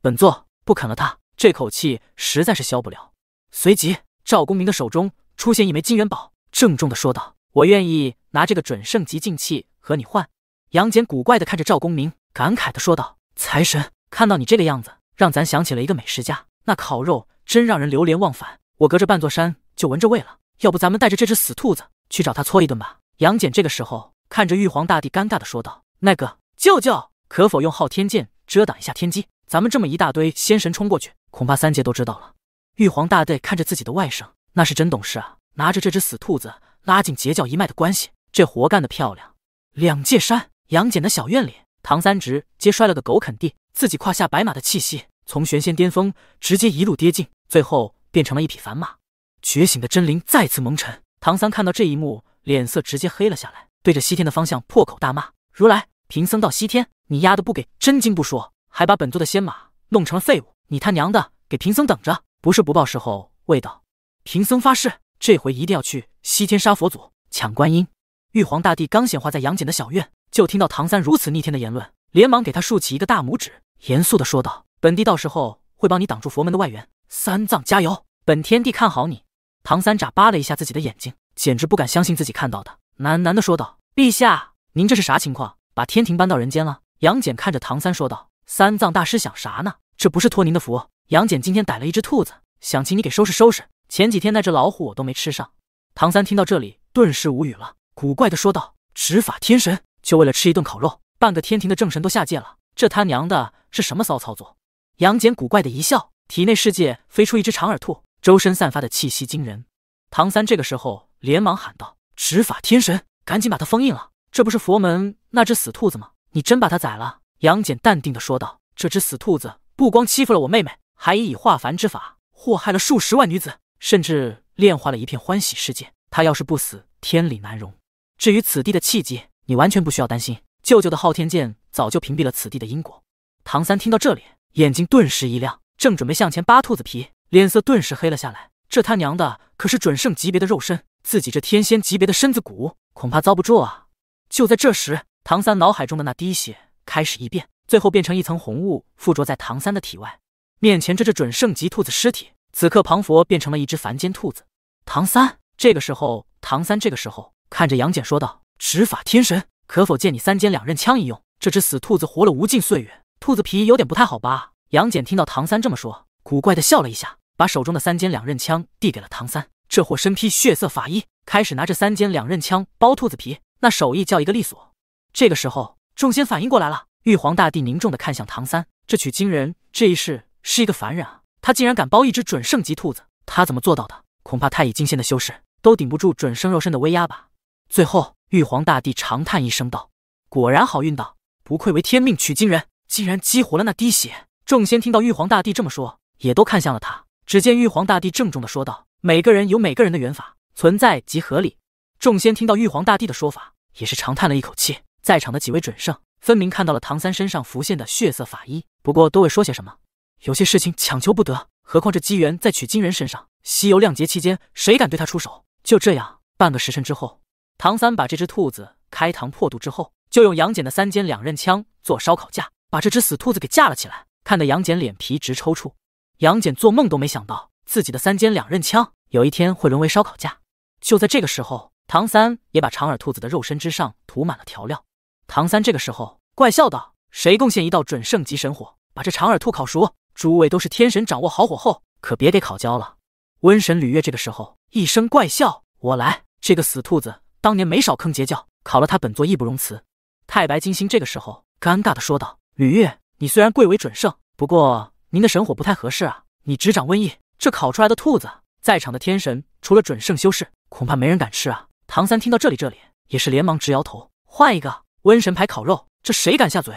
Speaker 1: 本座不啃了他，这口气实在是消不了。”随即，赵公明的手中出现一枚金元宝，郑重的说道：“我愿意拿这个准圣级静气和你换。”杨戬古怪的看着赵公明。感慨的说道：“财神，看到你这个样子，让咱想起了一个美食家。那烤肉真让人流连忘返，我隔着半座山就闻着味了。要不咱们带着这只死兔子去找他搓一顿吧？”杨戬这个时候看着玉皇大帝，尴尬的说道：“那个舅舅，可否用昊天剑遮挡一下天机？咱们这么一大堆仙神冲过去，恐怕三界都知道了。”玉皇大帝看着自己的外甥，那是真懂事啊，拿着这只死兔子拉近截教一脉的关系，这活干得漂亮。两界山杨戬的小院里。唐三直接摔了个狗啃地，自己胯下白马的气息从玄仙巅峰直接一路跌进，最后变成了一匹凡马。觉醒的真灵再次蒙尘。唐三看到这一幕，脸色直接黑了下来，对着西天的方向破口大骂：“如来，贫僧到西天，你丫的不给真经不说，还把本座的仙马弄成了废物。你他娘的给贫僧等着！不是不报，时候未到。贫僧发誓，这回一定要去西天杀佛祖，抢观音。”玉皇大帝刚显化在杨戬的小院。就听到唐三如此逆天的言论，连忙给他竖起一个大拇指，严肃的说道：“本帝到时候会帮你挡住佛门的外援，三藏加油！本天帝看好你。”唐三眨巴了一下自己的眼睛，简直不敢相信自己看到的，喃喃的说道：“陛下，您这是啥情况？把天庭搬到人间了？”杨戬看着唐三说道：“三藏大师想啥呢？这不是托您的福？杨戬今天逮了一只兔子，想请你给收拾收拾。前几天那只老虎我都没吃上。”唐三听到这里，顿时无语了，古怪的说道：“执法天神。”就为了吃一顿烤肉，半个天庭的正神都下界了，这他娘的是什么骚操作？杨戬古怪的一笑，体内世界飞出一只长耳兔，周身散发的气息惊人。唐三这个时候连忙喊道：“执法天神，赶紧把它封印了！这不是佛门那只死兔子吗？你真把它宰了？”杨戬淡定的说道：“这只死兔子不光欺负了我妹妹，还以化凡之法祸害了数十万女子，甚至炼化了一片欢喜世界。他要是不死，天理难容。至于此地的气机……”你完全不需要担心，舅舅的昊天剑早就屏蔽了此地的因果。唐三听到这里，眼睛顿时一亮，正准备向前扒兔子皮，脸色顿时黑了下来。这他娘的可是准圣级别的肉身，自己这天仙级别的身子骨恐怕遭不住啊！就在这时，唐三脑海中的那滴血开始异变，最后变成一层红雾附着在唐三的体外。面前这只准圣级兔子尸体，此刻庞佛变成了一只凡间兔子。唐三这个时候，唐三这个时候看着杨戬说道。执法天神，可否借你三尖两刃枪一用？这只死兔子活了无尽岁月，兔子皮有点不太好吧？杨戬听到唐三这么说，古怪的笑了一下，把手中的三尖两刃枪递给了唐三。这货身披血色法衣，开始拿着三尖两刃枪剥兔子皮，那手艺叫一个利索。这个时候，众仙反应过来了，玉皇大帝凝重的看向唐三，这取经人这一世是一个凡人啊，他竟然敢剥一只准圣级兔子，他怎么做到的？恐怕太乙金仙的修士都顶不住准生肉身的威压吧？最后。玉皇大帝长叹一声道：“果然好运道，不愧为天命取经人，竟然激活了那滴血。”众仙听到玉皇大帝这么说，也都看向了他。只见玉皇大帝郑重的说道：“每个人有每个人的缘法存在即合理。”众仙听到玉皇大帝的说法，也是长叹了一口气。在场的几位准圣分明看到了唐三身上浮现的血色法衣，不过都未说些什么。有些事情强求不得，何况这机缘在取经人身上。西游亮劫期间，谁敢对他出手？就这样，半个时辰之后。唐三把这只兔子开膛破肚之后，就用杨戬的三尖两刃枪做烧烤架，把这只死兔子给架了起来，看得杨戬脸皮直抽搐。杨戬做梦都没想到自己的三尖两刃枪有一天会沦为烧烤架。就在这个时候，唐三也把长耳兔子的肉身之上涂满了调料。唐三这个时候怪笑道：“谁贡献一道准圣级神火，把这长耳兔烤熟？诸位都是天神，掌握好火候，可别给烤焦了。”瘟神吕月这个时候一声怪笑：“我来，这个死兔子。”当年没少坑截教，考了他本座义不容辞。太白金星这个时候尴尬的说道：“吕玉，你虽然贵为准圣，不过您的神火不太合适啊。你执掌瘟疫，这烤出来的兔子，在场的天神除了准圣修士，恐怕没人敢吃啊。”唐三听到这里，这里也是连忙直摇头：“换一个瘟神牌烤肉，这谁敢下嘴？”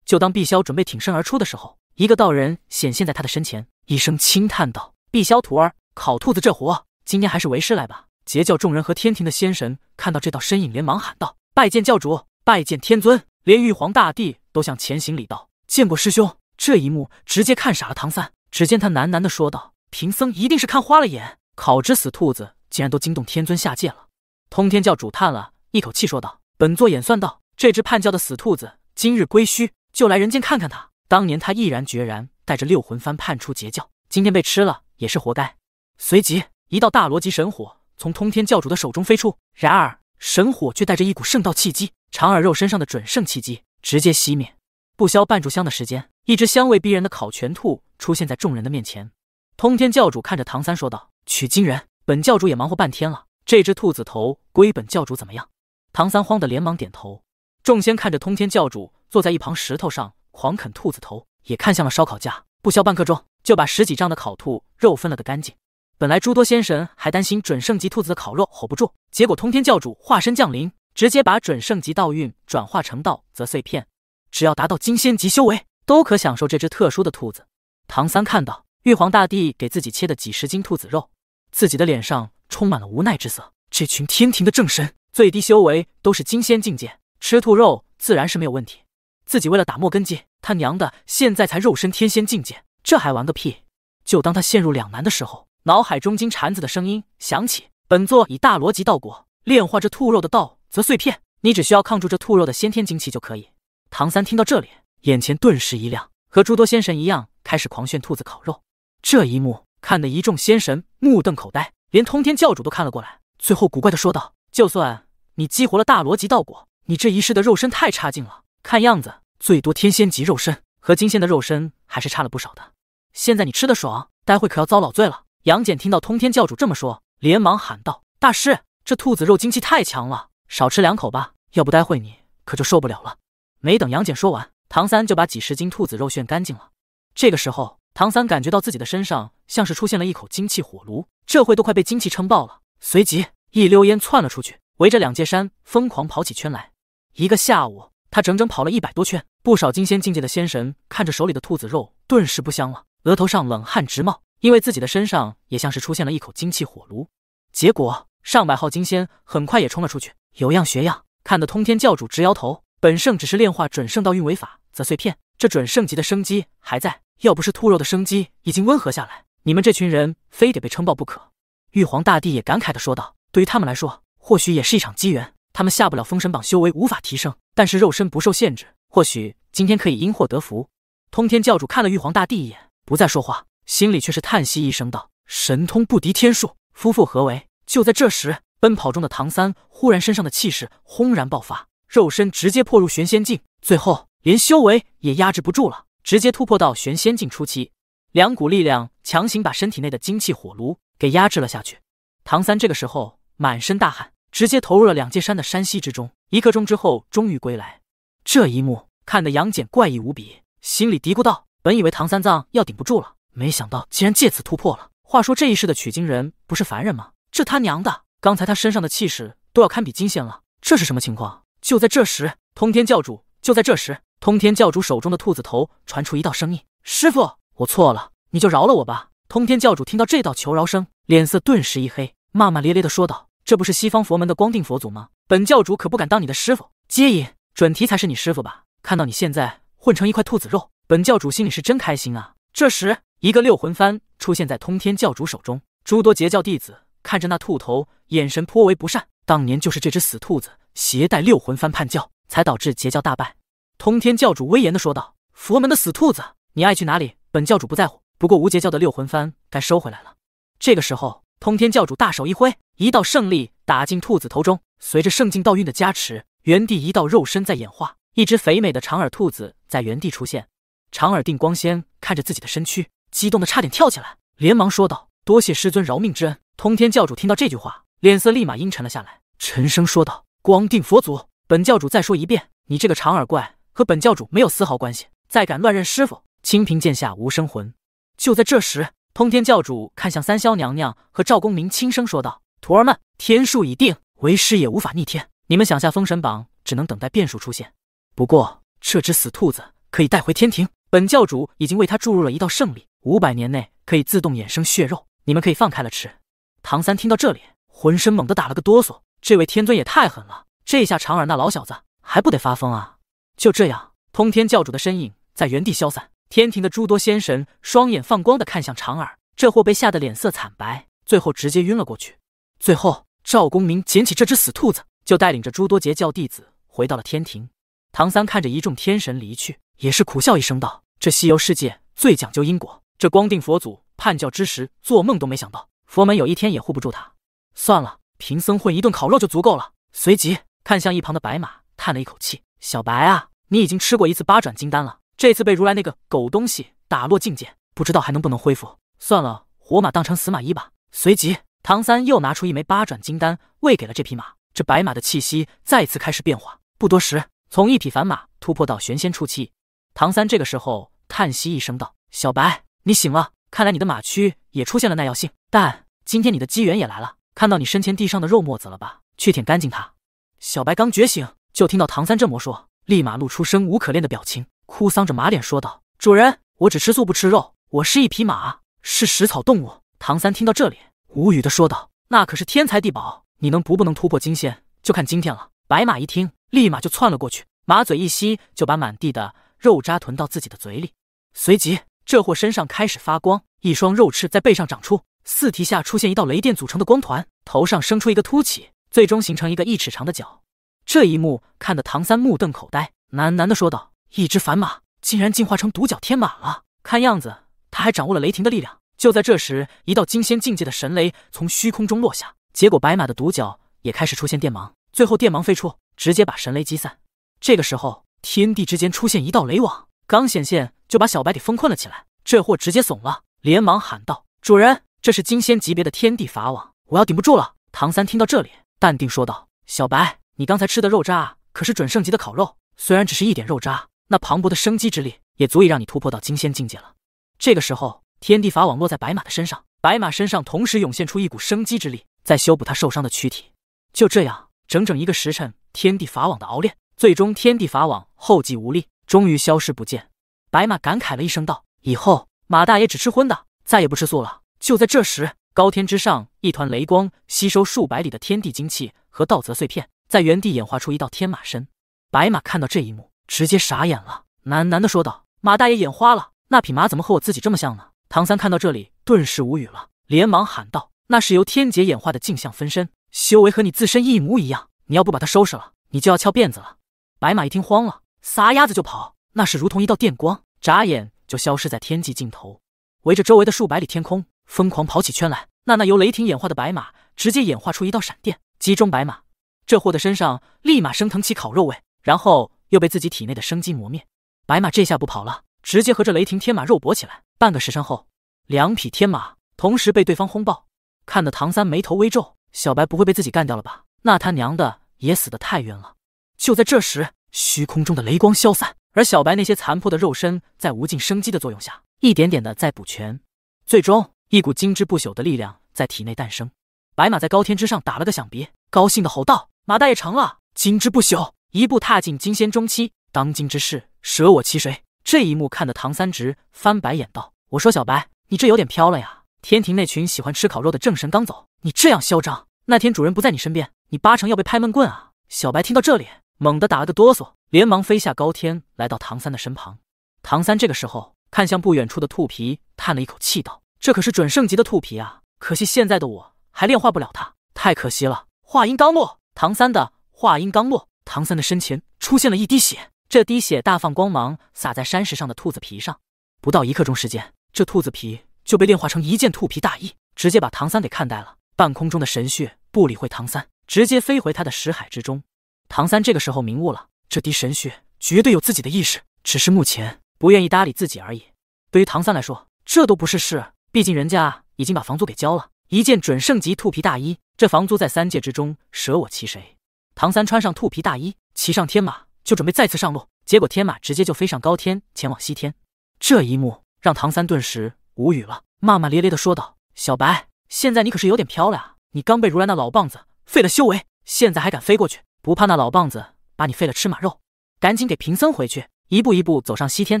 Speaker 1: 就当碧霄准备挺身而出的时候，一个道人显现在他的身前，一声轻叹道：“碧霄徒儿，烤兔子这活，今天还是为师来吧。”截教众人和天庭的仙神看到这道身影，连忙喊道：“拜见教主，拜见天尊！”连玉皇大帝都向前行礼道：“见过师兄。”这一幕直接看傻了唐三。只见他喃喃地说道：“贫僧一定是看花了眼，烤只死兔子竟然都惊动天尊下界了。”通天教主叹了一口气说道：“本座演算到，这只叛教的死兔子今日归墟，就来人间看看他。当年他毅然决然带着六魂幡叛出截教，今天被吃了也是活该。”随即一道大罗级神火。从通天教主的手中飞出，然而神火却带着一股圣道气机，长耳肉身上的准圣气机直接熄灭。不消半炷香的时间，一只香味逼人的烤全兔出现在众人的面前。通天教主看着唐三说道：“取经人，本教主也忙活半天了，这只兔子头归本教主怎么样？”唐三慌得连忙点头。众仙看着通天教主坐在一旁石头上狂啃兔子头，也看向了烧烤架，不消半刻钟就把十几丈的烤兔肉分了个干净。本来诸多仙神还担心准圣级兔子的烤肉 hold 不住，结果通天教主化身降临，直接把准圣级道运转化成道则碎片。只要达到金仙级修为，都可享受这只特殊的兔子。唐三看到玉皇大帝给自己切的几十斤兔子肉，自己的脸上充满了无奈之色。这群天庭的正神最低修为都是金仙境界，吃兔肉自然是没有问题。自己为了打莫根界，他娘的现在才肉身天仙境界，这还玩个屁！就当他陷入两难的时候。脑海中金蝉子的声音响起：“本座以大罗级道果炼化这兔肉的道则碎片，你只需要抗住这兔肉的先天精气就可以。”唐三听到这里，眼前顿时一亮，和诸多仙神一样，开始狂炫兔子烤肉。这一幕看得一众仙神目瞪口呆，连通天教主都看了过来，最后古怪的说道：“就算你激活了大罗级道果，你这一世的肉身太差劲了，看样子最多天仙级肉身和金仙的肉身还是差了不少的。现在你吃的爽，待会可要遭老罪了。”杨戬听到通天教主这么说，连忙喊道：“大师，这兔子肉精气太强了，少吃两口吧，要不待会你可就受不了了。”没等杨戬说完，唐三就把几十斤兔子肉炫干净了。这个时候，唐三感觉到自己的身上像是出现了一口精气火炉，这会都快被精气撑爆了。随即一溜烟窜了出去，围着两界山疯狂跑起圈来。一个下午，他整整跑了一百多圈。不少金仙境界的仙神看着手里的兔子肉，顿时不香了，额头上冷汗直冒。因为自己的身上也像是出现了一口精气火炉，结果上百号金仙很快也冲了出去，有样学样，看得通天教主直摇头。本圣只是炼化准圣道运为法则碎片，这准圣级的生机还在，要不是兔肉的生机已经温和下来，你们这群人非得被撑爆不可。玉皇大帝也感慨的说道：“对于他们来说，或许也是一场机缘。他们下不了封神榜，修为无法提升，但是肉身不受限制，或许今天可以因祸得福。”通天教主看了玉皇大帝一眼，不再说话。心里却是叹息一声道：“神通不敌天数，夫复何为？”就在这时，奔跑中的唐三忽然身上的气势轰然爆发，肉身直接破入玄仙境，最后连修为也压制不住了，直接突破到玄仙境初期。两股力量强行把身体内的精气火炉给压制了下去。唐三这个时候满身大汗，直接投入了两界山的山溪之中。一刻钟之后，终于归来。这一幕看得杨戬怪异无比，心里嘀咕道：“本以为唐三藏要顶不住了。”没想到竟然借此突破了。话说这一世的取经人不是凡人吗？这他娘的，刚才他身上的气势都要堪比金仙了，这是什么情况？就在这时，通天教主就在这时，通天教主手中的兔子头传出一道声音：“师傅，我错了，你就饶了我吧。”通天教主听到这道求饶声，脸色顿时一黑，骂骂咧咧的说道：“这不是西方佛门的光定佛祖吗？本教主可不敢当你的师傅，接引、准提才是你师傅吧？看到你现在混成一块兔子肉，本教主心里是真开心啊。”这时。一个六魂幡出现在通天教主手中，诸多截教弟子看着那兔头，眼神颇为不善。当年就是这只死兔子携带六魂幡叛教，才导致截教大败。通天教主威严的说道：“佛门的死兔子，你爱去哪里，本教主不在乎。不过无截教的六魂幡该收回来了。”这个时候，通天教主大手一挥，一道圣力打进兔子头中。随着圣境道运的加持，原地一道肉身在演化，一只肥美的长耳兔子在原地出现。长耳定光仙看着自己的身躯。激动的差点跳起来，连忙说道：“多谢师尊饶命之恩。”通天教主听到这句话，脸色立马阴沉了下来，沉声说道：“光定佛祖，本教主再说一遍，你这个长耳怪和本教主没有丝毫关系，再敢乱认师傅，清平剑下无生魂。”就在这时，通天教主看向三霄娘娘和赵公明，轻声说道：“徒儿们，天数已定，为师也无法逆天，你们想下封神榜，只能等待变数出现。不过，这只死兔子可以带回天庭，本教主已经为他注入了一道圣力。”五百年内可以自动衍生血肉，你们可以放开了吃。唐三听到这里，浑身猛地打了个哆嗦。这位天尊也太狠了，这下长耳那老小子还不得发疯啊？就这样，通天教主的身影在原地消散。天庭的诸多仙神双眼放光的看向长耳，这货被吓得脸色惨白，最后直接晕了过去。最后，赵公明捡起这只死兔子，就带领着诸多截教弟子回到了天庭。唐三看着一众天神离去，也是苦笑一声道：“这西游世界最讲究因果。”这光定佛祖叛教之时，做梦都没想到佛门有一天也护不住他。算了，贫僧混一顿烤肉就足够了。随即看向一旁的白马，叹了一口气：“小白啊，你已经吃过一次八转金丹了，这次被如来那个狗东西打落境界，不知道还能不能恢复。算了，活马当成死马医吧。”随即，唐三又拿出一枚八转金丹喂给了这匹马。这白马的气息再次开始变化，不多时，从一匹凡马突破到玄仙初期。唐三这个时候叹息一声道：“小白。”你醒了，看来你的马躯也出现了耐药性，但今天你的机缘也来了。看到你身前地上的肉沫子了吧？去舔干净它。小白刚觉醒，就听到唐三这么说，立马露出生无可恋的表情，哭丧着马脸说道：“主人，我只吃素不吃肉，我是一匹马，是食草动物。”唐三听到这里，无语的说道：“那可是天才地宝，你能不不能突破金仙，就看今天了。”白马一听，立马就窜了过去，马嘴一吸，就把满地的肉渣吞到自己的嘴里，随即。这货身上开始发光，一双肉翅在背上长出，四蹄下出现一道雷电组成的光团，头上生出一个凸起，最终形成一个一尺长的角。这一幕看得唐三目瞪口呆，喃喃的说道：“一只凡马竟然进化成独角天马了，看样子他还掌握了雷霆的力量。”就在这时，一道金仙境界的神雷从虚空中落下，结果白马的独角也开始出现电芒，最后电芒飞出，直接把神雷击散。这个时候，天地之间出现一道雷网，刚显现。就把小白给封困了起来，这货直接怂了，连忙喊道：“主人，这是金仙级别的天地法网，我要顶不住了。”唐三听到这里，淡定说道：“小白，你刚才吃的肉渣可是准圣级的烤肉，虽然只是一点肉渣，那磅礴的生机之力也足以让你突破到金仙境界了。”这个时候，天地法网落在白马的身上，白马身上同时涌现出一股生机之力，在修补他受伤的躯体。就这样，整整一个时辰，天地法网的熬炼，最终天地法网后继无力，终于消失不见。白马感慨了一声，道：“以后马大爷只吃荤的，再也不吃素了。”就在这时，高天之上，一团雷光吸收数百里的天地精气和道泽碎片，在原地演化出一道天马身。白马看到这一幕，直接傻眼了，喃喃地说道：“马大爷眼花了，那匹马怎么和我自己这么像呢？”唐三看到这里，顿时无语了，连忙喊道：“那是由天劫演化的镜像分身，修为和你自身一模一样，你要不把它收拾了，你就要翘辫子了。”白马一听，慌了，撒丫子就跑。那是如同一道电光，眨眼就消失在天际尽头，围着周围的数百里天空疯狂跑起圈来。那那由雷霆演化的白马，直接演化出一道闪电，击中白马。这货的身上立马升腾起烤肉味，然后又被自己体内的生机磨灭。白马这下不跑了，直接和这雷霆天马肉搏起来。半个时辰后，两匹天马同时被对方轰爆，看得唐三眉头微皱：小白不会被自己干掉了吧？那他娘的也死的太冤了。就在这时，虚空中的雷光消散。而小白那些残破的肉身在无尽生机的作用下，一点点的在补全，最终一股金之不朽的力量在体内诞生。白马在高天之上打了个响鼻，高兴的吼道：“马大爷成了金之不朽，一步踏进金仙中期，当今之事，舍我其谁！”这一幕看的唐三直翻白眼道：“我说小白，你这有点飘了呀！天庭那群喜欢吃烤肉的正神刚走，你这样嚣张，那天主人不在你身边，你八成要被拍闷棍啊！”小白听到这里，猛地打了个哆嗦。连忙飞下高天，来到唐三的身旁。唐三这个时候看向不远处的兔皮，叹了一口气道：“这可是准圣级的兔皮啊！可惜现在的我还炼化不了它，太可惜了。”话音刚落，唐三的话音刚落，唐三的身前出现了一滴血，这滴血大放光芒，洒在山石上的兔子皮上。不到一刻钟时间，这兔子皮就被炼化成一件兔皮大衣，直接把唐三给看呆了。半空中的神血不理会唐三，直接飞回他的识海之中。唐三这个时候明悟了。这滴神血绝对有自己的意识，只是目前不愿意搭理自己而已。对于唐三来说，这都不是事，毕竟人家已经把房租给交了。一件准圣级兔皮大衣，这房租在三界之中，舍我其谁？唐三穿上兔皮大衣，骑上天马，就准备再次上路。结果天马直接就飞上高天，前往西天。这一幕让唐三顿时无语了，骂骂咧咧的说道：“小白，现在你可是有点飘了啊！你刚被如来那老棒子废了修为，现在还敢飞过去，不怕那老棒子？”把你废了，吃马肉！赶紧给贫僧回去，一步一步走上西天，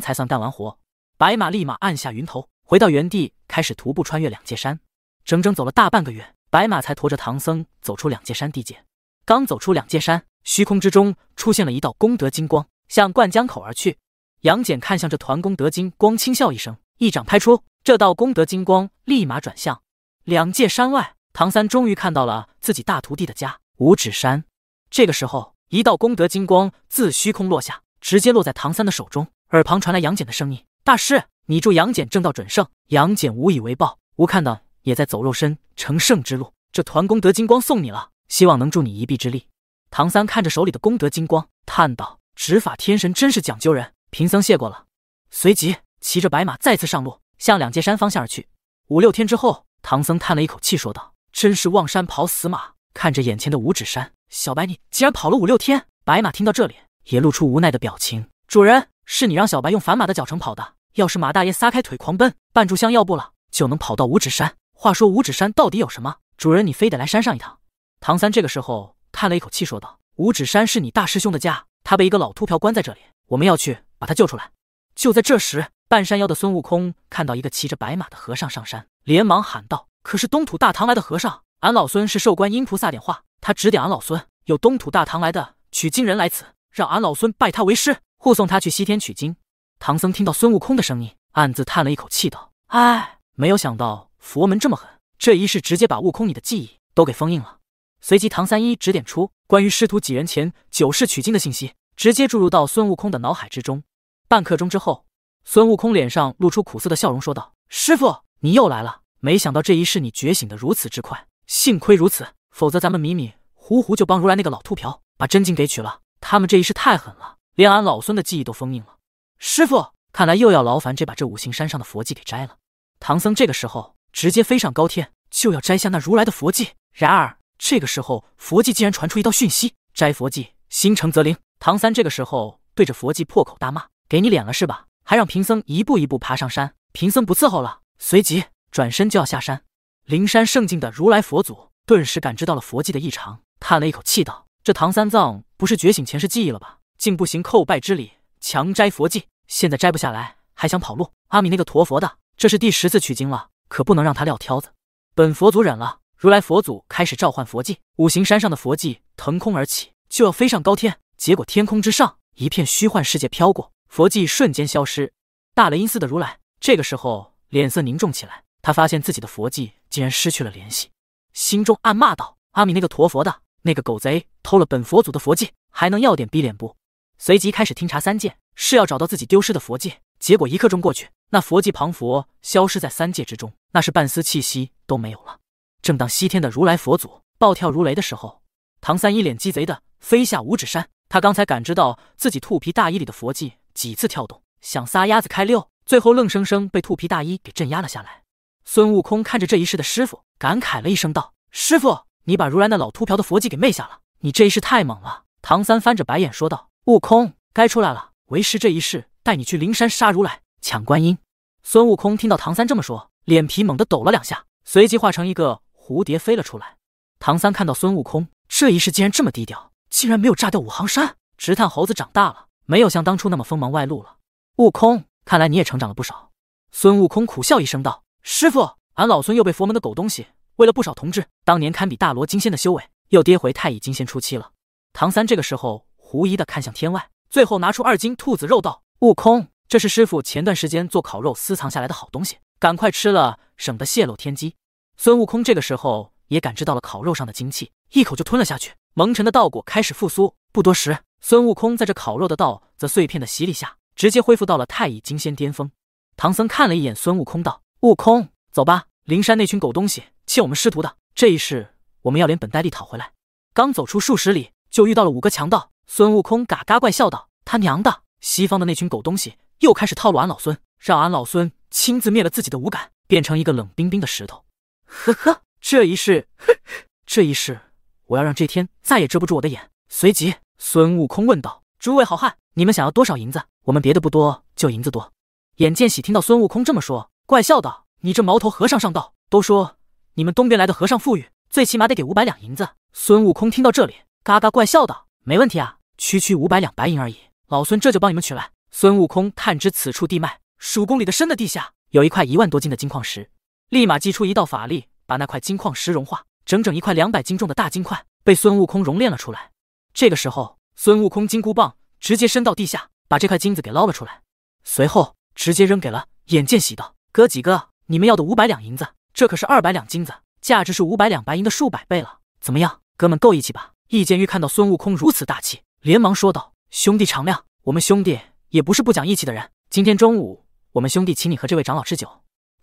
Speaker 1: 才算干完活。白马立马按下云头，回到原地，开始徒步穿越两界山，整整走了大半个月，白马才驮着唐僧走出两界山地界。刚走出两界山，虚空之中出现了一道功德金光，向灌江口而去。杨戬看向这团功德金光，轻笑一声，一掌拍出，这道功德金光立马转向两界山外。唐三终于看到了自己大徒弟的家——五指山。这个时候。一道功德金光自虚空落下，直接落在唐三的手中。耳旁传来杨戬的声音：“大师，你助杨戬正道准圣。”杨戬无以为报，吾看到也在走肉身成圣之路。这团功德金光送你了，希望能助你一臂之力。唐三看着手里的功德金光，叹道：“执法天神真是讲究人，贫僧谢过了。”随即骑着白马再次上路，向两界山方向而去。五六天之后，唐僧叹了一口气说道：“真是望山跑死马。”看着眼前的五指山。小白，你竟然跑了五六天！白马听到这里，也露出无奈的表情。主人，是你让小白用反马的脚程跑的。要是马大爷撒开腿狂奔，半炷香要不了，就能跑到五指山。话说五指山到底有什么？主人，你非得来山上一趟？唐三这个时候叹了一口气，说道：“五指山是你大师兄的家，他被一个老秃瓢关在这里，我们要去把他救出来。”就在这时，半山腰的孙悟空看到一个骑着白马的和尚上山，连忙喊道：“可是东土大唐来的和尚？俺老孙是受观音菩萨点化。”他指点俺老孙，有东土大唐来的取经人来此，让俺老孙拜他为师，护送他去西天取经。唐僧听到孙悟空的声音，暗自叹了一口气，道：“哎，没有想到佛门这么狠，这一世直接把悟空你的记忆都给封印了。”随即，唐三一指点出关于师徒几人前九世取经的信息，直接注入到孙悟空的脑海之中。半刻钟之后，孙悟空脸上露出苦涩的笑容，说道：“师傅，你又来了。没想到这一世你觉醒的如此之快，幸亏如此。”否则，咱们迷迷糊糊就帮如来那个老秃瓢把真经给取了。他们这一世太狠了，连俺老孙的记忆都封印了。师傅，看来又要劳烦这把这五行山上的佛迹给摘了。唐僧这个时候直接飞上高天，就要摘下那如来的佛迹。然而这个时候，佛迹竟然传出一道讯息：摘佛迹，心诚则灵。唐三这个时候对着佛迹破口大骂：“给你脸了是吧？还让贫僧一步一步爬上山，贫僧不伺候了！”随即转身就要下山。灵山圣境的如来佛祖。顿时感知到了佛迹的异常，叹了一口气道：“这唐三藏不是觉醒前世记忆了吧？竟不行叩拜之礼，强摘佛迹，现在摘不下来，还想跑路？阿弥那个陀佛的，这是第十次取经了，可不能让他撂挑子。本佛祖忍了。”如来佛祖开始召唤佛迹，五行山上的佛迹腾空而起，就要飞上高天，结果天空之上一片虚幻世界飘过，佛迹瞬间消失。大雷音寺的如来这个时候脸色凝重起来，他发现自己的佛迹竟然失去了联系。心中暗骂道：“阿弥那个陀佛的，那个狗贼偷了本佛祖的佛戒，还能要点逼脸不？”随即开始听查三界，是要找到自己丢失的佛戒。结果一刻钟过去，那佛迹旁佛消失在三界之中，那是半丝气息都没有了。正当西天的如来佛祖暴跳如雷的时候，唐三一脸鸡贼的飞下五指山。他刚才感知到自己兔皮大衣里的佛迹几次跳动，想撒丫子开溜，最后愣生生被兔皮大衣给镇压了下来。孙悟空看着这一世的师傅。感慨了一声，道：“师傅，你把如来那老秃瓢的佛技给昧下了，你这一世太猛了。”唐三翻着白眼说道：“悟空，该出来了，为师这一世带你去灵山杀如来，抢观音。”孙悟空听到唐三这么说，脸皮猛地抖了两下，随即化成一个蝴蝶飞了出来。唐三看到孙悟空这一世竟然这么低调，竟然没有炸掉五行山，直叹猴子长大了，没有像当初那么锋芒外露了。悟空，看来你也成长了不少。”孙悟空苦笑一声道：“师傅。”俺老孙又被佛门的狗东西喂了不少同志，当年堪比大罗金仙的修为，又跌回太乙金仙初期了。唐三这个时候狐疑的看向天外，最后拿出二斤兔子肉道：“悟空，这是师傅前段时间做烤肉私藏下来的好东西，赶快吃了，省得泄露天机。”孙悟空这个时候也感知到了烤肉上的精气，一口就吞了下去。蒙尘的道果开始复苏。不多时，孙悟空在这烤肉的道则碎片的洗礼下，直接恢复到了太乙金仙巅峰。唐僧看了一眼孙悟空道：“悟空。”走吧，灵山那群狗东西欠我们师徒的，这一世我们要连本带利讨回来。刚走出数十里，就遇到了五个强盗。孙悟空嘎嘎怪笑道：“他娘的，西方的那群狗东西又开始套路俺老孙，让俺老孙亲自灭了自己的五感，变成一个冷冰冰的石头。”呵呵，这一世，这一世，我要让这天再也遮不住我的眼。随即，孙悟空问道：“诸位好汉，你们想要多少银子？我们别的不多，就银子多。”眼见喜听到孙悟空这么说，怪笑道。你这毛头和尚上道，都说你们东边来的和尚富裕，最起码得给五百两银子。孙悟空听到这里，嘎嘎怪笑道：“没问题啊，区区五百两白银而已，老孙这就帮你们取来。”孙悟空探知此处地脉，数公里的深的地下有一块一万多斤的金矿石，立马祭出一道法力，把那块金矿石融化，整整一块两百斤重的大金块被孙悟空熔炼了出来。这个时候，孙悟空金箍棒直接伸到地下，把这块金子给捞了出来，随后直接扔给了眼见喜道：“哥几个。”你们要的五百两银子，这可是二百两金子，价值是五百两白银的数百倍了。怎么样，哥们够义气吧？易监玉看到孙悟空如此大气，连忙说道：“兄弟常亮，我们兄弟也不是不讲义气的人。今天中午，我们兄弟请你和这位长老吃酒。”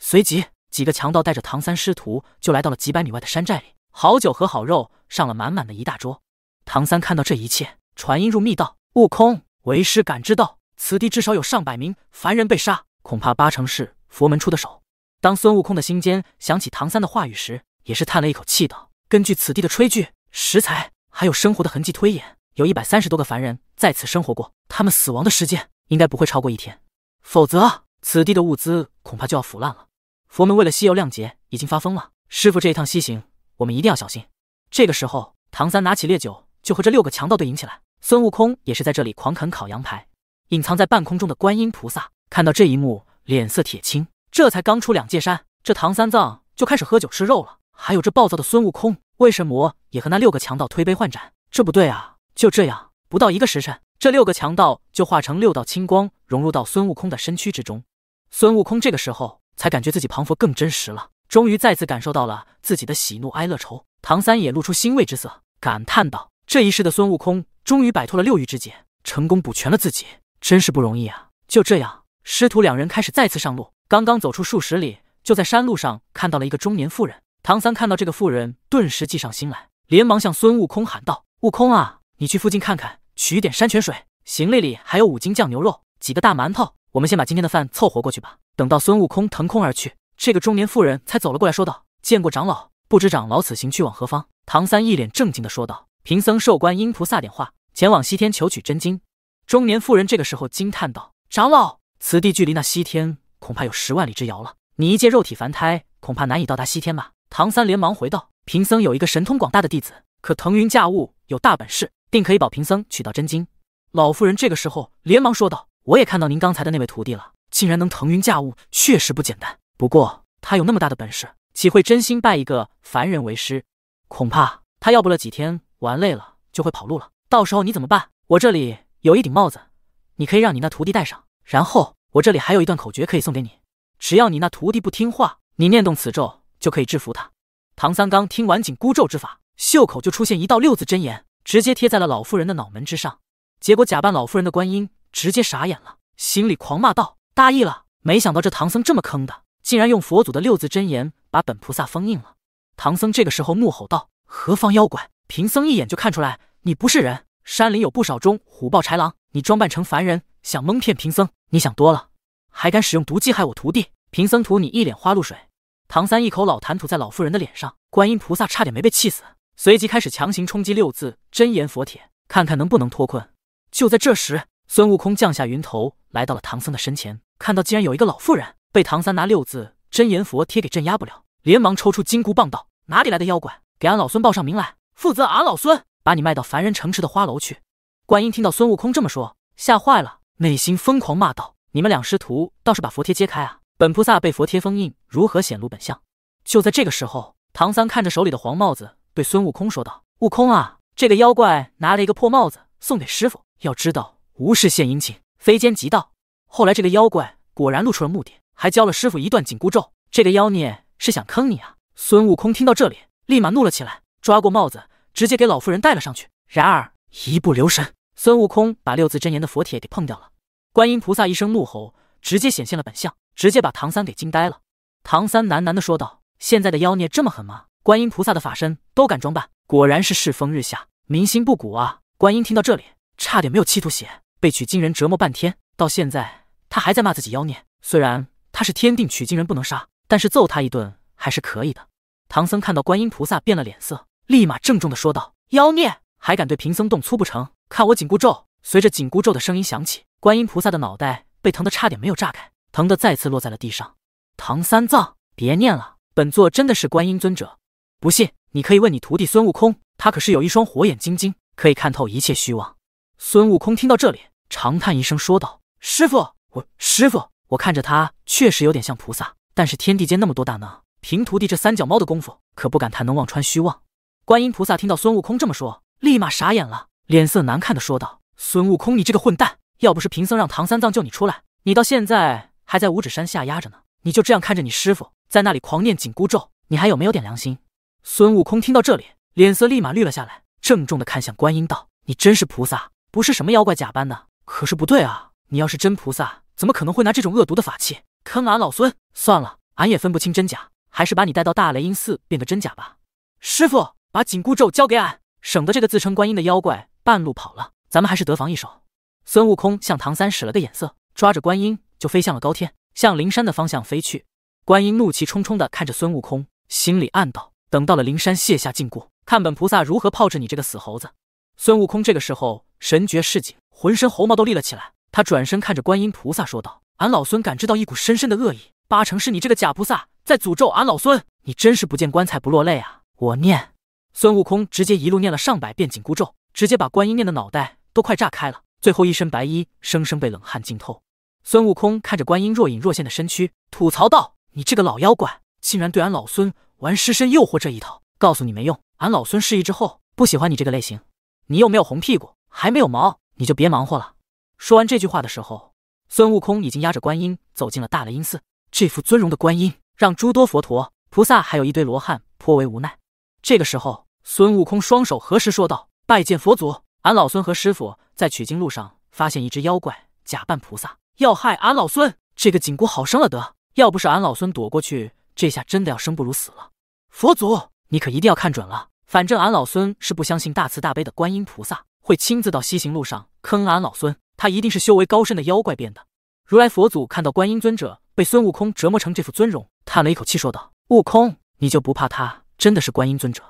Speaker 1: 随即，几个强盗带着唐三师徒就来到了几百米外的山寨里。好酒和好肉上了满满的一大桌。唐三看到这一切，传音入密道：“悟空，为师感知到此地至少有上百名凡人被杀，恐怕八成是佛门出的手。”当孙悟空的心间想起唐三的话语时，也是叹了一口气道：“根据此地的炊具、食材，还有生活的痕迹推演，有一百三十多个凡人在此生活过。他们死亡的时间应该不会超过一天，否则此地的物资恐怕就要腐烂了。佛门为了西游谅解，已经发疯了。师傅这一趟西行，我们一定要小心。”这个时候，唐三拿起烈酒就和这六个强盗对饮起来。孙悟空也是在这里狂啃烤羊排。隐藏在半空中的观音菩萨看到这一幕，脸色铁青。这才刚出两界山，这唐三藏就开始喝酒吃肉了。还有这暴躁的孙悟空，为什么也和那六个强盗推杯换盏？这不对啊！就这样，不到一个时辰，这六个强盗就化成六道青光，融入到孙悟空的身躯之中。孙悟空这个时候才感觉自己旁佛更真实了，终于再次感受到了自己的喜怒哀乐愁。唐三也露出欣慰之色，感叹道：“这一世的孙悟空终于摆脱了六欲之劫，成功补全了自己，真是不容易啊！”就这样，师徒两人开始再次上路。刚刚走出数十里，就在山路上看到了一个中年妇人。唐三看到这个妇人，顿时计上心来，连忙向孙悟空喊道：“悟空啊，你去附近看看，取点山泉水。行李里还有五斤酱牛肉，几个大馒头，我们先把今天的饭凑合过去吧。”等到孙悟空腾空而去，这个中年妇人才走了过来，说道：“见过长老，不知长老此行去往何方？”唐三一脸正经的说道：“贫僧受观音菩萨点化，前往西天求取真经。”中年妇人这个时候惊叹道：“长老，此地距离那西天……”恐怕有十万里之遥了。你一介肉体凡胎，恐怕难以到达西天吧？唐三连忙回道：“贫僧有一个神通广大的弟子，可腾云驾雾，有大本事，定可以保贫僧取到真经。”老妇人这个时候连忙说道：“我也看到您刚才的那位徒弟了，竟然能腾云驾雾，确实不简单。不过他有那么大的本事，岂会真心拜一个凡人为师？恐怕他要不了几天，玩累了就会跑路了。到时候你怎么办？我这里有一顶帽子，你可以让你那徒弟戴上，然后……”我这里还有一段口诀可以送给你，只要你那徒弟不听话，你念动此咒就可以制服他。唐三刚听完紧箍咒之法，袖口就出现一道六字真言，直接贴在了老妇人的脑门之上。结果假扮老妇人的观音直接傻眼了，心里狂骂道：“大意了，没想到这唐僧这么坑的，竟然用佛祖的六字真言把本菩萨封印了。”唐僧这个时候怒吼道：“何方妖怪？贫僧一眼就看出来，你不是人。山里有不少中虎豹豺狼，你装扮成凡人。”想蒙骗贫僧？你想多了！还敢使用毒计害我徒弟？贫僧吐你一脸花露水！唐三一口老痰吐在老妇人的脸上，观音菩萨差点没被气死，随即开始强行冲击六字真言佛铁，看看能不能脱困。就在这时，孙悟空降下云头，来到了唐僧的身前，看到竟然有一个老妇人被唐三拿六字真言佛贴给镇压不了，连忙抽出金箍棒道：“哪里来的妖怪？给俺老孙报上名来！负责俺老孙把你卖到凡人城池的花楼去！”观音听到孙悟空这么说，吓坏了。内心疯狂骂道：“你们两师徒倒是把佛贴揭开啊！本菩萨被佛贴封印，如何显露本相？”就在这个时候，唐三看着手里的黄帽子，对孙悟空说道：“悟空啊，这个妖怪拿了一个破帽子送给师傅，要知道无事献殷勤，非奸即盗。”后来这个妖怪果然露出了目的，还教了师傅一段紧箍咒。这个妖孽是想坑你啊！孙悟空听到这里，立马怒了起来，抓过帽子直接给老妇人戴了上去。然而一不留神。孙悟空把六字真言的佛铁给碰掉了，观音菩萨一声怒吼，直接显现了本相，直接把唐三给惊呆了。唐三喃喃的说道：“现在的妖孽这么狠吗？观音菩萨的法身都敢装扮，果然是世风日下，民心不古啊！”观音听到这里，差点没有气吐血。被取经人折磨半天，到现在他还在骂自己妖孽。虽然他是天定取经人不能杀，但是揍他一顿还是可以的。唐僧看到观音菩萨变了脸色，立马郑重的说道：“妖孽还敢对贫僧动粗不成？”看我紧箍咒！随着紧箍咒的声音响起，观音菩萨的脑袋被疼得差点没有炸开，疼得再次落在了地上。唐三藏，别念了，本座真的是观音尊者。不信，你可以问你徒弟孙悟空，他可是有一双火眼金睛，可以看透一切虚妄。孙悟空听到这里，长叹一声说道：“师傅，我师傅，我看着他确实有点像菩萨，但是天地间那么多大能，凭徒弟这三脚猫的功夫，可不敢谈能望穿虚妄。”观音菩萨听到孙悟空这么说，立马傻眼了。脸色难看的说道：“孙悟空，你这个混蛋！要不是贫僧让唐三藏救你出来，你到现在还在五指山下压着呢。你就这样看着你师傅在那里狂念紧箍咒，你还有没有点良心？”孙悟空听到这里，脸色立马绿了下来，郑重的看向观音道：“你真是菩萨，不是什么妖怪假扮的。可是不对啊，你要是真菩萨，怎么可能会拿这种恶毒的法器坑俺老孙？算了，俺也分不清真假，还是把你带到大雷音寺变个真假吧。师傅，把紧箍咒交给俺，省得这个自称观音的妖怪。”半路跑了，咱们还是得防一手。孙悟空向唐三使了个眼色，抓着观音就飞向了高天，向灵山的方向飞去。观音怒气冲冲地看着孙悟空，心里暗道：等到了灵山卸下禁锢，看本菩萨如何炮制你这个死猴子！孙悟空这个时候神觉示警，浑身猴毛都立了起来。他转身看着观音菩萨说道：“俺老孙感知到一股深深的恶意，八成是你这个假菩萨在诅咒俺老孙！你真是不见棺材不落泪啊！”我念，孙悟空直接一路念了上百遍紧箍咒。直接把观音念的脑袋都快炸开了，最后一身白衣生生被冷汗浸透。孙悟空看着观音若隐若现的身躯，吐槽道：“你这个老妖怪，竟然对俺老孙玩失身诱惑这一套，告诉你没用，俺老孙失忆之后不喜欢你这个类型，你又没有红屁股，还没有毛，你就别忙活了。”说完这句话的时候，孙悟空已经压着观音走进了大雷音寺。这副尊容的观音，让诸多佛陀、菩萨还有一堆罗汉颇为无奈。这个时候，孙悟空双手合十说道。拜见佛祖，俺老孙和师傅在取经路上发现一只妖怪假扮菩萨要害俺老孙，这个紧箍好生了得，要不是俺老孙躲过去，这下真的要生不如死了。佛祖，你可一定要看准了，反正俺老孙是不相信大慈大悲的观音菩萨会亲自到西行路上坑俺老孙，他一定是修为高深的妖怪变的。如来佛祖看到观音尊者被孙悟空折磨成这副尊容，叹了一口气说道：“悟空，你就不怕他真的是观音尊者？”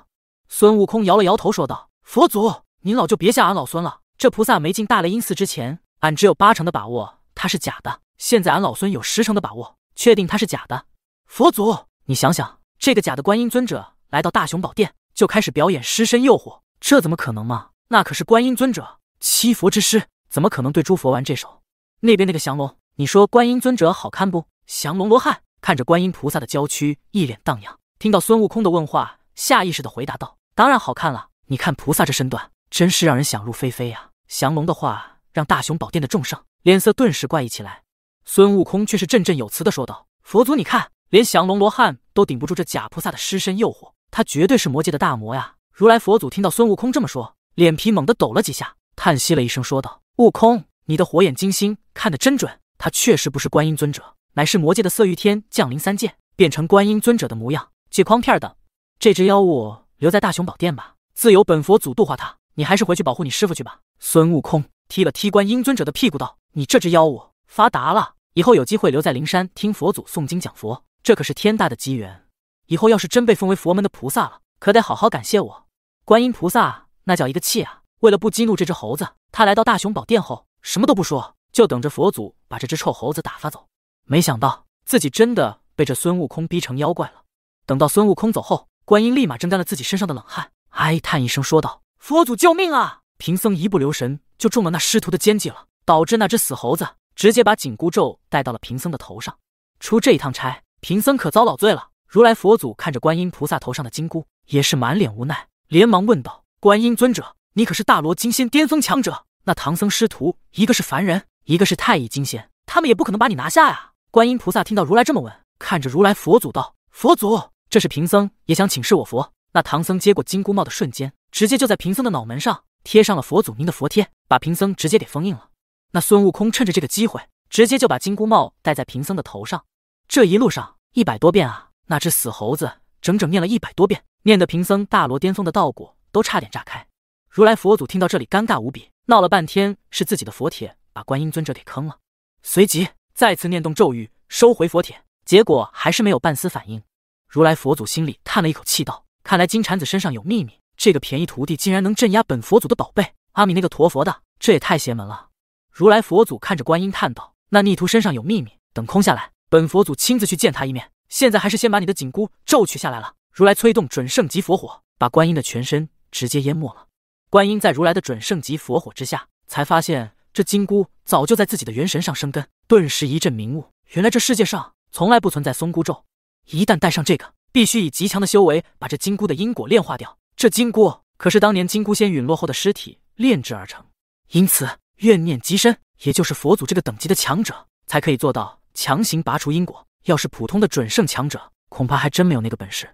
Speaker 1: 孙悟空摇了摇头说道。佛祖，您老就别吓俺老孙了。这菩萨没进大雷音寺之前，俺只有八成的把握他是假的。现在俺老孙有十成的把握，确定他是假的。佛祖，你想想，这个假的观音尊者来到大雄宝殿，就开始表演尸身诱惑，这怎么可能嘛？那可是观音尊者，七佛之师，怎么可能对诸佛玩这手？那边那个降龙，你说观音尊者好看不？降龙罗汉看着观音菩萨的娇躯，一脸荡漾。听到孙悟空的问话，下意识的回答道：“当然好看了。”你看菩萨这身段，真是让人想入非非呀！降龙的话让大雄宝殿的众圣脸色顿时怪异起来。孙悟空却是振振有词的说道：“佛祖，你看，连降龙罗汉都顶不住这假菩萨的尸身诱惑，他绝对是魔界的大魔呀！”如来佛祖听到孙悟空这么说，脸皮猛地抖了几下，叹息了一声说道：“悟空，你的火眼金睛看得真准，他确实不是观音尊者，乃是魔界的色欲天降临三界，变成观音尊者的模样。借诓片等，这只妖物留在大雄宝殿吧。”自有本佛祖度化他，你还是回去保护你师傅去吧。孙悟空踢了踢观音尊者的屁股，道：“你这只妖物发达了，以后有机会留在灵山听佛祖诵经讲佛，这可是天大的机缘。以后要是真被封为佛门的菩萨了，可得好好感谢我。”观音菩萨那叫一个气啊！为了不激怒这只猴子，他来到大雄宝殿后什么都不说，就等着佛祖把这只臭猴子打发走。没想到自己真的被这孙悟空逼成妖怪了。等到孙悟空走后，观音立马蒸干了自己身上的冷汗。哀叹一声说道：“佛祖救命啊！贫僧一不留神就中了那师徒的奸计了，导致那只死猴子直接把紧箍咒戴到了贫僧的头上。出这一趟差，贫僧可遭老罪了。”如来佛祖看着观音菩萨头上的金箍，也是满脸无奈，连忙问道：“观音尊者，你可是大罗金仙巅峰强者？那唐僧师徒一个是凡人，一个是太乙金仙，他们也不可能把你拿下呀！”观音菩萨听到如来这么问，看着如来佛祖道：“佛祖，这是贫僧也想请示我佛。”那唐僧接过金箍帽的瞬间，直接就在贫僧的脑门上贴上了佛祖您的佛贴，把贫僧直接给封印了。那孙悟空趁着这个机会，直接就把金箍帽戴在贫僧的头上。这一路上一百多遍啊，那只死猴子整整念了一百多遍，念得贫僧大罗巅峰的道果都差点炸开。如来佛祖听到这里，尴尬无比，闹了半天是自己的佛帖把观音尊者给坑了。随即再次念动咒语，收回佛帖，结果还是没有半丝反应。如来佛祖心里叹了一口气，道。看来金蝉子身上有秘密，这个便宜徒弟竟然能镇压本佛祖的宝贝。阿弥那个陀佛的，这也太邪门了！如来佛祖看着观音叹道：“那逆徒身上有秘密，等空下来，本佛祖亲自去见他一面。现在还是先把你的紧箍咒取下来了。”如来催动准圣级佛火，把观音的全身直接淹没了。观音在如来的准圣级佛火之下，才发现这金箍早就在自己的元神上生根，顿时一阵明悟。原来这世界上从来不存在松箍咒，一旦戴上这个。必须以极强的修为把这金箍的因果炼化掉。这金箍可是当年金箍仙陨落后的尸体炼制而成，因此怨念极深。也就是佛祖这个等级的强者才可以做到强行拔除因果。要是普通的准圣强者，恐怕还真没有那个本事。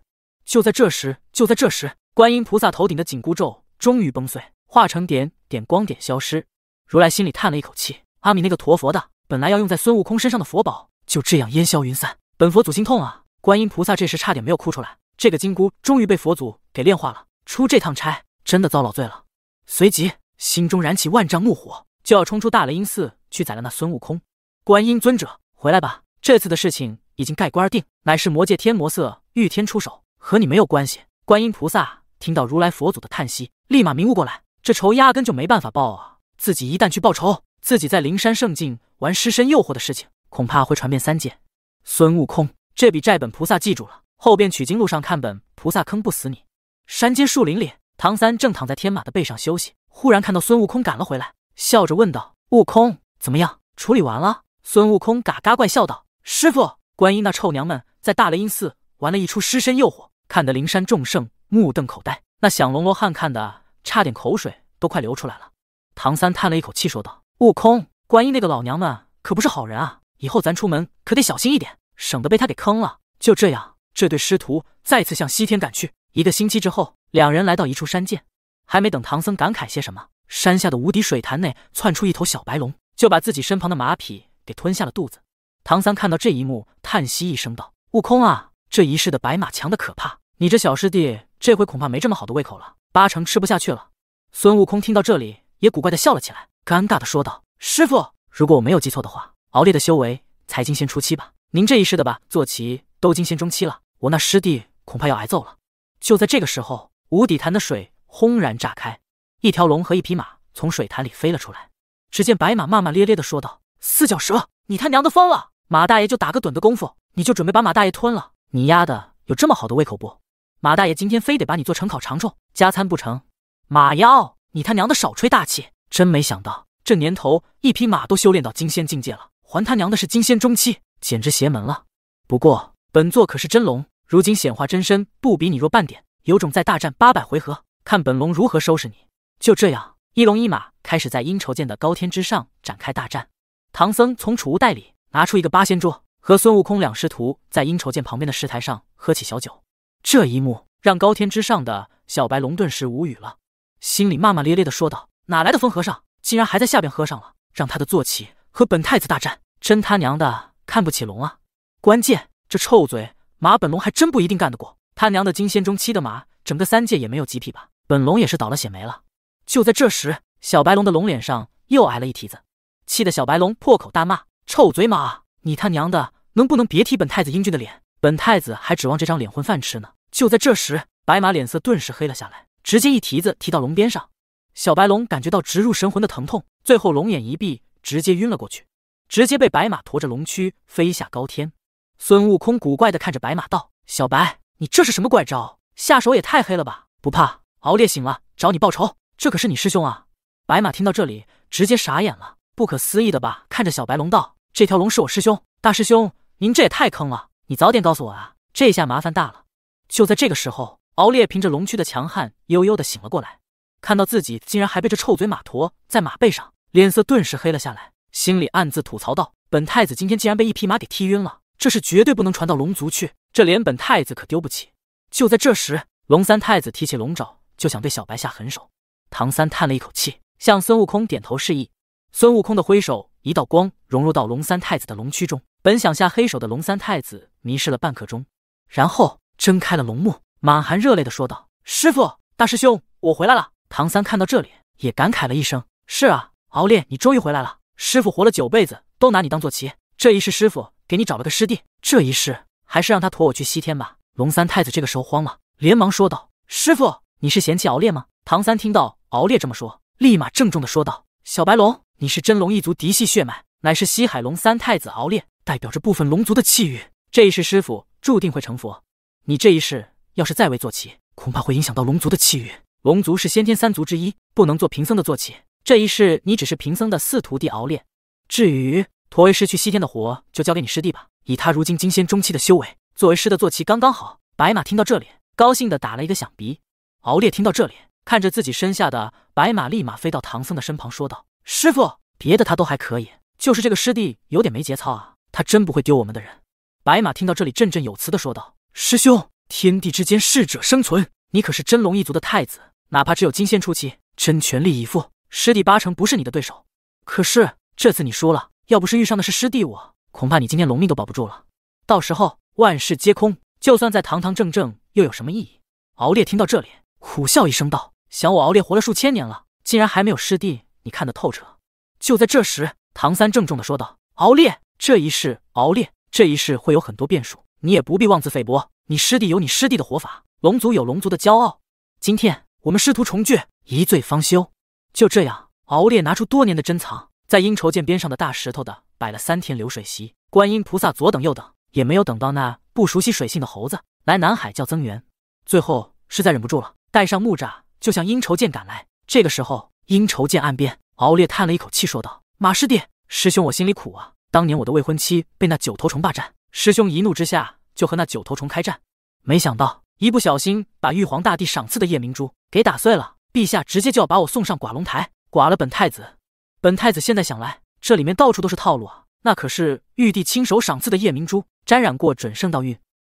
Speaker 1: 就在这时，就在这时，观音菩萨头顶的紧箍咒终于崩碎，化成点点光点消失。如来心里叹了一口气：“阿弥那个陀佛的，本来要用在孙悟空身上的佛宝，就这样烟消云散。本佛祖心痛啊！”观音菩萨这时差点没有哭出来，这个金箍终于被佛祖给炼化了。出这趟差真的遭老罪了。随即心中燃起万丈怒火，就要冲出大雷音寺去宰了那孙悟空。观音尊者，回来吧！这次的事情已经盖棺而定，乃是魔界天魔色玉天出手，和你没有关系。观音菩萨听到如来佛祖的叹息，立马明悟过来，这仇压根就没办法报啊！自己一旦去报仇，自己在灵山圣境玩尸身诱惑的事情，恐怕会传遍三界。孙悟空。这笔债本菩萨记住了，后边取经路上看本菩萨坑不死你。山间树林里，唐三正躺在天马的背上休息，忽然看到孙悟空赶了回来，笑着问道：“悟空，怎么样，处理完了？”孙悟空嘎嘎怪笑道：“师傅，观音那臭娘们在大雷音寺玩了一出尸身诱惑，看得灵山众圣目瞪口呆，那响龙罗汉看的差点口水都快流出来了。”唐三叹了一口气说道：“悟空，观音那个老娘们可不是好人啊，以后咱出门可得小心一点。”省得被他给坑了。就这样，这对师徒再次向西天赶去。一个星期之后，两人来到一处山涧，还没等唐僧感慨些什么，山下的无敌水潭内窜出一头小白龙，就把自己身旁的马匹给吞下了肚子。唐三看到这一幕，叹息一声道：“悟空啊，这一世的白马强的可怕，你这小师弟这回恐怕没这么好的胃口了，八成吃不下去了。”孙悟空听到这里也古怪的笑了起来，尴尬的说道：“师傅，如果我没有记错的话，敖烈的修为才金仙初期吧？”您这一世的吧，坐骑都金仙中期了，我那师弟恐怕要挨揍了。就在这个时候，无底潭的水轰然炸开，一条龙和一匹马从水潭里飞了出来。只见白马骂骂咧咧的说道：“四脚蛇，你他娘的疯了！马大爷就打个盹的功夫，你就准备把马大爷吞了？你丫的有这么好的胃口不？马大爷今天非得把你做成烤肠虫加餐不成？马妖，你他娘的少吹大气！真没想到，这年头一匹马都修炼到金仙境界了，还他娘的是金仙中期。”简直邪门了！不过本座可是真龙，如今显化真身，不比你弱半点。有种再大战八百回合，看本龙如何收拾你！就这样，一龙一马开始在阴愁剑的高天之上展开大战。唐僧从储物袋里拿出一个八仙桌，和孙悟空两师徒在阴愁剑旁边的石台上喝起小酒。这一幕让高天之上的小白龙顿时无语了，心里骂骂咧咧的说道：“哪来的疯和尚，竟然还在下边喝上了，让他的坐骑和本太子大战，真他娘的！”看不起龙啊！关键这臭嘴马本龙还真不一定干得过他娘的金仙中期的马，整个三界也没有几匹吧？本龙也是倒了血霉了。就在这时，小白龙的龙脸上又挨了一蹄子，气得小白龙破口大骂：“臭嘴马，你他娘的能不能别提本太子英俊的脸？本太子还指望这张脸混饭吃呢！”就在这时，白马脸色顿时黑了下来，直接一蹄子踢到龙边上，小白龙感觉到直入神魂的疼痛，最后龙眼一闭，直接晕了过去。直接被白马驮着龙躯飞下高天，孙悟空古怪的看着白马道：“小白，你这是什么怪招？下手也太黑了吧！不怕，敖烈醒了找你报仇，这可是你师兄啊！”白马听到这里直接傻眼了，不可思议的吧，看着小白龙道：“这条龙是我师兄，大师兄，您这也太坑了，你早点告诉我啊，这下麻烦大了。”就在这个时候，敖烈凭着龙躯的强悍悠悠的醒了过来，看到自己竟然还被这臭嘴马驮在马背上，脸色顿时黑了下来。心里暗自吐槽道：“本太子今天竟然被一匹马给踢晕了，这是绝对不能传到龙族去，这连本太子可丢不起。”就在这时，龙三太子提起龙爪就想对小白下狠手。唐三叹了一口气，向孙悟空点头示意。孙悟空的挥手，一道光融入到龙三太子的龙躯中。本想下黑手的龙三太子迷失了半刻钟，然后睁开了龙目，满含热泪的说道：“师傅，大师兄，我回来了。”唐三看到这里也感慨了一声：“是啊，敖烈，你终于回来了。”师傅活了九辈子都拿你当坐骑，这一世师傅给你找了个师弟，这一世还是让他驮我去西天吧。龙三太子这个时候慌了，连忙说道：“师傅，你是嫌弃敖烈吗？”唐三听到敖烈这么说，立马郑重的说道：“小白龙，你是真龙一族嫡系血脉，乃是西海龙三太子敖烈，代表着部分龙族的气运。这一世师傅注定会成佛，你这一世要是再为坐骑，恐怕会影响到龙族的气运。龙族是先天三族之一，不能做贫僧的坐骑。”这一世，你只是贫僧的四徒弟敖烈。至于驮为师去西天的活，就交给你师弟吧。以他如今金仙中期的修为，作为师的坐骑刚刚好。白马听到这里，高兴的打了一个响鼻。敖烈听到这里，看着自己身下的白马，立马飞到唐僧的身旁，说道：“师傅，别的他都还可以，就是这个师弟有点没节操啊。他真不会丢我们的人。”白马听到这里，振振有词的说道：“师兄，天地之间，适者生存。你可是真龙一族的太子，哪怕只有金仙初期，真全力以赴。”师弟八成不是你的对手，可是这次你输了。要不是遇上的是师弟我，恐怕你今天龙命都保不住了。到时候万事皆空，就算再堂堂正正又有什么意义？敖烈听到这里，苦笑一声道：“想我敖烈活了数千年了，竟然还没有师弟，你看得透彻。”就在这时，唐三郑重的说道：“敖烈，这一世，敖烈，这一世会有很多变数，你也不必妄自菲薄。你师弟有你师弟的活法，龙族有龙族的骄傲。今天我们师徒重聚，一醉方休。”就这样，敖烈拿出多年的珍藏，在阴愁涧边上的大石头的摆了三天流水席。观音菩萨左等右等，也没有等到那不熟悉水性的猴子来南海叫增援。最后实在忍不住了，带上木吒就向阴愁涧赶来。这个时候，阴愁涧岸边，敖烈叹了一口气说道：“马师弟，师兄，我心里苦啊。当年我的未婚妻被那九头虫霸占，师兄一怒之下就和那九头虫开战，没想到一不小心把玉皇大帝赏赐的夜明珠给打碎了。”陛下直接就要把我送上寡龙台，剐了本太子。本太子现在想来，这里面到处都是套路啊！那可是玉帝亲手赏赐的夜明珠，沾染过准圣道运。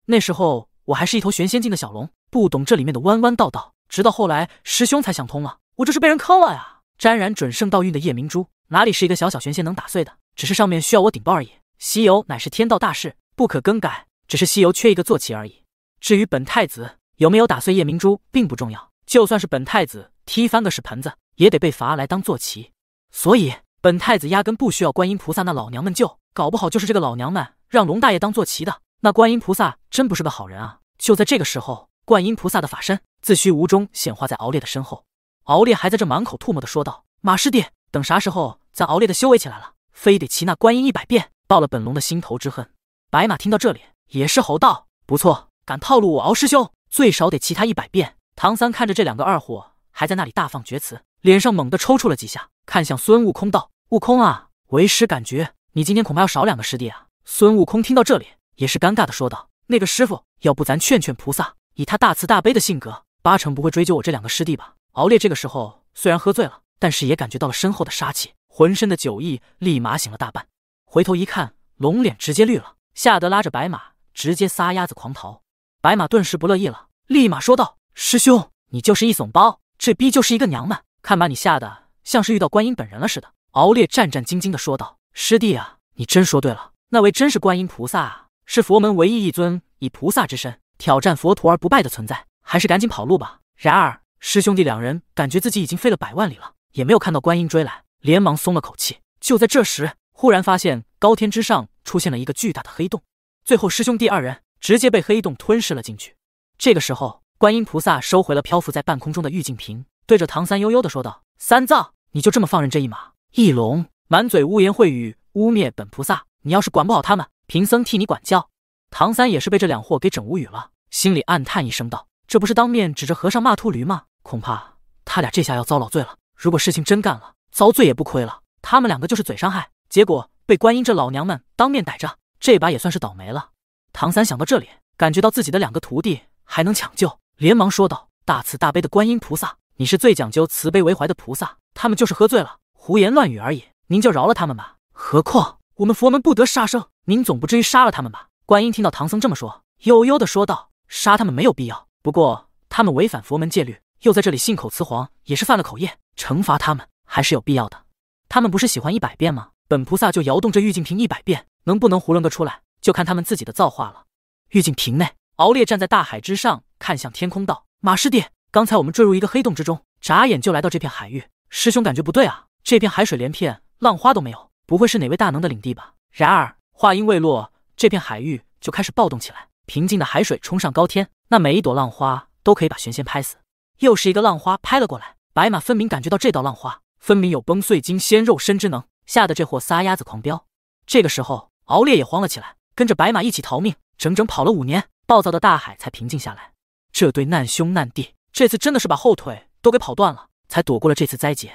Speaker 1: 那时候我还是一头玄仙境的小龙，不懂这里面的弯弯道道。直到后来师兄才想通了，我这是被人坑了呀！沾染准圣道运的夜明珠，哪里是一个小小玄仙能打碎的？只是上面需要我顶包而已。西游乃是天道大事，不可更改。只是西游缺一个坐骑而已。至于本太子有没有打碎夜明珠，并不重要。就算是本太子踢翻个屎盆子，也得被罚来当坐骑。所以本太子压根不需要观音菩萨那老娘们救，搞不好就是这个老娘们让龙大爷当坐骑的。那观音菩萨真不是个好人啊！就在这个时候，观音菩萨的法身自虚无中显化在敖烈的身后。敖烈还在这满口唾沫的说道：“马师弟，等啥时候咱敖烈的修为起来了，非得骑那观音一百遍，报了本龙的心头之恨。”白马听到这里也是吼道：“不错，敢套路我敖师兄，最少得骑他一百遍。”唐三看着这两个二货还在那里大放厥词，脸上猛地抽搐了几下，看向孙悟空道：“悟空啊，为师感觉你今天恐怕要少两个师弟啊。”孙悟空听到这里也是尴尬的说道：“那个师傅，要不咱劝劝菩萨，以他大慈大悲的性格，八成不会追究我这两个师弟吧？”敖烈这个时候虽然喝醉了，但是也感觉到了身后的杀气，浑身的酒意立马醒了大半，回头一看，龙脸直接绿了，吓得拉着白马直接撒丫子狂逃。白马顿时不乐意了，立马说道。师兄，你就是一怂包，这逼就是一个娘们，看把你吓得像是遇到观音本人了似的。敖烈战战兢兢的说道：“师弟啊，你真说对了，那位真是观音菩萨，啊，是佛门唯一一尊以菩萨之身挑战佛徒而不败的存在，还是赶紧跑路吧。”然而，师兄弟两人感觉自己已经飞了百万里了，也没有看到观音追来，连忙松了口气。就在这时，忽然发现高天之上出现了一个巨大的黑洞，最后师兄弟二人直接被黑洞吞噬了进去。这个时候。观音菩萨收回了漂浮在半空中的玉净瓶，对着唐三悠悠的说道：“三藏，你就这么放任这一马？翼龙满嘴污言秽语，污蔑本菩萨。你要是管不好他们，贫僧替你管教。”唐三也是被这两货给整无语了，心里暗叹一声道：“这不是当面指着和尚骂秃驴吗？恐怕他俩这下要遭老罪了。如果事情真干了，遭罪也不亏了。他们两个就是嘴上害，结果被观音这老娘们当面逮着，这把也算是倒霉了。”唐三想到这里，感觉到自己的两个徒弟还能抢救。连忙说道：“大慈大悲的观音菩萨，你是最讲究慈悲为怀的菩萨。他们就是喝醉了，胡言乱语而已。您就饶了他们吧。何况我们佛门不得杀生，您总不至于杀了他们吧？”观音听到唐僧这么说，悠悠地说道：“杀他们没有必要。不过他们违反佛门戒律，又在这里信口雌黄，也是犯了口业，惩罚他们还是有必要的。他们不是喜欢一百遍吗？本菩萨就摇动这玉净瓶一百遍，能不能囫囵个出来，就看他们自己的造化了。”玉净瓶内。敖烈站在大海之上，看向天空，道：“马师弟，刚才我们坠入一个黑洞之中，眨眼就来到这片海域。师兄感觉不对啊，这片海水连片，浪花都没有，不会是哪位大能的领地吧？”然而话音未落，这片海域就开始暴动起来，平静的海水冲上高天，那每一朵浪花都可以把玄仙拍死。又是一个浪花拍了过来，白马分明感觉到这道浪花分明有崩碎金仙肉身之能，吓得这货撒丫子狂飙。这个时候，敖烈也慌了起来，跟着白马一起逃命，整整跑了五年。暴躁的大海才平静下来。这对难兄难弟这次真的是把后腿都给跑断了，才躲过了这次灾劫。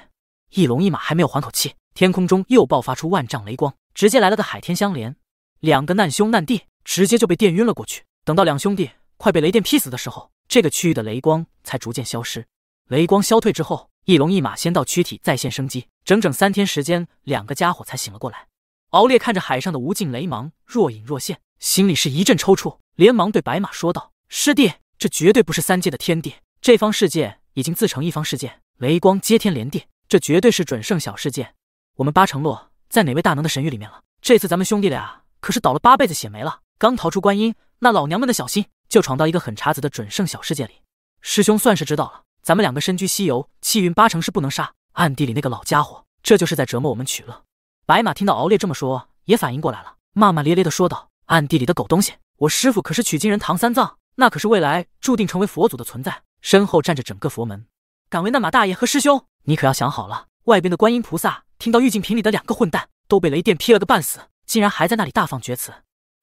Speaker 1: 一龙一马还没有缓口气，天空中又爆发出万丈雷光，直接来了个海天相连。两个难兄难弟直接就被电晕了过去。等到两兄弟快被雷电劈死的时候，这个区域的雷光才逐渐消失。雷光消退之后，一龙一马先到躯体再现生机。整整三天时间，两个家伙才醒了过来。敖烈看着海上的无尽雷芒若隐若现，心里是一阵抽搐。连忙对白马说道：“师弟，这绝对不是三界的天地，这方世界已经自成一方世界。雷光接天连地，这绝对是准圣小世界。我们八成落在哪位大能的神域里面了？这次咱们兄弟俩可是倒了八辈子血霉了。刚逃出观音，那老娘们的小心就闯到一个狠茬子的准圣小世界里。师兄算是知道了，咱们两个身居西游，气运八成是不能杀。暗地里那个老家伙，这就是在折磨我们取乐。”白马听到敖烈这么说，也反应过来了，骂骂咧咧的说道：“暗地里的狗东西！”我师傅可是取经人唐三藏，那可是未来注定成为佛祖的存在，身后站着整个佛门。敢为那马大爷和师兄，你可要想好了。外边的观音菩萨听到玉净瓶里的两个混蛋都被雷电劈了个半死，竟然还在那里大放厥词。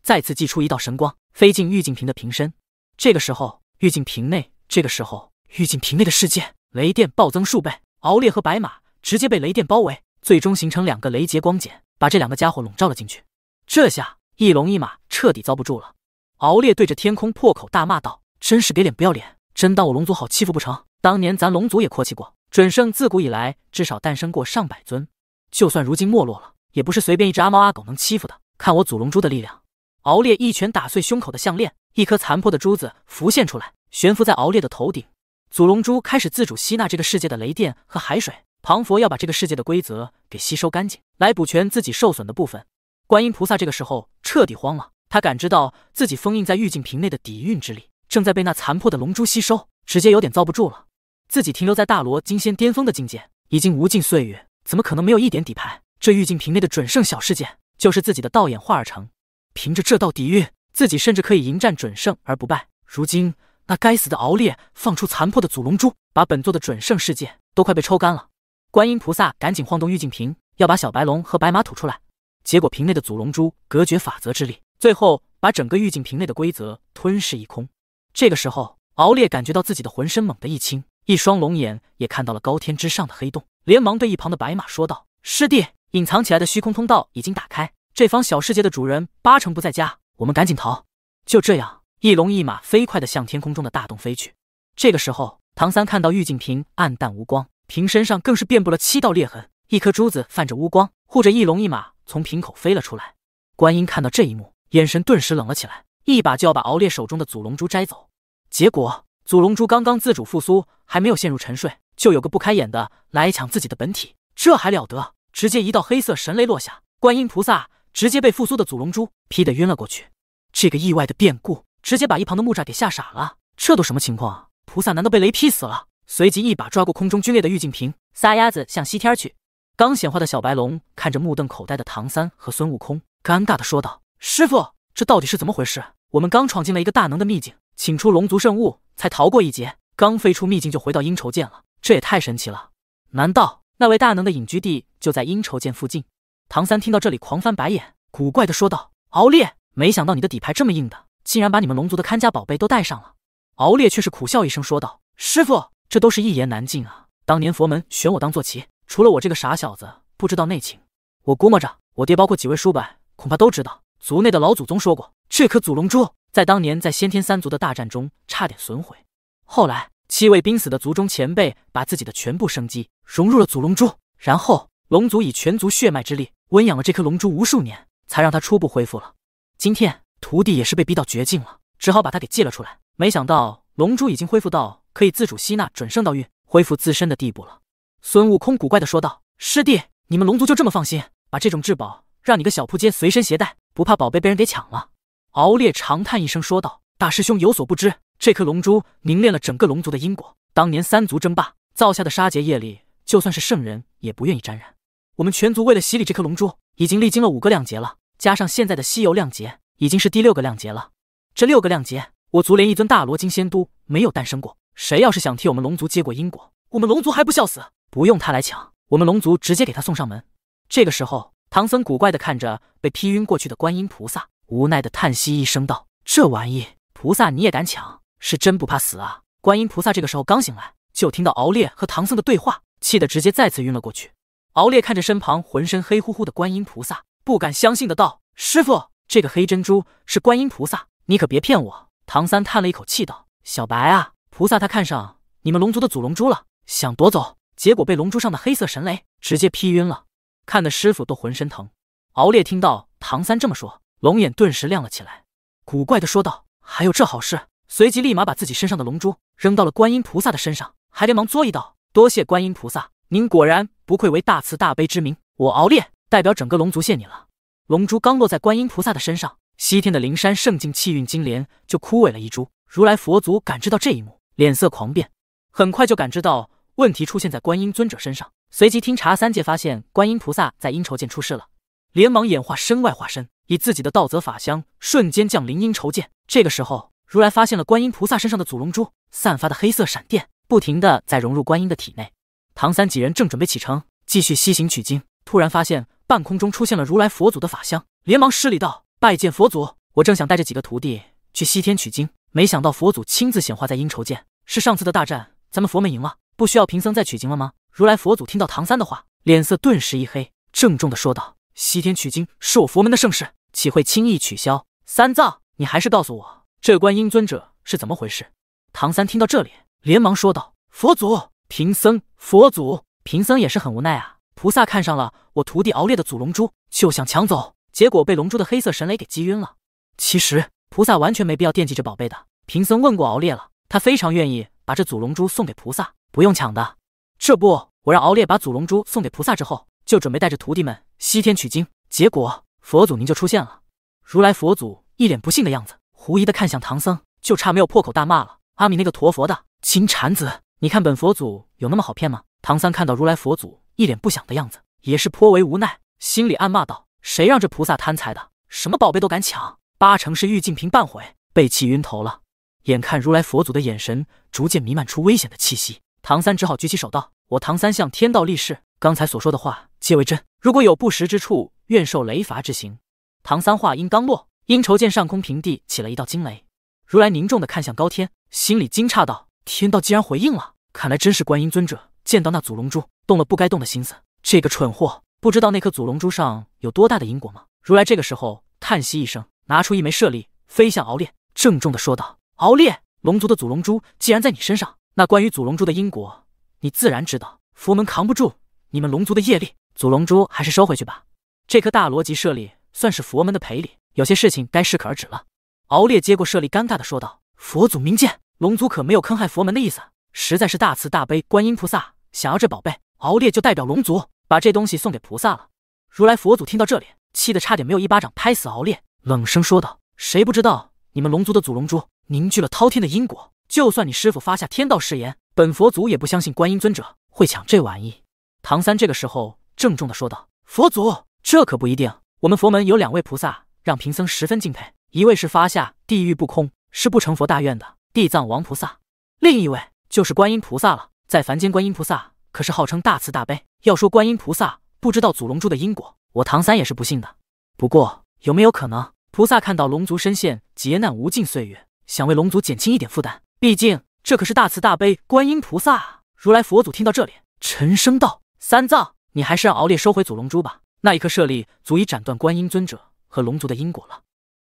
Speaker 1: 再次祭出一道神光，飞进玉净瓶的瓶身。这个时候，玉净瓶内，这个时候，玉净瓶内的世界雷电暴增数倍，敖烈和白马直接被雷电包围，最终形成两个雷劫光茧，把这两个家伙笼罩了进去。这下一龙一马彻底遭不住了。敖烈对着天空破口大骂道：“真是给脸不要脸，真当我龙族好欺负不成？当年咱龙族也阔气过。准圣自古以来至少诞生过上百尊，就算如今没落了，也不是随便一只阿猫阿狗能欺负的。看我祖龙珠的力量！”敖烈一拳打碎胸口的项链，一颗残破的珠子浮现出来，悬浮在敖烈的头顶。祖龙珠开始自主吸纳这个世界的雷电和海水。庞佛要把这个世界的规则给吸收干净，来补全自己受损的部分。观音菩萨这个时候彻底慌了。他感知到自己封印在玉净瓶内的底蕴之力正在被那残破的龙珠吸收，直接有点遭不住了。自己停留在大罗金仙巅峰的境界，已经无尽岁月，怎么可能没有一点底牌？这玉净瓶内的准圣小世界，就是自己的道演化而成。凭着这道底蕴，自己甚至可以迎战准圣而不败。如今那该死的敖烈放出残破的祖龙珠，把本座的准圣世界都快被抽干了。观音菩萨赶紧晃动玉净瓶，要把小白龙和白马吐出来。结果瓶内的祖龙珠隔绝法则之力。最后把整个玉净瓶内的规则吞噬一空。这个时候，敖烈感觉到自己的浑身猛地一轻，一双龙眼也看到了高天之上的黑洞，连忙对一旁的白马说道：“师弟，隐藏起来的虚空通道已经打开，这方小世界的主人八成不在家，我们赶紧逃。”就这样，一龙一马飞快的向天空中的大洞飞去。这个时候，唐三看到玉净瓶暗淡无光，瓶身上更是遍布了七道裂痕，一颗珠子泛着乌光，护着一龙一马从瓶口飞了出来。观音看到这一幕。眼神顿时冷了起来，一把就要把敖烈手中的祖龙珠摘走。结果祖龙珠刚刚自主复苏，还没有陷入沉睡，就有个不开眼的来抢自己的本体，这还了得！直接一道黑色神雷落下，观音菩萨直接被复苏的祖龙珠劈得晕了过去。这个意外的变故，直接把一旁的木吒给吓傻了。这都什么情况啊？菩萨难道被雷劈死了？随即一把抓过空中龟裂的玉净瓶，撒丫子向西天去。刚显化的小白龙看着目瞪口呆的唐三和孙悟空，尴尬的说道。师傅，这到底是怎么回事？我们刚闯进了一个大能的秘境，请出龙族圣物，才逃过一劫。刚飞出秘境，就回到阴愁剑了，这也太神奇了。难道那位大能的隐居地就在阴愁剑附近？唐三听到这里，狂翻白眼，古怪的说道：“敖烈，没想到你的底牌这么硬的，竟然把你们龙族的看家宝贝都带上了。”敖烈却是苦笑一声，说道：“师傅，这都是一言难尽啊。当年佛门选我当坐骑，除了我这个傻小子不知道内情，我估摸着我爹，包括几位叔伯，恐怕都知道。”族内的老祖宗说过，这颗祖龙珠在当年在先天三族的大战中差点损毁，后来七位濒死的族中前辈把自己的全部生机融入了祖龙珠，然后龙族以全族血脉之力温养了这颗龙珠无数年，才让它初步恢复了。今天徒弟也是被逼到绝境了，只好把它给寄了出来。没想到龙珠已经恢复到可以自主吸纳准圣道运，恢复自身的地步了。孙悟空古怪的说道：“师弟，你们龙族就这么放心，把这种至宝让你个小扑街随身携带？”不怕宝贝被人给抢了，敖烈长叹一声说道：“大师兄有所不知，这颗龙珠凝练了整个龙族的因果。当年三族争霸造下的杀劫业力，就算是圣人也不愿意沾染。我们全族为了洗礼这颗龙珠，已经历经了五个量劫了，加上现在的西游量劫，已经是第六个量劫了。这六个量劫，我族连一尊大罗金仙都没有诞生过。谁要是想替我们龙族接过因果，我们龙族还不笑死？不用他来抢，我们龙族直接给他送上门。这个时候。”唐僧古怪的看着被劈晕过去的观音菩萨，无奈的叹息一声道：“这玩意，菩萨你也敢抢，是真不怕死啊！”观音菩萨这个时候刚醒来，就听到敖烈和唐僧的对话，气得直接再次晕了过去。敖烈看着身旁浑身黑乎乎的观音菩萨，不敢相信的道：“师傅，这个黑珍珠是观音菩萨，你可别骗我！”唐三叹了一口气道：“小白啊，菩萨他看上你们龙族的祖龙珠了，想夺走，结果被龙珠上的黑色神雷直接劈晕了。”看的师傅都浑身疼。敖烈听到唐三这么说，龙眼顿时亮了起来，古怪的说道：“还有这好事？”随即立马把自己身上的龙珠扔到了观音菩萨的身上，还连忙作揖道：“多谢观音菩萨，您果然不愧为大慈大悲之名，我敖烈代表整个龙族谢你了。”龙珠刚落在观音菩萨的身上，西天的灵山圣境气运金莲就枯萎了一株。如来佛祖感知到这一幕，脸色狂变，很快就感知到问题出现在观音尊者身上。随即听查三界发现观音菩萨在阴仇剑出事了，连忙演化身外化身，以自己的道泽法相瞬间降临阴仇剑。这个时候，如来发现了观音菩萨身上的祖龙珠，散发的黑色闪电不停的在融入观音的体内。唐三几人正准备启程继续西行取经，突然发现半空中出现了如来佛祖的法相，连忙施礼道：“拜见佛祖！我正想带着几个徒弟去西天取经，没想到佛祖亲自显化在阴仇剑，是上次的大战咱们佛门赢了，不需要贫僧再取经了吗？”如来佛祖听到唐三的话，脸色顿时一黑，郑重地说道：“西天取经是我佛门的盛事，岂会轻易取消？”三藏，你还是告诉我这观音尊者是怎么回事。”唐三听到这里，连忙说道：“佛祖，贫僧，佛祖，贫僧也是很无奈啊！菩萨看上了我徒弟敖烈的祖龙珠，就想抢走，结果被龙珠的黑色神雷给击晕了。其实菩萨完全没必要惦记这宝贝的。贫僧问过敖烈了，他非常愿意把这祖龙珠送给菩萨，不用抢的。”这不，我让敖烈把祖龙珠送给菩萨之后，就准备带着徒弟们西天取经。结果佛祖您就出现了。如来佛祖一脸不信的样子，狐疑的看向唐僧，就差没有破口大骂了：“阿弥那个陀佛的金蝉子，你看本佛祖有那么好骗吗？”唐三看到如来佛祖一脸不想的样子，也是颇为无奈，心里暗骂道：“谁让这菩萨贪财的，什么宝贝都敢抢，八成是玉净瓶半毁，被气晕头了。”眼看如来佛祖的眼神逐渐弥漫出危险的气息，唐三只好举起手道。我唐三向天道立誓，刚才所说的话皆为真，如果有不实之处，愿受雷罚之刑。唐三话音刚落，阴愁见上空平地起了一道惊雷。如来凝重的看向高天，心里惊诧道：“天道竟然回应了，看来真是观音尊者见到那祖龙珠，动了不该动的心思。这个蠢货，不知道那颗祖龙珠上有多大的因果吗？”如来这个时候叹息一声，拿出一枚舍利，飞向敖烈，郑重的说道：“敖烈，龙族的祖龙珠既然在你身上，那关于祖龙珠的因果……”你自然知道，佛门扛不住你们龙族的业力，祖龙珠还是收回去吧。这颗大罗级舍利算是佛门的赔礼，有些事情该适可而止了。敖烈接过舍利，尴尬的说道：“佛祖明鉴，龙族可没有坑害佛门的意思，实在是大慈大悲观音菩萨想要这宝贝，敖烈就代表龙族把这东西送给菩萨了。”如来佛祖听到这里，气得差点没有一巴掌拍死敖烈，冷声说道：“谁不知道你们龙族的祖龙珠凝聚了滔天的因果，就算你师傅发下天道誓言。”本佛祖也不相信观音尊者会抢这玩意。唐三这个时候郑重地说道：“佛祖，这可不一定。我们佛门有两位菩萨，让贫僧十分敬佩。一位是发下地狱不空，是不成佛大愿的地藏王菩萨，另一位就是观音菩萨了。在凡间，观音菩萨可是号称大慈大悲。要说观音菩萨不知道祖龙珠的因果，我唐三也是不信的。不过，有没有可能菩萨看到龙族深陷劫难无尽岁月，想为龙族减轻一点负担？毕竟……”这可是大慈大悲观音菩萨，如来佛祖听到这里，沉声道：“三藏，你还是让敖烈收回祖龙珠吧，那一颗舍利足以斩断观音尊者和龙族的因果了。”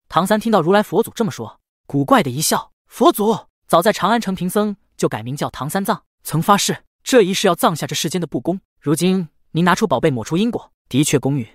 Speaker 1: 唐三听到如来佛祖这么说，古怪的一笑：“佛祖，早在长安城，贫僧就改名叫唐三藏，曾发誓这一世要葬下这世间的不公。如今您拿出宝贝抹除因果，的确公允。”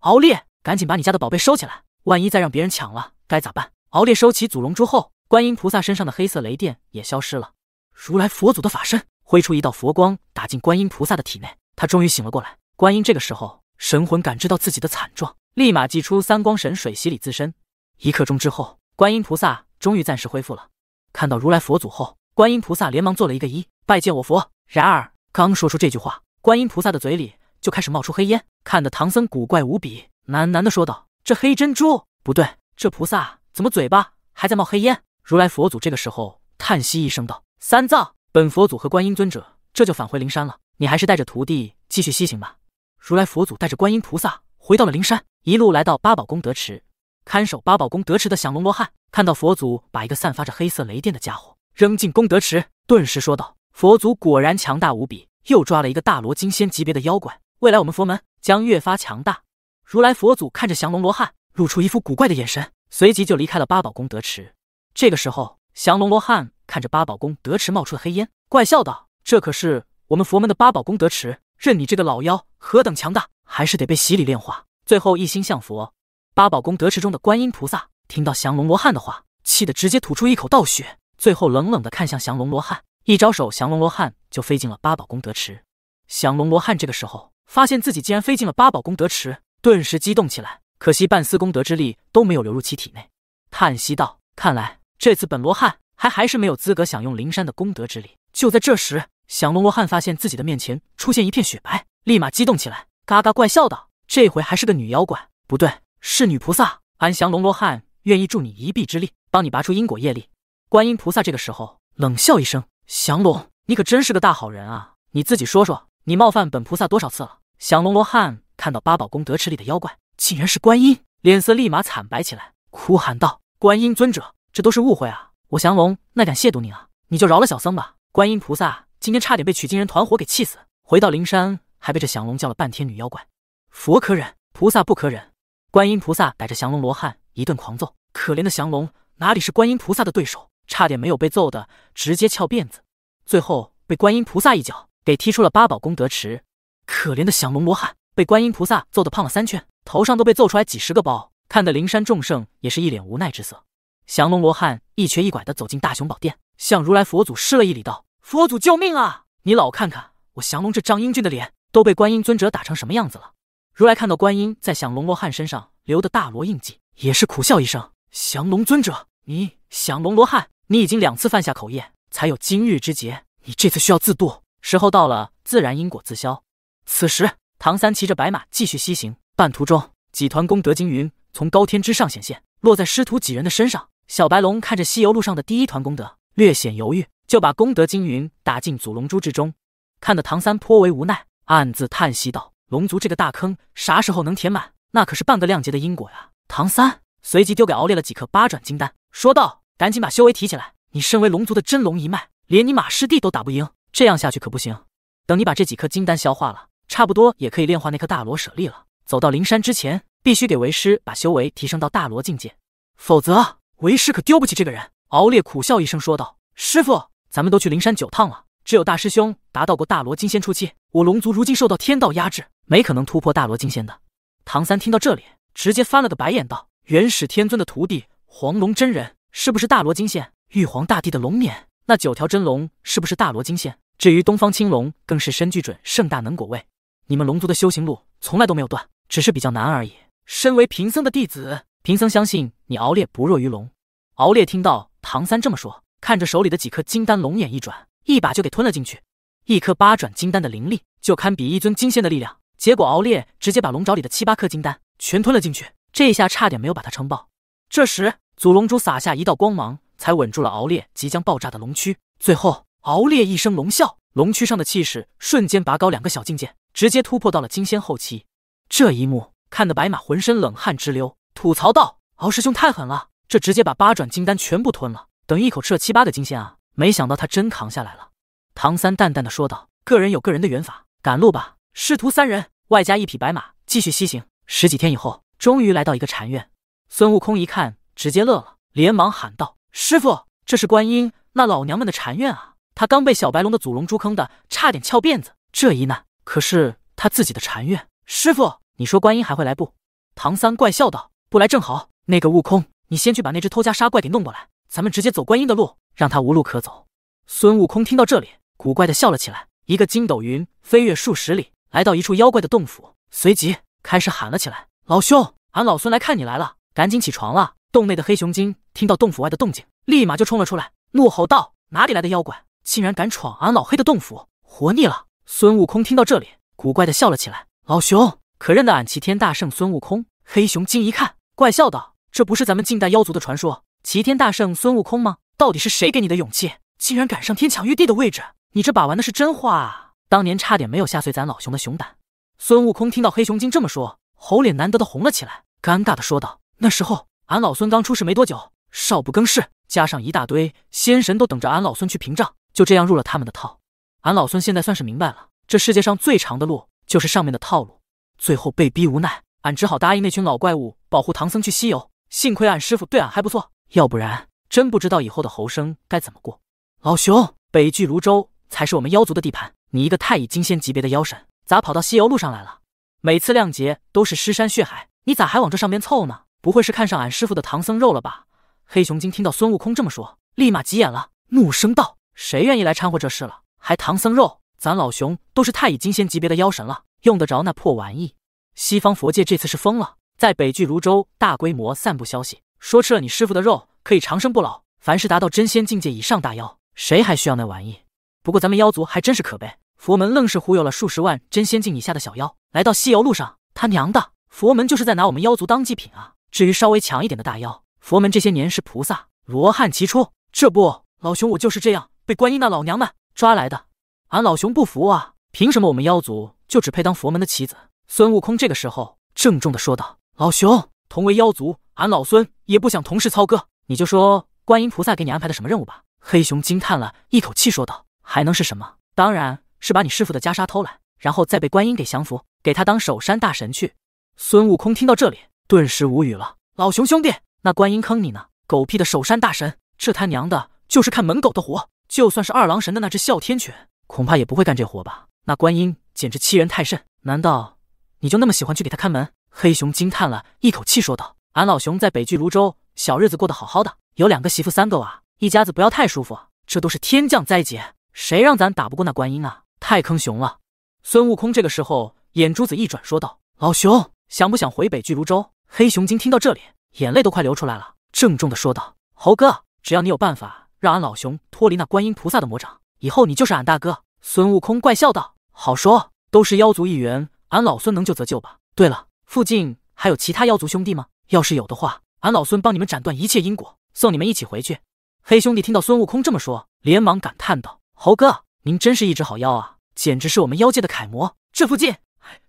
Speaker 1: 敖烈，赶紧把你家的宝贝收起来，万一再让别人抢了，该咋办？敖烈收起祖龙珠后。观音菩萨身上的黑色雷电也消失了。如来佛祖的法身挥出一道佛光打进观音菩萨的体内，他终于醒了过来。观音这个时候神魂感知到自己的惨状，立马祭出三光神水洗礼自身。一刻钟之后，观音菩萨终于暂时恢复了。看到如来佛祖后，观音菩萨连忙做了一个揖，拜见我佛。然而刚说出这句话，观音菩萨的嘴里就开始冒出黑烟，看得唐僧古怪无比，喃喃地说道：“这黑珍珠不对，这菩萨怎么嘴巴还在冒黑烟？”如来佛祖这个时候叹息一声道：“三藏，本佛祖和观音尊者这就返回灵山了，你还是带着徒弟继续西行吧。”如来佛祖带着观音菩萨回到了灵山，一路来到八宝功德池。看守八宝功德池的降龙罗汉看到佛祖把一个散发着黑色雷电的家伙扔进功德池，顿时说道：“佛祖果然强大无比，又抓了一个大罗金仙级别的妖怪，未来我们佛门将越发强大。”如来佛祖看着降龙罗汉，露出一副古怪的眼神，随即就离开了八宝功德池。这个时候，降龙罗汉看着八宝功德池冒出的黑烟，怪笑道：“这可是我们佛门的八宝功德池，任你这个老妖何等强大，还是得被洗礼炼化，最后一心向佛。”八宝功德池中的观音菩萨听到降龙罗汉的话，气得直接吐出一口道血，最后冷冷的看向降龙罗汉，一招手，降龙罗汉就飞进了八宝功德池。降龙罗汉这个时候发现自己竟然飞进了八宝功德池，顿时激动起来，可惜半丝功德之力都没有流入其体内，叹息道：“看来……”这次本罗汉还还是没有资格享用灵山的功德之力。就在这时，降龙罗汉发现自己的面前出现一片雪白，立马激动起来，嘎嘎怪笑道：“这回还是个女妖怪？不对，是女菩萨！俺降龙罗汉愿意助你一臂之力，帮你拔出因果业力。”观音菩萨这个时候冷笑一声：“降龙，你可真是个大好人啊！你自己说说，你冒犯本菩萨多少次了？”降龙罗汉看到八宝功德池里的妖怪竟然是观音，脸色立马惨白起来，哭喊道：“观音尊者！”这都是误会啊！我降龙那敢亵渎你啊！你就饶了小僧吧！观音菩萨今天差点被取经人团伙给气死，回到灵山还被这降龙叫了半天女妖怪，佛可忍，菩萨不可忍！观音菩萨逮着降龙罗汉一顿狂揍，可怜的降龙哪里是观音菩萨的对手，差点没有被揍的直接翘辫子，最后被观音菩萨一脚给踢出了八宝功德池。可怜的降龙罗汉被观音菩萨揍的胖了三圈，头上都被揍出来几十个包，看的灵山众圣也是一脸无奈之色。降龙罗汉一瘸一拐地走进大雄宝殿，向如来佛祖施了一礼，道：“佛祖救命啊！你老看看我降龙这张英俊的脸，都被观音尊者打成什么样子了。”如来看到观音在降龙罗汉身上留的大罗印记，也是苦笑一声：“降龙尊者，你降龙罗汉，你已经两次犯下口业，才有今日之劫。你这次需要自渡，时候到了，自然因果自消。”此时，唐三骑着白马继续西行，半途中，几团功德金云从高天之上显现，落在师徒几人的身上。小白龙看着西游路上的第一团功德，略显犹豫，就把功德金云打进祖龙珠之中。看得唐三颇为无奈，暗自叹息道：“龙族这个大坑，啥时候能填满？那可是半个量级的因果呀！”唐三随即丢给敖烈了几颗八转金丹，说道：“赶紧把修为提起来！你身为龙族的真龙一脉，连你马师弟都打不赢，这样下去可不行。等你把这几颗金丹消化了，差不多也可以炼化那颗大罗舍利了。走到灵山之前，必须给为师把修为提升到大罗境界，否则……”为师可丢不起这个人。敖烈苦笑一声说道：“师傅，咱们都去灵山九趟了，只有大师兄达到过大罗金仙初期。我龙族如今受到天道压制，没可能突破大罗金仙的。”唐三听到这里，直接翻了个白眼道：“元始天尊的徒弟黄龙真人是不是大罗金仙？玉皇大帝的龙辇那九条真龙是不是大罗金仙？至于东方青龙，更是身具准圣大能果位。你们龙族的修行路从来都没有断，只是比较难而已。身为贫僧的弟子，贫僧相信你敖烈不弱于龙。”敖烈听到唐三这么说，看着手里的几颗金丹，龙眼一转，一把就给吞了进去。一颗八转金丹的灵力，就堪比一尊金仙的力量。结果敖烈直接把龙爪里的七八颗金丹全吞了进去，这一下差点没有把他撑爆。这时，祖龙珠洒下一道光芒，才稳住了敖烈即将爆炸的龙躯。最后，敖烈一声龙啸，龙躯上的气势瞬间拔高两个小境界，直接突破到了金仙后期。这一幕看得白马浑身冷汗直流，吐槽道：“敖师兄太狠了！”这直接把八转金丹全部吞了，等一口吃了七八个金仙啊！没想到他真扛下来了。唐三淡淡的说道：“个人有个人的缘法，赶路吧。”师徒三人外加一匹白马继续西行。十几天以后，终于来到一个禅院。孙悟空一看，直接乐了，连忙喊道：“师傅，这是观音那老娘们的禅院啊！他刚被小白龙的祖龙珠坑的，差点翘辫子。这一难可是他自己的禅院。师傅，你说观音还会来不？”唐三怪笑道：“不来正好，那个悟空。”你先去把那只偷家杀怪给弄过来，咱们直接走观音的路，让他无路可走。孙悟空听到这里，古怪的笑了起来，一个筋斗云飞越数十里，来到一处妖怪的洞府，随即开始喊了起来：“老兄，俺老孙来看你来了，赶紧起床了。”洞内的黑熊精听到洞府外的动静，立马就冲了出来，怒吼道：“哪里来的妖怪，竟然敢闯俺老黑的洞府，活腻了！”孙悟空听到这里，古怪的笑了起来：“
Speaker 2: 老熊，
Speaker 1: 可认得俺齐天大圣孙悟空？”黑熊精一看，怪笑道。这不是咱们近代妖族的传说，齐天大圣孙悟空吗？到底是谁给你的勇气，竟然敢上天抢玉帝的位置？你这把玩的是真话，当年差点没有吓碎咱老熊的熊胆。孙悟空听到黑熊精这么说，猴脸难得的红了起来，尴尬的说道：“那时候俺老孙刚出世没多久，少不更事，加上一大堆仙神都等着俺老孙去屏障，就这样入了他们的套。俺老孙现在算是明白了，这世界上最长的路就是上面的套路，最后被逼无奈，俺只好答应那群老怪物保护唐僧去西游。”幸亏俺师傅对俺还不错，要不然真不知道以后的猴生该怎么过。老熊，北俱泸州才是我们妖族的地盘，你一个太乙金仙级别的妖神，咋跑到西游路上来了？每次亮劫都是尸山血海，你咋还往这上面凑呢？不会是看上俺师傅的唐僧肉了吧？黑熊精听到孙悟空这么说，立马急眼了，怒声道：“谁愿意来掺和这事了？还唐僧肉？咱老熊都是太乙金仙级别的妖神了，用得着那破玩意？西方佛界这次是疯了。”在北俱泸州大规模散布消息，说吃了你师傅的肉可以长生不老。凡是达到真仙境界以上大妖，谁还需要那玩意？不过咱们妖族还真是可悲，佛门愣是忽悠了数十万真仙境以下的小妖。来到西游路上，他娘的，佛门就是在拿我们妖族当祭品啊！至于稍微强一点的大妖，佛门这些年是菩萨罗汉齐出。这不，老熊我就是这样被观音那老娘们抓来的。俺老熊不服啊！凭什么我们妖族就只配当佛门的棋子？孙悟空这个时候郑重地说道。老熊，同为妖族，俺老孙也不想同室操戈。你就说观音菩萨给你安排的什么任务吧。黑熊惊叹了一口气，说道：“还能是什么？当然是把你师傅的袈裟偷来，然后再被观音给降服，给他当守山大神去。”孙悟空听到这里，顿时无语了。老熊兄弟，那观音坑你呢？狗屁的守山大神，这他娘的就是看门狗的活。就算是二郎神的那只哮天犬，恐怕也不会干这活吧？那观音简直欺人太甚！难道你就那么喜欢去给他看门？黑熊惊叹了一口气，说道：“俺老熊在北俱泸州，小日子过得好好的，有两个媳妇，三个娃，一家子不要太舒服。这都是天降灾劫，谁让咱打不过那观音啊？太坑熊了！”孙悟空这个时候眼珠子一转，说道：“老熊，想不想回北俱泸州？”黑熊精听到这里，眼泪都快流出来了，郑重的说道：“猴哥，只要你有办法让俺老熊脱离那观音菩萨的魔掌，以后你就是俺大哥。”孙悟空怪笑道：“好说，都是妖族一员，俺老孙能救则救吧。对了。”附近还有其他妖族兄弟吗？要是有的话，俺老孙帮你们斩断一切因果，送你们一起回去。黑兄弟听到孙悟空这么说，连忙感叹道：“猴哥，您真是一只好妖啊，简直是我们妖界的楷模。”这附近，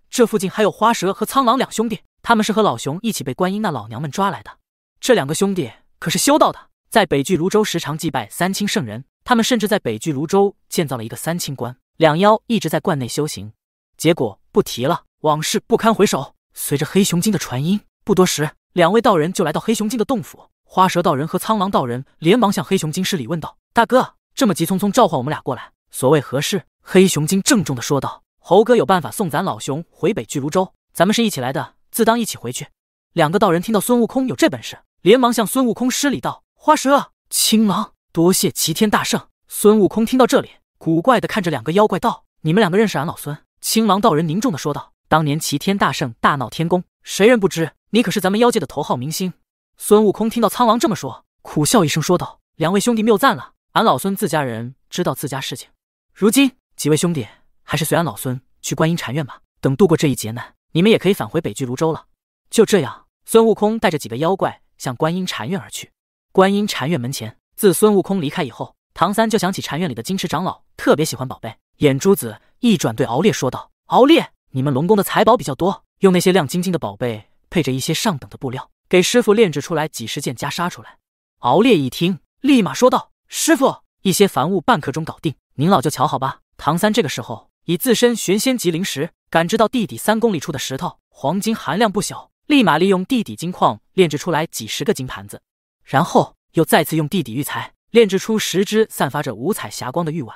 Speaker 1: 这附近还有花蛇和苍狼两兄弟，他们是和老熊一起被观音那老娘们抓来的。这两个兄弟可是修道的，在北俱泸州时常祭拜三清圣人，他们甚至在北俱泸州建造了一个三清观，两妖一直在观内修行。结果不提了，往事不堪回首。随着黑熊精的传音，不多时，两位道人就来到黑熊精的洞府。花蛇道人和苍狼道人连忙向黑熊精施礼问道：“大哥，这么急匆匆召唤我们俩过来，所谓何事？”黑熊精郑重的说道：“猴哥有办法送咱老熊回北俱泸州，咱们是一起来的，自当一起回去。”两个道人听到孙悟空有这本事，连忙向孙悟空施礼道：“花蛇、青狼，多谢齐天大圣。”孙悟空听到这里，古怪的看着两个妖怪道：“你们两个认识俺老孙？”青狼道人凝重的说道。当年齐天大圣大闹天宫，谁人不知？你可是咱们妖界的头号明星。孙悟空听到苍狼这么说，苦笑一声说道：“两位兄弟谬赞了，俺老孙自家人知道自家事情。如今几位兄弟还是随俺老孙去观音禅院吧。等度过这一劫难，你们也可以返回北俱泸州了。”就这样，孙悟空带着几个妖怪向观音禅院而去。观音禅院门前，自孙悟空离开以后，唐三就想起禅院里的金池长老特别喜欢宝贝，眼珠子一转，对敖烈说道：“敖烈。”你们龙宫的财宝比较多，用那些亮晶晶的宝贝配着一些上等的布料，给师傅炼制出来几十件袈裟出来。敖烈一听，立马说道：“师傅，一些凡物半刻钟搞定，您老就瞧好吧。”唐三这个时候以自身玄仙级灵石感知到地底三公里处的石头黄金含量不小，立马利用地底金矿炼制出来几十个金盘子，然后又再次用地底玉材炼制出十只散发着五彩霞光的玉碗。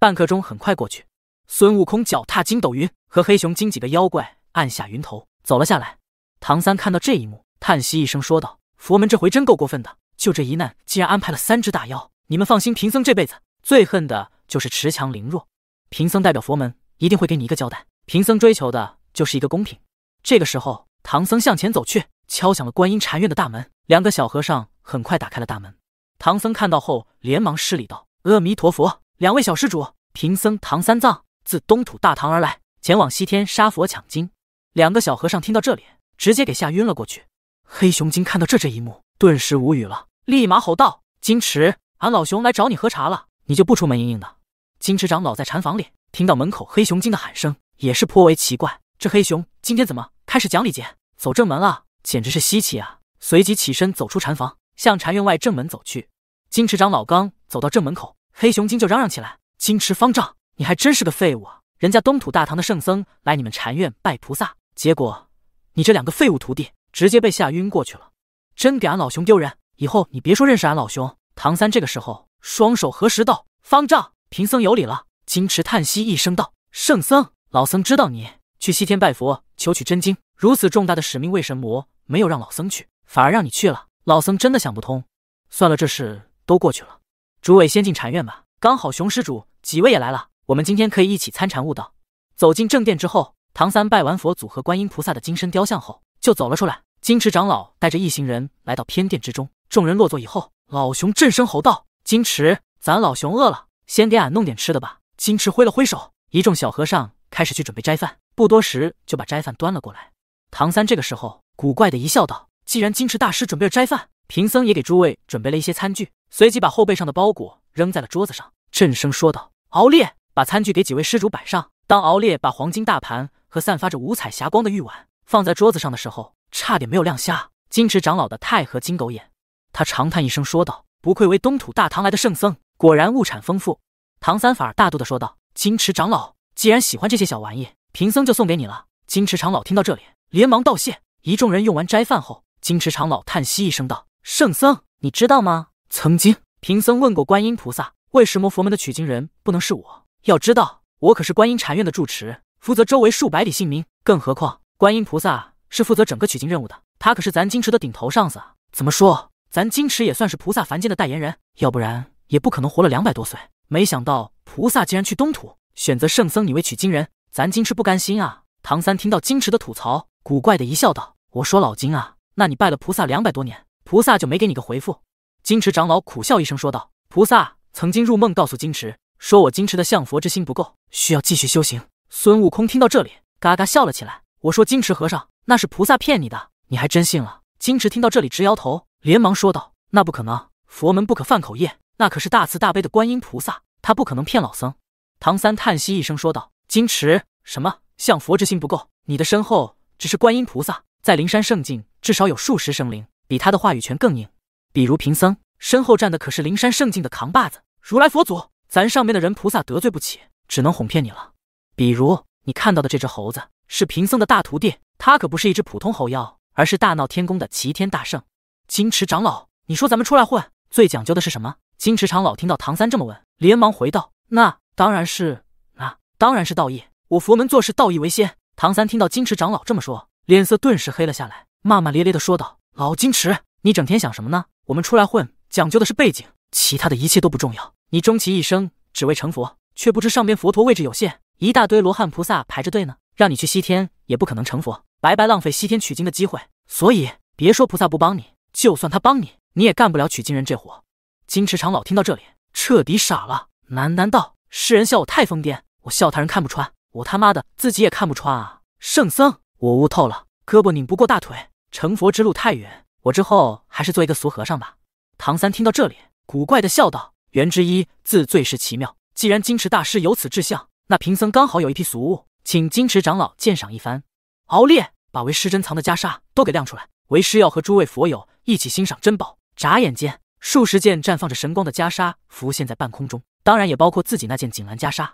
Speaker 1: 半刻钟很快过去。孙悟空脚踏筋斗云，和黑熊精几个妖怪按下云头走了下来。唐三看到这一幕，叹息一声说道：“佛门这回真够过分的，就这一难，竟然安排了三只大妖。你们放心，贫僧这辈子最恨的就是恃强凌弱，贫僧代表佛门一定会给你一个交代。贫僧追求的就是一个公平。”这个时候，唐僧向前走去，敲响了观音禅院的大门。两个小和尚很快打开了大门。唐僧看到后，连忙施礼道：“阿弥陀佛，两位小施主，贫僧唐三藏。”自东土大唐而来，前往西天杀佛抢经。两个小和尚听到这里，直接给吓晕了过去。黑熊精看到这这一幕，顿时无语了，立马吼道：“金池，俺老熊来找你喝茶了，你就不出门应应的？”金池长老在禅房里听到门口黑熊精的喊声，也是颇为奇怪：这黑熊今天怎么开始讲礼节，走正门了，简直是稀奇啊！随即起身走出禅房，向禅院外正门走去。金池长老刚走到正门口，黑熊精就嚷嚷起来：“金池方丈！”你还真是个废物啊！人家东土大唐的圣僧来你们禅院拜菩萨，结果你这两个废物徒弟直接被吓晕过去了，真给俺老熊丢人！以后你别说认识俺老熊。唐三这个时候双手合十道：“方丈，贫僧有礼了。”金池叹息一声道：“圣僧，老僧知道你去西天拜佛求取真经，如此重大的使命，为神魔没有让老僧去，反而让你去了，老僧真的想不通。算了，这事都过去了，诸位先进禅院吧，刚好熊施主几位也来了。”我们今天可以一起参禅悟道。走进正殿之后，唐三拜完佛祖和观音菩萨的金身雕像后，就走了出来。金池长老带着一行人来到偏殿之中，众人落座以后，老熊振声吼道：“金池，咱老熊饿了，先给俺弄点吃的吧。”金池挥了挥手，一众小和尚开始去准备斋饭，不多时就把斋饭端了过来。唐三这个时候古怪的一笑道：“既然金池大师准备了斋饭，贫僧也给诸位准备了一些餐具。”随即把后背上的包裹扔在了桌子上，振声说道：“熬炼。”把餐具给几位施主摆上。当敖烈把黄金大盘和散发着五彩霞光的玉碗放在桌子上的时候，差点没有亮瞎金池长老的太和金狗眼。他长叹一声说道：“不愧为东土大唐来的圣僧，果然物产丰富。”唐三反而大度的说道：“金池长老，既然喜欢这些小玩意，贫僧就送给你了。”金池长老听到这里，连忙道谢。一众人用完斋饭后，金池长老叹息一声道：“圣僧，你知道吗？曾经贫僧问过观音菩萨，为什么佛门的取经人不能是我？”要知道，我可是观音禅院的住持，负责周围数百里姓名。更何况，观音菩萨是负责整个取经任务的，他可是咱金池的顶头上司啊！怎么说，咱金池也算是菩萨凡间的代言人，要不然也不可能活了两百多岁。没想到菩萨竟然去东土选择圣僧你为取经人，咱金池不甘心啊！唐三听到金池的吐槽，古怪的一笑道：“我说老金啊，那你拜了菩萨两百多年，菩萨就没给你个回复？”金池长老苦笑一声说道：“菩萨曾经入梦告诉金池。”说我金池的向佛之心不够，需要继续修行。孙悟空听到这里，嘎嘎笑了起来。我说：“金池和尚，那是菩萨骗你的，你还真信了？”金池听到这里直摇头，连忙说道：“那不可能，佛门不可犯口业，那可是大慈大悲的观音菩萨，他不可能骗老僧。”唐三叹息一声说道：“金池，什么向佛之心不够？你的身后只是观音菩萨，在灵山圣境至少有数十生灵，比他的话语权更硬。比如贫僧身后站的可是灵山圣境的扛把子，如来佛祖。”咱上面的人菩萨得罪不起，只能哄骗你了。比如你看到的这只猴子，是贫僧的大徒弟，他可不是一只普通猴妖，而是大闹天宫的齐天大圣。金池长老，你说咱们出来混，最讲究的是什么？金池长老听到唐三这么问，连忙回道：“那当然是，那当然是道义。我佛门做事，道义为先。”唐三听到金池长老这么说，脸色顿时黑了下来，骂骂咧咧的说道：“老金池，你整天想什么呢？我们出来混，讲究的是背景，其他的一切都不重要。”你终其一生只为成佛，却不知上边佛陀位置有限，一大堆罗汉菩萨排着队呢，让你去西天也不可能成佛，白白浪费西天取经的机会。所以别说菩萨不帮你，就算他帮你，你也干不了取经人这活。金池长老听到这里彻底傻了，喃喃道：“世人笑我太疯癫，我笑他人看不穿，我他妈的自己也看不穿啊！”圣僧，
Speaker 2: 我悟透了，
Speaker 1: 胳膊拧不过大腿，成佛之路太远，我之后还是做一个俗和尚吧。唐三听到这里古怪的笑道。缘之一字最是奇妙。既然金池大师有此志向，那贫僧刚好有一批俗物，请金池长老鉴赏一番。敖烈，把为师珍藏的袈裟都给亮出来，为师要和诸位佛友一起欣赏珍宝。眨眼间，数十件绽放着神光的袈裟浮现在半空中，当然也包括自己那件锦兰袈裟。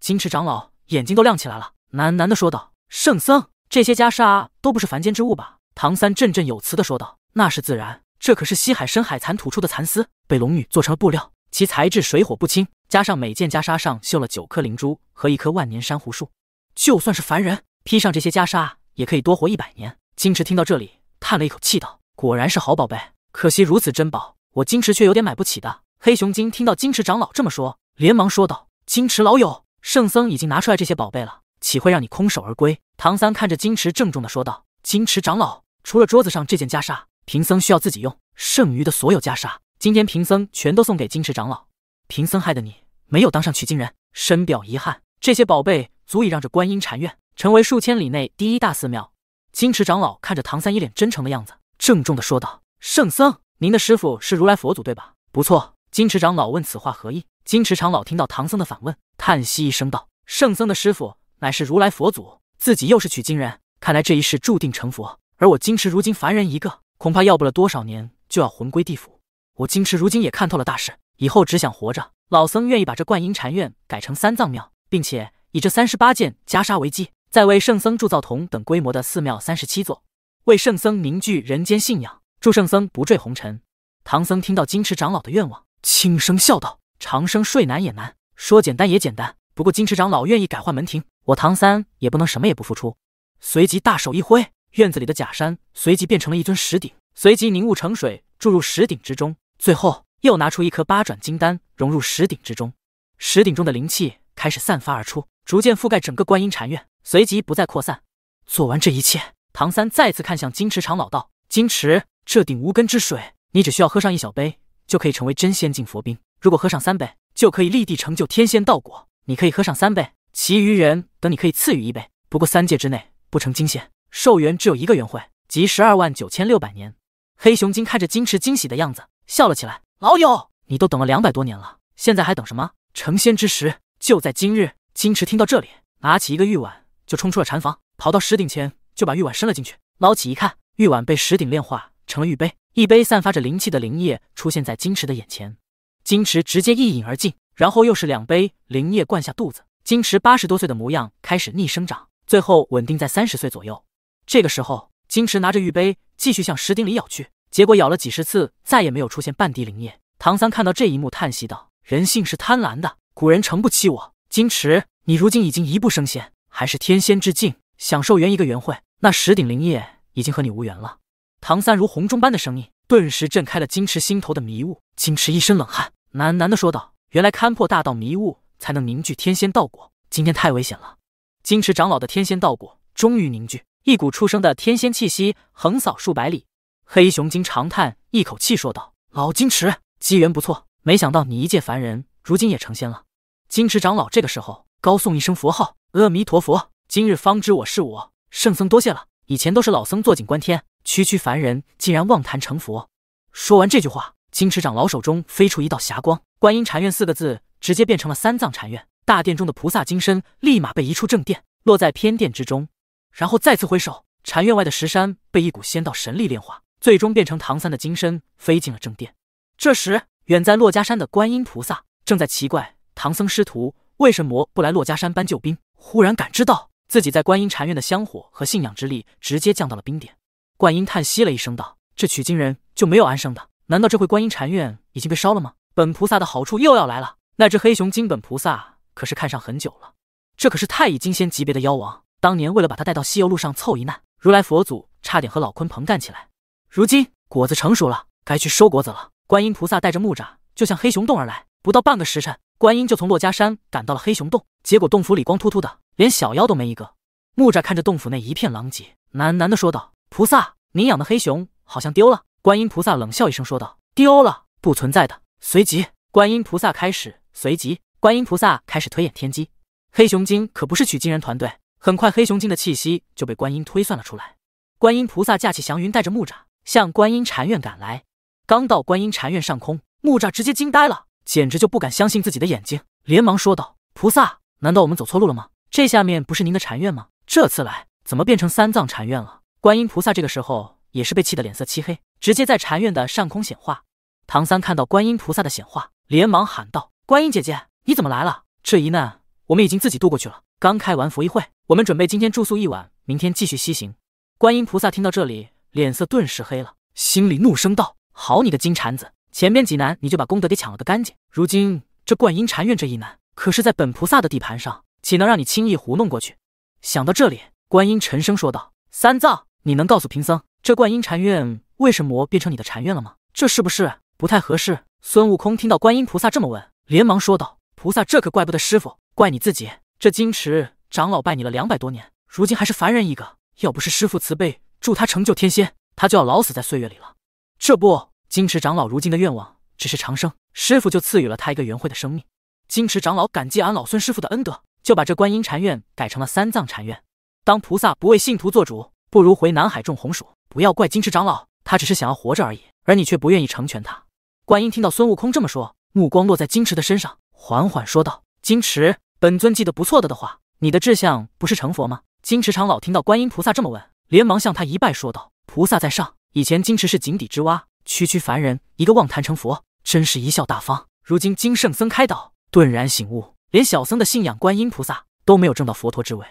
Speaker 1: 金池长老眼睛都亮起来了，喃喃地说道：“圣僧，这些袈裟都不是凡间之物吧？”唐三振振有词地说道：“那是自然，这可是西海深海蚕吐出的蚕丝，被龙女做成了布料。”其材质水火不侵，加上每件袈裟上绣了九颗灵珠和一颗万年珊瑚树，就算是凡人披上这些袈裟，也可以多活一百年。金池听到这里，叹了一口气，道：“果然是好宝贝，可惜如此珍宝，我金池却有点买不起的。”黑熊精听到金池长老这么说，连忙说道：“金池老友，圣僧已经拿出来这些宝贝了，岂会让你空手而归？”唐三看着金池，郑重的说道：“金池长老，除了桌子上这件袈裟，贫僧需要自己用，剩余的所有袈裟。”今天贫僧全都送给金池长老，贫僧害得你没有当上取经人，深表遗憾。这些宝贝足以让这观音禅院成为数千里内第一大寺庙。金池长老看着唐三一脸真诚的样子，郑重地说道：“圣僧，您的师傅是如来佛祖对吧？”“不错。”金池长老问此话何意。金池长老听到唐僧的反问，叹息一声道：“圣僧的师傅乃是如来佛祖，自己又是取经人，看来这一世注定成佛。而我金池如今凡人一个，恐怕要不了多少年就要魂归地府。”我金池如今也看透了大事，以后只想活着。老僧愿意把这观音禅院改成三藏庙，并且以这三十八件袈裟为基，再为圣僧铸造同等规模的寺庙三十七座，为圣僧凝聚人间信仰，助圣僧不坠红尘。唐僧听到金池长老的愿望，轻声笑道：“长生睡难也难，说简单也简单。不过金池长老愿意改换门庭，我唐三也不能什么也不付出。”随即大手一挥，院子里的假山随即变成了一尊石鼎，随即凝雾成水。注入石鼎之中，最后又拿出一颗八转金丹，融入石鼎之中。石鼎中的灵气开始散发而出，逐渐覆盖整个观音禅院，随即不再扩散。做完这一切，唐三再次看向金池长老道：“金池，这鼎无根之水，你只需要喝上一小杯，就可以成为真仙境佛兵。如果喝上三杯，就可以立地成就天仙道果。你可以喝上三杯，其余人等你可以赐予一杯。不过三界之内不成金仙，寿元只有一个元会，即十二万九千六百年。”黑熊精看着金池惊喜的样子，笑了起来。老友，你都等了两百多年了，现在还等什么？成仙之时就在今日。金池听到这里，拿起一个玉碗，就冲出了禅房，跑到石鼎前，就把玉碗伸了进去，捞起一看，玉碗被石鼎炼化成了玉杯，一杯散发着灵气的灵液出现在金池的眼前。金池直接一饮而尽，然后又是两杯灵液灌下肚子。金池八十多岁的模样开始逆生长，最后稳定在三十岁左右。这个时候。金池拿着玉杯，继续向石鼎里咬去，结果咬了几十次，再也没有出现半滴灵液。唐三看到这一幕，叹息道：“人性是贪婪的，古人诚不欺我。金池，你如今已经一步升仙，还是天仙之境，享受圆一个圆会，那石鼎灵液已经和你无缘了。”唐三如洪钟般的声音，顿时震开了金池心头的迷雾。金池一身冷汗，喃喃地说道：“原来勘破大道迷雾，才能凝聚天仙道果。今天太危险了。”金池长老的天仙道果终于凝聚。一股初生的天仙气息横扫数百里，黑熊精长叹一口气说道：“老金池，机缘不错，没想到你一介凡人，如今也成仙了。”金池长老这个时候高诵一声佛号：“阿弥陀佛！”今日方知我是我，圣僧多谢了。以前都是老僧坐井观天，区区凡人竟然妄谈成佛。说完这句话，金池长老手中飞出一道霞光，“观音禅院”四个字直接变成了三藏禅院，大殿中的菩萨金身立马被移出正殿，落在偏殿之中。然后再次挥手，禅院外的石山被一股仙道神力炼化，最终变成唐三的金身飞进了正殿。这时，远在洛家山的观音菩萨正在奇怪唐僧师徒为什么不来洛家山搬救兵，忽然感知到自己在观音禅院的香火和信仰之力直接降到了冰点。观音叹息了一声道：“这取经人就没有安生的？难道这回观音禅院已经被烧了吗？本菩萨的好处又要来了。那只黑熊金本菩萨可是看上很久了，这可是太乙金仙级别的妖王。”当年为了把他带到西游路上凑一难，如来佛祖差点和老鲲鹏干起来。如今果子成熟了，该去收果子了。观音菩萨带着木吒就向黑熊洞而来，不到半个时辰，观音就从珞家山赶到了黑熊洞。结果洞府里光秃秃的，连小妖都没一个。木吒看着洞府内一片狼藉，喃喃地说道：“菩萨，您养的黑熊好像丢了。”观音菩萨冷笑一声说道：“丢了，不存在的。”随即观音菩萨开始随即观音菩萨开始推演天机。黑熊精可不是取经人团队。很快，黑熊精的气息就被观音推算了出来。观音菩萨驾起祥云，带着木吒向观音禅院赶来。刚到观音禅院上空，木吒直接惊呆了，简直就不敢相信自己的眼睛，连忙说道：“菩萨，难道我们走错路了吗？这下面不是您的禅院吗？这次来怎么变成三藏禅院了？”观音菩萨这个时候也是被气得脸色漆黑，直接在禅院的上空显化。唐三看到观音菩萨的显化，连忙喊道：“观音姐姐，你怎么来了？这一难我们已经自己度过去了。刚开完佛一会。”我们准备今天住宿一晚，明天继续西行。观音菩萨听到这里，脸色顿时黑了，心里怒声道：“好你个金蝉子，前边几难你就把功德给抢了个干净。如今这观音禅院这一难，可是在本菩萨的地盘上，岂能让你轻易糊弄过去？”想到这里，观音沉声说道：“三藏，你能告诉贫僧这观音禅院为什么变成你的禅院了吗？这是不是不太合适？”孙悟空听到观音菩萨这么问，连忙说道：“菩萨，这可怪不得师傅，怪你自己这矜持。”长老拜你了两百多年，如今还是凡人一个。要不是师父慈悲助他成就天仙，他就要老死在岁月里了。这不，金池长老如今的愿望只是长生，师父就赐予了他一个圆慧的生命。金池长老感激俺老孙师父的恩德，就把这观音禅院改成了三藏禅院。当菩萨不为信徒做主，不如回南海种红薯。不要怪金池长老，他只是想要活着而已，而你却不愿意成全他。观音听到孙悟空这么说，目光落在金池的身上，缓缓说道：“金池，本尊记得不错的的话。”你的志向不是成佛吗？金池长老听到观音菩萨这么问，连忙向他一拜，说道：“菩萨在上，以前金池是井底之蛙，区区凡人一个妄谈成佛，真是贻笑大方。如今金圣僧开导，顿然醒悟，连小僧的信仰观音菩萨都没有证到佛陀之位，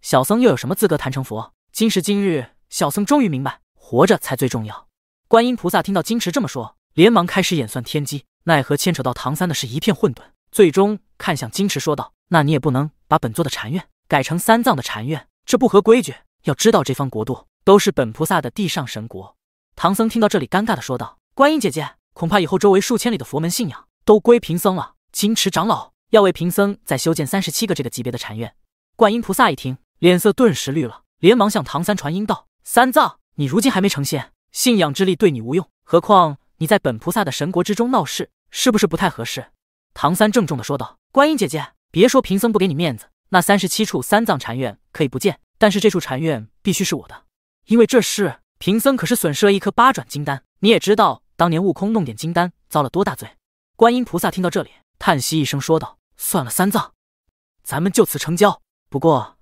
Speaker 1: 小僧又有什么资格谈成佛？今时今日，小僧终于明白，活着才最重要。”观音菩萨听到金池这么说，连忙开始演算天机，奈何牵扯到唐三的是一片混沌，最终看向金池说道：“那你也不能。”把本座的禅院改成三藏的禅院，这不合规矩。要知道，这方国度都是本菩萨的地上神国。唐僧听到这里，尴尬的说道：“观音姐姐，恐怕以后周围数千里的佛门信仰都归贫僧了。”金池长老要为贫僧再修建三十七个这个级别的禅院。观音菩萨一听，脸色顿时绿了，连忙向唐三传音道：“三藏，你如今还没成仙，信仰之力对你无用。何况你在本菩萨的神国之中闹事，是不是不太合适？”唐三郑重的说道：“观音姐姐。”别说贫僧不给你面子，那三十七处三藏禅院可以不见，但是这处禅院必须是我的，因为这事贫僧可是损失了一颗八转金丹。你也知道当年悟空弄点金丹遭了多大罪。观音菩萨听到这里，叹息一声说道：“算了，三藏，咱们就此成交。不过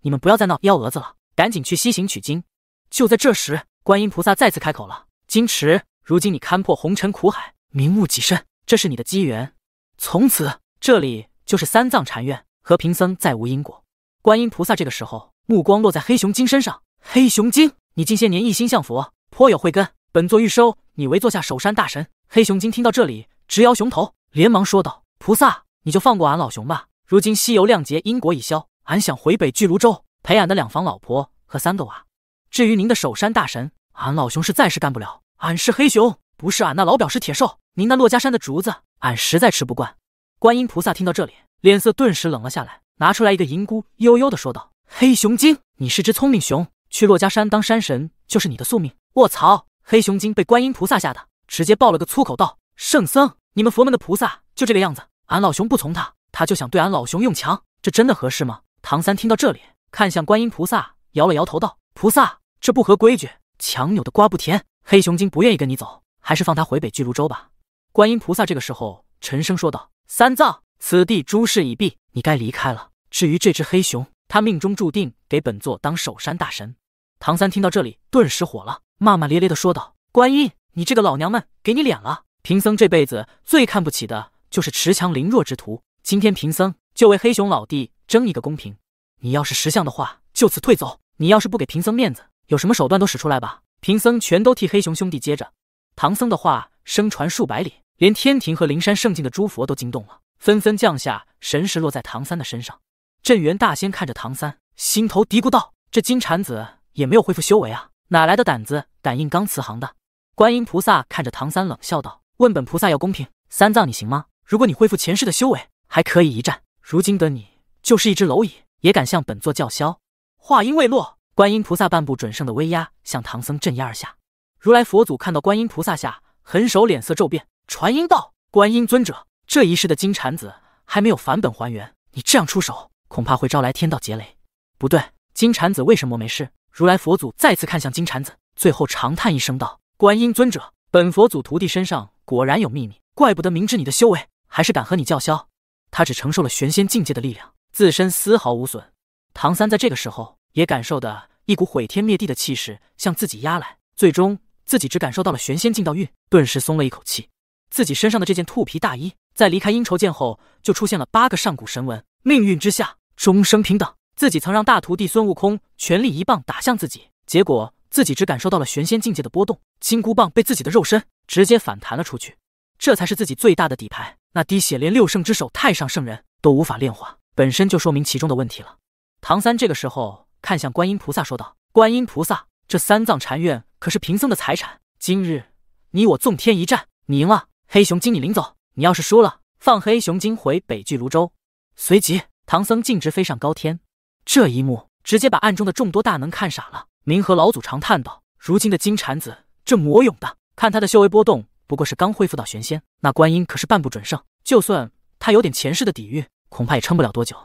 Speaker 1: 你们不要再闹幺蛾子了，赶紧去西行取经。”就在这时，观音菩萨再次开口了：“金池，如今你看破红尘苦海，明悟己身，这是你的机缘。从此这里。”就是三藏禅院和贫僧再无因果。观音菩萨这个时候目光落在黑熊精身上。黑熊精，你近些年一心向佛，颇有慧根，本座欲收你为座下守山大神。黑熊精听到这里，直摇熊头，连忙说道：“菩萨，你就放过俺老熊吧。如今西游亮结因果已消，俺想回北俱芦洲陪俺的两房老婆和三个娃。至于您的守山大神，俺老熊是暂时干不了。俺是黑熊，不是俺那老表是铁兽。您那珞珈山的竹子，俺实在吃不惯。”观音菩萨听到这里，脸色顿时冷了下来，拿出来一个银箍，悠悠的说道：“黑熊精，你是只聪明熊，去珞家山当山神就是你的宿命。”卧槽！黑熊精被观音菩萨吓得，直接爆了个粗口道：“圣僧，你们佛门的菩萨就这个样子，俺老熊不从他，他就想对俺老熊用强，这真的合适吗？”唐三听到这里，看向观音菩萨，摇了摇头道：“菩萨，这不合规矩，强扭的瓜不甜。黑熊精不愿意跟你走，还是放他回北俱芦洲吧。”观音菩萨这个时候沉声说道。三藏，此地诸事已毕，你该离开了。至于这只黑熊，他命中注定给本座当守山大神。唐三听到这里，顿时火了，骂骂咧咧的说道：“观音，你这个老娘们，给你脸了？贫僧这辈子最看不起的就是恃强凌弱之徒。今天贫僧就为黑熊老弟争一个公平。你要是识相的话，就此退走；你要是不给贫僧面子，有什么手段都使出来吧，贫僧全都替黑熊兄弟接着。”唐僧的话声传数百里。连天庭和灵山圣境的诸佛都惊动了，纷纷降下神识落在唐三的身上。镇元大仙看着唐三，心头嘀咕道：“这金蝉子也没有恢复修为啊，哪来的胆子敢硬刚慈航的？”观音菩萨看着唐三，冷笑道：“问本菩萨要公平，三藏你行吗？如果你恢复前世的修为，还可以一战。如今的你，就是一只蝼蚁，也敢向本座叫嚣？”话音未落，观音菩萨半步准圣的威压向唐僧镇压而下。如来佛祖看到观音菩萨下狠手，脸色骤变。传音道：“观音尊者，这一世的金蝉子还没有返本还原，你这样出手，恐怕会招来天道劫雷。”不对，金蝉子为什么没事？如来佛祖再次看向金蝉子，最后长叹一声道：“观音尊者，本佛祖徒弟身上果然有秘密，怪不得明知你的修为，还是敢和你叫嚣。他只承受了玄仙境界的力量，自身丝毫无损。”唐三在这个时候也感受的一股毁天灭地的气势向自己压来，最终自己只感受到了玄仙境道运，顿时松了一口气。自己身上的这件兔皮大衣，在离开阴愁剑后就出现了八个上古神纹。命运之下，终生平等。自己曾让大徒弟孙悟空全力一棒打向自己，结果自己只感受到了玄仙境界的波动，金箍棒被自己的肉身直接反弹了出去。这才是自己最大的底牌。那滴血连六圣之首太上圣人都无法炼化，本身就说明其中的问题了。唐三这个时候看向观音菩萨说道：“观音菩萨，这三藏禅院可是贫僧的财产。今日你我纵天一战，你赢了。”黑熊精，你领走。你要是输了，放黑熊精回北俱泸州。随即，唐僧径直飞上高天。这一幕直接把暗中的众多大能看傻了。明和老祖长叹道：“如今的金蝉子，这魔勇的，看他的修为波动，不过是刚恢复到玄仙。那观音可是半步准圣，就算他有点前世的底蕴，恐怕也撑不了多久。”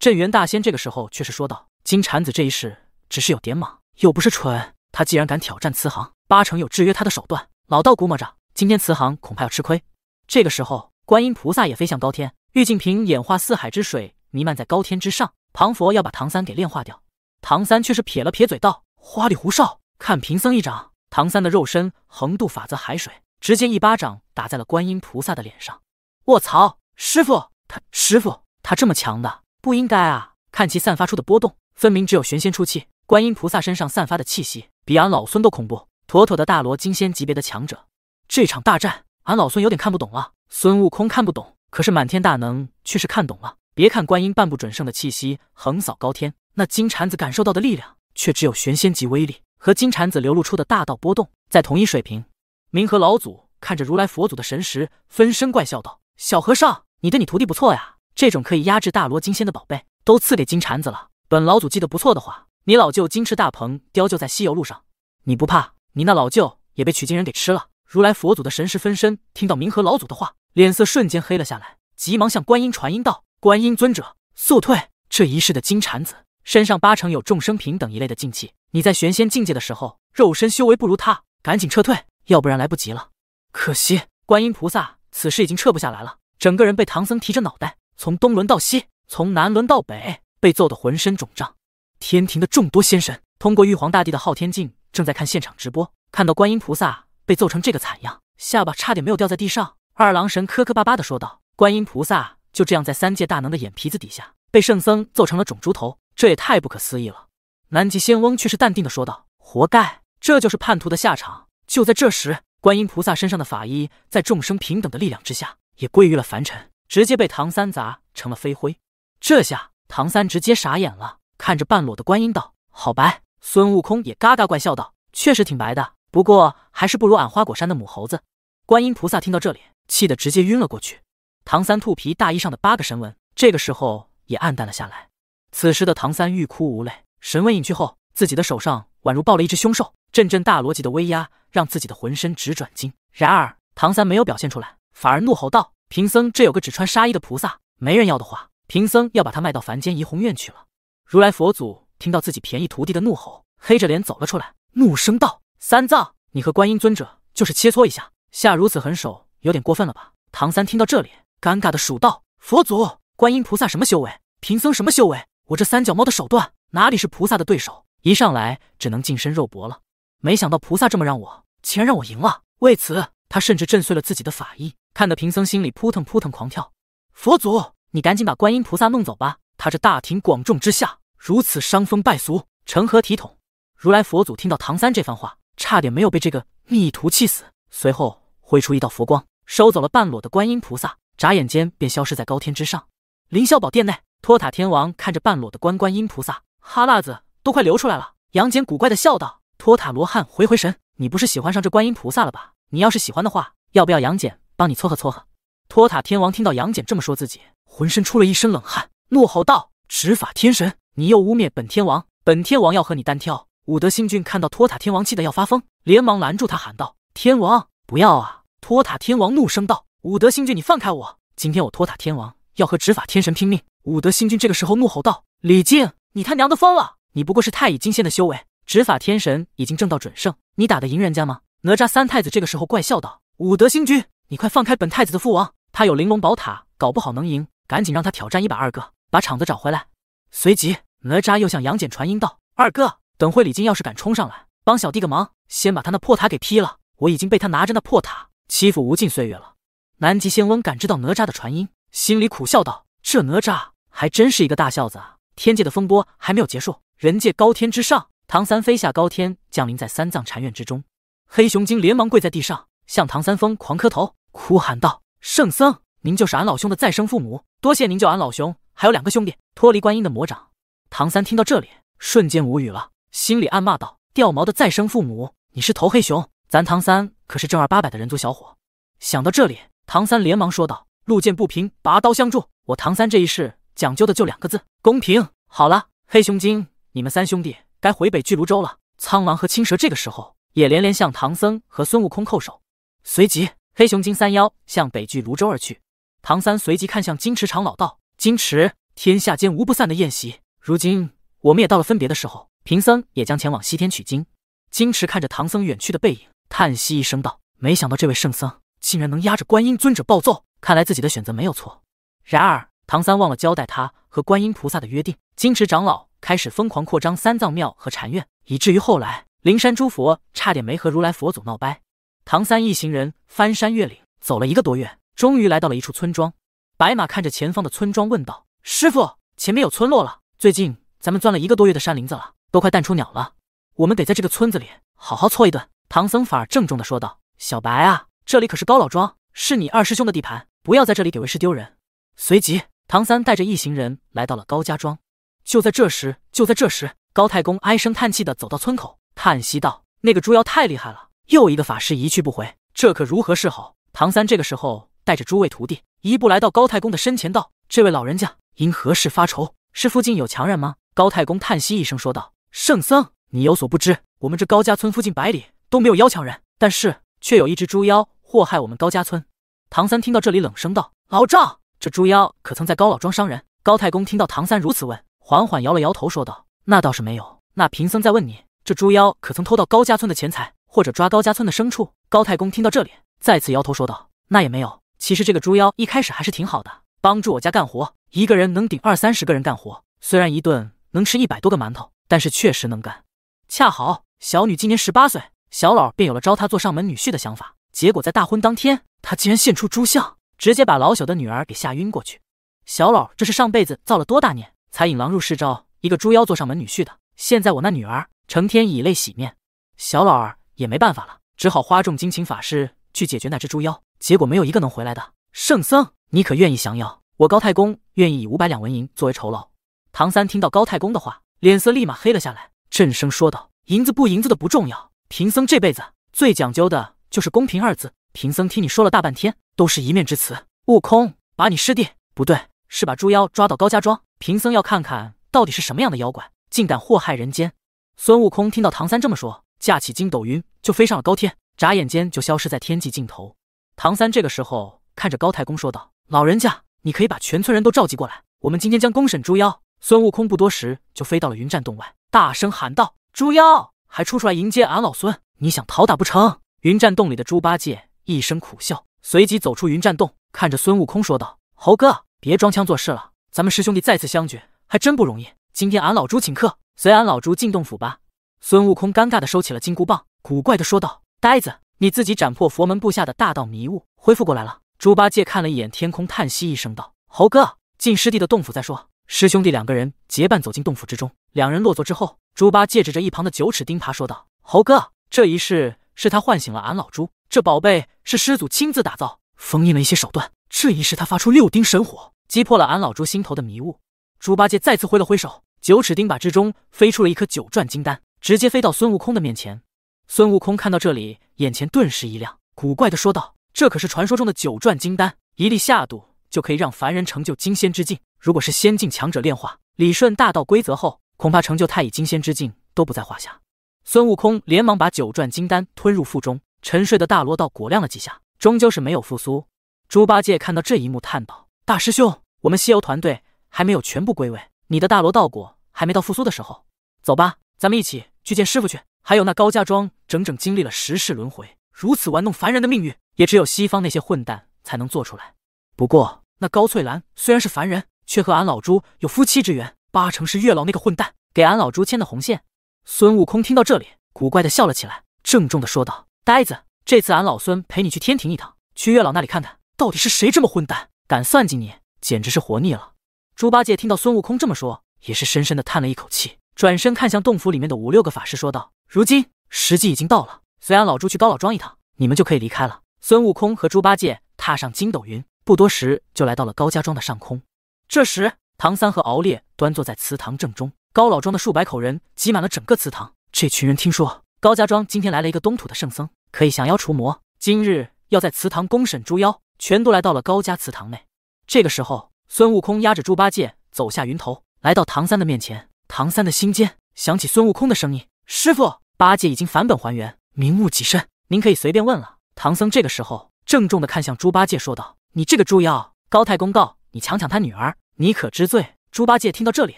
Speaker 1: 镇元大仙这个时候却是说道：“金蝉子这一世只是有点莽，又不是蠢。他既然敢挑战慈航，八成有制约他的手段。老道估摸着。”今天慈航恐怕要吃亏。这个时候，观音菩萨也飞向高天，玉净瓶演化四海之水，弥漫在高天之上。庞佛要把唐三给炼化掉，唐三却是撇了撇嘴道：“花里胡哨，看贫僧一掌。”唐三的肉身横渡法则海水，直接一巴掌打在了观音菩萨的脸上。卧槽，师傅，他师傅他这么强的不应该啊！看其散发出的波动，分明只有玄仙初期。观音菩萨身上散发的气息，比俺老孙都恐怖，妥妥的大罗金仙级别的强者。这场大战，俺老孙有点看不懂了。孙悟空看不懂，可是满天大能却是看懂了。别看观音半步准圣的气息横扫高天，那金蝉子感受到的力量却只有玄仙级威力，和金蝉子流露出的大道波动在同一水平。明和老祖看着如来佛祖的神识分身，怪笑道：“小和尚，你对你徒弟不错呀，这种可以压制大罗金仙的宝贝都赐给金蝉子了。本老祖记得不错的话，你老舅金翅大鹏雕就在西游路上，你不怕你那老舅也被取经人给吃了？”如来佛祖的神识分身听到冥河老祖的话，脸色瞬间黑了下来，急忙向观音传音道：“观音尊者，速退！这一世的金蝉子身上八成有众生平等一类的禁忌，你在玄仙境界的时候，肉身修为不如他，赶紧撤退，要不然来不及了。”可惜，观音菩萨此时已经撤不下来了，整个人被唐僧提着脑袋，从东轮到西，从南轮到北，被揍得浑身肿胀。天庭的众多仙神通过玉皇大帝的昊天镜正在看现场直播，看到观音菩萨。被揍成这个惨样，下巴差点没有掉在地上。二郎神磕磕巴巴的说道：“观音菩萨就这样在三界大能的眼皮子底下，被圣僧揍成了种猪头，这也太不可思议了。”南极仙翁却是淡定的说道：“活该，这就是叛徒的下场。”就在这时，观音菩萨身上的法衣在众生平等的力量之下，也归于了凡尘，直接被唐三砸成了飞灰。这下唐三直接傻眼了，看着半裸的观音道：“好白。”孙悟空也嘎嘎怪笑道：“确实挺白的。”不过还是不如俺花果山的母猴子。观音菩萨听到这里，气得直接晕了过去。唐三兔皮大衣上的八个神纹，这个时候也暗淡了下来。此时的唐三欲哭无泪，神纹隐去后，自己的手上宛如抱了一只凶兽，阵阵大罗级的威压让自己的浑身直转筋。然而唐三没有表现出来，反而怒吼道：“贫僧这有个只穿纱衣的菩萨，没人要的话，贫僧要把它卖到凡间怡红院去了。”如来佛祖听到自己便宜徒弟的怒吼，黑着脸走了出来，怒声道。三藏，你和观音尊者就是切磋一下，下如此狠手，有点过分了吧？唐三听到这里，尴尬的数道：“佛祖，观音菩萨什么修为？贫僧什么修为？我这三脚猫的手段，哪里是菩萨的对手？一上来只能近身肉搏了。没想到菩萨这么让我，竟然让我赢了。为此，他甚至震碎了自己的法衣。看得贫僧心里扑腾扑腾狂跳。佛祖，你赶紧把观音菩萨弄走吧！他这大庭广众之下如此伤风败俗，成何体统？如来佛祖听到唐三这番话。差点没有被这个逆徒气死，随后挥出一道佛光，收走了半裸的观音菩萨，眨眼间便消失在高天之上。凌霄宝殿内，托塔天王看着半裸的观观音菩萨，哈喇子都快流出来了。杨戬古怪的笑道：“托塔罗汉，回回神，你不是喜欢上这观音菩萨了吧？你要是喜欢的话，要不要杨戬帮你撮合撮合？”托塔天王听到杨戬这么说自己，浑身出了一身冷汗，怒吼道：“执法天神，你又污蔑本天王，本天王要和你单挑！”武德星君看到托塔天王气得要发疯，连忙拦住他喊道：“天王，不要啊！”托塔天王怒声道：“武德星君，你放开我！今天我托塔天王要和执法天神拼命！”武德星君这个时候怒吼道：“李靖，你他娘的疯了！你不过是太乙金仙的修为，执法天神已经正道准圣，你打得赢人家吗？”哪吒三太子这个时候怪笑道：“武德星君，你快放开本太子的父王，他有玲珑宝塔，搞不好能赢，赶紧让他挑战一把二哥，把场子找回来。”随即，哪吒又向杨戬传音道：“二哥。”等会李靖要是敢冲上来，帮小弟个忙，先把他那破塔给劈了。我已经被他拿着那破塔欺负无尽岁月了。南极仙翁感知到哪吒的传音，心里苦笑道：“这哪吒还真是一个大孝子啊！”天界的风波还没有结束。人界高天之上，唐三飞下高天，降临在三藏禅院之中。黑熊精连忙跪在地上，向唐三丰狂磕头，哭喊道：“圣僧，您就是俺老兄的再生父母，多谢您救俺老兄，还有两个兄弟脱离观音的魔掌。”唐三听到这里，瞬间无语了。心里暗骂道：“掉毛的再生父母，你是头黑熊，咱唐三可是正儿八百的人族小伙。”想到这里，唐三连忙说道：“路见不平，拔刀相助。我唐三这一世讲究的就两个字：公平。”好了，黑熊精，你们三兄弟该回北俱泸州了。苍狼和青蛇这个时候也连连向唐僧和孙悟空叩首，随即黑熊精三妖向北俱泸州而去。唐三随即看向金池长老道：“金池，天下间无不散的宴席，如今……”我们也到了分别的时候，贫僧也将前往西天取经。金池看着唐僧远去的背影，叹息一声道：“没想到这位圣僧竟然能压着观音尊者暴揍，看来自己的选择没有错。”然而唐三忘了交代他和观音菩萨的约定。金池长老开始疯狂扩张三藏庙和禅院，以至于后来灵山诸佛差点没和如来佛祖闹掰。唐三一行人翻山越岭，走了一个多月，终于来到了一处村庄。白马看着前方的村庄问道：“师傅，前面有村落了？最近？”咱们钻了一个多月的山林子了，都快淡出鸟了。我们得在这个村子里好好搓一顿。唐僧反而郑重地说道：“小白啊，这里可是高老庄，是你二师兄的地盘，不要在这里给为师丢人。”随即，唐三带着一行人来到了高家庄。就在这时，就在这时，高太公唉声叹气地走到村口，叹息道：“那个猪妖太厉害了，又一个法师一去不回，这可如何是好？”唐三这个时候带着诸位徒弟一步来到高太公的身前，道：“这位老人家因何事发愁？”是附近有强人吗？高太公叹息一声说道：“圣僧，你有所不知，我们这高家村附近百里都没有妖强人，但是却有一只猪妖祸害我们高家村。”唐三听到这里，冷声道：“老赵，这猪妖可曾在高老庄伤人？”高太公听到唐三如此问，缓缓摇了摇头说道：“那倒是没有。那贫僧再问你，这猪妖可曾偷到高家村的钱财，或者抓高家村的牲畜？”高太公听到这里，再次摇头说道：“那也没有。其实这个猪妖一开始还是挺好的。”帮助我家干活，一个人能顶二三十个人干活。虽然一顿能吃一百多个馒头，但是确实能干。恰好小女今年十八岁，小老便有了招她做上门女婿的想法。结果在大婚当天，她竟然现出猪相，直接把老朽的女儿给吓晕过去。小老这是上辈子造了多大孽，才引狼入室，招一个猪妖做上门女婿的。现在我那女儿成天以泪洗面，小老儿也没办法了，只好花重金请法师去解决那只猪妖。结果没有一个能回来的。圣僧。你可愿意降妖？我高太公愿意以五百两纹银作为酬劳。唐三听到高太公的话，脸色立马黑了下来，振声说道：“银子不银子的不重要，贫僧这辈子最讲究的就是公平二字。贫僧听你说了大半天，都是一面之词。悟空，把你师弟，不对，是把猪妖抓到高家庄，贫僧要看看到底是什么样的妖怪，竟敢祸害人间。”孙悟空听到唐三这么说，架起筋斗云就飞上了高天，眨眼间就消失在天际尽头。唐三这个时候看着高太公说道。老人家，你可以把全村人都召集过来。我们今天将公审猪妖。孙悟空不多时就飞到了云栈洞外，大声喊道：“猪妖，还出出来迎接俺老孙？你想逃打不成？”云栈洞里的猪八戒一声苦笑，随即走出云栈洞，看着孙悟空说道：“猴哥，别装腔作势了，咱们师兄弟再次相聚还真不容易。今天俺老猪请客，随俺老猪进洞府吧。”孙悟空尴尬的收起了金箍棒，古怪的说道：“呆子，你自己斩破佛门布下的大道迷雾，恢复过来了。”猪八戒看了一眼天空，叹息一声道：“猴哥，进师弟的洞府再说。”师兄弟两个人结伴走进洞府之中。两人落座之后，猪八戒指着一旁的九齿钉耙说道：“猴哥，这一世是他唤醒了俺老猪。这宝贝是师祖亲自打造，封印了一些手段。这一世他发出六丁神火，击破了俺老猪心头的迷雾。”猪八戒再次挥了挥手，九齿钉耙之中飞出了一颗九转金丹，直接飞到孙悟空的面前。孙悟空看到这里，眼前顿时一亮，古怪的说道。这可是传说中的九转金丹，一粒下肚就可以让凡人成就金仙之境。如果是仙境强者炼化，理顺大道规则后，恐怕成就太乙金仙之境都不在话下。孙悟空连忙把九转金丹吞入腹中，沉睡的大罗道果亮了几下，终究是没有复苏。猪八戒看到这一幕，叹道：“大师兄，我们西游团队还没有全部归位，你的大罗道果还没到复苏的时候。走吧，咱们一起去见师傅去。还有那高家庄，整整经历了十世轮回，如此玩弄凡人的命运。”也只有西方那些混蛋才能做出来。不过那高翠兰虽然是凡人，却和俺老朱有夫妻之缘，八成是月老那个混蛋给俺老朱牵的红线。孙悟空听到这里，古怪的笑了起来，郑重的说道：“呆子，这次俺老孙陪你去天庭一趟，去月老那里看看，到底是谁这么混蛋，敢算计你，简直是活腻了。”猪八戒听到孙悟空这么说，也是深深的叹了一口气，转身看向洞府里面的五六个法师，说道：“如今时机已经到了，随俺老朱去高老庄一趟，你们就可以离开了。”孙悟空和猪八戒踏上筋斗云，不多时就来到了高家庄的上空。这时，唐三和敖烈端坐在祠堂正中，高老庄的数百口人挤满了整个祠堂。这群人听说高家庄今天来了一个东土的圣僧，可以降妖除魔，今日要在祠堂公审猪妖，全都来到了高家祠堂内。这个时候，孙悟空压着猪八戒走下云头，来到唐三的面前。唐三的心间响起孙悟空的声音：“师傅，八戒已经返本还原，明悟己深，您可以随便问了。”唐僧这个时候郑重地看向猪八戒，说道：“你这个猪妖，高太公告你强抢他女儿，你可知罪？”猪八戒听到这里，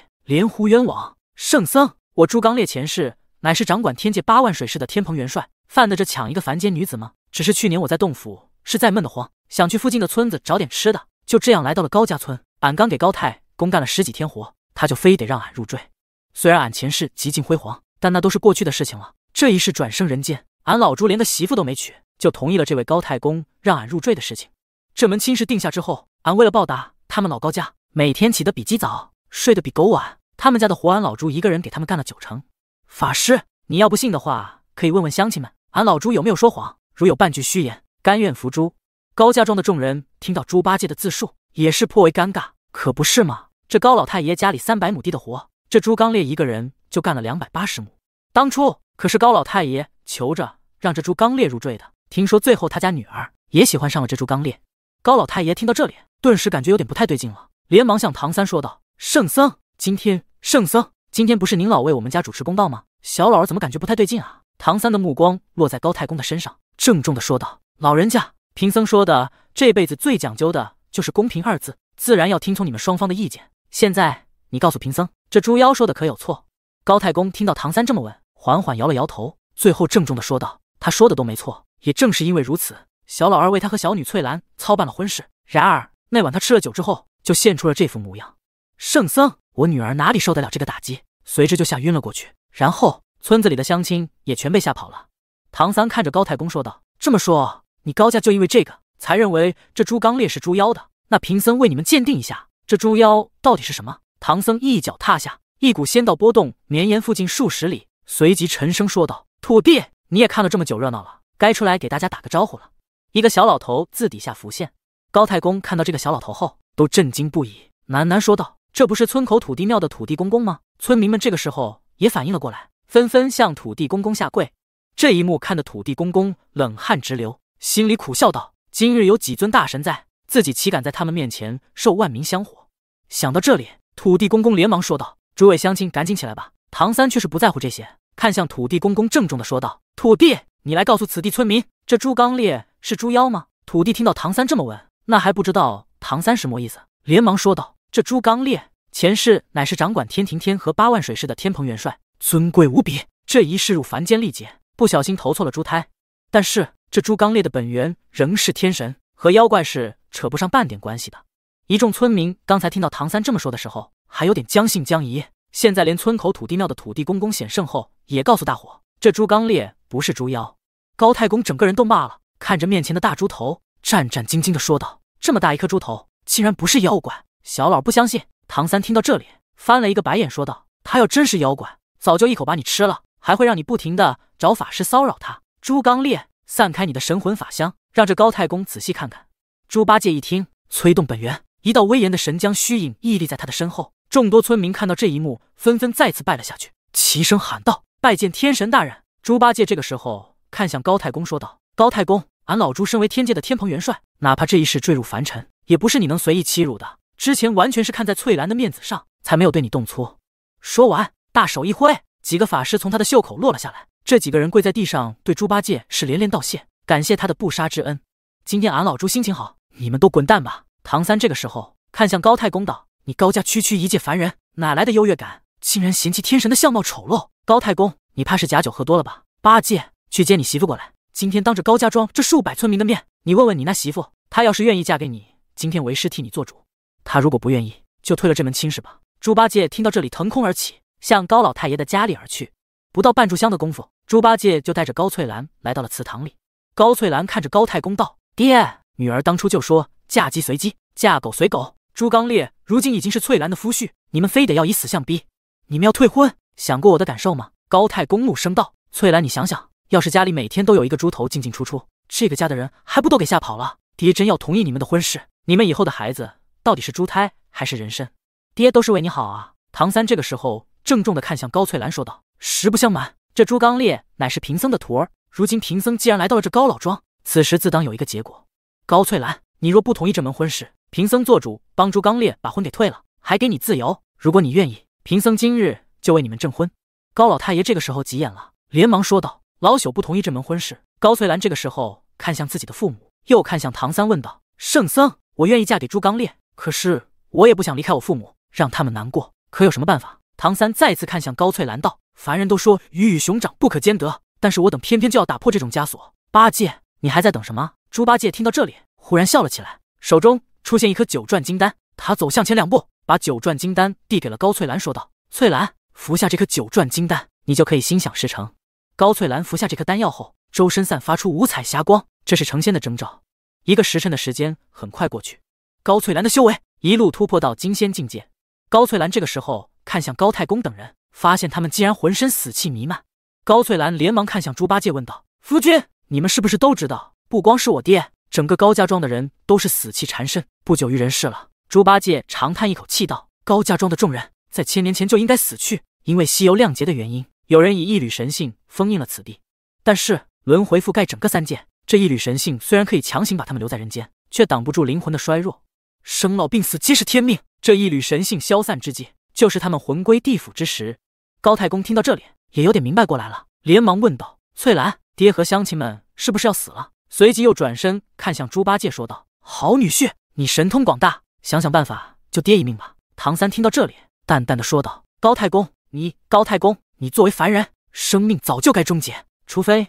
Speaker 1: 连呼冤枉：“圣僧，我猪刚烈前世乃是掌管天界八万水师的天蓬元帅，犯得这抢一个凡间女子吗？只是去年我在洞府是在闷得慌，想去附近的村子找点吃的，就这样来到了高家村。俺刚给高太公干了十几天活，他就非得让俺入赘。虽然俺前世极尽辉煌，但那都是过去的事情了。这一世转生人间，俺老猪连个媳妇都没娶。”就同意了这位高太公让俺入赘的事情。这门亲事定下之后，俺为了报答他们老高家，每天起得比鸡早，睡得比狗晚。他们家的活，俺老朱一个人给他们干了九成。法师，你要不信的话，可以问问乡亲们，俺老朱有没有说谎？如有半句虚言，甘愿服猪。高家庄的众人听到猪八戒的自述，也是颇为尴尬。可不是吗？这高老太爷家里三百亩地的活，这猪刚烈一个人就干了两百八十亩。当初可是高老太爷求着让这猪刚烈入赘的。听说最后他家女儿也喜欢上了这株钢链。高老太爷听到这里，顿时感觉有点不太对劲了，连忙向唐三说道：“圣僧，今天圣僧，今天不是您老为我们家主持公道吗？小老儿怎么感觉不太对劲啊？”唐三的目光落在高太公的身上，郑重的说道：“老人家，贫僧说的这辈子最讲究的就是公平二字，自然要听从你们双方的意见。现在你告诉贫僧，这猪妖说的可有错？”高太公听到唐三这么问，缓缓摇了摇头，最后郑重的说道：“他说的都没错。”也正是因为如此，小老二为他和小女翠兰操办了婚事。然而那晚他吃了酒之后，就现出了这副模样。圣僧，我女儿哪里受得了这个打击，随之就吓晕了过去。然后村子里的乡亲也全被吓跑了。唐三看着高太公说道：“这么说，你高家就因为这个才认为这猪刚烈是猪妖的？那贫僧为你们鉴定一下，这猪妖到底是什么？”唐僧一脚踏下，一股仙道波动绵延附近数十里，随即沉声说道：“土地，你也看了这么久热闹了。”该出来给大家打个招呼了。一个小老头自底下浮现。高太公看到这个小老头后，都震惊不已，喃喃说道：“这不是村口土地庙的土地公公吗？”村民们这个时候也反应了过来，纷纷向土地公公下跪。这一幕看得土地公公冷汗直流，心里苦笑道：“今日有几尊大神在，自己岂敢在他们面前受万民香火？”想到这里，土地公公连忙说道：“诸位乡亲，赶紧起来吧。”唐三却是不在乎这些，看向土地公公，郑重的说道：“土地。”你来告诉此地村民，这猪刚烈是猪妖吗？土地听到唐三这么问，那还不知道唐三什么意思，连忙说道：“这猪刚烈前世乃是掌管天庭天和八万水师的天蓬元帅，尊贵无比。这一世入凡间历劫，不小心投错了猪胎。但是这猪刚烈的本源仍是天神，和妖怪是扯不上半点关系的。”一众村民刚才听到唐三这么说的时候，还有点将信将疑，现在连村口土地庙的土地公公显圣后也告诉大伙。这猪刚烈不是猪妖，高太公整个人都骂了，看着面前的大猪头，战战兢兢的说道：“这么大一颗猪头，竟然不是妖怪，小老不相信。”唐三听到这里，翻了一个白眼，说道：“他要真是妖怪，早就一口把你吃了，还会让你不停的找法师骚扰他。”猪刚烈，散开你的神魂法香，让这高太公仔细看看。猪八戒一听，催动本源，一道威严的神将虚影屹立在他的身后。众多村民看到这一幕，纷纷再次拜了下去，齐声喊道。拜见天神大人！猪八戒这个时候看向高太公说道：“高太公，俺老猪身为天界的天蓬元帅，哪怕这一世坠入凡尘，也不是你能随意欺辱的。之前完全是看在翠兰的面子上，才没有对你动粗。”说完，大手一挥，几个法师从他的袖口落了下来。这几个人跪在地上，对猪八戒是连连道谢，感谢他的不杀之恩。今天俺老猪心情好，你们都滚蛋吧！唐三这个时候看向高太公道：“你高家区区一介凡人，哪来的优越感？竟然嫌弃天神的相貌丑陋！”高太公，你怕是假酒喝多了吧？八戒，去接你媳妇过来。今天当着高家庄这数百村民的面，你问问你那媳妇，她要是愿意嫁给你，今天为师替你做主；她如果不愿意，就退了这门亲事吧。猪八戒听到这里，腾空而起，向高老太爷的家里而去。不到半炷香的功夫，猪八戒就带着高翠兰来到了祠堂里。高翠兰看着高太公道：“爹，女儿当初就说嫁鸡随鸡，嫁狗随狗。猪刚烈如今已经是翠兰的夫婿，你们非得要以死相逼，你们要退婚。”想过我的感受吗？高太公怒声道：“翠兰，你想想，要是家里每天都有一个猪头进进出出，这个家的人还不都给吓跑了？爹真要同意你们的婚事，你们以后的孩子到底是猪胎还是人参？爹都是为你好啊！”唐三这个时候郑重地看向高翠兰，说道：“实不相瞒，这朱刚烈乃是贫僧的徒儿。如今贫僧既然来到了这高老庄，此时自当有一个结果。高翠兰，你若不同意这门婚事，贫僧做主帮朱刚烈把婚给退了，还给你自由。如果你愿意，贫僧今日……”就为你们证婚，高老太爷这个时候急眼了，连忙说道：“老朽不同意这门婚事。”高翠兰这个时候看向自己的父母，又看向唐三，问道：“圣僧，我愿意嫁给猪刚烈，可是我也不想离开我父母，让他们难过。可有什么办法？”唐三再次看向高翠兰，道：“凡人都说鱼与熊掌不可兼得，但是我等偏偏就要打破这种枷锁。八戒，你还在等什么？”猪八戒听到这里，忽然笑了起来，手中出现一颗九转金丹，他走向前两步，把九转金丹递给了高翠兰，说道：“翠兰。”服下这颗九转金丹，你就可以心想事成。高翠兰服下这颗丹药后，周身散发出五彩霞光，这是成仙的征兆。一个时辰的时间很快过去，高翠兰的修为一路突破到金仙境界。高翠兰这个时候看向高太公等人，发现他们竟然浑身死气弥漫。高翠兰连忙看向猪八戒，问道：“夫君，你们是不是都知道？不光是我爹，整个高家庄的人都是死气缠身，不久于人世了。”猪八戒长叹一口气道：“高家庄的众人在千年前就应该死去。”因为西游亮劫的原因，有人以一缕神性封印了此地，但是轮回覆盖整个三界，这一缕神性虽然可以强行把他们留在人间，却挡不住灵魂的衰弱。生老病死皆是天命，这一缕神性消散之际，就是他们魂归地府之时。高太公听到这里也有点明白过来了，连忙问道：“翠兰，爹和乡亲们是不是要死了？”随即又转身看向猪八戒说道：“好女婿，你神通广大，想想办法救爹一命吧。”唐三听到这里，淡淡的说道：“高太公。”你高太公，你作为凡人，生命早就该终结，除非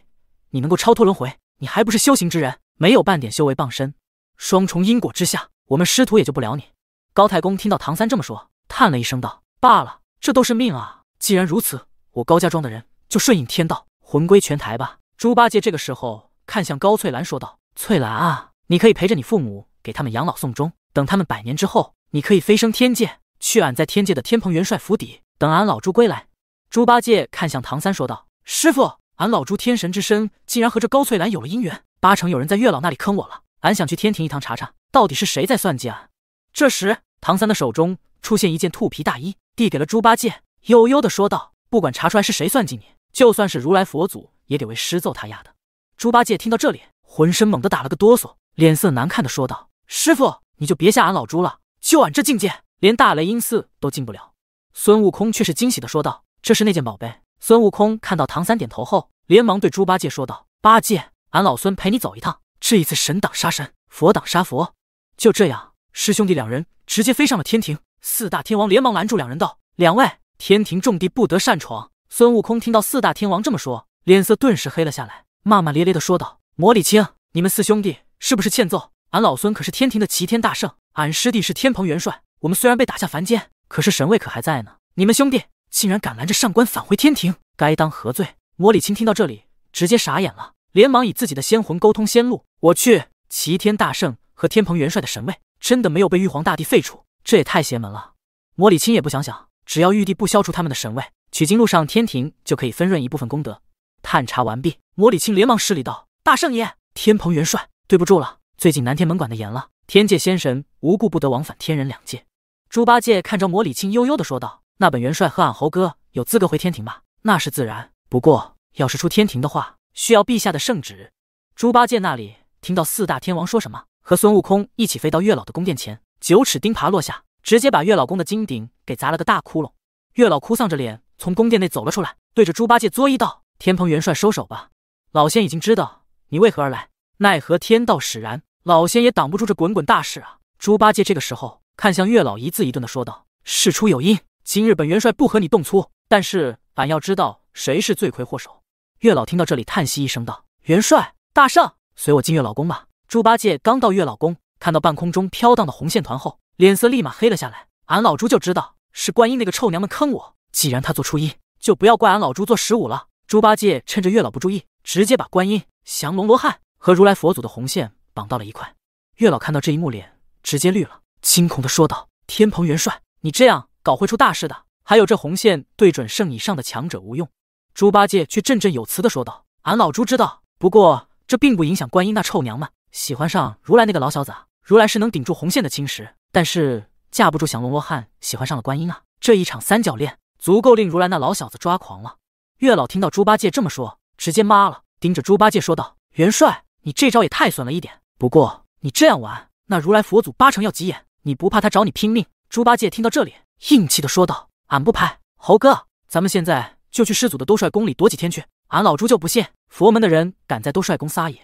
Speaker 1: 你能够超脱轮回，你还不是修行之人，没有半点修为傍身。双重因果之下，我们师徒也救不了你。高太公听到唐三这么说，叹了一声道：“罢了，这都是命啊。既然如此，我高家庄的人就顺应天道，魂归全台吧。”猪八戒这个时候看向高翠兰说道：“翠兰啊，你可以陪着你父母给他们养老送终，等他们百年之后，你可以飞升天界，去俺在天界的天蓬元帅府邸。”等俺老猪归来，猪八戒看向唐三，说道：“师傅，俺老猪天神之身，竟然和这高翠兰有了姻缘，八成有人在月老那里坑我了。俺想去天庭一趟，查查到底是谁在算计俺。”这时，唐三的手中出现一件兔皮大衣，递给了猪八戒，悠悠的说道：“不管查出来是谁算计你，就算是如来佛祖，也得为师揍他丫的。”猪八戒听到这里，浑身猛地打了个哆嗦，脸色难看的说道：“师傅，你就别吓俺老猪了，就俺这境界，连大雷音寺都进不了。”孙悟空却是惊喜的说道：“这是那件宝贝。”孙悟空看到唐三点头后，连忙对猪八戒说道：“八戒，俺老孙陪你走一趟。这一次神挡杀神，佛挡杀佛。”就这样，师兄弟两人直接飞上了天庭。四大天王连忙拦住两人道：“两位，天庭重地，不得擅闯。”孙悟空听到四大天王这么说，脸色顿时黑了下来，骂骂咧咧的说道：“魔礼青，你们四兄弟是不是欠揍？俺老孙可是天庭的齐天大圣，俺师弟是天蓬元帅。我们虽然被打下凡间。”可是神位可还在呢？你们兄弟竟然敢拦着上官返回天庭，该当何罪？魔礼青听到这里，直接傻眼了，连忙以自己的仙魂沟通仙路。我去，齐天大圣和天蓬元帅的神位真的没有被玉皇大帝废除？这也太邪门了！魔礼青也不想想，只要玉帝不消除他们的神位，取经路上天庭就可以分润一部分功德。探查完毕，魔礼青连忙施礼道：“大圣爷，天蓬元帅，对不住了。最近南天门管得严了，天界仙神无故不得往返天人两界。”猪八戒看着魔礼青，悠悠的说道：“那本元帅和俺猴哥有资格回天庭吧？”“那是自然。”“不过，要是出天庭的话，需要陛下的圣旨。”猪八戒那里听到四大天王说什么，和孙悟空一起飞到月老的宫殿前，九齿钉耙落下，直接把月老宫的金顶给砸了个大窟窿。月老哭丧着脸从宫殿内走了出来，对着猪八戒作揖道：“天蓬元帅，收手吧！老仙已经知道你为何而来，奈何天道使然，老仙也挡不住这滚滚大事啊！”猪八戒这个时候。看向月老，一字一顿的说道：“事出有因，今日本元帅不和你动粗，但是俺要知道谁是罪魁祸首。”月老听到这里，叹息一声道：“元帅，大圣，随我进月老宫吧。”猪八戒刚到月老宫，看到半空中飘荡的红线团后，脸色立马黑了下来。俺老猪就知道是观音那个臭娘们坑我。既然他做初一，就不要怪俺老猪做十五了。猪八戒趁着月老不注意，直接把观音、降龙罗汉和如来佛祖的红线绑到了一块。月老看到这一幕，脸直接绿了。惊恐地说道：“天蓬元帅，你这样搞会出大事的。还有这红线对准圣以上的强者无用。”猪八戒却振振有词地说道：“俺老猪知道，不过这并不影响观音那臭娘们喜欢上如来那个老小子。如来是能顶住红线的侵蚀，但是架不住降龙罗汉喜欢上了观音啊！这一场三角恋足够令如来那老小子抓狂了。”月老听到猪八戒这么说，直接妈了，盯着猪八戒说道：“元帅，你这招也太损了一点。不过你这样玩，那如来佛祖八成要急眼。”你不怕他找你拼命？猪八戒听到这里，硬气的说道：“俺不拍，猴哥，咱们现在就去师祖的兜率宫里躲几天去。俺老猪就不信佛门的人敢在兜率宫撒野。”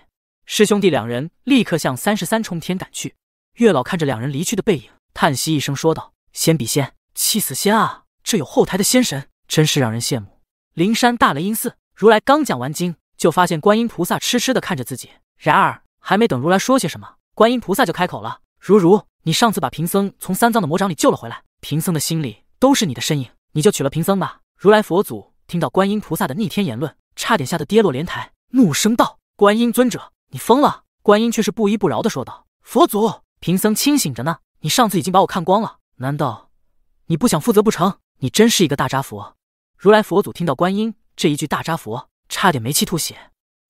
Speaker 1: 师兄弟两人立刻向三十三冲天赶去。月老看着两人离去的背影，叹息一声说道：“仙比仙，气死仙啊！这有后台的仙神，真是让人羡慕。”灵山大雷音寺，如来刚讲完经，就发现观音菩萨痴痴的看着自己。然而还没等如来说些什么，观音菩萨就开口了：“如如。”你上次把贫僧从三藏的魔掌里救了回来，贫僧的心里都是你的身影，你就娶了贫僧吧。如来佛祖听到观音菩萨的逆天言论，差点吓得跌落莲台，怒声道：“观音尊者，你疯了！”观音却是不依不饶的说道：“佛祖，贫僧清醒着呢。你上次已经把我看光了，难道你不想负责不成？你真是一个大渣佛！”如来佛祖听到观音这一句大渣佛，差点没气吐血。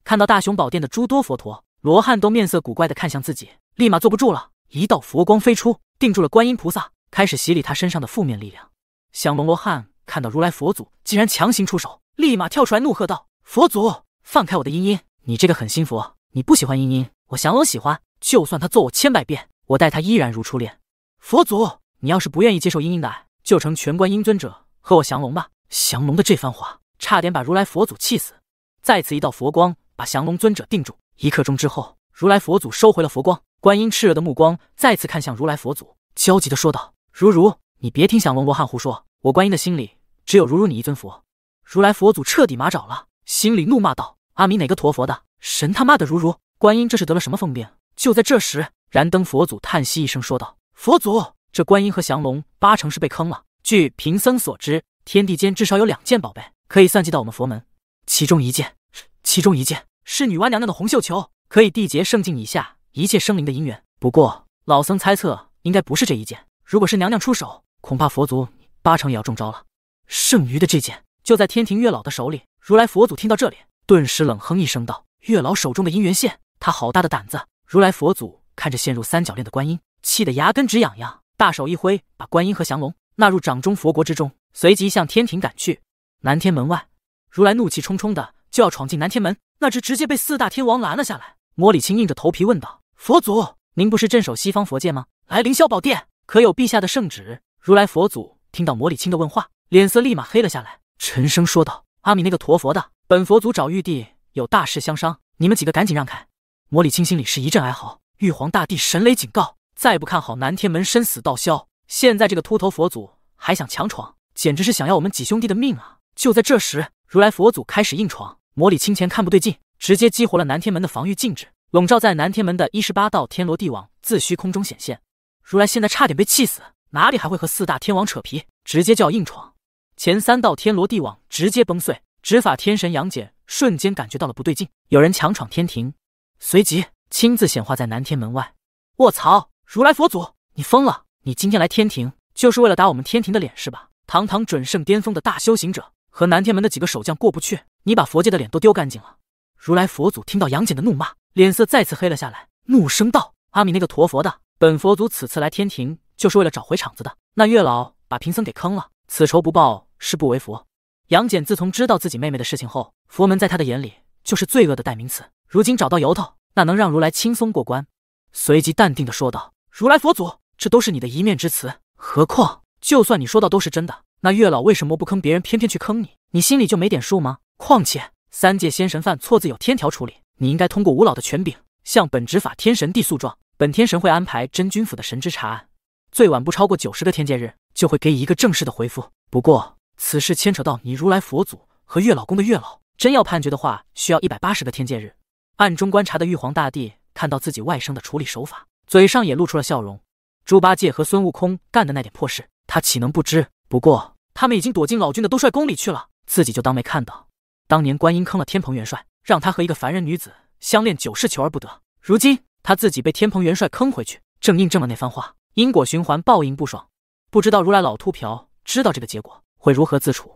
Speaker 1: 看到大雄宝殿的诸多佛陀、罗汉都面色古怪的看向自己，立马坐不住了。一道佛光飞出，定住了观音菩萨，开始洗礼他身上的负面力量。降龙罗汉看到如来佛祖竟然强行出手，立马跳出来怒喝道：“佛祖，放开我的茵茵，你这个狠心佛，你不喜欢茵茵，我降龙喜欢，就算他揍我千百遍，我待他依然如初恋。”佛祖，你要是不愿意接受茵茵的爱，就成全观音尊者和我降龙吧。降龙的这番话差点把如来佛祖气死。再次一道佛光把降龙尊者定住。一刻钟之后，如来佛祖收回了佛光。观音炽热的目光再次看向如来佛祖，焦急地说道：“如如，你别听降龙罗汉胡说，我观音的心里只有如如你一尊佛。”如来佛祖彻底麻爪了，心里怒骂道：“阿弥哪个陀佛的神他妈的如如观音，这是得了什么疯病？”就在这时，燃灯佛祖叹息一声说道：“佛祖，这观音和降龙八成是被坑了。据贫僧所知，天地间至少有两件宝贝可以算计到我们佛门，其中一件，其中一件是女娲娘娘的红绣球，可以缔结圣境以下。”一切生灵的姻缘。不过老僧猜测，应该不是这一剑。如果是娘娘出手，恐怕佛祖八成也要中招了。剩余的这剑，就在天庭月老的手里。如来佛祖听到这里，顿时冷哼一声道：“月老手中的姻缘线，他好大的胆子！”如来佛祖看着陷入三角恋的观音，气得牙根直痒痒，大手一挥，把观音和降龙纳入掌中佛国之中，随即向天庭赶去。南天门外，如来怒气冲冲的就要闯进南天门，那只直接被四大天王拦了下来。魔礼青硬着头皮问道：“佛祖，您不是镇守西方佛界吗？来凌霄宝殿，可有陛下的圣旨？”如来佛祖听到魔礼青的问话，脸色立马黑了下来，沉声说道：“阿弥那个陀佛的，本佛祖找玉帝有大事相商，你们几个赶紧让开！”魔礼青心里是一阵哀嚎。玉皇大帝神雷警告：“再不看好南天门，生死道消！”现在这个秃头佛祖还想强闯，简直是想要我们几兄弟的命啊！就在这时，如来佛祖开始硬闯。魔礼青前看不对劲。直接激活了南天门的防御禁制，笼罩在南天门的一十八道天罗地网自虚空中显现。如来现在差点被气死，哪里还会和四大天王扯皮？直接就要硬闯。前三道天罗地网直接崩碎，执法天神杨戬瞬间感觉到了不对劲，有人强闯天庭，随即亲自显化在南天门外。卧槽！如来佛祖，你疯了？你今天来天庭就是为了打我们天庭的脸是吧？堂堂准圣巅峰的大修行者，和南天门的几个守将过不去，你把佛界的脸都丢干净了。如来佛祖听到杨戬的怒骂，脸色再次黑了下来，怒声道：“阿弥那个陀佛的，本佛祖此次来天庭就是为了找回场子的。那月老把贫僧给坑了，此仇不报誓不为佛。”杨戬自从知道自己妹妹的事情后，佛门在他的眼里就是罪恶的代名词。如今找到由头，那能让如来轻松过关？随即淡定地说道：“如来佛祖，这都是你的一面之词。何况，就算你说到都是真的，那月老为什么不坑别人，偏偏去坑你？你心里就没点数吗？况且……”三界仙神犯错，自有天条处理。你应该通过吴老的权柄，向本执法天神帝诉状。本天神会安排真君府的神之查案，最晚不超过九十个天界日，就会给予一个正式的回复。不过，此事牵扯到你如来佛祖和月老宫的月老，真要判决的话，需要一百八十个天界日。暗中观察的玉皇大帝看到自己外甥的处理手法，嘴上也露出了笑容。猪八戒和孙悟空干的那点破事，他岂能不知？不过，他们已经躲进老君的兜率宫里去了，自己就当没看到。当年观音坑了天蓬元帅，让他和一个凡人女子相恋九世求而不得。如今他自己被天蓬元帅坑回去，正印证了那番话：因果循环，报应不爽。不知道如来老秃瓢知道这个结果会如何自处。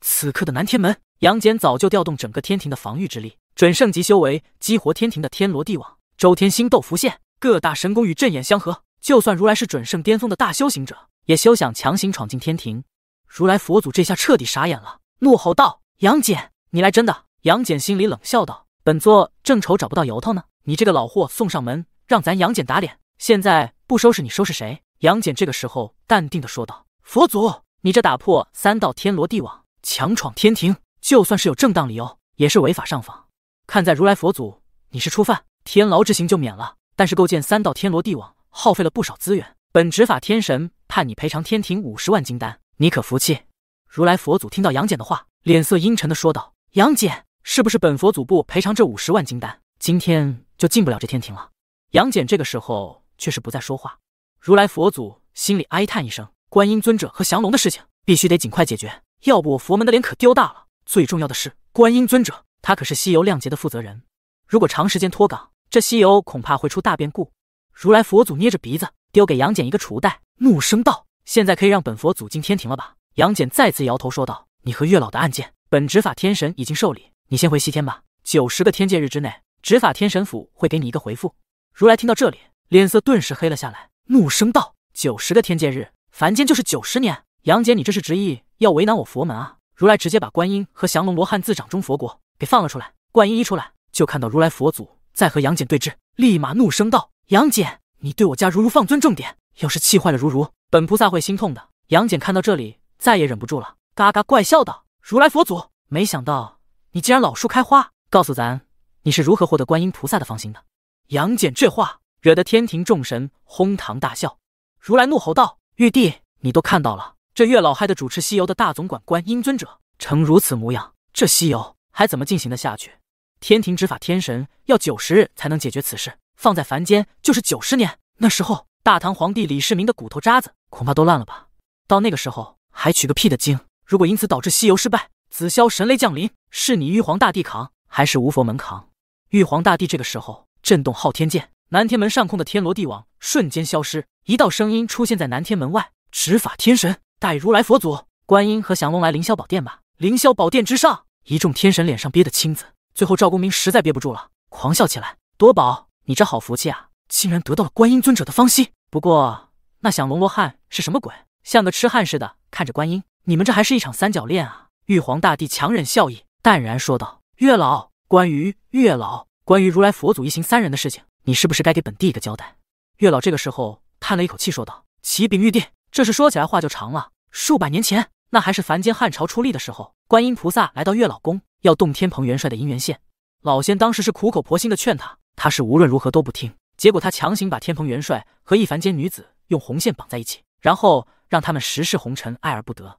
Speaker 1: 此刻的南天门，杨戬早就调动整个天庭的防御之力，准圣级修为激活天庭的天罗地网，周天星斗浮现，各大神功与阵眼相合，就算如来是准圣巅峰的大修行者，也休想强行闯进天庭。如来佛祖这下彻底傻眼了，怒吼道：“杨戬！”你来真的！杨戬心里冷笑道：“本座正愁找不到由头呢，你这个老货送上门，让咱杨戬打脸。现在不收拾你，收拾谁？”杨戬这个时候淡定的说道：“佛祖，你这打破三道天罗地网，强闯天庭，就算是有正当理由，也是违法上访。看在如来佛祖你是初犯，天牢之刑就免了。但是构建三道天罗地网耗费了不少资源，本执法天神判你赔偿天庭五十万金丹，你可服气？”如来佛祖听到杨戬的话，脸色阴沉的说道。杨戬，是不是本佛祖不赔偿这五十万金丹，今天就进不了这天庭了？杨戬这个时候却是不再说话。如来佛祖心里哀叹一声：观音尊者和降龙的事情必须得尽快解决，要不我佛门的脸可丢大了。最重要的是，观音尊者他可是西游亮节的负责人，如果长时间脱岗，这西游恐怕会出大变故。如来佛祖捏着鼻子，丢给杨戬一个储物袋，怒声道：“现在可以让本佛祖进天庭了吧？”杨戬再次摇头说道：“你和月老的案件。”本执法天神已经受理，你先回西天吧。九十个天界日之内，执法天神府会给你一个回复。如来听到这里，脸色顿时黑了下来，怒声道：“九十个天界日，凡间就是九十年。杨戬，你这是执意要为难我佛门啊！”如来直接把观音和降龙罗汉自掌中佛国给放了出来。观音一出来，就看到如来佛祖在和杨戬对峙，立马怒声道：“杨戬，你对我家如如放尊重点，要是气坏了如如，本菩萨会心痛的。”杨戬看到这里，再也忍不住了，嘎嘎怪笑道。如来佛祖，没想到你竟然老树开花！告诉咱，你是如何获得观音菩萨的芳心的？杨戬这话惹得天庭众神哄堂大笑。如来怒吼道：“玉帝，你都看到了，这月老害的主持西游的大总管观音尊者成如此模样，这西游还怎么进行的下去？天庭执法天神要九十日才能解决此事，放在凡间就是九十年。那时候大唐皇帝李世民的骨头渣子恐怕都烂了吧？到那个时候还取个屁的经！”如果因此导致西游失败，紫霄神雷降临，是你玉皇大帝扛，还是无佛门扛？玉皇大帝这个时候震动昊天剑，南天门上空的天罗地网瞬间消失。一道声音出现在南天门外：“执法天神，带如来佛祖、观音和降龙来凌霄宝殿吧。”凌霄宝殿之上，一众天神脸上憋得青紫。最后赵公明实在憋不住了，狂笑起来：“夺宝，你这好福气啊，竟然得到了观音尊者的芳心。不过那降龙罗汉是什么鬼？像个痴汉似的看着观音。”你们这还是一场三角恋啊！玉皇大帝强忍笑意，淡然说道：“月老，关于月老，关于如来佛祖一行三人的事情，你是不是该给本帝一个交代？”月老这个时候叹了一口气说道：“启禀玉帝，这事说起来话就长了。数百年前，那还是凡间汉朝出力的时候，观音菩萨来到月老宫，要动天蓬元帅的姻缘线。老仙当时是苦口婆心的劝他，他是无论如何都不听，结果他强行把天蓬元帅和一凡间女子用红线绑在一起，然后让他们十世红尘爱而不得。”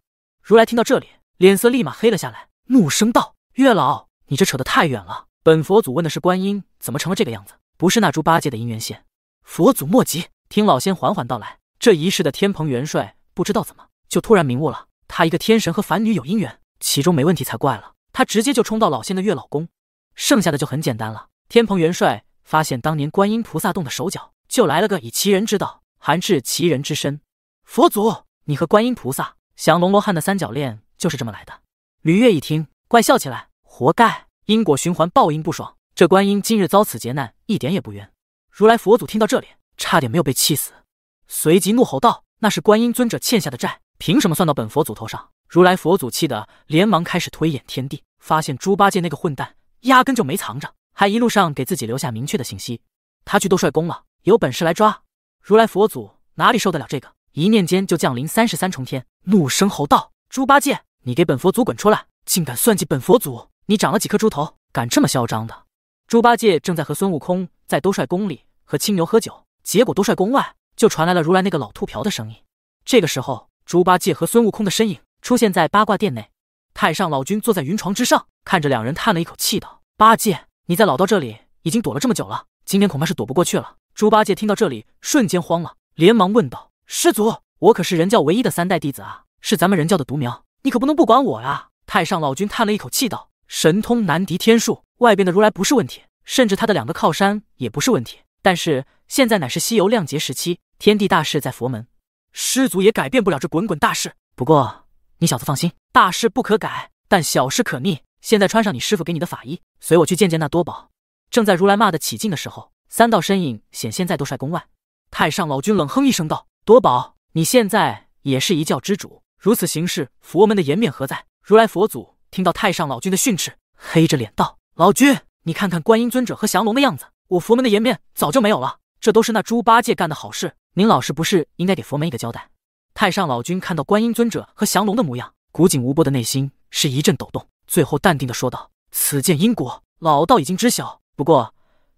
Speaker 1: 如来听到这里，脸色立马黑了下来，怒声道：“月老，你这扯得太远了。本佛祖问的是观音怎么成了这个样子，不是那猪八戒的姻缘线。”佛祖莫急，听老仙缓缓道来。这一世的天蓬元帅不知道怎么就突然明悟了，他一个天神和凡女有姻缘，其中没问题才怪了。他直接就冲到老仙的月老宫，剩下的就很简单了。天蓬元帅发现当年观音菩萨动的手脚，就来了个以其人之道还治其人之身。佛祖，你和观音菩萨。降龙罗汉的三角恋就是这么来的。吕月一听，怪笑起来：“活该，因果循环，报应不爽。这观音今日遭此劫难，一点也不冤。”如来佛祖听到这里，差点没有被气死，随即怒吼道：“那是观音尊者欠下的债，凭什么算到本佛祖头上？”如来佛祖气得连忙开始推演天地，发现猪八戒那个混蛋压根就没藏着，还一路上给自己留下明确的信息：“他去兜率宫了，有本事来抓。”如来佛祖哪里受得了这个？一念间就降临三十三重天，怒声吼道：“猪八戒，你给本佛祖滚出来！竟敢算计本佛祖！你长了几颗猪头，敢这么嚣张的？”猪八戒正在和孙悟空在兜率宫里和青牛喝酒，结果兜率宫外就传来了如来那个老秃瓢的声音。这个时候，猪八戒和孙悟空的身影出现在八卦殿内，太上老君坐在云床之上，看着两人叹了一口气道：“八戒，你在老道这里已经躲了这么久了，今天恐怕是躲不过去了。”猪八戒听到这里，瞬间慌了，连忙问道。师祖，我可是人教唯一的三代弟子啊，是咱们人教的独苗，你可不能不管我啊！太上老君叹了一口气道：“神通难敌天数，外边的如来不是问题，甚至他的两个靠山也不是问题。但是现在乃是西游亮节时期，天地大事在佛门，师祖也改变不了这滚滚大事。不
Speaker 2: 过你
Speaker 1: 小子放心，大事不可改，但小事可逆。现在穿上你师傅给你的法衣，随我去见见那多宝。”正在如来骂得起劲的时候，三道身影显现在多帅宫外。太上老君冷哼一声道。多宝，你现在也是一教之主，如此行事，佛门的颜面何在？如来佛祖听到太上老君的训斥，黑着脸道：“老君，你看看观音尊者和降龙的样子，我佛门的颜面早就没有了，这都是那猪八戒干的好事。您老是不是应该给佛门一个交代？”太上老君看到观音尊者和降龙的模样，古井无波的内心是一阵抖动，最后淡定的说道：“此剑因果，老道已经知晓。不过，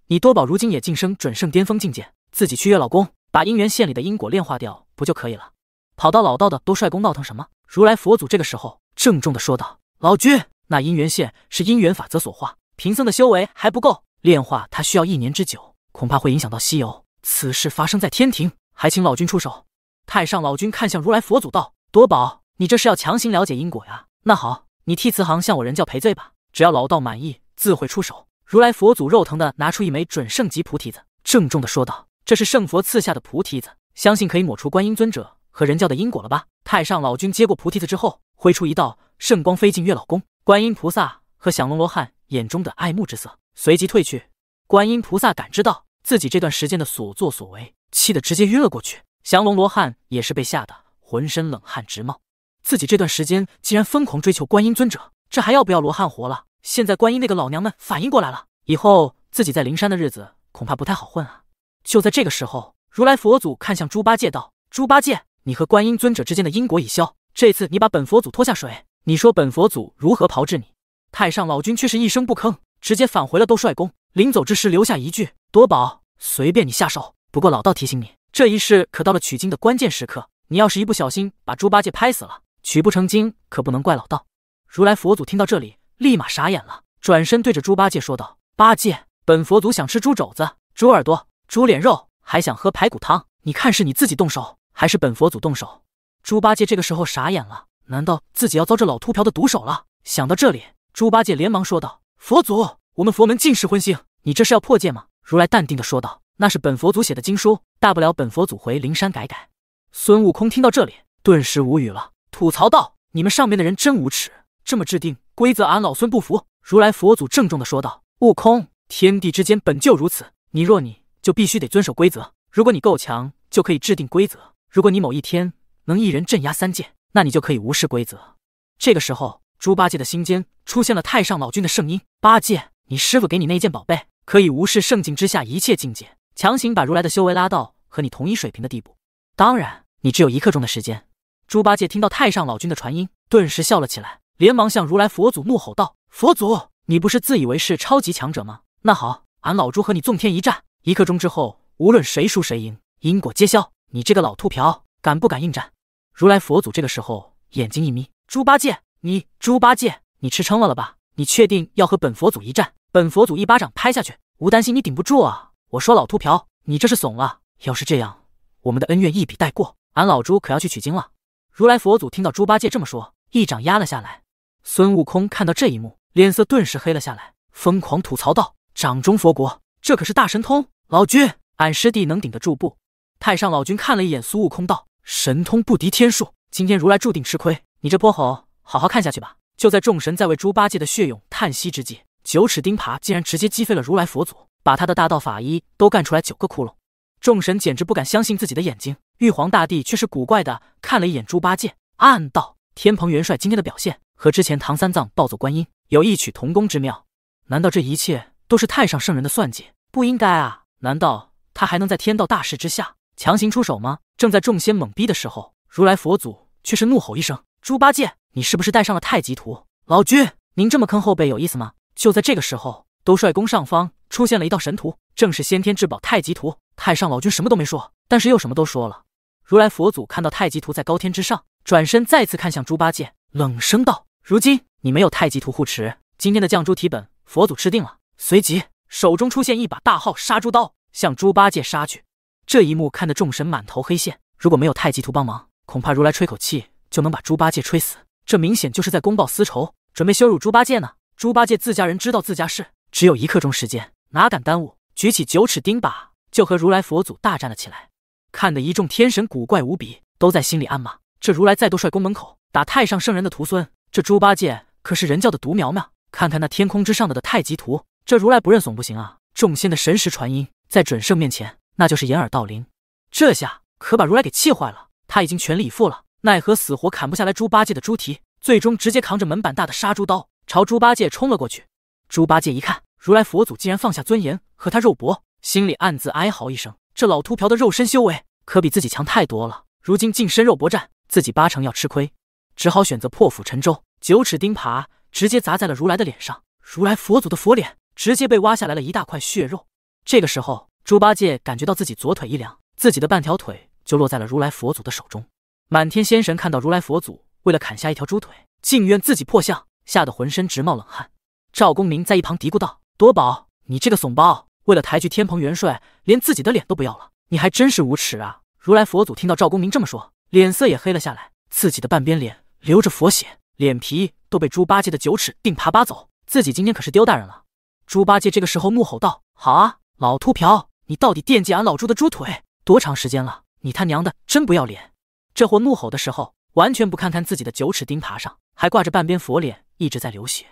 Speaker 1: 你多宝如今也晋升准圣巅峰境界，自己去约老公。”把姻缘线里的因果炼化掉不就可以了？跑到老道的多帅宫闹腾什么？如来佛祖这个时候郑重的说道：“老君，那姻缘线是姻缘法则所化，贫僧的修为还不够炼化它，需要一年之久，恐怕会影响到西游。此事发生在天庭，还请老君出手。”太上老君看向如来佛祖道：“多宝，你这是要强行了解因果呀？那好，你替慈航向我人教赔罪吧，只要老道满意，自会出手。”如来佛祖肉疼的拿出一枚准圣级菩提子，郑重的说道。这是圣佛赐下的菩提子，相信可以抹除观音尊者和人教的因果了吧？太上老君接过菩提子之后，挥出一道圣光飞进月老宫。观音菩萨和降龙罗汉眼中的爱慕之色随即褪去。观音菩萨感知到自己这段时间的所作所为，气得直接晕了过去。降龙罗汉也是被吓得浑身冷汗直冒，自己这段时间竟然疯狂追求观音尊者，这还要不要罗汉活了？现在观音那个老娘们反应过来了，以后自己在灵山的日子恐怕不太好混啊！就在这个时候，如来佛祖看向猪八戒道：“猪八戒，你和观音尊者之间的因果已消，这次你把本佛祖拖下水，你说本佛祖如何炮制你？”太上老君却是一声不吭，直接返回了兜率宫。临走之时，留下一句：“夺宝，随便你下手。”不过老道提醒你，这一世可到了取经的关键时刻，你要是一不小心把猪八戒拍死了，取不成经可不能怪老道。如来佛祖听到这里，立马傻眼了，转身对着猪八戒说道：“八戒，本佛祖想吃猪肘子、猪耳朵。”猪脸肉还想喝排骨汤？你看是你自己动手，还是本佛祖动手？猪八戒这个时候傻眼了，难道自己要遭这老秃瓢的毒手了？想到这里，猪八戒连忙说道：“佛祖，我们佛门尽是荤腥，你这是要破戒吗？”如来淡定的说道：“那是本佛祖写的经书，大不了本佛祖回灵山改改。”孙悟空听到这里，顿时无语了，吐槽道：“你们上面的人真无耻，这么制定规则，俺老孙不服。”如来佛祖郑重的说道：“悟空，天地之间本就如此，你若你……”就必须得遵守规则。如果你够强，就可以制定规则。如果你某一天能一人镇压三界，那你就可以无视规则。这个时候，猪八戒的心间出现了太上老君的圣音：“八戒，你师傅给你那一件宝贝，可以无视圣境之下一切境界，强行把如来的修为拉到和你同一水平的地步。当然，你只有一刻钟的时间。”猪八戒听到太上老君的传音，顿时笑了起来，连忙向如来佛祖怒吼道：“佛祖，你不是自以为是超级强者吗？那好，俺老猪和你纵天一战！”一刻钟之后，无论谁输谁赢，因果皆消。你这个老秃瓢，敢不敢应战？如来佛祖这个时候眼睛一眯：“猪八戒，你猪八戒，你吃撑了了吧？你确定要和本佛祖一战？本佛祖一巴掌拍下去，吾担心你顶不住啊！我说老秃瓢，你这是怂了。要是这样，我们的恩怨一笔带过。俺老猪可要去取经了。”如来佛祖听到猪八戒这么说，一掌压了下来。孙悟空看到这一幕，脸色顿时黑了下来，疯狂吐槽道：“掌中佛国！”这可是大神通，老君，俺师弟能顶得住不？太上老君看了一眼孙悟空，道：“神通不敌天数，今天如来注定吃亏。你这泼猴，好好看下去吧。”就在众神在为猪八戒的血勇叹息之际，九齿钉耙竟然直接击飞了如来佛祖，把他的大道法衣都干出来九个窟窿。众神简直不敢相信自己的眼睛。玉皇大帝却是古怪的看了一眼猪八戒，暗道：“天蓬元帅今天的表现和之前唐三藏暴走观音有异曲同工之妙。难道这一切？”都是太上圣人的算计，不应该啊！难道他还能在天道大势之下强行出手吗？正在众仙懵逼的时候，如来佛祖却是怒吼一声：“猪八戒，你是不是带上了太极图？”老君，您这么坑后辈有意思吗？就在这个时候，兜率宫上方出现了一道神图，正是先天至宝太极图。太上老君什么都没说，但是又什么都说了。如来佛祖看到太极图在高天之上，转身再次看向猪八戒，冷声道：“如今你没有太极图护持，今天的降猪题本，佛祖吃定了。”随即，手中出现一把大号杀猪刀，向猪八戒杀去。这一幕看得众神满头黑线。如果没有太极图帮忙，恐怕如来吹口气就能把猪八戒吹死。这明显就是在公报私仇，准备羞辱猪八戒呢。猪八戒自家人知道自家事，只有一刻钟时间，哪敢耽误？举起九齿钉耙，就和如来佛祖大战了起来。看得一众天神古怪无比，都在心里暗骂：这如来再度率宫门口打太上圣人的徒孙，这猪八戒可是人教的独苗苗。看看那天空之上的的太极图。这如来不认怂不行啊！众仙的神识传音在准圣面前，那就是掩耳盗铃。这下可把如来给气坏了，他已经全力以赴了，奈何死活砍不下来猪八戒的猪蹄，最终直接扛着门板大的杀猪刀朝猪八戒冲了过去。猪八戒一看，如来佛祖竟然放下尊严和他肉搏，心里暗自哀嚎一声：这老秃瓢的肉身修为可比自己强太多了，如今近身肉搏战，自己八成要吃亏，只好选择破釜沉舟，九齿钉耙直接砸在了如来的脸上。如来佛祖的佛脸。直接被挖下来了一大块血肉。这个时候，猪八戒感觉到自己左腿一凉，自己的半条腿就落在了如来佛祖的手中。满天仙神看到如来佛祖为了砍下一条猪腿，竟愿自己破相，吓得浑身直冒冷汗。赵公明在一旁嘀咕道：“多宝，你这个怂包，为了抬举天蓬元帅，连自己的脸都不要了，你还真是无耻啊！”如来佛祖听到赵公明这么说，脸色也黑了下来。自己的半边脸流着佛血，脸皮都被猪八戒的九齿钉耙扒走，自己今天可是丢大人了。猪八戒这个时候怒吼道：“好啊，老秃瓢，你到底惦记俺老猪的猪腿多长时间了？你他娘的真不要脸！”这货怒吼的时候，完全不看看自己的九齿钉耙上还挂着半边佛脸，一直在流血。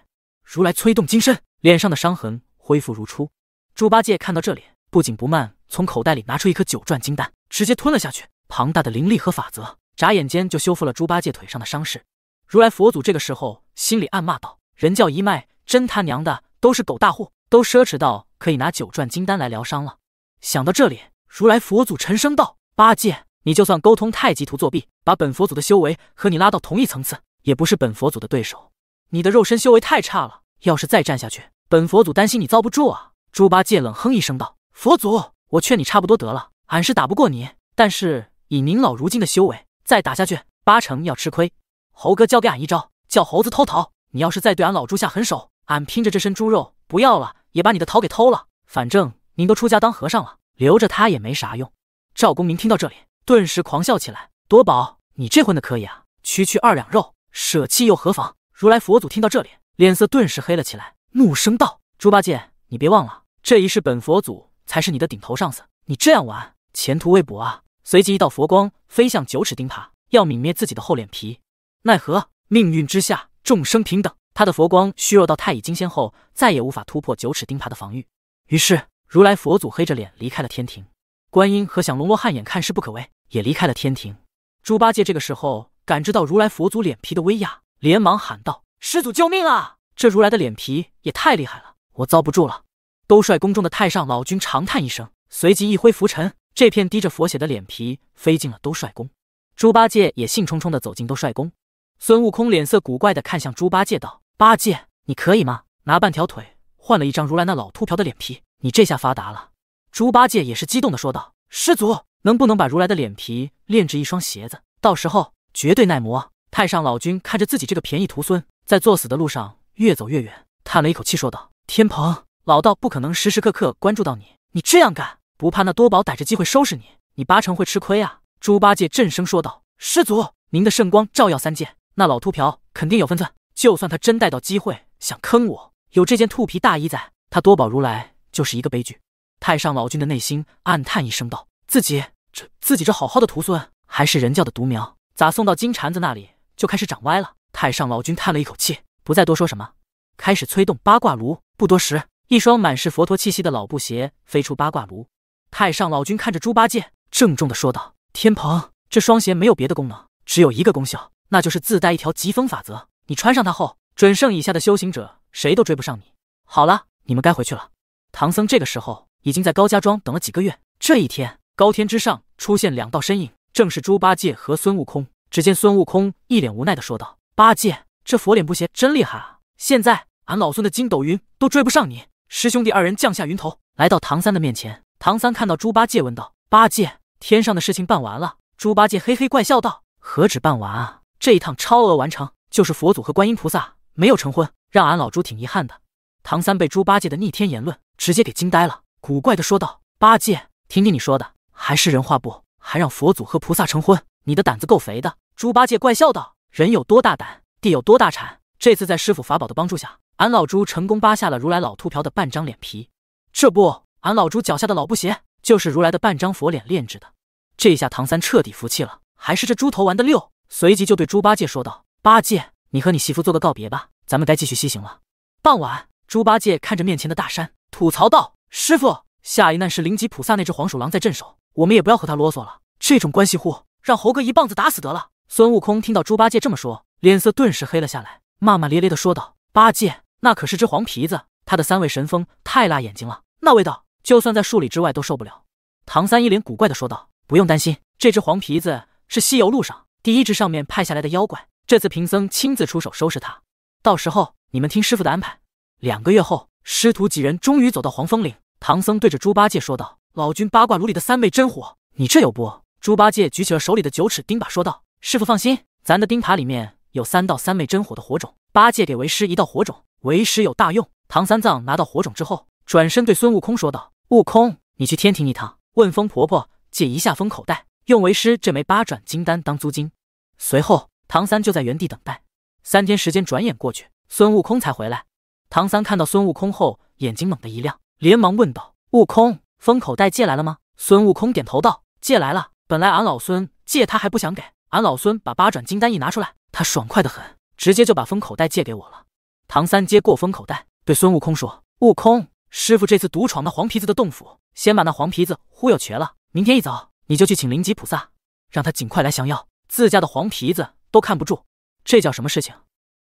Speaker 1: 如来催动金身，脸上的伤痕恢复如初。猪八戒看到这里，不紧不慢从口袋里拿出一颗九转金丹，直接吞了下去。庞大的灵力和法则，眨眼间就修复了猪八戒腿上的伤势。如来佛祖这个时候心里暗骂道：“人教一脉真他娘的！”都是狗大户，都奢侈到可以拿九转金丹来疗伤了。想到这里，如来佛祖沉声道：“八戒，你就算沟通太极图作弊，把本佛祖的修为和你拉到同一层次，也不是本佛祖的对手。你的肉身修为太差了，要是再战下去，本佛祖担心你遭不住啊。”猪八戒冷哼一声道：“佛祖，我劝你差不多得了，俺是打不过你，但是以您老如今的修为，再打下去八成要吃亏。猴哥教给俺一招，叫猴子偷桃。你要是再对俺老猪下狠手。”俺拼着这身猪肉不要了，也把你的桃给偷了。反正您都出家当和尚了，留着他也没啥用。赵公明听到这里，顿时狂笑起来：“夺宝，你这混的可以啊！区区二两肉，舍弃又何妨？”如来佛祖听到这里，脸色顿时黑了起来，怒声道：“猪八戒，你别忘了，这一世本佛祖才是你的顶头上司，你这样玩，前途未卜啊！”随即一道佛光飞向九齿钉耙，要泯灭自己的厚脸皮，奈何命运之下众生平等。他的佛光虚弱到太乙金仙后，再也无法突破九齿钉耙的防御。于是，如来佛祖黑着脸离开了天庭。观音和响龙罗汉眼看事不可为，也离开了天庭。猪八戒这个时候感知到如来佛祖脸皮的威压，连忙喊道：“师祖，救命啊！这如来的脸皮也太厉害了，
Speaker 2: 我遭不住了。”
Speaker 1: 兜率宫中的太上老君长叹一声，随即一挥拂尘，这片滴着佛血的脸皮飞进了兜率宫。猪八戒也兴冲冲地走进兜率宫。孙悟空脸色古怪地看向猪八戒，道。八戒，你可以吗？拿半条腿换了一张如来那老秃瓢的脸皮，你这下发达了。猪八戒也是激动的说道：“师祖，能不能把如来的脸皮炼制一双鞋子？到时候绝对耐磨。”太上老君看着自己这个便宜徒孙在作死的路上越走越远，叹了一口气说道：“天蓬，老道不可能时时刻刻关注到你，你这样干不怕那多宝逮着机会收拾你？你八成会吃亏啊！”猪八戒震声说道：“师祖，您的圣光照耀三界，那老秃瓢肯定有分寸。”就算他真带到机会想坑我，有这件兔皮大衣在，他多宝如来就是一个悲剧。太上老君的内心暗叹一声道：“自己这自己这好好的徒孙，还是人教的独苗，咋送到金蝉子那里就开始长歪了？”太上老君叹了一口气，不再多说什么，开始催动八卦炉。不多时，一双满是佛陀气息的老布鞋飞出八卦炉。太上老君看着猪八戒，郑重的说道：“天蓬，这双鞋没有别的功能，只有一个功效，那就是自带一条疾风法则。”你穿上它后，准圣以下的修行者谁都追不上你。好了，你们该回去了。唐僧这个时候已经在高家庄等了几个月。这一天，高天之上出现两道身影，正是猪八戒和孙悟空。只见孙悟空一脸无奈的说道：“八戒，这佛脸布鞋真厉害啊，现在俺老孙的筋斗云都追不上你。”师兄弟二人降下云头，来到唐三的面前。唐三看到猪八戒，问道：“八戒，天上的事情办完了？”猪八戒嘿嘿怪笑道：“何止办完啊，这一趟超额完成。”就是佛祖和观音菩萨没有成婚，让俺老猪挺遗憾的。唐三被猪八戒的逆天言论直接给惊呆了，古怪的说道：“八戒，听听你说的还是人话不？还让佛祖和菩萨成婚？你的胆子够肥的。”猪八戒怪笑道：“人有多大胆，地有多大产。这次在师傅法宝的帮助下，俺老猪成功扒下了如来老秃瓢的半张脸皮。这不，俺老猪脚下的老布鞋就是如来的半张佛脸炼制的。这下唐三彻底服气了，还是这猪头玩的溜。随即就对猪八戒说道。”八戒，你和你媳妇做个告别吧，咱们该继续西行了。傍晚，猪八戒看着面前的大山，吐槽道：“师傅，下一难是灵吉菩萨那只黄鼠狼在镇守，我们也不要和他啰嗦了，这种关系户，让猴哥一棒子打死得了。”孙悟空听到猪八戒这么说，脸色顿时黑了下来，骂骂咧咧的说道：“八戒，那可是只黄皮子，他的三位神风太辣眼睛了，那味道就算在数里之外都受不了。”唐三一脸古怪的说道：“不用担心，这只黄皮子是西游路上第一只上面派下来的妖怪。”这次贫僧亲自出手收拾他，到时候你们听师傅的安排。两个月后，师徒几人终于走到黄风岭。唐僧对着猪八戒说道：“老君八卦炉里的三昧真火，你这有不？”猪八戒举起了手里的九齿钉耙说道：“师傅放心，咱的钉耙里面有三道三昧真火的火种。八戒给为师一道火种，为师有大用。”唐三藏拿到火种之后，转身对孙悟空说道：“悟空，你去天庭一趟，问风婆婆借一下风口袋，用为师这枚八转金丹当租金。”随后。唐三就在原地等待，三天时间转眼过去，孙悟空才回来。唐三看到孙悟空后，眼睛猛地一亮，连忙问道：“悟空，封口袋借来了吗？”孙悟空点头道：“借来了。本来俺老孙借他还不想给，俺老孙把八转金丹一拿出来，他爽快的很，直接就把封口袋借给我了。”唐三接过封口袋，对孙悟空说：“悟空，师傅这次独闯那黄皮子的洞府，先把那黄皮子忽悠瘸了。明天一早，你就去请灵吉菩萨，让他尽快来降妖。自家的黄皮子。”都看不住，这叫什么事情？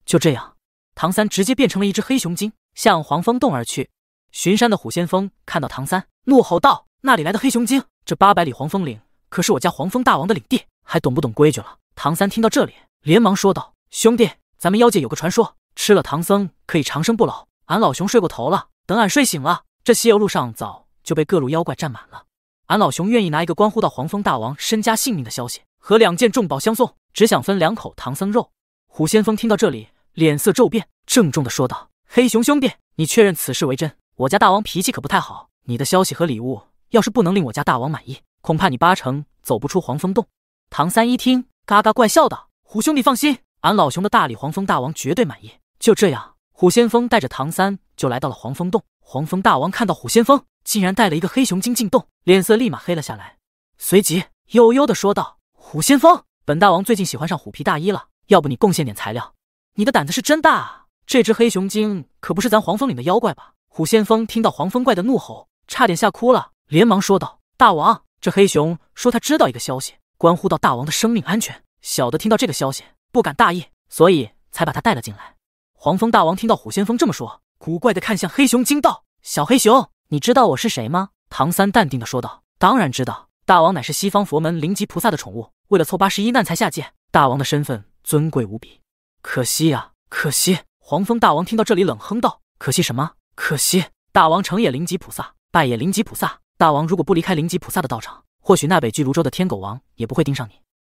Speaker 1: 就这样，唐三直接变成了一只黑熊精，向黄风洞而去。巡山的虎先锋看到唐三，怒吼道：“那里来的黑熊精？这八百里黄风岭可是我家黄风大王的领地，还懂不懂规矩了？”唐三听到这里，连忙说道：“兄弟，咱们妖界有个传说，吃了唐僧可以长生不老。俺老熊睡过头了，等俺睡醒了，这西游路上早就被各路妖怪占满了。俺老熊愿意拿一个关乎到黄风大王身家性命的消息。”和两件重宝相送，只想分两口唐僧肉。虎先锋听到这里，脸色骤变，郑重地说道：“黑熊兄弟，你确认此事为真？我家大王脾气可不太好，你的消息和礼物要是不能令我家大王满意，恐怕你八成走不出黄风洞。”唐三一听，嘎嘎怪笑道：“虎兄弟放心，俺老熊的大理黄风大王绝对满意。”就这样，虎先锋带着唐三就来到了黄风洞。黄风大王看到虎先锋竟然带了一个黑熊精进洞，脸色立马黑了下来，随即悠悠地说道。虎先锋，本大王最近喜欢上虎皮大衣了，要不你贡献点材料？你的胆子是真大啊！这只黑熊精可不是咱黄风岭的妖怪吧？虎先锋听到黄风怪的怒吼，差点吓哭了，连忙说道：“大王，这黑熊说他知道一个消息，关乎到大王的生命安全。小的听到这个消息，不敢大意，所以才把他带了进来。”黄风大王听到虎先锋这么说，古怪的看向黑熊精道：“小黑熊，你知道我是谁吗？”唐三淡定的说道：“当然知道，大王乃是西方佛门灵吉菩萨的宠物。”为了凑八十一难才下界，大王的身份尊贵无比，可惜呀，可惜！黄蜂大王听到这里冷哼道：“可惜什么？可惜大王成也灵吉菩萨，败也灵吉菩萨。大王如果不离开灵吉菩萨的道场，或许那北俱泸州的天狗王也不会盯上你。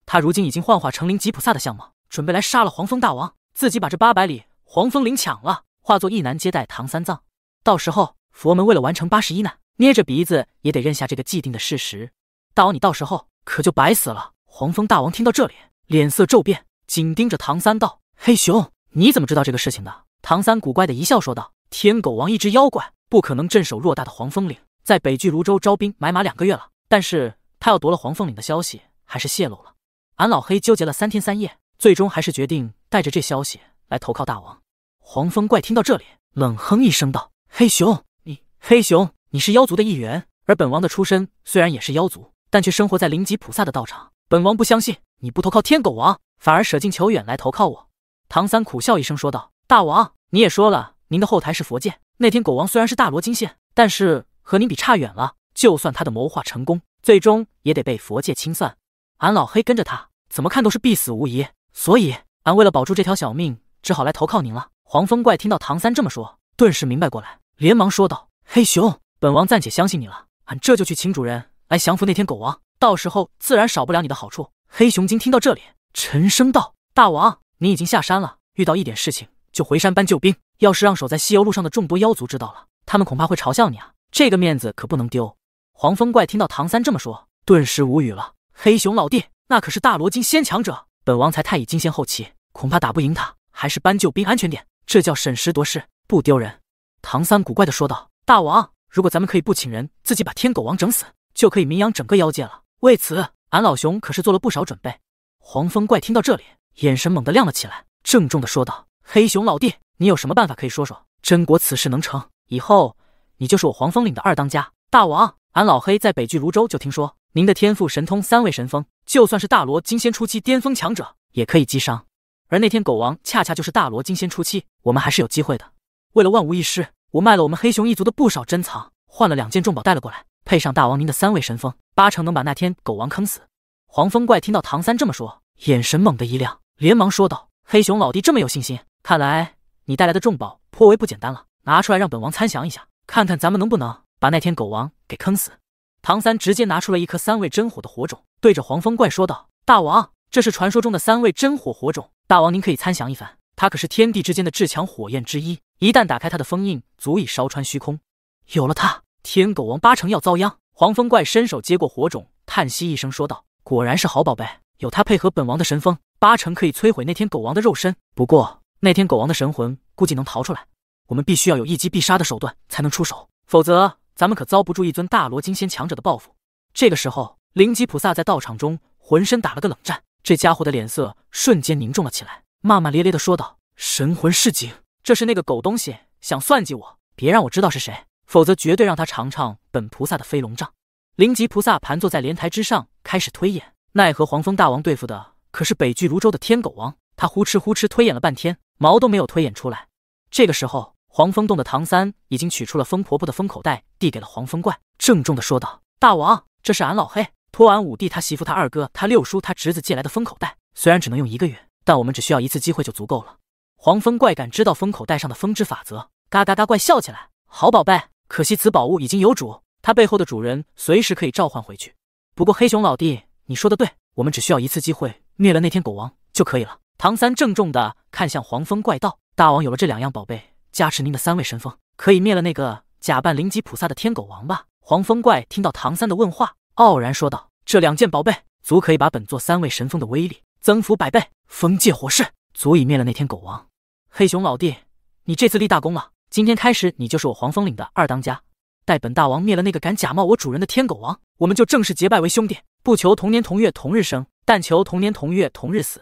Speaker 1: 他如今已经幻化成灵吉菩萨的相貌，准备来杀了黄蜂大王，自己把这八百里黄风岭抢了，化作一男接待唐三藏。到时候佛门为了完成八十一难，捏着鼻子也得认下这个既定的事实。大王，你到时候可就白死了。”黄蜂大王听到这里，脸色骤变，紧盯着唐三道：“黑熊，你怎么知道这个事情的？”唐三古怪的一笑，说道：“天狗王一只妖怪，不可能镇守偌大的黄蜂岭。在北俱泸州招兵买马两个月了，但是他要夺了黄蜂岭的消息还是泄露了。俺老黑纠结了三天三夜，最终还是决定带着这消息来投靠大王。”黄蜂怪听到这里，冷哼一声道：“黑熊，你黑熊，你是妖族的一员，而本王的出身虽然也是妖族，但却生活在灵吉菩萨的道场。”本王不相信你不投靠天狗王，反而舍近求远来投靠我。唐三苦笑一声说道：“大王，你也说了，您的后台是佛界。那天狗王虽然是大罗金仙，但是和您比差远了。就算他的谋划成功，最终也得被佛界清算。俺老黑跟着他，怎么看都是必死无疑。所以，俺为了保住这条小命，只好来投靠您了。”黄风怪听到唐三这么说，顿时明白过来，连忙说道：“黑熊，本王暂且相信你了。俺这就去请主人来降服那天狗王。”到时候自然少不了你的好处。黑熊精听到这里，沉声道：“大王，你已经下山了，遇到一点事情就回山搬救兵。要是让守在西游路上的众多妖族知道了，他们恐怕会嘲笑你啊！这个面子可不能丢。”黄风怪听到唐三这么说，顿时无语了。黑熊老弟，那可是大罗金仙强者，本王才太乙金仙后期，恐怕打不赢他，还是搬救兵安全点。这叫审时度势，不丢人。唐三古怪的说道：“大王，如果咱们可以不请人，自己把天狗王整死，就可以名扬整个妖界了。”为此，俺老熊可是做了不少准备。黄风怪听到这里，眼神猛地亮了起来，郑重地说道：“黑熊老弟，你有什么办法可以说说？真国此事能成，以后你就是我黄风岭的二当家。大王，俺老黑在北距泸州就听说您的天赋神通三位神风，就算是大罗金仙初期巅峰强者也可以击伤。而那天狗王恰恰就是大罗金仙初期，我们还是有机会的。为了万无一失，我卖了我们黑熊一族的不少珍藏，换了两件重宝带了过来。”配上大王您的三位神风，八成能把那天狗王坑死。黄风怪听到唐三这么说，眼神猛地一亮，连忙说道：“黑熊老弟这么有信心，看来你带来的重宝颇为不简单了，拿出来让本王参详一下，看看咱们能不能把那天狗王给坑死。”唐三直接拿出了一颗三味真火的火种，对着黄风怪说道：“大王，这是传说中的三味真火火种，大王您可以参详一番。它可是天地之间的至强火焰之一，一旦打开它的封印，足以烧穿虚空。有了它。”天狗王八成要遭殃。黄风怪伸手接过火种，叹息一声说道：“果然是好宝贝，有他配合本王的神风，八成可以摧毁那天狗王的肉身。不过那天狗王的神魂估计能逃出来，我们必须要有一击必杀的手段才能出手，否则咱们可遭不住一尊大罗金仙强者的报复。”这个时候，灵吉菩萨在道场中浑身打了个冷战，这家伙的脸色瞬间凝重了起来，骂骂咧咧的说道：“神魂示警，这是那个狗东西想算计我，别让我知道是谁。”否则，绝对让他尝尝本菩萨的飞龙杖。灵吉菩萨盘坐在莲台之上，开始推演。奈何黄风大王对付的可是北俱泸州的天狗王，他呼哧呼哧推演了半天，毛都没有推演出来。这个时候，黄风洞的唐三已经取出了风婆婆的风口袋，递给了黄风怪，郑重地说道：“大王，这是俺老黑托俺五弟、他媳妇、他二哥、他六叔、他侄子借来的风口袋。虽然只能用一个月，但我们只需要一次机会就足够了。”黄风怪感知到风口袋上的风之法则，嘎嘎嘎怪笑起来：“好宝贝！”可惜此宝物已经有主，它背后的主人随时可以召唤回去。不过黑熊老弟，你说的对，我们只需要一次机会灭了那天狗王就可以了。唐三郑重的看向黄风怪道：“大王，有了这两样宝贝加持，您的三位神风可以灭了那个假扮灵吉菩萨的天狗王吧？”黄风怪听到唐三的问话，傲然说道：“这两件宝贝足可以把本座三位神风的威力增幅百倍，风借火势，足以灭了那天狗王。”黑熊老弟，你这次立大功了。今天开始，你就是我黄风岭的二当家。待本大王灭了那个敢假冒我主人的天狗王，我们就正式结拜为兄弟。不求同年同月同日生，但求同年同月同日死。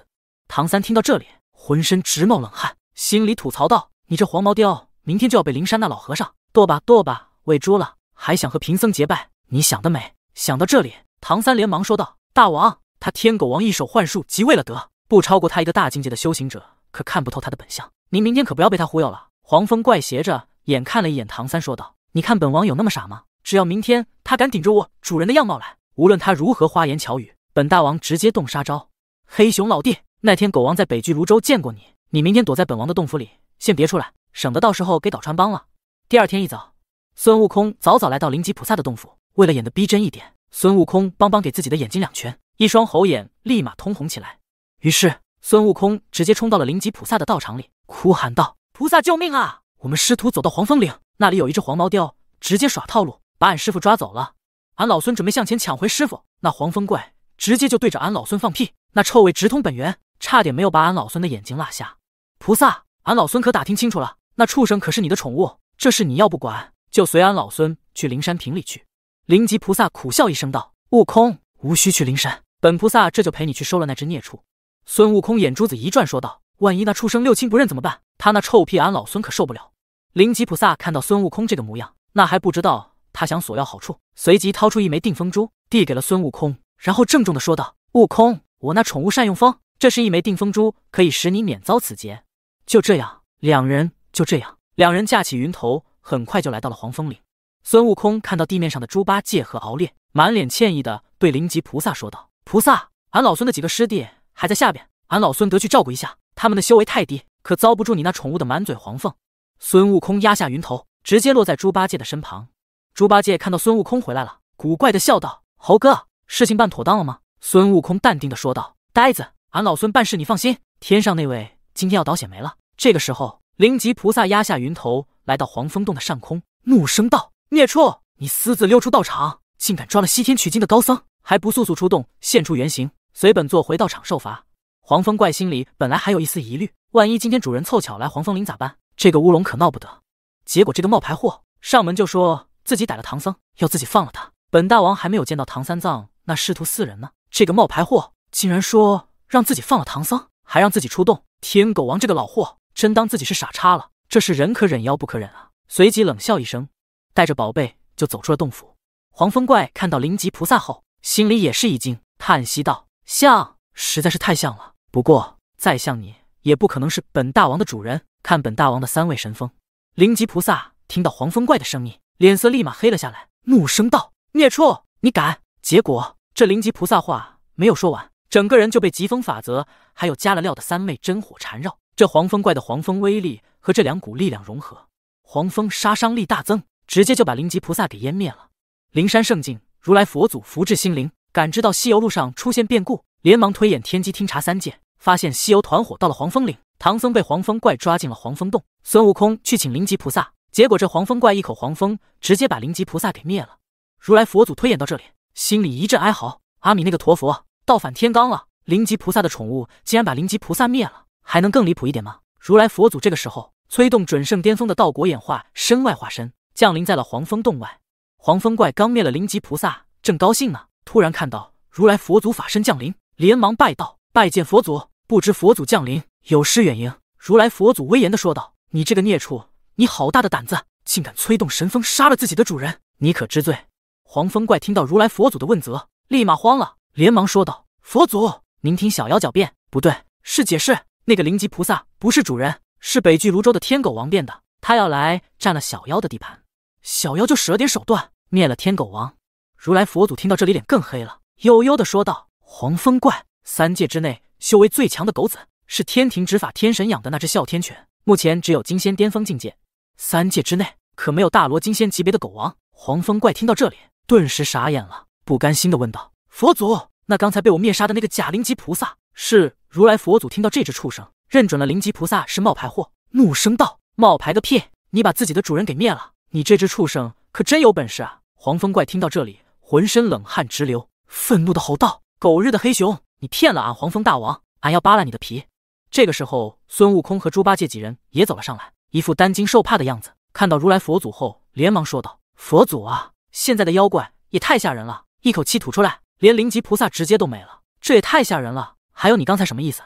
Speaker 1: 唐三听到这里，浑身直冒冷汗，心里吐槽道：“你这黄毛貂，明天就要被灵山那老和尚剁吧剁吧喂猪了，还想和贫僧结拜？你想得美！”想到这里，唐三连忙说道：“大王，他天狗王一手幻术即为了得，不超过他一个大境界的修行者可看不透他的本相。您明天可不要被他忽悠了。”黄风怪斜着眼看了一眼唐三，说道：“你看本王有那么傻吗？只要明天他敢顶着我主人的样貌来，无论他如何花言巧语，本大王直接动杀招。”黑熊老弟，那天狗王在北俱泸州见过你，你明天躲在本王的洞府里，先别出来，省得到时候给搞穿帮了。第二天一早，孙悟空早早来到灵吉菩萨的洞府，为了演得逼真一点，孙悟空帮帮给自己的眼睛两拳，一双猴眼立马通红起来。于是孙悟空直接冲到了灵吉菩萨的道场里，哭喊道。菩萨救命啊！我们师徒走到黄风岭，那里有一只黄毛雕，直接耍套路，把俺师傅抓走了。俺老孙准备向前抢回师傅，那黄风怪直接就对着俺老孙放屁，那臭味直通本源，差点没有把俺老孙的眼睛落下。菩萨，俺老孙可打听清楚了，那畜生可是你的宠物，这事你要不管，就随俺老孙去灵山坪里去。灵吉菩萨苦笑一声道：“悟空，无需去灵山，本菩萨这就陪你去收了那只孽畜。”孙悟空眼珠子一转，说道：“万一那畜生六亲不认怎么办？”他那臭屁，俺老孙可受不了。灵吉菩萨看到孙悟空这个模样，那还不知道他想索要好处，随即掏出一枚定风珠，递给了孙悟空，然后郑重的说道：“悟空，我那宠物善用风，这是一枚定风珠，可以使你免遭此劫。”就这样，两人就这样，两人架起云头，很快就来到了黄风岭。孙悟空看到地面上的猪八戒和敖烈，满脸歉意的对灵吉菩萨说道：“菩萨，俺老孙的几个师弟还在下边，俺老孙得去照顾一下，他们的修为太低。”可遭不住你那宠物的满嘴黄蜂！孙悟空压下云头，直接落在猪八戒的身旁。猪八戒看到孙悟空回来了，古怪的笑道：“猴哥，事情办妥当了吗？”孙悟空淡定的说道：“呆子，俺老孙办事你放心。天上那位今天要倒血霉了。”这个时候，灵吉菩萨压下云头，来到黄风洞的上空，怒声道：“孽畜，你私自溜出道场，竟敢抓了西天取经的高僧，还不速速出洞，现出原形，随本座回道场受罚！”黄风怪心里本来还有一丝疑虑，万一今天主人凑巧来黄风岭咋办？这个乌龙可闹不得。结果这个冒牌货上门就说自己逮了唐僧，要自己放了他。本大王还没有见到唐三藏那师徒四人呢，这个冒牌货竟然说让自己放了唐僧，还让自己出洞。天狗王这个老货真当自己是傻叉了，这是人可忍妖不可忍啊！随即冷笑一声，带着宝贝就走出了洞府。黄风怪看到灵吉菩萨后，心里也是一惊，叹息道：“像，实在是太像了。”不过，再像你也不可能是本大王的主人。看本大王的三位神风灵吉菩萨，听到黄风怪的声音，脸色立马黑了下来，怒声道：“孽畜，你敢！”结果这灵吉菩萨话没有说完，整个人就被疾风法则还有加了料的三昧真火缠绕。这黄风怪的黄风威力和这两股力量融合，黄风杀伤力大增，直接就把灵吉菩萨给湮灭了。灵山圣境，如来佛祖福至心灵，感知到西游路上出现变故，连忙推演天机，听察三界。发现西游团伙到了黄风岭，唐僧被黄风怪抓进了黄风洞，孙悟空去请灵吉菩萨，结果这黄风怪一口黄风，直接把灵吉菩萨给灭了。如来佛祖推演到这里，心里一阵哀嚎：阿弥那个陀佛，倒反天罡了！灵吉菩萨的宠物竟然把灵吉菩萨灭了，还能更离谱一点吗？如来佛祖这个时候催动准圣巅峰的道果演化身外化身，降临在了黄风洞外。黄风怪刚灭了灵吉菩萨，正高兴呢，突然看到如来佛祖法身降临，连忙拜道。拜见佛祖，不知佛祖降临，有失远迎。如来佛祖威严的说道：“你这个孽畜，你好大的胆子，竟敢催动神风杀了自己的主人，你可知罪？”黄风怪听到如来佛祖的问责，立马慌了，连忙说道：“佛祖，您听小妖狡辩，不对，是解释。那个灵吉菩萨不是主人，是北俱泸州的天狗王变的，他要来占了小妖的地盘，小妖就使了点手段灭了天狗王。”如来佛祖听到这里，脸更黑了，悠悠的说道：“黄风怪。”三界之内，修为最强的狗子是天庭执法天神养的那只哮天犬，目前只有金仙巅峰境界。三界之内可没有大罗金仙级别的狗王。黄风怪听到这里，顿时傻眼了，不甘心的问道：“佛祖，那刚才被我灭杀的那个假灵吉菩萨是？”如来佛祖听到这只畜生认准了灵吉菩萨是冒牌货，怒声道：“冒牌个屁！你把自己的主人给灭了，你这只畜生可真有本事啊！”黄风怪听到这里，浑身冷汗直流，愤怒的吼道：“狗日的黑熊！”你骗了俺黄蜂大王，俺要扒了你的皮。这个时候，孙悟空和猪八戒几人也走了上来，一副担惊受怕的样子。看到如来佛祖后，连忙说道：“佛祖啊，现在的妖怪也太吓人了！一口气吐出来，连灵吉菩萨直接都没了，这也太吓人了。还有你刚才什么意思？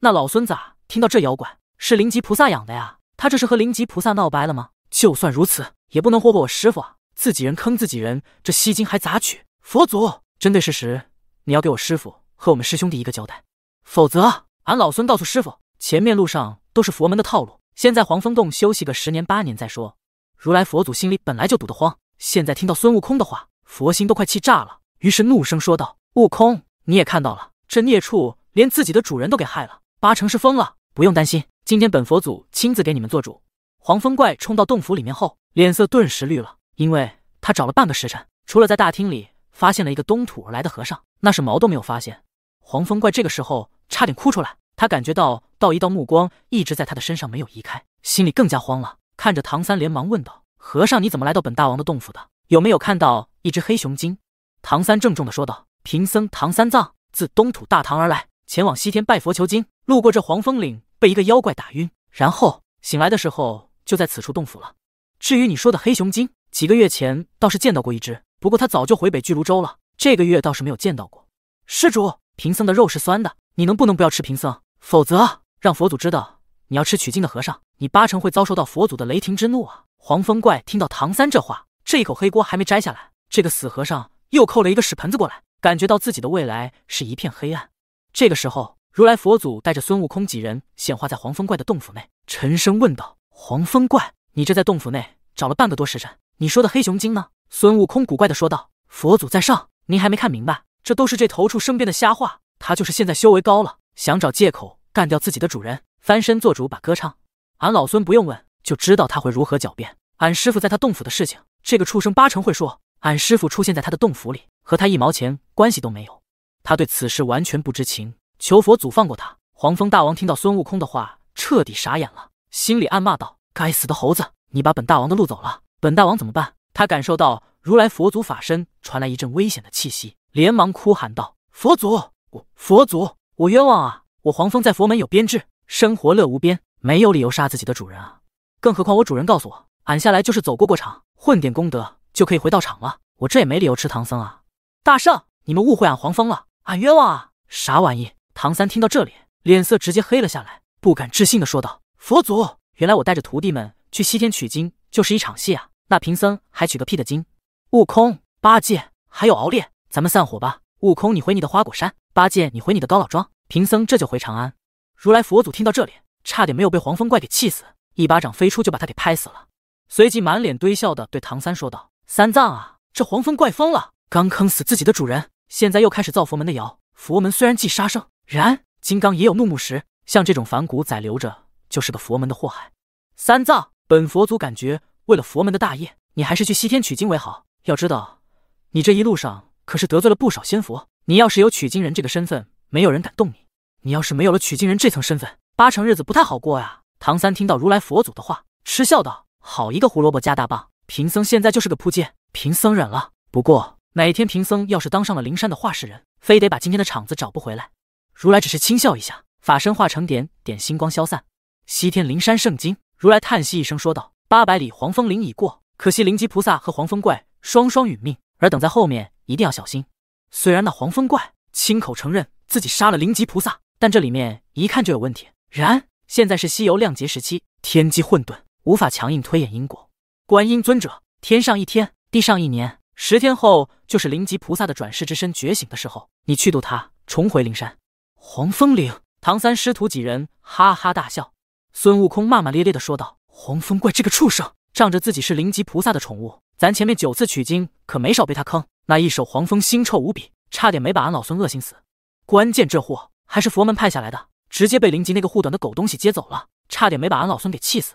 Speaker 1: 那老孙咋听到这妖怪是灵吉菩萨养的呀？他这是和灵吉菩萨闹掰了吗？就算如此，也不能霍霍我师傅啊！自己人坑自己人，这西经还咋取？佛祖，针对事实，你要给我师傅。”和我们师兄弟一个交代，否则俺老孙告诉师傅，前面路上都是佛门的套路，先在黄风洞休息个十年八年再说。如来佛祖心里本来就堵得慌，现在听到孙悟空的话，佛心都快气炸了，于是怒声说道：“悟空，你也看到了，这孽畜连自己的主人都给害了，八成是疯了。不用担心，今天本佛祖亲自给你们做主。”黄风怪冲到洞府里面后，脸色顿时绿了，因为他找了半个时辰，除了在大厅里发现了一个东土而来的和尚。那是毛都没有发现，黄风怪这个时候差点哭出来。他感觉到到一道目光一直在他的身上没有移开，心里更加慌了，看着唐三连忙问道：“和尚，你怎么来到本大王的洞府的？有没有看到一只黑熊精？”唐三郑重的说道：“贫僧唐三藏，自东土大唐而来，前往西天拜佛求经，路过这黄风岭，被一个妖怪打晕，然后醒来的时候就在此处洞府了。至于你说的黑熊精，几个月前倒是见到过一只，不过他早就回北俱泸州了。”这个月倒是没有见到过施主，贫僧的肉是酸的，你能不能不要吃贫僧？否则让佛祖知道你要吃取经的和尚，你八成会遭受到佛祖的雷霆之怒啊！黄风怪听到唐三这话，这一口黑锅还没摘下来，这个死和尚又扣了一个屎盆子过来，感觉到自己的未来是一片黑暗。这个时候，如来佛祖带着孙悟空几人显化在黄风怪的洞府内，沉声问道：“黄风怪，你这在洞府内找了半个多时辰，你说的黑熊精呢？”孙悟空古怪的说道：“佛祖在上。”您还没看明白，这都是这头畜生编的瞎话。他就是现在修为高了，想找借口干掉自己的主人，翻身做主把歌唱。俺老孙不用问就知道他会如何狡辩。俺师傅在他洞府的事情，这个畜生八成会说，俺师傅出现在他的洞府里和他一毛钱关系都没有，他对此事完全不知情。求佛祖放过他。黄蜂大王听到孙悟空的话，彻底傻眼了，心里暗骂道：“该死的猴子，你把本大王的路走了，本大王怎么办？”他感受到如来佛祖法身传来一阵危险的气息，连忙哭喊道：“佛祖，我佛祖，我冤枉啊！我黄蜂在佛门有编制，生活乐无边，没有理由杀自己的主人啊！更何况我主人告诉我，俺下来就是走过过场，混点功德就可以回道场了，我这也没理由吃唐僧啊！大圣，你们误会俺黄蜂了，俺冤枉啊！啥玩意？”唐三听到这里，脸色直接黑了下来，不敢置信的说道：“佛祖，原来我带着徒弟们去西天取经就是一场戏啊！”那贫僧还取个屁的经！悟空、八戒还有敖烈，咱们散伙吧！悟空，你回你的花果山；八戒，你回你的高老庄。贫僧这就回长安。如来佛祖听到这里，差点没有被黄风怪给气死，一巴掌飞出就把他给拍死了。随即满脸堆笑的对唐三说道：“三藏啊，这黄风怪疯了，刚坑死自己的主人，现在又开始造佛门的谣。佛门虽然忌杀生，然金刚也有怒目石，像这种反骨仔留着就是个佛门的祸害。三藏，本佛祖感觉。”为了佛门的大业，你还是去西天取经为好。要知道，你这一路上可是得罪了不少仙佛。你要是有取经人这个身份，没有人敢动你。你要是没有了取经人这层身份，八成日子不太好过呀。唐三听到如来佛祖的话，嗤笑道：“好一个胡萝卜加大棒，贫僧现在就是个扑街，贫僧忍了。不过哪天贫僧要是当上了灵山的化事人，非得把今天的场子找不回来。”如来只是轻笑一下，法身化成点点星光消散。西天灵山圣经，如来叹息一声说道。八百里黄风岭已过，可惜灵吉菩萨和黄风怪双双殒命。而等在后面一定要小心。虽然那黄风怪亲口承认自己杀了灵吉菩萨，但这里面一看就有问题。然现在是西游亮劫时期，天机混沌，无法强硬推演因果。观音尊者，天上一天，地上一年，十天后就是灵吉菩萨的转世之身觉醒的时候，你去渡他重回灵山。黄风岭，唐三师徒几人哈哈大笑，孙悟空骂骂咧咧的说道。黄风怪这个畜生，仗着自己是灵吉菩萨的宠物，咱前面九次取经可没少被他坑。那一手黄风腥臭无比，差点没把俺老孙恶心死。关键这货还是佛门派下来的，直接被灵吉那个护短的狗东西接走了，差点没把俺老孙给气死。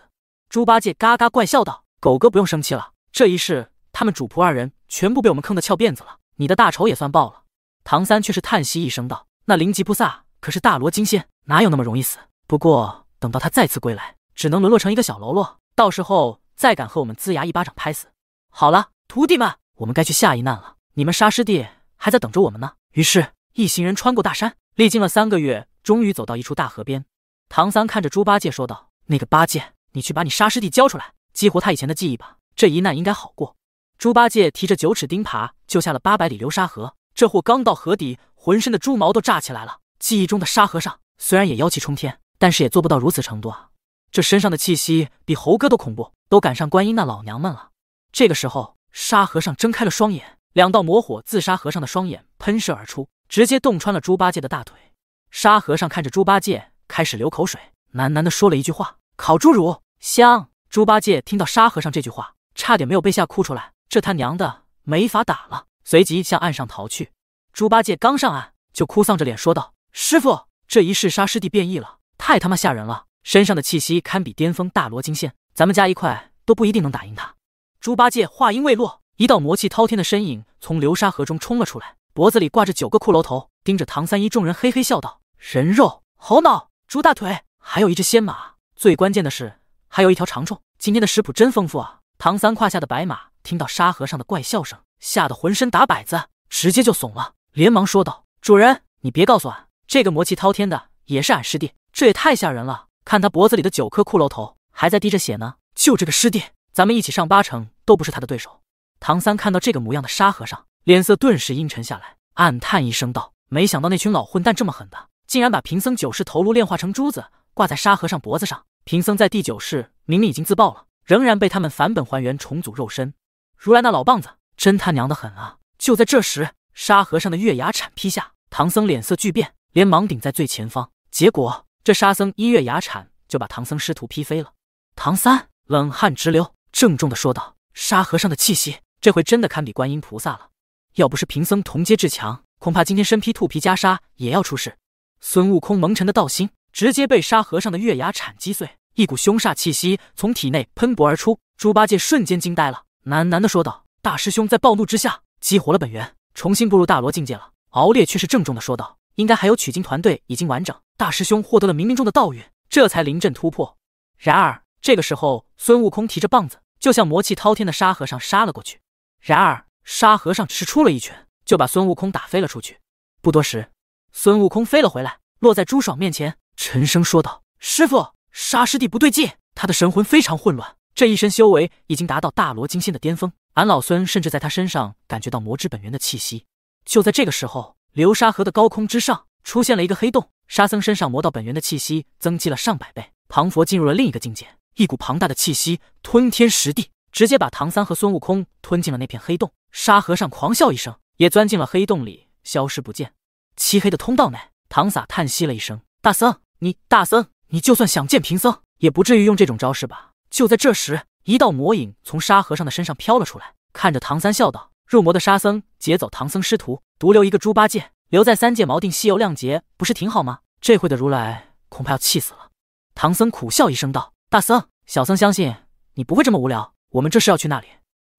Speaker 1: 猪八戒嘎嘎怪笑道：“狗哥不用生气了，这一世他们主仆二人全部被我们坑的翘辫子了，你的大仇也算报了。”唐三却是叹息一声道：“那灵吉菩萨可是大罗金仙，哪有那么容易死？不过等到他再次归来。”只能沦落成一个小喽啰，到时候再敢和我们呲牙，一巴掌拍死。好了，徒弟们，我们该去下一难了。你们沙师弟还在等着我们呢。于是，一行人穿过大山，历经了三个月，终于走到一处大河边。唐三看着猪八戒说道：“那个八戒，你去把你沙师弟交出来，激活他以前的记忆吧。这一难应该好过。”猪八戒提着九齿钉耙救下了八百里流沙河。这货刚到河底，浑身的猪毛都炸起来了。记忆中的沙和尚虽然也妖气冲天，但是也做不到如此程度啊。这身上的气息比猴哥都恐怖，都赶上观音那老娘们了。这个时候，沙和尚睁开了双眼，两道魔火自沙和尚的双眼喷射而出，直接洞穿了猪八戒的大腿。沙和尚看着猪八戒，开始流口水，喃喃地说了一句：“话烤猪乳香。”猪八戒听到沙和尚这句话，差点没有被吓哭出来。这他娘的没法打了，随即向岸上逃去。猪八戒刚上岸，就哭丧着脸说道：“师傅，这一世沙师弟变异了，太他妈吓人了。”身上的气息堪比巅峰大罗金仙，咱们加一块都不一定能打赢他。猪八戒话音未落，一道魔气滔天的身影从流沙河中冲了出来，脖子里挂着九个骷髅头，盯着唐三一众人嘿嘿笑道：“人肉、猴脑、猪大腿，还有一只仙马，最关键的是还有一条长虫。今天的食谱真丰富啊！”唐三胯下的白马听到沙和尚的怪笑声，吓得浑身打摆子，直接就怂了，连忙说道：“主人，你别告诉俺，这个魔气滔天的也是俺师弟，这也太吓人了！”看他脖子里的九颗骷髅头还在滴着血呢，就这个师弟，咱们一起上，八成都不是他的对手。唐三看到这个模样的沙和尚，脸色顿时阴沉下来，暗叹一声道：“没想到那群老混蛋这么狠的，竟然把贫僧九世头颅炼化成珠子挂在沙和尚脖子上。贫僧在第九世明明已经自爆了，仍然被他们返本还原重组肉身。如来那老棒子真他娘的狠啊！”就在这时，沙和尚的月牙铲劈下，唐僧脸色巨变，连忙顶在最前方，结果。这沙僧一月牙铲就把唐僧师徒劈飞了。唐三冷汗直流，郑重地说道：“沙和尚的气息，这回真的堪比观音菩萨了。要不是贫僧同阶至强，恐怕今天身披兔皮袈裟也要出事。”孙悟空蒙尘的道心直接被沙和尚的月牙铲击碎，一股凶煞气息从体内喷薄而出。猪八戒瞬间惊呆了，喃喃地说道：“大师兄在暴怒之下激活了本源，重新步入大罗境界了。”敖烈却是郑重地说道。应该还有取经团队已经完整，大师兄获得了冥冥中的道运，这才临阵突破。然而这个时候，孙悟空提着棒子，就像魔气滔天的沙和尚杀了过去。然而沙和尚只是出了一拳，就把孙悟空打飞了出去。不多时，孙悟空飞了回来，落在朱爽面前，沉声说道：“师傅，沙师弟不对劲，他的神魂非常混乱，这一身修为已经达到大罗金仙的巅峰。俺老孙甚至在他身上感觉到魔之本源的气息。”就在这个时候。流沙河的高空之上出现了一个黑洞，沙僧身上魔道本源的气息增积了上百倍，庞佛进入了另一个境界，一股庞大的气息吞天食地，直接把唐三和孙悟空吞进了那片黑洞。沙和尚狂笑一声，也钻进了黑洞里，消失不见。漆黑的通道内，唐洒叹息了一声：“大僧，你大僧，你就算想见贫僧，也不至于用这种招式吧？”就在这时，一道魔影从沙和尚的身上飘了出来，看着唐三笑道：“入魔的沙僧。”劫走唐僧师徒，独留一个猪八戒留在三界锚定西游亮劫，不是挺好吗？这回的如来恐怕要气死了。唐僧苦笑一声道：“大僧，小僧相信你不会这么无聊。我们这是要去那里？”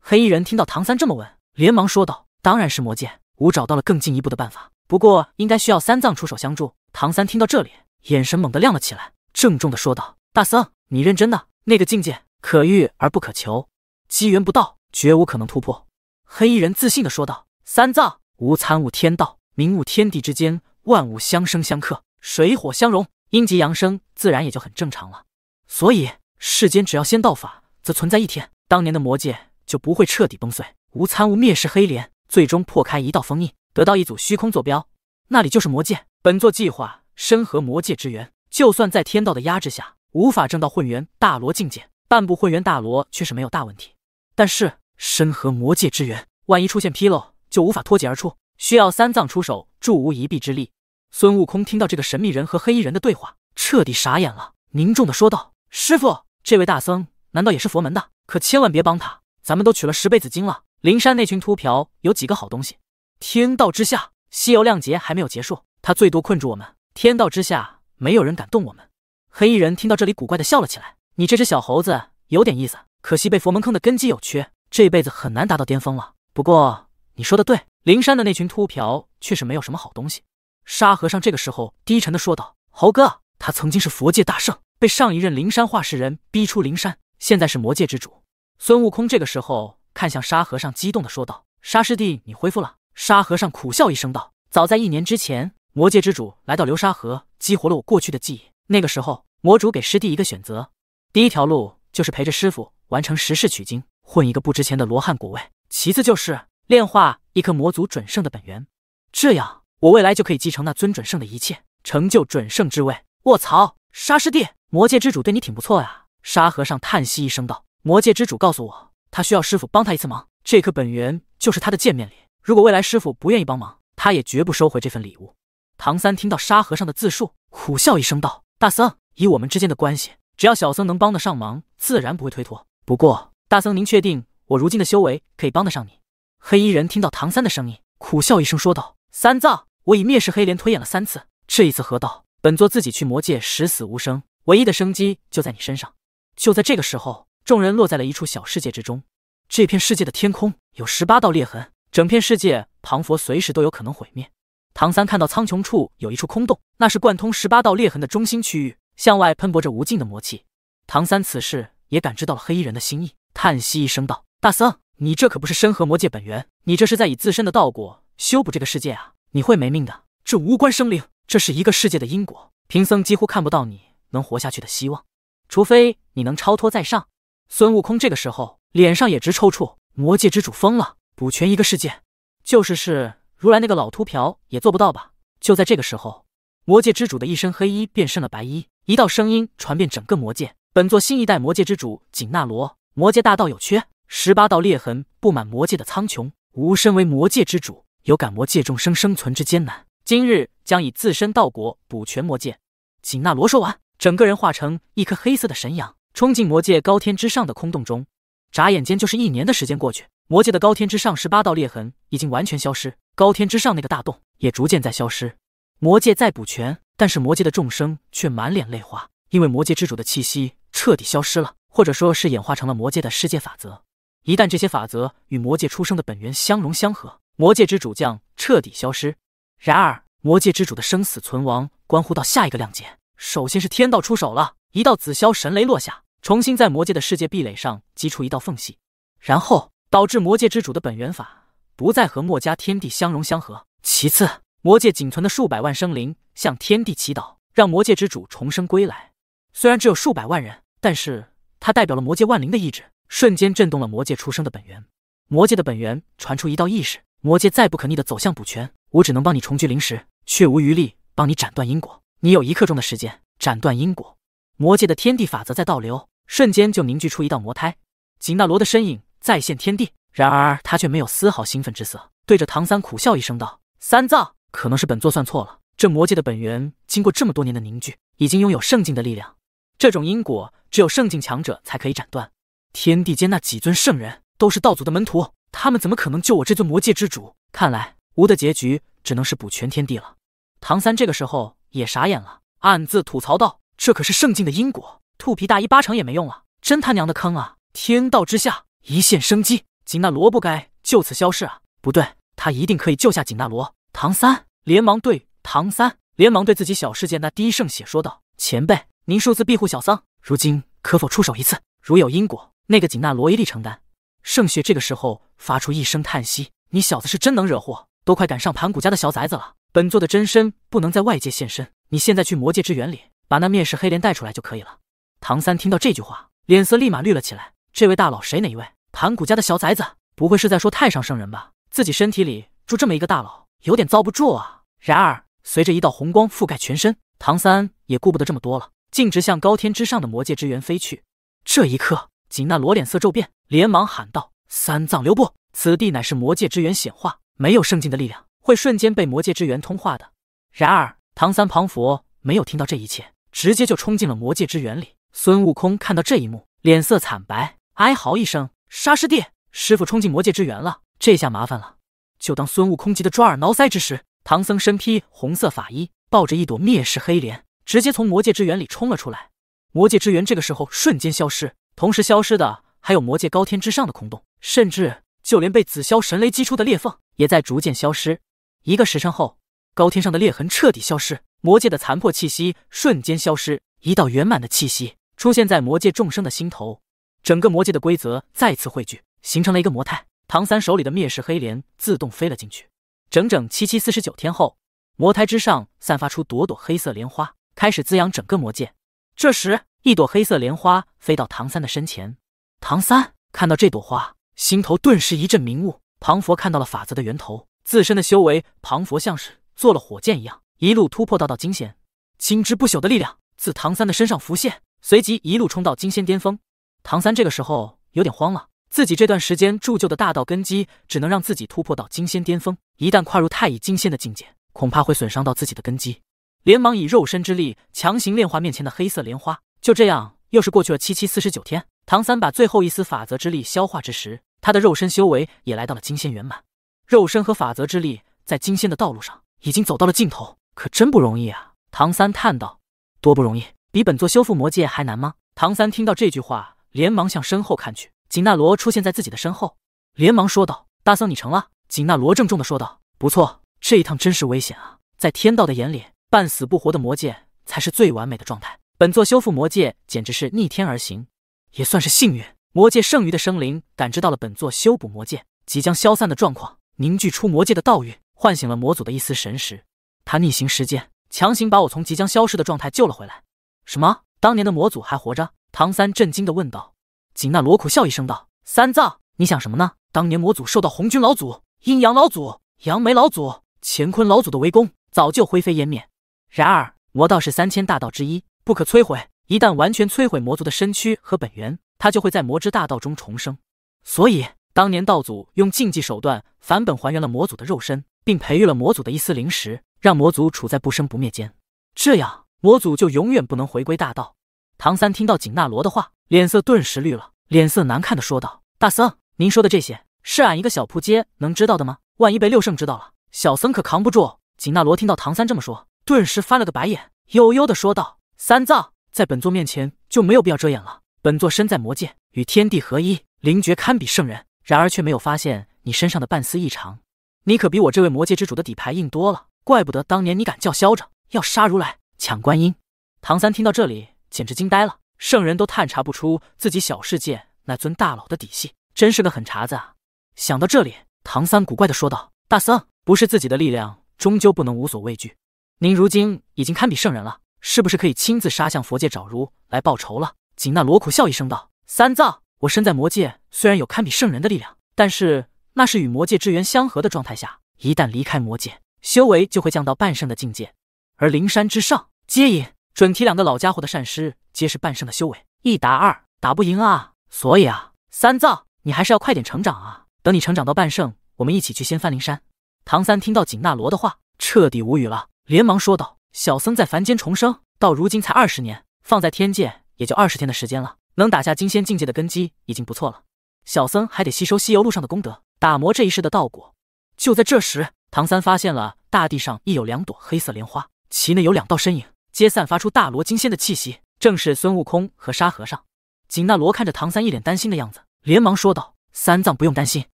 Speaker 1: 黑衣人听到唐三这么问，连忙说道：“当然是魔界。吾找到了更进一步的办法，不过应该需要三藏出手相助。”唐三听到这里，眼神猛地亮了起来，郑重的说道：“大僧，你认真的？那个境界可遇而不可求，机缘不到，绝无可能突破。”黑衣人自信的说道。三藏，吾参悟天道，明悟天地之间万物相生相克，水火相融，阴极阳生，自然也就很正常了。所以世间只要仙道法则存在一天，当年的魔界就不会彻底崩碎。无参悟灭世黑莲，最终破开一道封印，得到一组虚空坐标，那里就是魔界。本座计划深合魔界之源，就算在天道的压制下无法证到混元大罗境界，半步混元大罗却是没有大问题。但是深合魔界之源，万一出现纰漏。就无法脱节而出，需要三藏出手助吾一臂之力。孙悟空听到这个神秘人和黑衣人的对话，彻底傻眼了，凝重的说道：“师傅，这位大僧难道也是佛门的？可千万别帮他，咱们都取了十辈子经了。灵山那群秃瓢有几个好东西？天道之下，西游亮劫还没有结束，他最多困住我们。天道之下，没有人敢动我们。”黑衣人听到这里，古怪的笑了起来：“你这只小猴子有点意思，可惜被佛门坑的根基有缺，这辈子很难达到巅峰了。不过。”你说的对，灵山的那群秃瓢确实没有什么好东西。沙和尚这个时候低沉的说道：“猴哥，他曾经是佛界大圣，被上一任灵山化世人逼出灵山，现在是魔界之主。”孙悟空这个时候看向沙和尚，激动的说道：“沙师弟，你恢复了？”沙和尚苦笑一声道：“早在一年之前，魔界之主来到流沙河，激活了我过去的记忆。那个时候，魔主给师弟一个选择，第一条路就是陪着师傅完成十世取经，混一个不值钱的罗汉果位；其次就是……”炼化一颗魔族准圣的本源，这样我未来就可以继承那尊准圣的一切，成就准圣之位。卧槽，沙师弟，魔界之主对你挺不错呀。沙和尚叹息一声道：“魔界之主告诉我，他需要师傅帮他一次忙，这颗本源就是他的见面礼。如果未来师傅不愿意帮忙，他也绝不收回这份礼物。”唐三听到沙和尚的自述，苦笑一声道：“大僧，以我们之间的关系，只要小僧能帮得上忙，自然不会推脱。不过，大僧您确定我如今的修为可以帮得上你？”黑衣人听到唐三的声音，苦笑一声说道：“三藏，我以灭世黑莲推演了三次，这一次何道，本座自己去魔界十死无生，唯一的生机就在你身上。”就在这个时候，众人落在了一处小世界之中。这片世界的天空有十八道裂痕，整片世界庞佛随时都有可能毁灭。唐三看到苍穹处有一处空洞，那是贯通十八道裂痕的中心区域，向外喷薄着无尽的魔气。唐三此时也感知到了黑衣人的心意，叹息一声道：“大僧。”你这可不是身河魔界本源，你这是在以自身的道果修补这个世界啊！你会没命的，这无关生灵，这是一个世界的因果。贫僧几乎看不到你能活下去的希望，除非你能超脱在上。孙悟空这个时候脸上也直抽搐，魔界之主疯了，补全一个世界，就是是如来那个老秃瓢也做不到吧？就在这个时候，魔界之主的一身黑衣变身了白衣，一道声音传遍整个魔界：本座新一代魔界之主景纳罗，魔界大道有缺。十八道裂痕布满魔界的苍穹。吾身为魔界之主，有感魔界众生生存之艰难，今日将以自身道果补全魔界。紧那罗说完，整个人化成一颗黑色的神阳，冲进魔界高天之上的空洞中。眨眼间就是一年的时间过去，魔界的高天之上十八道裂痕已经完全消失，高天之上那个大洞也逐渐在消失。魔界在补全，但是魔界的众生却满脸泪花，因为魔界之主的气息彻底消失了，或者说是演化成了魔界的世界法则。一旦这些法则与魔界出生的本源相融相合，魔界之主将彻底消失。然而，魔界之主的生死存亡关乎到下一个亮剑。首先是天道出手了，一道紫霄神雷落下，重新在魔界的世界壁垒上击出一道缝隙，然后导致魔界之主的本源法不再和墨家天地相融相合。其次，魔界仅存的数百万生灵向天地祈祷，让魔界之主重生归来。虽然只有数百万人，但是它代表了魔界万灵的意志。瞬间震动了魔界出生的本源，魔界的本源传出一道意识：魔界再不可逆的走向补全，我只能帮你重聚灵石，却无余力帮你斩断因果。你有一刻钟的时间斩断因果。魔界的天地法则在倒流，瞬间就凝聚出一道魔胎。紧纳罗的身影再现天地，然而他却没有丝毫兴奋之色，对着唐三苦笑一声道：“三藏，可能是本座算错了。这魔界的本源经过这么多年的凝聚，已经拥有圣境的力量。这种因果只有圣境强者才可以斩断。”天地间那几尊圣人都是道祖的门徒，他们怎么可能救我这尊魔界之主？看来吾的结局只能是补全天地了。唐三这个时候也傻眼了，暗自吐槽道：“这可是圣境的因果，兔皮大衣八成也没用了，真他娘的坑啊！”天道之下，一线生机，紧那罗不该就此消逝啊！不对，他一定可以救下紧那罗。唐三连忙对唐三连忙对自己小世界那第一圣血说道：“前辈，您数次庇护小桑，如今可否出手一次？如有因果。”那个锦娜罗伊力承担，圣雪这个时候发出一声叹息：“你小子是真能惹祸，都快赶上盘古家的小崽子了。本座的真身不能在外界现身，你现在去魔界之源里把那灭世黑莲带出来就可以了。”唐三听到这句话，脸色立马绿了起来。这位大佬谁哪一位？盘古家的小崽子不会是在说太上圣人吧？自己身体里住这么一个大佬，有点遭不住啊！然而，随着一道红光覆盖全身，唐三也顾不得这么多了，径直向高天之上的魔界之源飞去。这一刻。紧那罗脸色骤变，连忙喊道：“三藏留步，此地乃是魔界之源显化，没有圣境的力量，会瞬间被魔界之源通化。”的。然而，唐三庞佛没有听到这一切，直接就冲进了魔界之源里。孙悟空看到这一幕，脸色惨白，哀嚎一声：“沙师弟，师傅冲进魔界之源了，这下麻烦了！”就当孙悟空急得抓耳挠腮之时，唐僧身披红色法衣，抱着一朵灭世黑莲，直接从魔界之源里冲了出来。魔界之源这个时候瞬间消失。同时消失的还有魔界高天之上的空洞，甚至就连被紫霄神雷击出的裂缝也在逐渐消失。一个时辰后，高天上的裂痕彻底消失，魔界的残破气息瞬间消失，一道圆满的气息出现在魔界众生的心头，整个魔界的规则再次汇聚，形成了一个魔胎。唐三手里的灭世黑莲自动飞了进去。整整七七四十九天后，魔胎之上散发出朵朵黑色莲花，开始滋养整个魔界。这时，一朵黑色莲花飞到唐三的身前，唐三看到这朵花，心头顿时一阵明悟。庞佛看到了法则的源头，自身的修为，庞佛像是坐了火箭一样，一路突破到到金仙。金之不朽的力量自唐三的身上浮现，随即一路冲到金仙巅峰。唐三这个时候有点慌了，自己这段时间铸就的大道根基，只能让自己突破到金仙巅峰。一旦跨入太乙金仙的境界，恐怕会损伤到自己的根基，连忙以肉身之力强行炼化面前的黑色莲花。就这样，又是过去了七七四十九天。唐三把最后一丝法则之力消化之时，他的肉身修为也来到了金仙圆满。肉身和法则之力在金仙的道路上已经走到了尽头，可真不容易啊！唐三叹道：“多不容易，比本座修复魔界还难吗？”唐三听到这句话，连忙向身后看去，锦纳罗出现在自己的身后，连忙说道：“大僧，你成了！”锦纳罗郑重的说道：“不错，这一趟真是危险啊！在天道的眼里，半死不活的魔界才是最完美的状态。”本座修复魔界简直是逆天而行，也算是幸运。魔界剩余的生灵感知到了本座修补魔界即将消散的状况，凝聚出魔界的道运，唤醒了魔祖的一丝神识。他逆行时间，强行把我从即将消失的状态救了回来。什么？当年的魔祖还活着？唐三震惊地问道。紧那罗苦笑一声道：“三藏，你想什么呢？当年魔祖受到红军老祖、阴阳老祖、杨梅老祖、乾坤老祖的围攻，早就灰飞烟灭。然而，魔道是三千大道之一。”不可摧毁，一旦完全摧毁魔族的身躯和本源，他就会在魔之大道中重生。所以当年道祖用禁忌手段返本还原了魔祖的肉身，并培育了魔祖的一丝灵石，让魔族处在不生不灭间，这样魔祖就永远不能回归大道。唐三听到景纳罗的话，脸色顿时绿了，脸色难看的说道：“大僧，您说的这些是俺一个小铺街能知道的吗？万一被六圣知道了，小僧可扛不住。”景纳罗听到唐三这么说，顿时翻了个白眼，悠悠的说道。三藏在本座面前就没有必要遮掩了。本座身在魔界，与天地合一，灵觉堪比圣人，然而却没有发现你身上的半丝异常。你可比我这位魔界之主的底牌硬多了，怪不得当年你敢叫嚣着要杀如来，抢观音。唐三听到这里，简直惊呆了。圣人都探查不出自己小世界那尊大佬的底细，真是个狠茬子啊！想到这里，唐三古怪的说道：“大僧，不是自己的力量，终究不能无所畏惧。您如今已经堪比圣人了。”是不是可以亲自杀向佛界找如来报仇了？景那罗苦笑一声道：“三藏，我身在魔界，虽然有堪比圣人的力量，但是那是与魔界之源相合的状态下，一旦离开魔界，修为就会降到半圣的境界。而灵山之上，接引、准提两个老家伙的善师皆是半圣的修为，一打二打不赢啊！所以啊，三藏，你还是要快点成长啊！等你成长到半圣，我们一起去掀翻灵山。”唐三听到景那罗的话，彻底无语了，连忙说道。小僧在凡间重生，到如今才二十年，放在天界也就二十天的时间了。能打下金仙境界的根基已经不错了。小僧还得吸收西游路上的功德，打磨这一世的道果。就在这时，唐三发现了大地上亦有两朵黑色莲花，其内有两道身影，皆散发出大罗金仙的气息，正是孙悟空和沙和尚。紧那罗看着唐三一脸担心的样子，连忙说道：“三藏不用担心，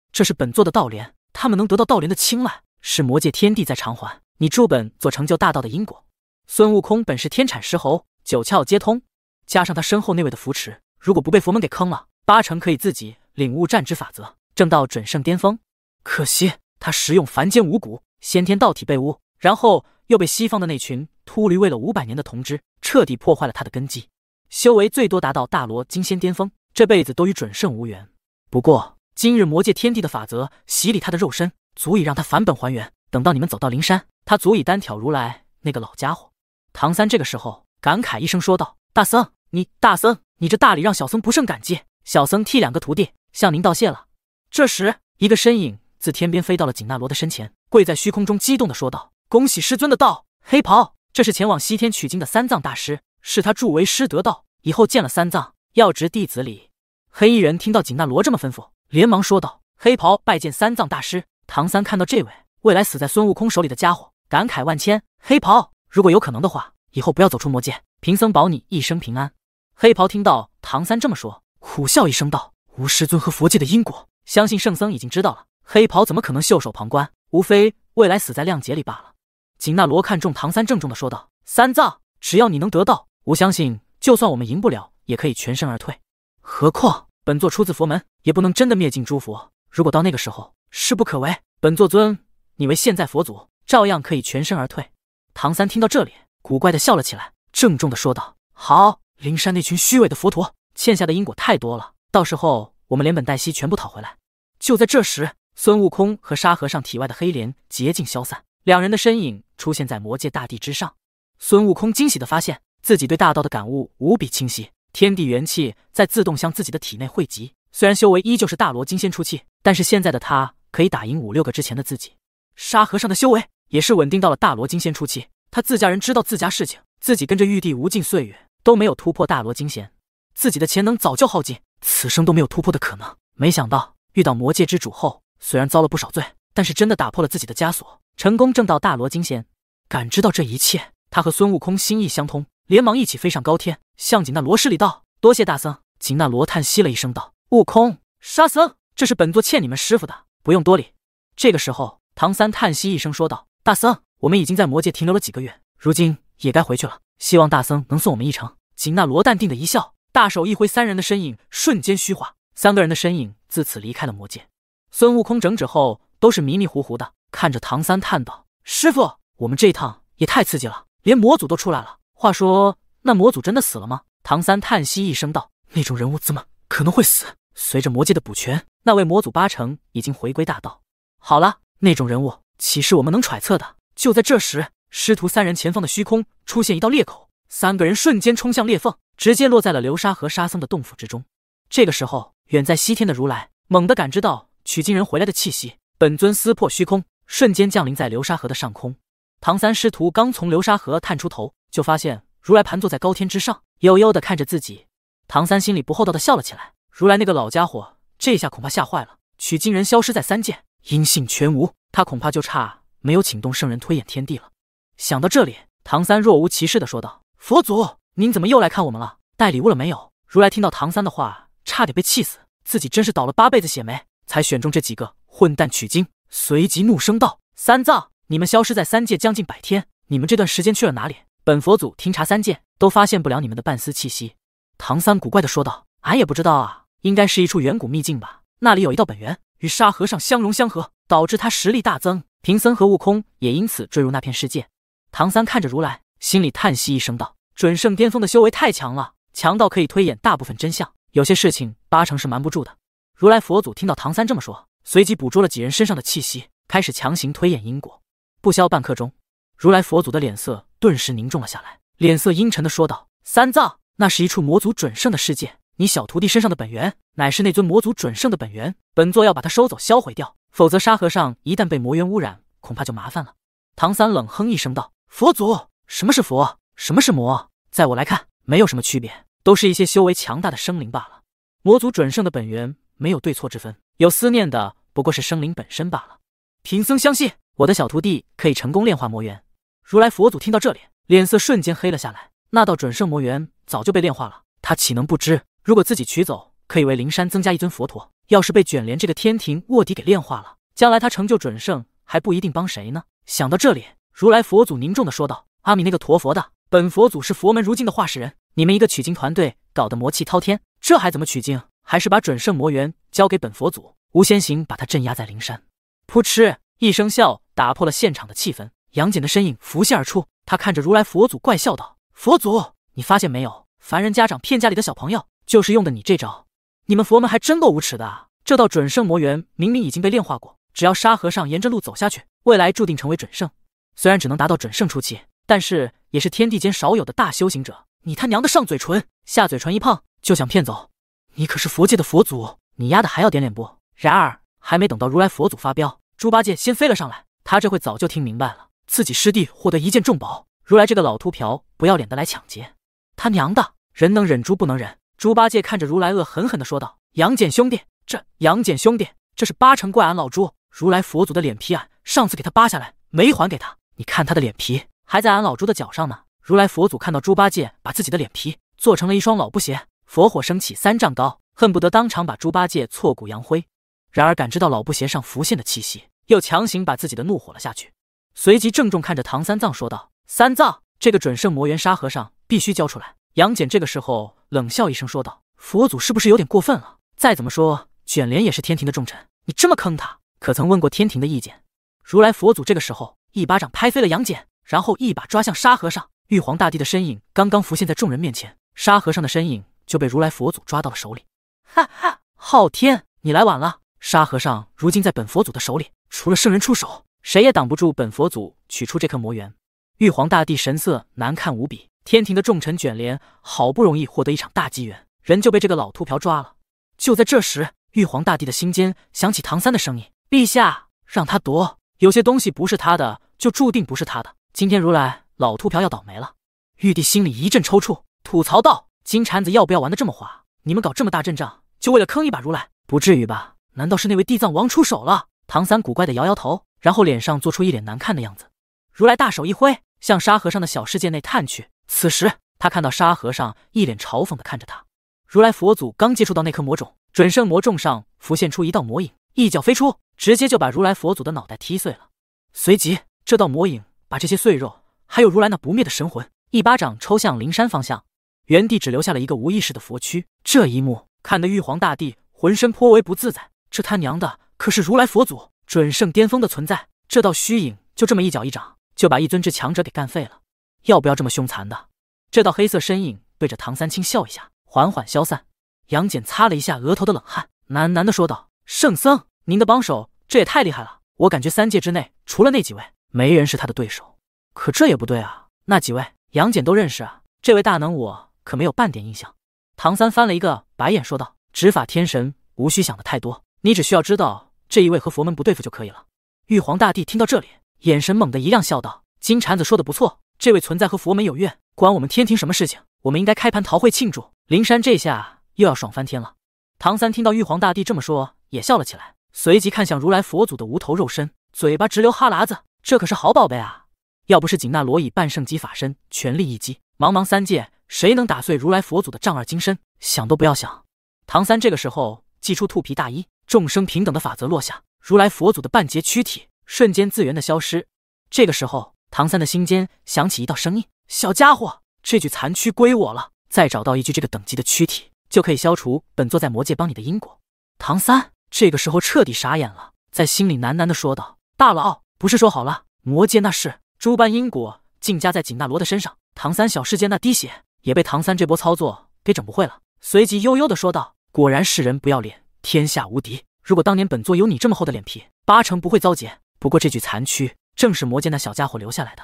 Speaker 1: 这是本座的道莲，他们能得到道莲的青睐，是魔界天地在偿还你助本座成就大道的因果。”孙悟空本是天产石猴，九窍皆通，加上他身后那位的扶持，如果不被佛门给坑了，八成可以自己领悟战之法则，正到准圣巅峰。可惜他食用凡间五谷，先天道体被污，然后又被西方的那群秃驴喂了五百年的童汁，彻底破坏了他的根基，修为最多达到大罗金仙巅峰，这辈子都与准圣无缘。不过今日魔界天地的法则洗礼他的肉身，足以让他返本还原。等到你们走到灵山，他足以单挑如来那个老家伙。唐三这个时候感慨一声说道：“大僧，你大僧，你这大礼让小僧不胜感激。小僧替两个徒弟向您道谢了。”这时，一个身影自天边飞到了景那罗的身前，跪在虚空中，激动的说道：“恭喜师尊的道。”黑袍，这是前往西天取经的三藏大师，是他助为师得道。以后见了三藏，要执弟子礼。黑衣人听到景那罗这么吩咐，连忙说道：“黑袍拜见三藏大师。”唐三看到这位未来死在孙悟空手里的家伙，感慨万千。黑袍。如果有可能的话，以后不要走出魔界，贫僧保你一生平安。黑袍听到唐三这么说，苦笑一声道：“无师尊和佛界的因果，相信圣僧已经知道了。黑袍怎么可能袖手旁观？无非未来死在谅解里罢了。”紧那罗看中唐三，郑重的说道：“三藏，只要你能得到，我相信，就算我们赢不了，也可以全身而退。何况本座出自佛门，也不能真的灭尽诸佛。如果到那个时候事不可为，本座尊你为现在佛祖，照样可以全身而退。”唐三听到这里，古怪的笑了起来，郑重的说道：“好，灵山那群虚伪的佛陀欠下的因果太多了，到时候我们连本带息全部讨回来。”就在这时，孙悟空和沙和尚体外的黑莲竭尽消散，两人的身影出现在魔界大地之上。孙悟空惊喜的发现自己对大道的感悟无比清晰，天地元气在自动向自己的体内汇集。虽然修为依旧是大罗金仙初期，但是现在的他可以打赢五六个之前的自己。沙和尚的修为。也是稳定到了大罗金仙初期。他自家人知道自家事情，自己跟着玉帝无尽岁月都没有突破大罗金仙，自己的潜能早就耗尽，此生都没有突破的可能。没想到遇到魔界之主后，虽然遭了不少罪，但是真的打破了自己的枷锁，成功挣到大罗金仙。感知到这一切，他和孙悟空心意相通，连忙一起飞上高天，向紧那罗施礼道：“多谢大僧。”紧那罗叹息了一声道：“悟空，沙僧，这是本座欠你们师傅的，不用多礼。”这个时候，唐三叹息一声说道。大僧，我们已经在魔界停留了几个月，如今也该回去了。希望大僧能送我们一程。紧那罗淡定的一笑，大手一挥，三人的身影瞬间虚化，三个人的身影自此离开了魔界。孙悟空整指后都是迷迷糊糊的，看着唐三叹道：“师傅，我们这一趟也太刺激了，连魔祖都出来了。话说，那魔祖真的死了吗？”唐三叹息一声道：“那种人物怎么可能会死？随着魔界的补全，那位魔祖八成已经回归大道。好了，那种人物。”岂是我们能揣测的？就在这时，师徒三人前方的虚空出现一道裂口，三个人瞬间冲向裂缝，直接落在了流沙河沙僧的洞府之中。这个时候，远在西天的如来猛地感知到取经人回来的气息，本尊撕破虚空，瞬间降临在流沙河的上空。唐三师徒刚从流沙河探出头，就发现如来盘坐在高天之上，悠悠地看着自己。唐三心里不厚道地笑了起来。如来那个老家伙，这下恐怕吓坏了。取经人消失在三界，音信全无。他恐怕就差没有请动圣人推演天地了。想到这里，唐三若无其事的说道：“佛祖，您怎么又来看我们了？带礼物了没有？”如来听到唐三的话，差点被气死，自己真是倒了八辈子血霉才选中这几个混蛋取经。随即怒声道：“三藏，你们消失在三界将近百天，你们这段时间去了哪里？本佛祖听察三界，都发现不了你们的半丝气息。”唐三古怪的说道：“俺也不知道啊，应该是一处远古秘境吧？那里有一道本源。”与沙和尚相融相合，导致他实力大增。贫僧和悟空也因此坠入那片世界。唐三看着如来，心里叹息一声道：“准圣巅峰的修为太强了，强到可以推演大部分真相，有些事情八成是瞒不住的。”如来佛祖听到唐三这么说，随即捕捉了几人身上的气息，开始强行推演因果。不消半刻钟，如来佛祖的脸色顿时凝重了下来，脸色阴沉的说道：“三藏，那是一处魔族准圣的世界。”你小徒弟身上的本源乃是那尊魔族准圣的本源，本座要把它收走销毁掉，否则沙和尚一旦被魔源污染，恐怕就麻烦了。唐三冷哼一声道：“佛祖，什么是佛？什么是魔？在我来看，没有什么区别，都是一些修为强大的生灵罢了。魔族准圣的本源没有对错之分，有思念的不过是生灵本身罢了。贫僧相信我的小徒弟可以成功炼化魔元。”如来佛祖听到这里，脸色瞬间黑了下来。那道准圣魔元早就被炼化了，他岂能不知？如果自己取走，可以为灵山增加一尊佛陀；要是被卷帘这个天庭卧底给炼化了，将来他成就准圣还不一定帮谁呢。想到这里，如来佛祖凝重的说道：“阿弥那个陀佛的，本佛祖是佛门如今的化石人。你们一个取经团队搞得魔气滔天，这还怎么取经？还是把准圣魔元交给本佛祖，吴先行把他镇压在灵山。”扑哧一声笑打破了现场的气氛。杨戬的身影浮现而出，他看着如来佛祖怪笑道：“佛祖，你发现没有，凡人家长骗家里的小朋友。”就是用的你这招，你们佛门还真够无耻的！这道准圣魔元明明已经被炼化过，只要沙和尚沿着路走下去，未来注定成为准圣。虽然只能达到准圣初期，但是也是天地间少有的大修行者。你他娘的上嘴唇下嘴唇一碰就想骗走，你可是佛界的佛祖，你丫的还要点脸不？然而还没等到如来佛祖发飙，猪八戒先飞了上来。他这会早就听明白了，自己师弟获得一件重宝，如来这个老秃瓢不要脸的来抢劫，他娘的人能忍猪不能忍？猪八戒看着如来，恶狠狠地说道：“杨戬兄弟，这杨戬兄弟，这是八成怪俺老猪。如来佛祖的脸皮，俺上次给他扒下来，没还给他。你看他的脸皮还在俺老猪的脚上呢。”如来佛祖看到猪八戒把自己的脸皮做成了一双老布鞋，佛火升起三丈高，恨不得当场把猪八戒挫骨扬灰。然而感知到老布鞋上浮现的气息，又强行把自己的怒火了下去，随即郑重看着唐三藏说道：“三藏，这个准圣魔猿沙和尚必须交出来。”杨戬这个时候冷笑一声说道：“佛祖是不是有点过分了？再怎么说卷帘也是天庭的重臣，你这么坑他，可曾问过天庭的意见？”如来佛祖这个时候一巴掌拍飞了杨戬，然后一把抓向沙和尚。玉皇大帝的身影刚刚浮现在众人面前，沙和尚的身影就被如来佛祖抓到了手里。哈哈，昊天，你来晚了。沙和尚如今在本佛祖的手里，除了圣人出手，谁也挡不住本佛祖取出这颗魔元。玉皇大帝神色难看无比。天庭的重臣卷帘好不容易获得一场大机缘，人就被这个老秃瓢抓了。就在这时，玉皇大帝的心间响起唐三的声音：“陛下，让他夺，有些东西不是他的，就注定不是他的。今天如来老秃瓢要倒霉了。”玉帝心里一阵抽搐，吐槽道：“金蝉子要不要玩的这么花？你们搞这么大阵仗，就为了坑一把如来？不至于吧？难道是那位地藏王出手了？”唐三古怪的摇摇头，然后脸上做出一脸难看的样子。如来大手一挥，向沙和尚的小世界内探去。此时，他看到沙和尚一脸嘲讽的看着他。如来佛祖刚接触到那颗魔种，准圣魔众上浮现出一道魔影，一脚飞出，直接就把如来佛祖的脑袋踢碎了。随即，这道魔影把这些碎肉，还有如来那不灭的神魂，一巴掌抽向灵山方向，原地只留下了一个无意识的佛躯。这一幕看得玉皇大帝浑身颇为不自在。这他娘的可是如来佛祖准圣巅峰的存在，这道虚影就这么一脚一掌，就把一尊至强者给干废了。要不要这么凶残的？这道黑色身影对着唐三清笑一下，缓缓消散。杨戬擦了一下额头的冷汗，喃喃的说道：“圣僧，您的帮手这也太厉害了，我感觉三界之内除了那几位，没人是他的对手。可这也不对啊，那几位杨戬都认识啊，这位大能我可没有半点印象。”唐三翻了一个白眼，说道：“执法天神，无需想的太多，你只需要知道这一位和佛门不对付就可以了。”玉皇大帝听到这里，眼神猛地一亮，笑道：“金蝉子说的不错。”这位存在和佛门有怨，管我们天庭什么事情？我们应该开盘逃会庆祝。灵山这下又要爽翻天了。唐三听到玉皇大帝这么说，也笑了起来，随即看向如来佛祖的无头肉身，嘴巴直流哈喇子。这可是好宝贝啊！要不是紧那罗以半圣级法身全力一击，茫茫三界谁能打碎如来佛祖的丈二金身？想都不要想。唐三这个时候祭出兔皮大衣，众生平等的法则落下，如来佛祖的半截躯体瞬间自圆的消失。这个时候。唐三的心间响起一道声音：“小家伙，这具残躯归我了。再找到一具这个等级的躯体，就可以消除本座在魔界帮你的因果。”唐三这个时候彻底傻眼了，在心里喃喃的说道：“大佬，不是说好了？魔界那是诸般因果，竟加在景那罗的身上。”唐三小世界那滴血也被唐三这波操作给整不会了，随即悠悠的说道：“果然是人不要脸，天下无敌。如果当年本座有你这么厚的脸皮，八成不会遭劫。不过这具残躯……”正是魔界那小家伙留下来的。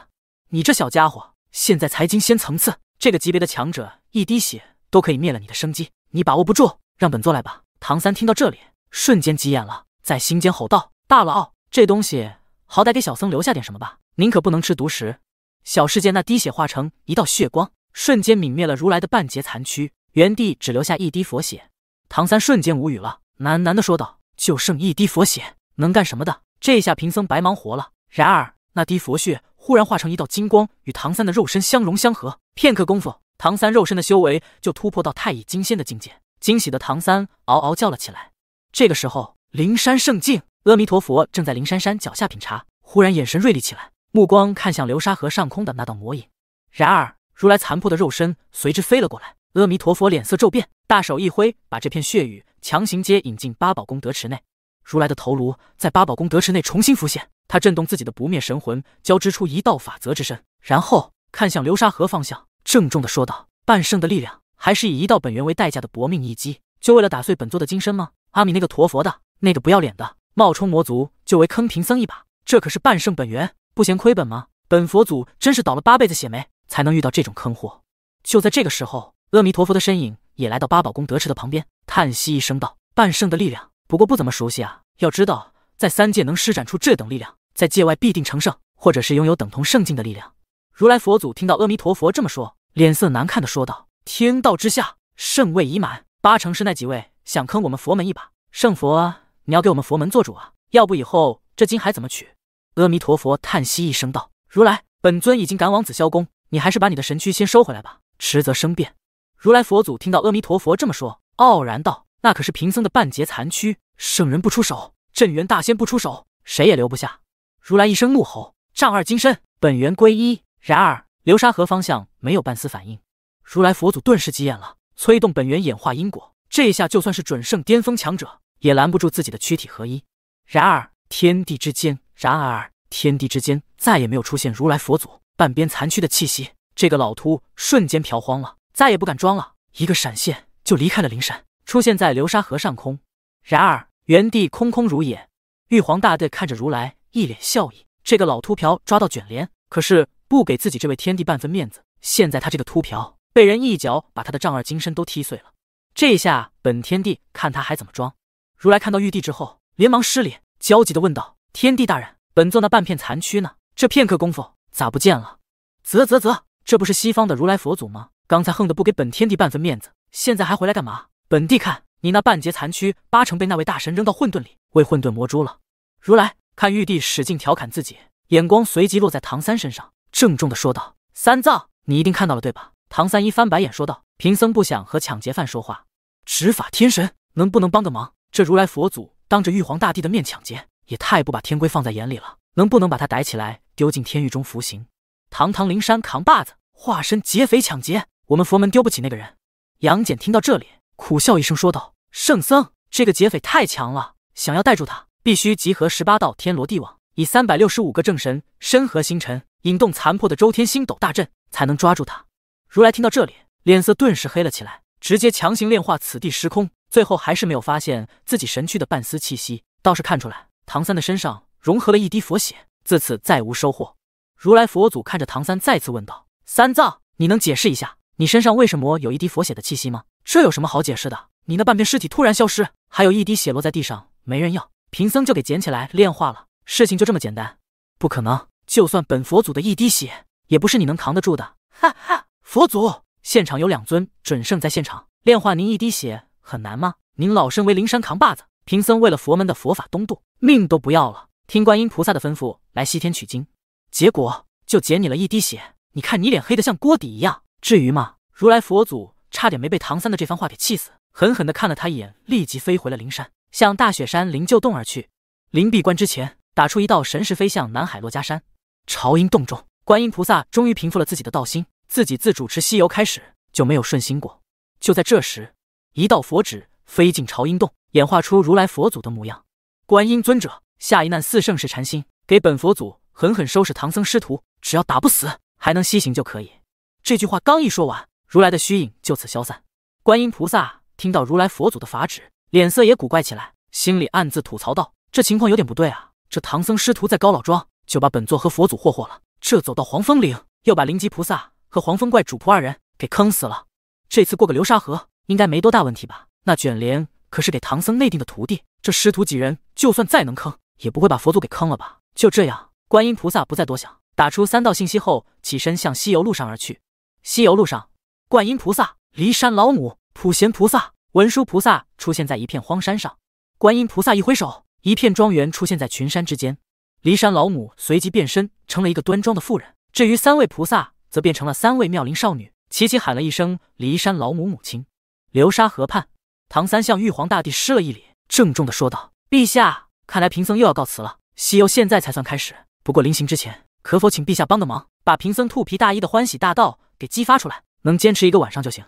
Speaker 1: 你这小家伙，现在才金仙层次，这个级别的强者，一滴血都可以灭了你的生机。你把握不住，让本座来吧。唐三听到这里，瞬间急眼了，在心间吼道：“大佬，这东西好歹给小僧留下点什么吧，您可不能吃独食。”小世界那滴血化成一道血光，瞬间泯灭了如来的半截残躯，原地只留下一滴佛血。唐三瞬间无语了，喃喃地说道：“就剩一滴佛血，能干什么的？这下贫僧白忙活了。”然而，那滴佛血忽然化成一道金光，与唐三的肉身相融相合。片刻功夫，唐三肉身的修为就突破到太乙金仙的境界。惊喜的唐三嗷嗷叫了起来。这个时候，灵山圣境，阿弥陀佛正在灵山山脚下品茶，忽然眼神锐利起来，目光看向流沙河上空的那道魔影。然而，如来残破的肉身随之飞了过来。阿弥陀佛脸色骤变，大手一挥，把这片血雨强行接引进八宝功德池内。如来的头颅在八宝功德池内重新浮现。他震动自己的不灭神魂，交织出一道法则之身，然后看向流沙河方向，郑重的说道：“半圣的力量，还是以一道本源为代价的搏命一击，就为了打碎本座的金身吗？阿米那个陀佛的，那个不要脸的，冒充魔族就为坑贫僧一把，这可是半圣本源，不嫌亏本吗？本佛祖真是倒了八辈子血霉，才能遇到这种坑货。”就在这个时候，阿弥陀佛的身影也来到八宝功德池的旁边，叹息一声道：“半圣的力量，不过不怎么熟悉啊。要知道，在三界能施展出这等力量。”在界外必定成圣，或者是拥有等同圣境的力量。如来佛祖听到阿弥陀佛这么说，脸色难看的说道：“天道之下，圣位已满，八成是那几位想坑我们佛门一把。圣佛，你要给我们佛门做主啊！要不以后这金海怎么取？”阿弥陀佛叹息一声道：“如来，本尊已经赶往紫霄宫，你还是把你的神躯先收回来吧，迟则生变。”如来佛祖听到阿弥陀佛这么说，傲然道：“那可是贫僧的半截残躯，圣人不出手，镇元大仙不出手，谁也留不下。”如来一声怒吼，丈二金身，本源归一。然而流沙河方向没有半丝反应，如来佛祖顿时急眼了，催动本源演化因果。这一下就算是准圣巅峰强者也拦不住自己的躯体合一。然而天地之间，然而天地之间再也没有出现如来佛祖半边残躯的气息。这个老秃瞬间飘荒了，再也不敢装了，一个闪现就离开了灵山，出现在流沙河上空。然而原地空空如也，玉皇大帝看着如来。一脸笑意，这个老秃瓢抓到卷帘，可是不给自己这位天帝半分面子。现在他这个秃瓢被人一脚把他的丈二金身都踢碎了，这一下本天帝看他还怎么装？如来看到玉帝之后，连忙失礼，焦急地问道：“天帝大人，本座那半片残躯呢？这片刻功夫咋不见了？”啧啧啧，这不是西方的如来佛祖吗？刚才横的不给本天帝半分面子，现在还回来干嘛？本帝看你那半截残躯，八成被那位大神扔到混沌里喂混沌魔珠了。如来。看玉帝使劲调侃自己，眼光随即落在唐三身上，郑重的说道：“三藏，你一定看到了，对吧？”唐三一翻白眼说道：“贫僧不想和抢劫犯说话。执法天神，能不能帮个忙？这如来佛祖当着玉皇大帝的面抢劫，也太不把天规放在眼里了。能不能把他逮起来，丢进天狱中服刑？堂堂灵山扛把子，化身劫匪抢劫，我们佛门丢不起那个人。”杨戬听到这里，苦笑一声说道：“圣僧，这个劫匪太强了，想要带住他。”必须集合十八道天罗地网，以三百六十五个正神、身合星辰，引动残破的周天星斗大阵，才能抓住他。如来听到这里，脸色顿时黑了起来，直接强行炼化此地时空，最后还是没有发现自己神躯的半丝气息。倒是看出来，唐三的身上融合了一滴佛血，自此再无收获。如来佛祖看着唐三，再次问道：“三藏，你能解释一下，你身上为什么有一滴佛血的气息吗？”“这有什么好解释的？你那半边尸体突然消失，还有一滴血落在地上，没人要。”贫僧就给捡起来炼化了，事情就这么简单。不可能，就算本佛祖的一滴血，也不是你能扛得住的。哈哈，佛祖，现场有两尊准圣在现场炼化您一滴血很难吗？您老身为灵山扛把子，贫僧为了佛门的佛法东渡，命都不要了，听观音菩萨的吩咐来西天取经，结果就捡你了一滴血。你看你脸黑的像锅底一样，至于吗？如来佛祖差点没被唐三的这番话给气死，狠狠的看了他一眼，立即飞回了灵山。向大雪山灵鹫洞而去，临闭关之前打出一道神石飞向南海珞珈山。朝音洞中，观音菩萨终于平复了自己的道心，自己自主持西游开始就没有顺心过。就在这时，一道佛指飞进朝音洞，演化出如来佛祖的模样。观音尊者，下一难四圣是禅心，给本佛祖狠狠收拾唐僧师徒，只要打不死还能西行就可以。这句话刚一说完，如来的虚影就此消散。观音菩萨听到如来佛祖的法旨。脸色也古怪起来，心里暗自吐槽道：“这情况有点不对啊！这唐僧师徒在高老庄就把本座和佛祖霍霍了，这走到黄风岭又把灵吉菩萨和黄风怪主仆二人给坑死了。这次过个流沙河应该没多大问题吧？那卷帘可是给唐僧内定的徒弟，这师徒几人就算再能坑，也不会把佛祖给坑了吧？”就这样，观音菩萨不再多想，打出三道信息后，起身向西游路上而去。西游路上，观音菩萨、骊山老母、普贤菩萨。文殊菩萨出现在一片荒山上，观音菩萨一挥手，一片庄园出现在群山之间。骊山老母随即变身成了一个端庄的妇人，至于三位菩萨则变成了三位妙龄少女，齐齐喊了一声“骊山老母母亲”。流沙河畔，唐三向玉皇大帝施了一礼，郑重的说道：“陛下，看来贫僧又要告辞了。西游现在才算开始，不过临行之前，可否请陛下帮个忙，把贫僧兔皮大衣的欢喜大道给激发出来，能坚持一个晚上就行。”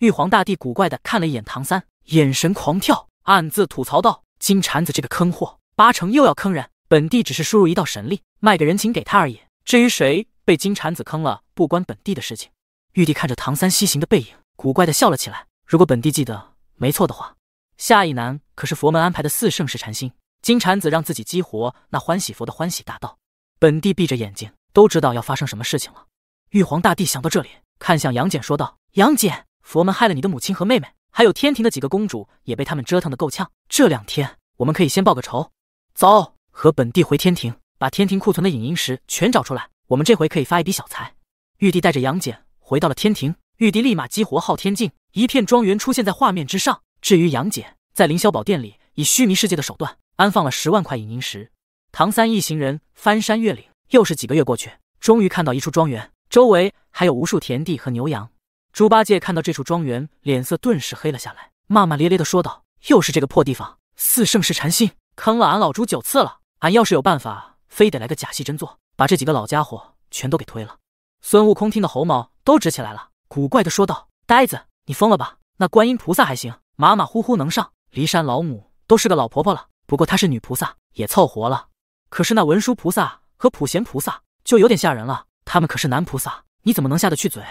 Speaker 1: 玉皇大帝古怪的看了一眼唐三，眼神狂跳，暗自吐槽道：“金蝉子这个坑货，八成又要坑人。本帝只是输入一道神力，卖个人情给他而已。至于谁被金蝉子坑了，不关本帝的事情。”玉帝看着唐三西行的背影，古怪的笑了起来。如果本帝记得没错的话，下一难可是佛门安排的四圣式禅心。金蝉子让自己激活那欢喜佛的欢喜大道，本帝闭着眼睛都知道要发生什么事情了。玉皇大帝想到这里，看向杨戬说道：“杨戬。”佛门害了你的母亲和妹妹，还有天庭的几个公主也被他们折腾的够呛。这两天我们可以先报个仇，走，和本帝回天庭，把天庭库存的隐银石全找出来，我们这回可以发一笔小财。玉帝带着杨戬回到了天庭，玉帝立马激活昊天镜，一片庄园出现在画面之上。至于杨戬，在凌霄宝殿里以虚弥世界的手段安放了十万块隐银石。唐三一行人翻山越岭，又是几个月过去，终于看到一处庄园，周围还有无数田地和牛羊。猪八戒看到这处庄园，脸色顿时黑了下来，骂骂咧咧的说道：“又是这个破地方，四圣是禅心坑了俺老猪九次了！俺要是有办法，非得来个假戏真做，把这几个老家伙全都给推了。”孙悟空听得猴毛都直起来了，古怪的说道：“呆子，你疯了吧？那观音菩萨还行，马马虎虎能上；骊山老母都是个老婆婆了，不过她是女菩萨，也凑活了。可是那文殊菩萨和普贤菩萨就有点吓人了，他们可是男菩萨，你怎么能下得去嘴？”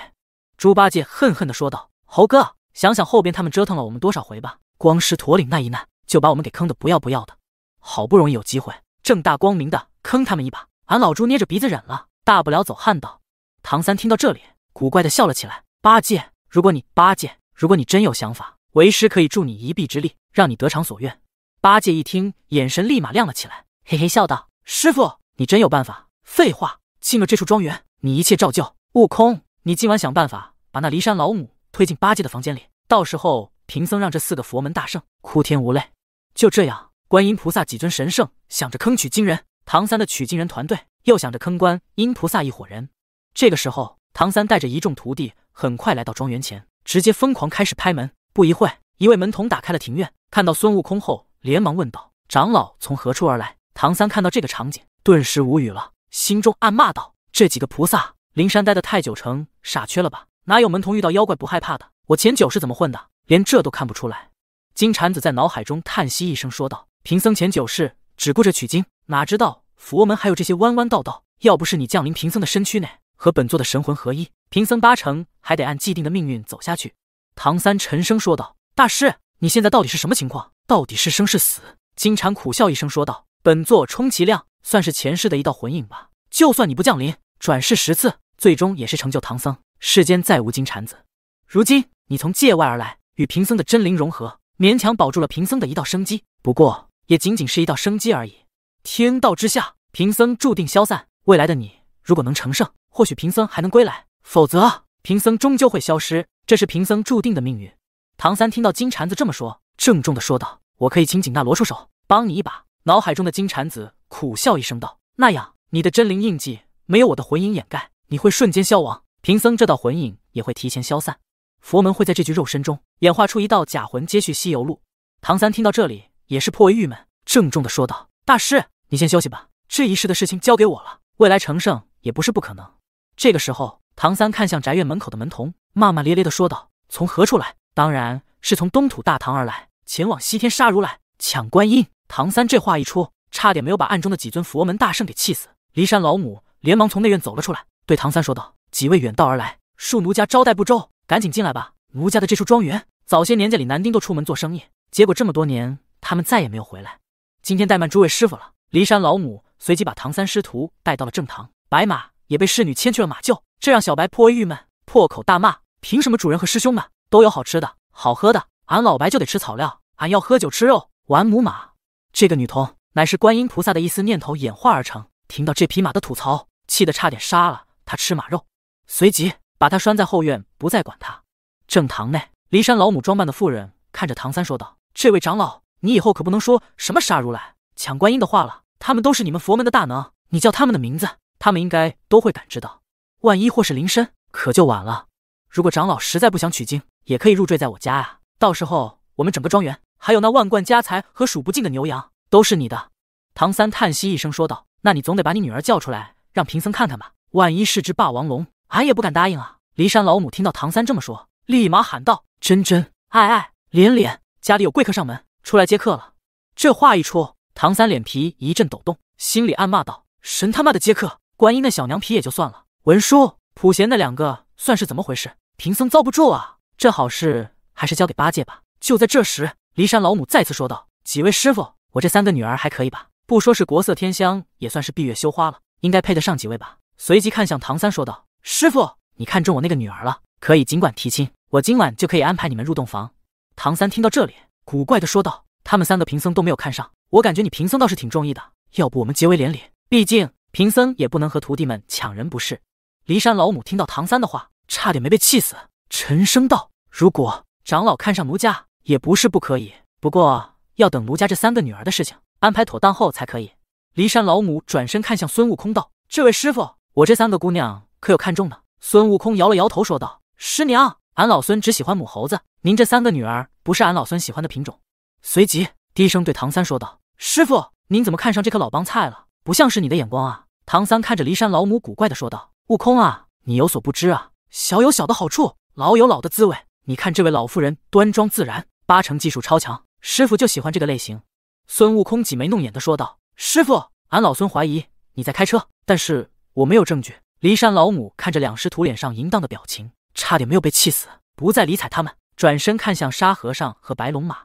Speaker 1: 猪八戒恨恨地说道：“猴哥，想想后边他们折腾了我们多少回吧，光狮驼岭那一难就把我们给坑的不要不要的。好不容易有机会正大光明的坑他们一把，俺老猪捏着鼻子忍了，大不了走旱道。”唐三听到这里，古怪地笑了起来：“八戒，如果你八戒，如果你真有想法，为师可以助你一臂之力，让你得偿所愿。”八戒一听，眼神立马亮了起来，嘿嘿笑道：“师傅，你真有办法！废话，进了这处庄园，你一切照旧。”悟空。你今晚想办法把那骊山老母推进八戒的房间里，到时候贫僧让这四个佛门大圣哭天无泪。就这样，观音菩萨几尊神圣想着坑取经人，唐三的取经人团队又想着坑观音菩萨一伙人。这个时候，唐三带着一众徒弟很快来到庄园前，直接疯狂开始拍门。不一会一位门童打开了庭院，看到孙悟空后，连忙问道：“长老从何处而来？”唐三看到这个场景，顿时无语了，心中暗骂道：“这几个菩萨！”灵山呆的太久，成傻缺了吧？哪有门童遇到妖怪不害怕的？我前九是怎么混的，连这都看不出来。金蝉子在脑海中叹息一声，说道：“贫僧前九世只顾着取经，哪知道佛门还有这些弯弯道道。要不是你降临贫僧的身躯内，和本座的神魂合一，贫僧八成还得按既定的命运走下去。”唐三沉声说道：“大师，你现在到底是什么情况？到底是生是死？”金蝉苦笑一声，说道：“本座充其量算是前世的一道魂影吧。就算你不降临，转世十次。”最终也是成就唐僧，世间再无金蝉子。如今你从界外而来，与贫僧的真灵融合，勉强保住了贫僧的一道生机，不过也仅仅是一道生机而已。天道之下，贫僧注定消散。未来的你如果能成圣，或许贫僧还能归来；否则，贫僧终究会消失，这是贫僧注定的命运。唐三听到金蝉子这么说，郑重地说道：“我可以请景大罗出手帮你一把。”脑海中的金蝉子苦笑一声道：“那样你的真灵印记没有我的魂影掩盖。”你会瞬间消亡，贫僧这道魂影也会提前消散，佛门会在这具肉身中演化出一道假魂接续西游路。唐三听到这里也是颇为郁闷，郑重的说道：“大师，你先休息吧，这一世的事情交给我了，未来成圣也不是不可能。”这个时候，唐三看向宅院门口的门童，骂骂咧咧的说道：“从何处来？当然是从东土大唐而来，前往西天杀如来，抢观音。”唐三这话一出，差点没有把暗中的几尊佛门大圣给气死。骊山老母连忙从内院走了出来。对唐三说道：“几位远道而来，恕奴家招待不周，赶紧进来吧。奴家的这处庄园，早些年家里男丁都出门做生意，结果这么多年他们再也没有回来。今天怠慢诸位师傅了。”骊山老母随即把唐三师徒带到了正堂，白马也被侍女牵去了马厩，这让小白颇为郁闷，破口大骂：“凭什么主人和师兄们都有好吃的好喝的，俺老白就得吃草料，俺要喝酒吃肉玩母马。”这个女童乃是观音菩萨的一丝念头演化而成，听到这匹马的吐槽，气得差点杀了。他吃马肉，随即把他拴在后院，不再管他。正堂内，骊山老母装扮的妇人看着唐三说道：“这位长老，你以后可不能说什么杀如来、抢观音的话了。他们都是你们佛门的大能，你叫他们的名字，他们应该都会感知到。万一或是灵身，可就晚了。如果长老实在不想取经，也可以入赘在我家啊。到时候，我们整个庄园，还有那万贯家财和数不尽的牛羊，都是你的。”唐三叹息一声说道：“那你总得把你女儿叫出来，让贫僧看看吧。”万一是只霸王龙，俺也不敢答应啊！骊山老母听到唐三这么说，立马喊道：“真真，爱爱，莲莲，家里有贵客上门，出来接客了。”这话一出，唐三脸皮一阵抖动，心里暗骂道：“神他妈的接客！观音那小娘皮也就算了，文殊、普贤那两个算是怎么回事？贫僧遭不住啊！这好事还是交给八戒吧。”就在这时，骊山老母再次说道：“几位师傅，我这三个女儿还可以吧？不说是国色天香，也算是闭月羞花了，应该配得上几位吧？”随即看向唐三说道：“师傅，你看中我那个女儿了，可以尽管提亲，我今晚就可以安排你们入洞房。”唐三听到这里，古怪的说道：“他们三个贫僧都没有看上，我感觉你贫僧倒是挺中意的，要不我们结为连理？毕竟贫僧也不能和徒弟们抢人不是？”骊山老母听到唐三的话，差点没被气死，沉声道：“如果长老看上奴家，也不是不可以，不过要等奴家这三个女儿的事情安排妥当后才可以。”骊山老母转身看向孙悟空道：“这位师傅。”我这三个姑娘可有看中的？孙悟空摇了摇头，说道：“师娘，俺老孙只喜欢母猴子。您这三个女儿不是俺老孙喜欢的品种。”随即低声对唐三说道：“师傅，您怎么看上这棵老帮菜了？不像是你的眼光啊！”唐三看着骊山老母，古怪的说道：“悟空啊，你有所不知啊，小有小的好处，老有老的滋味。你看这位老妇人端庄自然，八成技术超强，师傅就喜欢这个类型。”孙悟空挤眉弄眼的说道：“师傅，俺老孙怀疑你在开车，但是……”我没有证据。骊山老母看着两师徒脸上淫荡的表情，差点没有被气死，不再理睬他们，转身看向沙和尚和白龙马。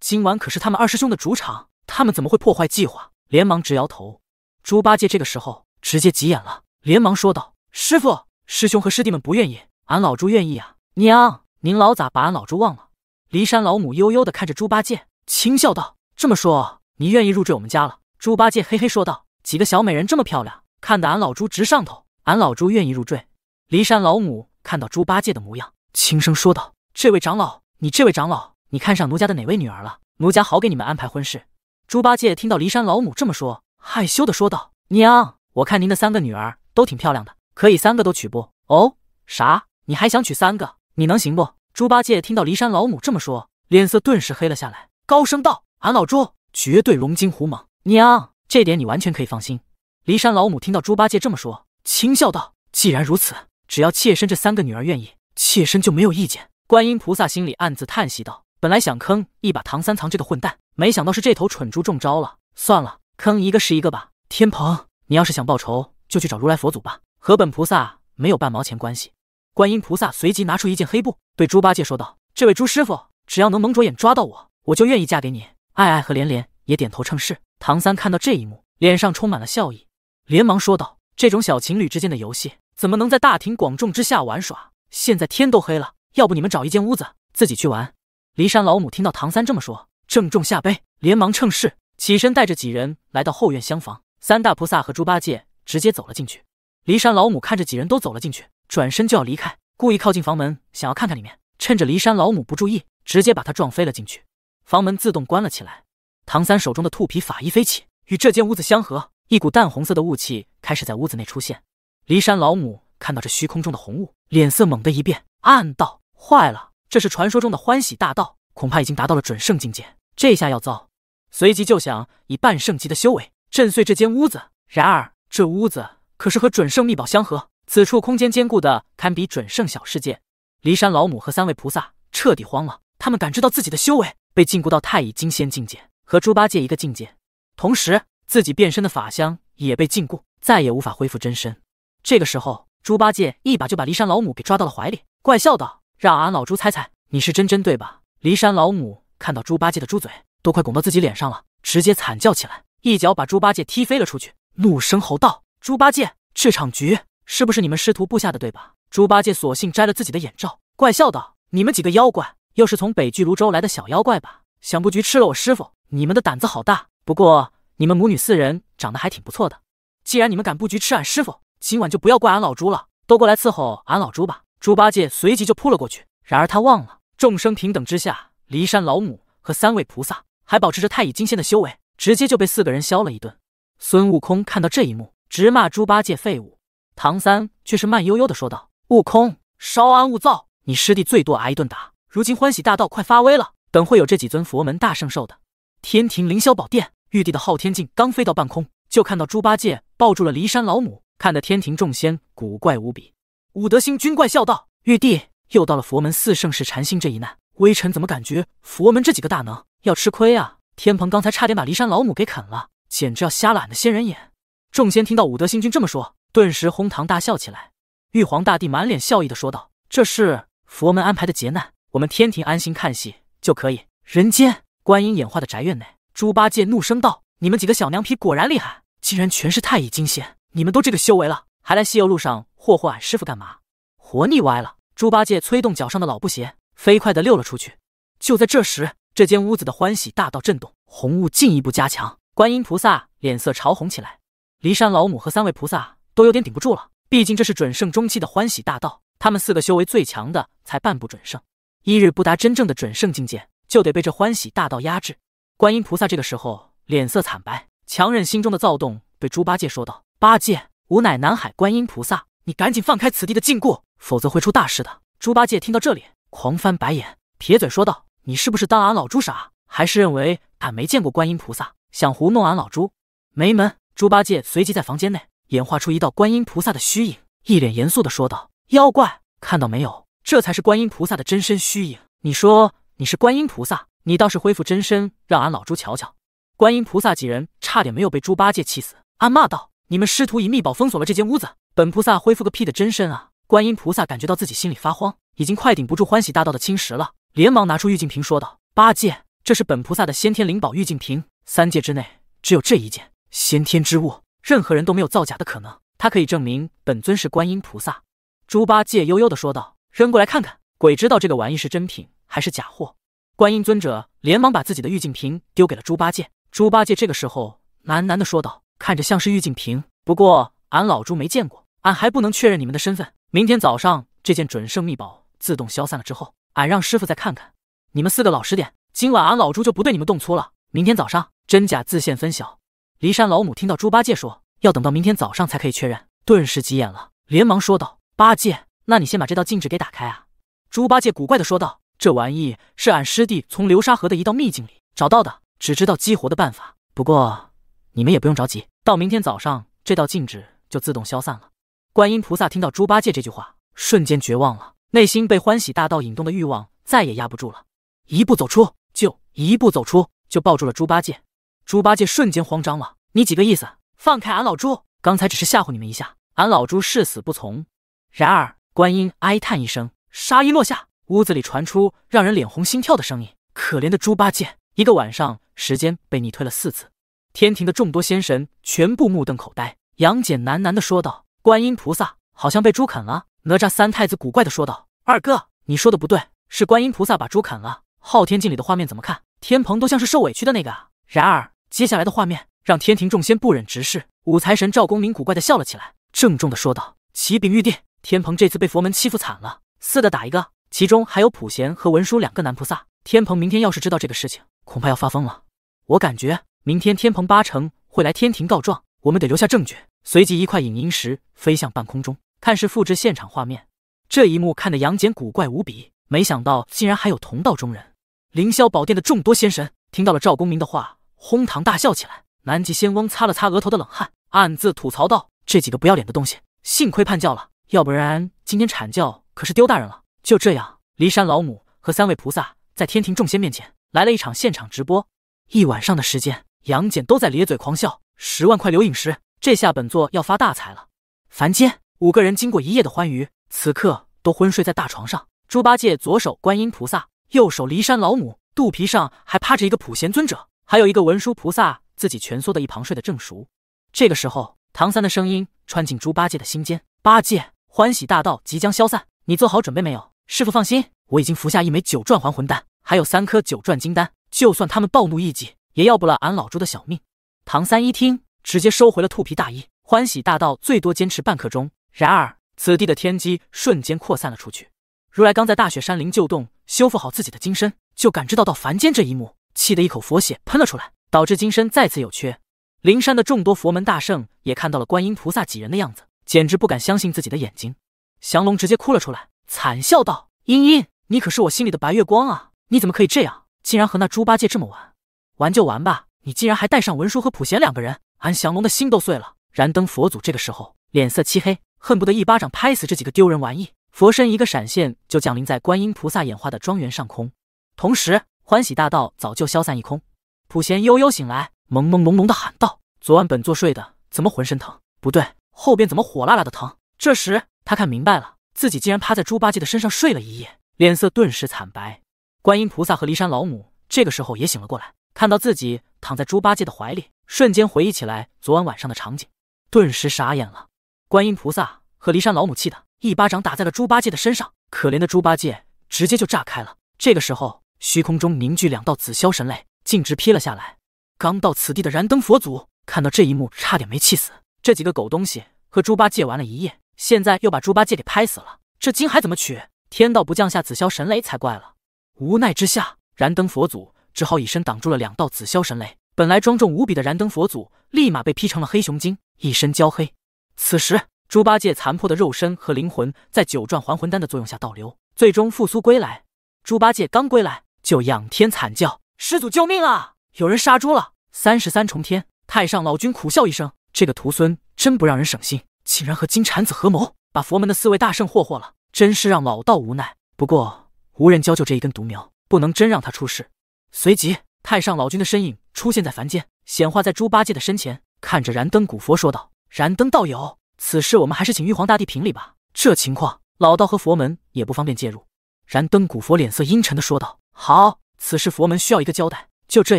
Speaker 1: 今晚可是他们二师兄的主场，他们怎么会破坏计划？连忙直摇头。猪八戒这个时候直接急眼了，连忙说道：“师傅，师兄和师弟们不愿意，俺老猪愿意啊！娘，您老咋把俺老猪忘了？”骊山老母悠悠地看着猪八戒，轻笑道：“这么说，你愿意入赘我们家了？”猪八戒嘿嘿说道：“几个小美人这么漂亮。”看得俺老猪直上头，俺老猪愿意入赘。骊山老母看到猪八戒的模样，轻声说道：“这位长老，你这位长老，你看上奴家的哪位女儿了？奴家好给你们安排婚事。”猪八戒听到骊山老母这么说，害羞的说道：“娘，我看您的三个女儿都挺漂亮的，可以三个都娶不？哦，啥？你还想娶三个？你能行不？”猪八戒听到骊山老母这么说，脸色顿时黑了下来，高声道：“俺老猪绝对龙精虎猛，娘，这点你完全可以放心。”骊山老母听到猪八戒这么说，轻笑道：“既然如此，只要妾身这三个女儿愿意，妾身就没有意见。”观音菩萨心里暗自叹息道：“本来想坑一把唐三藏这个混蛋，没想到是这头蠢猪中招了。算了，坑一个是一个吧。”天蓬，你要是想报仇，就去找如来佛祖吧，和本菩萨没有半毛钱关系。”观音菩萨随即拿出一件黑布，对猪八戒说道：“这位猪师傅，只要能蒙着眼抓到我，我就愿意嫁给你。”爱爱和莲莲也点头称是。唐三看到这一幕，脸上充满了笑意。连忙说道：“这种小情侣之间的游戏，怎么能在大庭广众之下玩耍？现在天都黑了，要不你们找一间屋子自己去玩。”骊山老母听到唐三这么说，正中下杯，连忙趁势起身，带着几人来到后院厢房。三大菩萨和猪八戒直接走了进去。骊山老母看着几人都走了进去，转身就要离开，故意靠近房门，想要看看里面。趁着骊山老母不注意，直接把他撞飞了进去，房门自动关了起来。唐三手中的兔皮法衣飞起，与这间屋子相合。一股淡红色的雾气开始在屋子内出现。骊山老母看到这虚空中的红雾，脸色猛地一变，暗道：“坏了，这是传说中的欢喜大道，恐怕已经达到了准圣境界。这下要糟！”随即就想以半圣级的修为震碎这间屋子。然而，这屋子可是和准圣秘宝相合，此处空间坚固的堪比准圣小世界。骊山老母和三位菩萨彻底慌了，他们感知到自己的修为被禁锢到太乙金仙境界，和猪八戒一个境界，同时。自己变身的法相也被禁锢，再也无法恢复真身。这个时候，猪八戒一把就把骊山老母给抓到了怀里，怪笑道：“让俺老猪猜猜，你是真真对吧？”骊山老母看到猪八戒的猪嘴都快拱到自己脸上了，直接惨叫起来，一脚把猪八戒踢飞了出去，怒声吼道：“猪八戒，这场局是不是你们师徒布下的？对吧？”猪八戒索性摘了自己的眼罩，怪笑道：“你们几个妖怪，又是从北俱泸州来的小妖怪吧？想布局吃了我师傅，你们的胆子好大！不过……”你们母女四人长得还挺不错的。既然你们敢布局吃俺师傅，今晚就不要怪俺老猪了。都过来伺候俺老猪吧！猪八戒随即就扑了过去，然而他忘了众生平等之下，骊山老母和三位菩萨还保持着太乙金仙的修为，直接就被四个人削了一顿。孙悟空看到这一幕，直骂猪八戒废物。唐三却是慢悠悠的说道：“悟空，稍安勿躁，你师弟最多挨一顿打。如今欢喜大道快发威了，等会有这几尊佛门大圣兽的天庭凌霄宝殿。”玉帝的昊天镜刚飞到半空，就看到猪八戒抱住了骊山老母，看得天庭众仙古怪无比。武德星君怪笑道：“玉帝，又到了佛门四圣世禅心这一难，微臣怎么感觉佛门这几个大能要吃亏啊？天蓬刚才差点把骊山老母给啃了，简直要瞎了俺的仙人眼！”众仙听到武德星君这么说，顿时哄堂大笑起来。玉皇大帝满脸笑意的说道：“这是佛门安排的劫难，我们天庭安心看戏就可以。”人间，观音演化的宅院内。猪八戒怒声道：“你们几个小娘皮果然厉害，竟然全是太乙金仙！你们都这个修为了，还来西游路上霍霍俺师傅干嘛？活腻歪了！”猪八戒催动脚上的老布鞋，飞快的溜了出去。就在这时，这间屋子的欢喜大道震动，红雾进一步加强。观音菩萨脸色潮红起来，骊山老母和三位菩萨都有点顶不住了。毕竟这是准圣中期的欢喜大道，他们四个修为最强的才半步准圣，一日不达真正的准圣境界，就得被这欢喜大道压制。观音菩萨这个时候脸色惨白，强忍心中的躁动，对猪八戒说道：“八戒，吾乃南海观音菩萨，你赶紧放开此地的禁锢，否则会出大事的。”猪八戒听到这里，狂翻白眼，撇嘴说道：“你是不是当俺老猪傻，还是认为俺没见过观音菩萨，想糊弄俺老猪？没门！”猪八戒随即在房间内演化出一道观音菩萨的虚影，一脸严肃的说道：“妖怪，看到没有？这才是观音菩萨的真身虚影。你说你是观音菩萨？”你倒是恢复真身，让俺老猪瞧瞧！观音菩萨几人差点没有被猪八戒气死，暗骂道：“你们师徒以秘宝封锁了这间屋子，本菩萨恢复个屁的真身啊！”观音菩萨感觉到自己心里发慌，已经快顶不住欢喜大道的侵蚀了，连忙拿出玉净瓶说道：“八戒，这是本菩萨的先天灵宝玉净瓶，三界之内只有这一件先天之物，任何人都没有造假的可能，他可以证明本尊是观音菩萨。”猪八戒悠悠的说道：“扔过来看看，鬼知道这个玩意是真品还是假货。”观音尊者连忙把自己的玉净瓶丢给了猪八戒。猪八戒这个时候喃喃地说道：“看着像是玉净瓶，不过俺老猪没见过，俺还不能确认你们的身份。明天早上这件准圣秘宝自动消散了之后，俺让师傅再看看。你们四个老实点，今晚俺老猪就不对你们动粗了。明天早上真假自现分晓。”骊山老母听到猪八戒说要等到明天早上才可以确认，顿时急眼了，连忙说道：“八戒，那你先把这道禁制给打开啊！”猪八戒古怪地说道。这玩意是俺师弟从流沙河的一道秘境里找到的，只知道激活的办法。不过你们也不用着急，到明天早上这道禁制就自动消散了。观音菩萨听到猪八戒这句话，瞬间绝望了，内心被欢喜大道引动的欲望再也压不住了，一步走出，就一步走出，就抱住了猪八戒。猪八戒瞬间慌张了，你几个意思？放开俺老猪！刚才只是吓唬你们一下，俺老猪誓死不从。然而观音哀叹一声，沙意落下。屋子里传出让人脸红心跳的声音。可怜的猪八戒，一个晚上时间被你推了四次。天庭的众多仙神全部目瞪口呆。杨戬喃喃的说道：“观音菩萨好像被猪啃了。”哪吒三太子古怪的说道：“二哥，你说的不对，是观音菩萨把猪啃了。”昊天镜里的画面怎么看？天蓬都像是受委屈的那个。然而接下来的画面让天庭众仙不忍直视。五财神赵公明古怪的笑了起来，郑重的说道：“启禀玉帝，天蓬这次被佛门欺负惨了，四个打一个。”其中还有普贤和文殊两个男菩萨。天蓬明天要是知道这个事情，恐怕要发疯了。我感觉明天天蓬八成会来天庭告状，我们得留下证据。随即一块隐银石飞向半空中，看是复制现场画面。这一幕看得杨戬古怪无比，没想到竟然还有同道中人。凌霄宝殿的众多仙神听到了赵公明的话，哄堂大笑起来。南极仙翁擦了擦额头的冷汗，暗自吐槽道：“这几个不要脸的东西，幸亏叛教了，要不然今天阐教可是丢大人了。”就这样，骊山老母和三位菩萨在天庭众仙面前来了一场现场直播。一晚上的时间，杨戬都在咧嘴狂笑。十万块流影石，这下本座要发大财了。凡间五个人经过一夜的欢愉，此刻都昏睡在大床上。猪八戒左手观音菩萨，右手骊山老母，肚皮上还趴着一个普贤尊者，还有一个文殊菩萨自己蜷缩的一旁睡得正熟。这个时候，唐三的声音穿进猪八戒的心间。八戒欢喜大道即将消散。你做好准备没有？师傅放心，我已经服下一枚九转还魂丹，还有三颗九转金丹，就算他们暴怒一击，也要不了俺老猪的小命。唐三一听，直接收回了兔皮大衣，欢喜大道最多坚持半刻钟。然而，此地的天机瞬间扩散了出去。如来刚在大雪山灵鹫洞修复好自己的金身，就感知到到凡间这一幕，气得一口佛血喷了出来，导致金身再次有缺。灵山的众多佛门大圣也看到了观音菩萨几人的样子，简直不敢相信自己的眼睛。降龙直接哭了出来，惨笑道：“嘤嘤，你可是我心里的白月光啊！你怎么可以这样？竟然和那猪八戒这么玩？玩就玩吧，你竟然还带上文殊和普贤两个人，俺降龙的心都碎了。”燃灯佛祖这个时候脸色漆黑，恨不得一巴掌拍死这几个丢人玩意。佛身一个闪现就降临在观音菩萨演化的庄园上空，同时欢喜大道早就消散一空。普贤悠悠醒来，朦朦胧胧的喊道：“昨晚本座睡的怎么浑身疼？不对，后边怎么火辣辣的疼？”这时。他看明白了，自己竟然趴在猪八戒的身上睡了一夜，脸色顿时惨白。观音菩萨和骊山老母这个时候也醒了过来，看到自己躺在猪八戒的怀里，瞬间回忆起来昨晚晚上的场景，顿时傻眼了。观音菩萨和骊山老母气的一巴掌打在了猪八戒的身上，可怜的猪八戒直接就炸开了。这个时候，虚空中凝聚两道紫霄神雷，径直劈了下来。刚到此地的燃灯佛祖看到这一幕，差点没气死。这几个狗东西和猪八戒玩了一夜。现在又把猪八戒给拍死了，这金海怎么取？天道不降下紫霄神雷才怪了。无奈之下，燃灯佛祖只好以身挡住了两道紫霄神雷。本来庄重无比的燃灯佛祖，立马被劈成了黑熊精，一身焦黑。此时，猪八戒残破的肉身和灵魂在九转还魂丹的作用下倒流，最终复苏归来。猪八戒刚归来，就仰天惨叫：“师祖救命啊！有人杀猪了！”三十三重天，太上老君苦笑一声：“这个徒孙真不让人省心。”竟然和金蝉子合谋，把佛门的四位大圣霍霍了，真是让老道无奈。不过，无人教就这一根独苗，不能真让他出事。随即，太上老君的身影出现在凡间，显化在猪八戒的身前，看着燃灯古佛说道：“燃灯道友，此事我们还是请玉皇大帝评理吧。这情况，老道和佛门也不方便介入。”燃灯古佛脸色阴沉的说道：“好，此事佛门需要一个交代。就这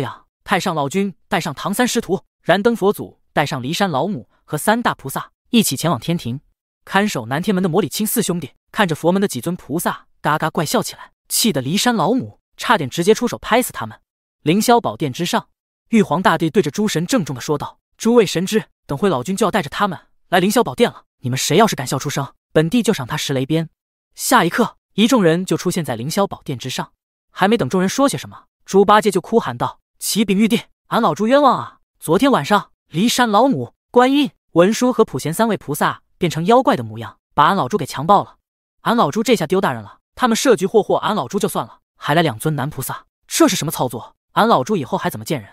Speaker 1: 样，太上老君带上唐三师徒，燃灯佛祖带上骊山老母和三大菩萨。”一起前往天庭，看守南天门的魔礼青四兄弟看着佛门的几尊菩萨，嘎嘎怪笑起来，气得骊山老母差点直接出手拍死他们。凌霄宝殿之上，玉皇大帝对着诸神郑重的说道：“诸位神祗，等会老君就要带着他们来凌霄宝殿了，你们谁要是敢笑出声，本帝就赏他十雷鞭。”下一刻，一众人就出现在凌霄宝殿之上。还没等众人说些什么，猪八戒就哭喊道：“启禀玉帝，俺老猪冤枉啊！昨天晚上，骊山老母、观音……”文殊和普贤三位菩萨变成妖怪的模样，把俺老猪给强暴了。俺老猪这下丢大人了。他们设局霍霍俺老猪就算了，还来两尊男菩萨，这是什么操作？俺老猪以后还怎么见人？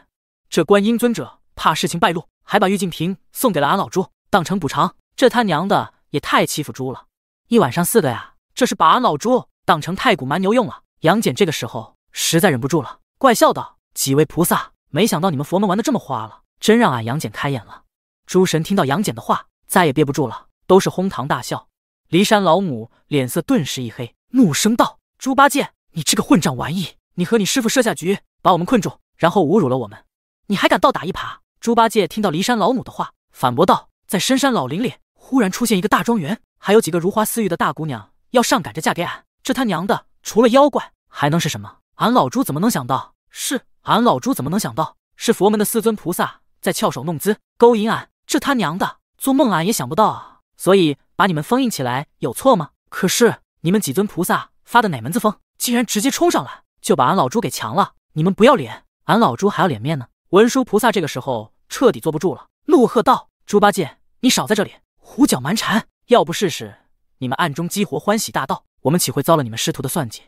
Speaker 1: 这观音尊者怕事情败露，还把玉净瓶送给了俺老猪，当成补偿。这他娘的也太欺负猪了！一晚上四个呀，这是把俺老猪当成太古蛮牛用了。杨戬这个时候实在忍不住了，怪笑道：“几位菩萨，没想到你们佛门玩的这么花了，真让俺杨戬开眼了。”诸神听到杨戬的话，再也憋不住了，都是哄堂大笑。骊山老母脸色顿时一黑，怒声道：“猪八戒，你这个混账玩意，你和你师傅设下局，把我们困住，然后侮辱了我们，你还敢倒打一耙！”猪八戒听到骊山老母的话，反驳道：“在深山老林里，忽然出现一个大庄园，还有几个如花似玉的大姑娘，要上赶着嫁给俺，这他娘的除了妖怪还能是什么？俺老猪怎么能想到是俺老猪怎么能想到是佛门的四尊菩萨在翘首弄姿，勾引俺！”这他娘的，做梦俺也想不到啊！所以把你们封印起来有错吗？可是你们几尊菩萨发的哪门子疯，竟然直接冲上来就把俺老猪给强了？你们不要脸，俺老猪还要脸面呢！文殊菩萨这个时候彻底坐不住了，怒喝道：“猪八戒，你少在这里胡搅蛮缠！要不试试你们暗中激活欢喜大道，我们岂会遭了你们师徒的算计？”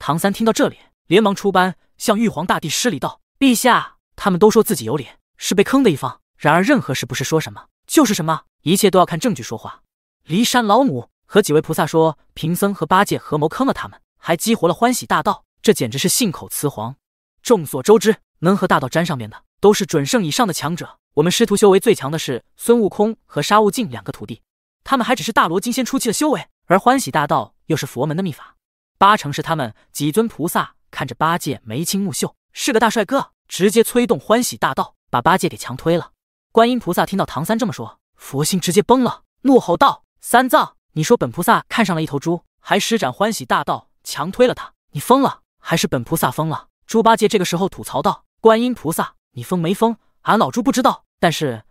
Speaker 1: 唐三听到这里，连忙出班向玉皇大帝施礼道：“陛下，他们都说自己有脸，是被坑的一方。”然而，任何事不是说什么就是什么，一切都要看证据说话。骊山老母和几位菩萨说，贫僧和八戒合谋坑了他们，还激活了欢喜大道，这简直是信口雌黄。众所周知，能和大道沾上边的都是准圣以上的强者。我们师徒修为最强的是孙悟空和沙悟净两个徒弟，他们还只是大罗金仙初期的修为，而欢喜大道又是佛门的秘法，八成是他们几尊菩萨看着八戒眉清目秀，是个大帅哥，直接催动欢喜大道，把八戒给强推了。观音菩萨听到唐三这么说，佛心直接崩了，怒吼道：“三藏，你说本菩萨看上了一头猪，还施展欢喜大道强推了他，你疯了还是本菩萨疯了？”猪八戒这个时候吐槽道：“观音菩萨，你疯没疯？俺老猪不知道，但是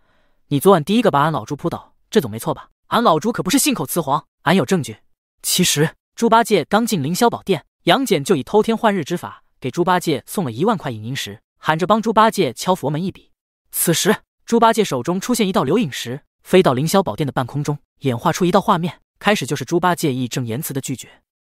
Speaker 1: 你昨晚第一个把俺老猪扑倒，这总没错吧？俺老猪可不是信口雌黄，俺有证据。其实，猪八戒刚进凌霄宝殿，杨戬就以偷天换日之法给猪八戒送了一万块引银石，喊着帮猪八戒敲佛门一笔。此时。”猪八戒手中出现一道留影石，飞到凌霄宝殿的半空中，演化出一道画面。开始就是猪八戒义正言辞的拒绝，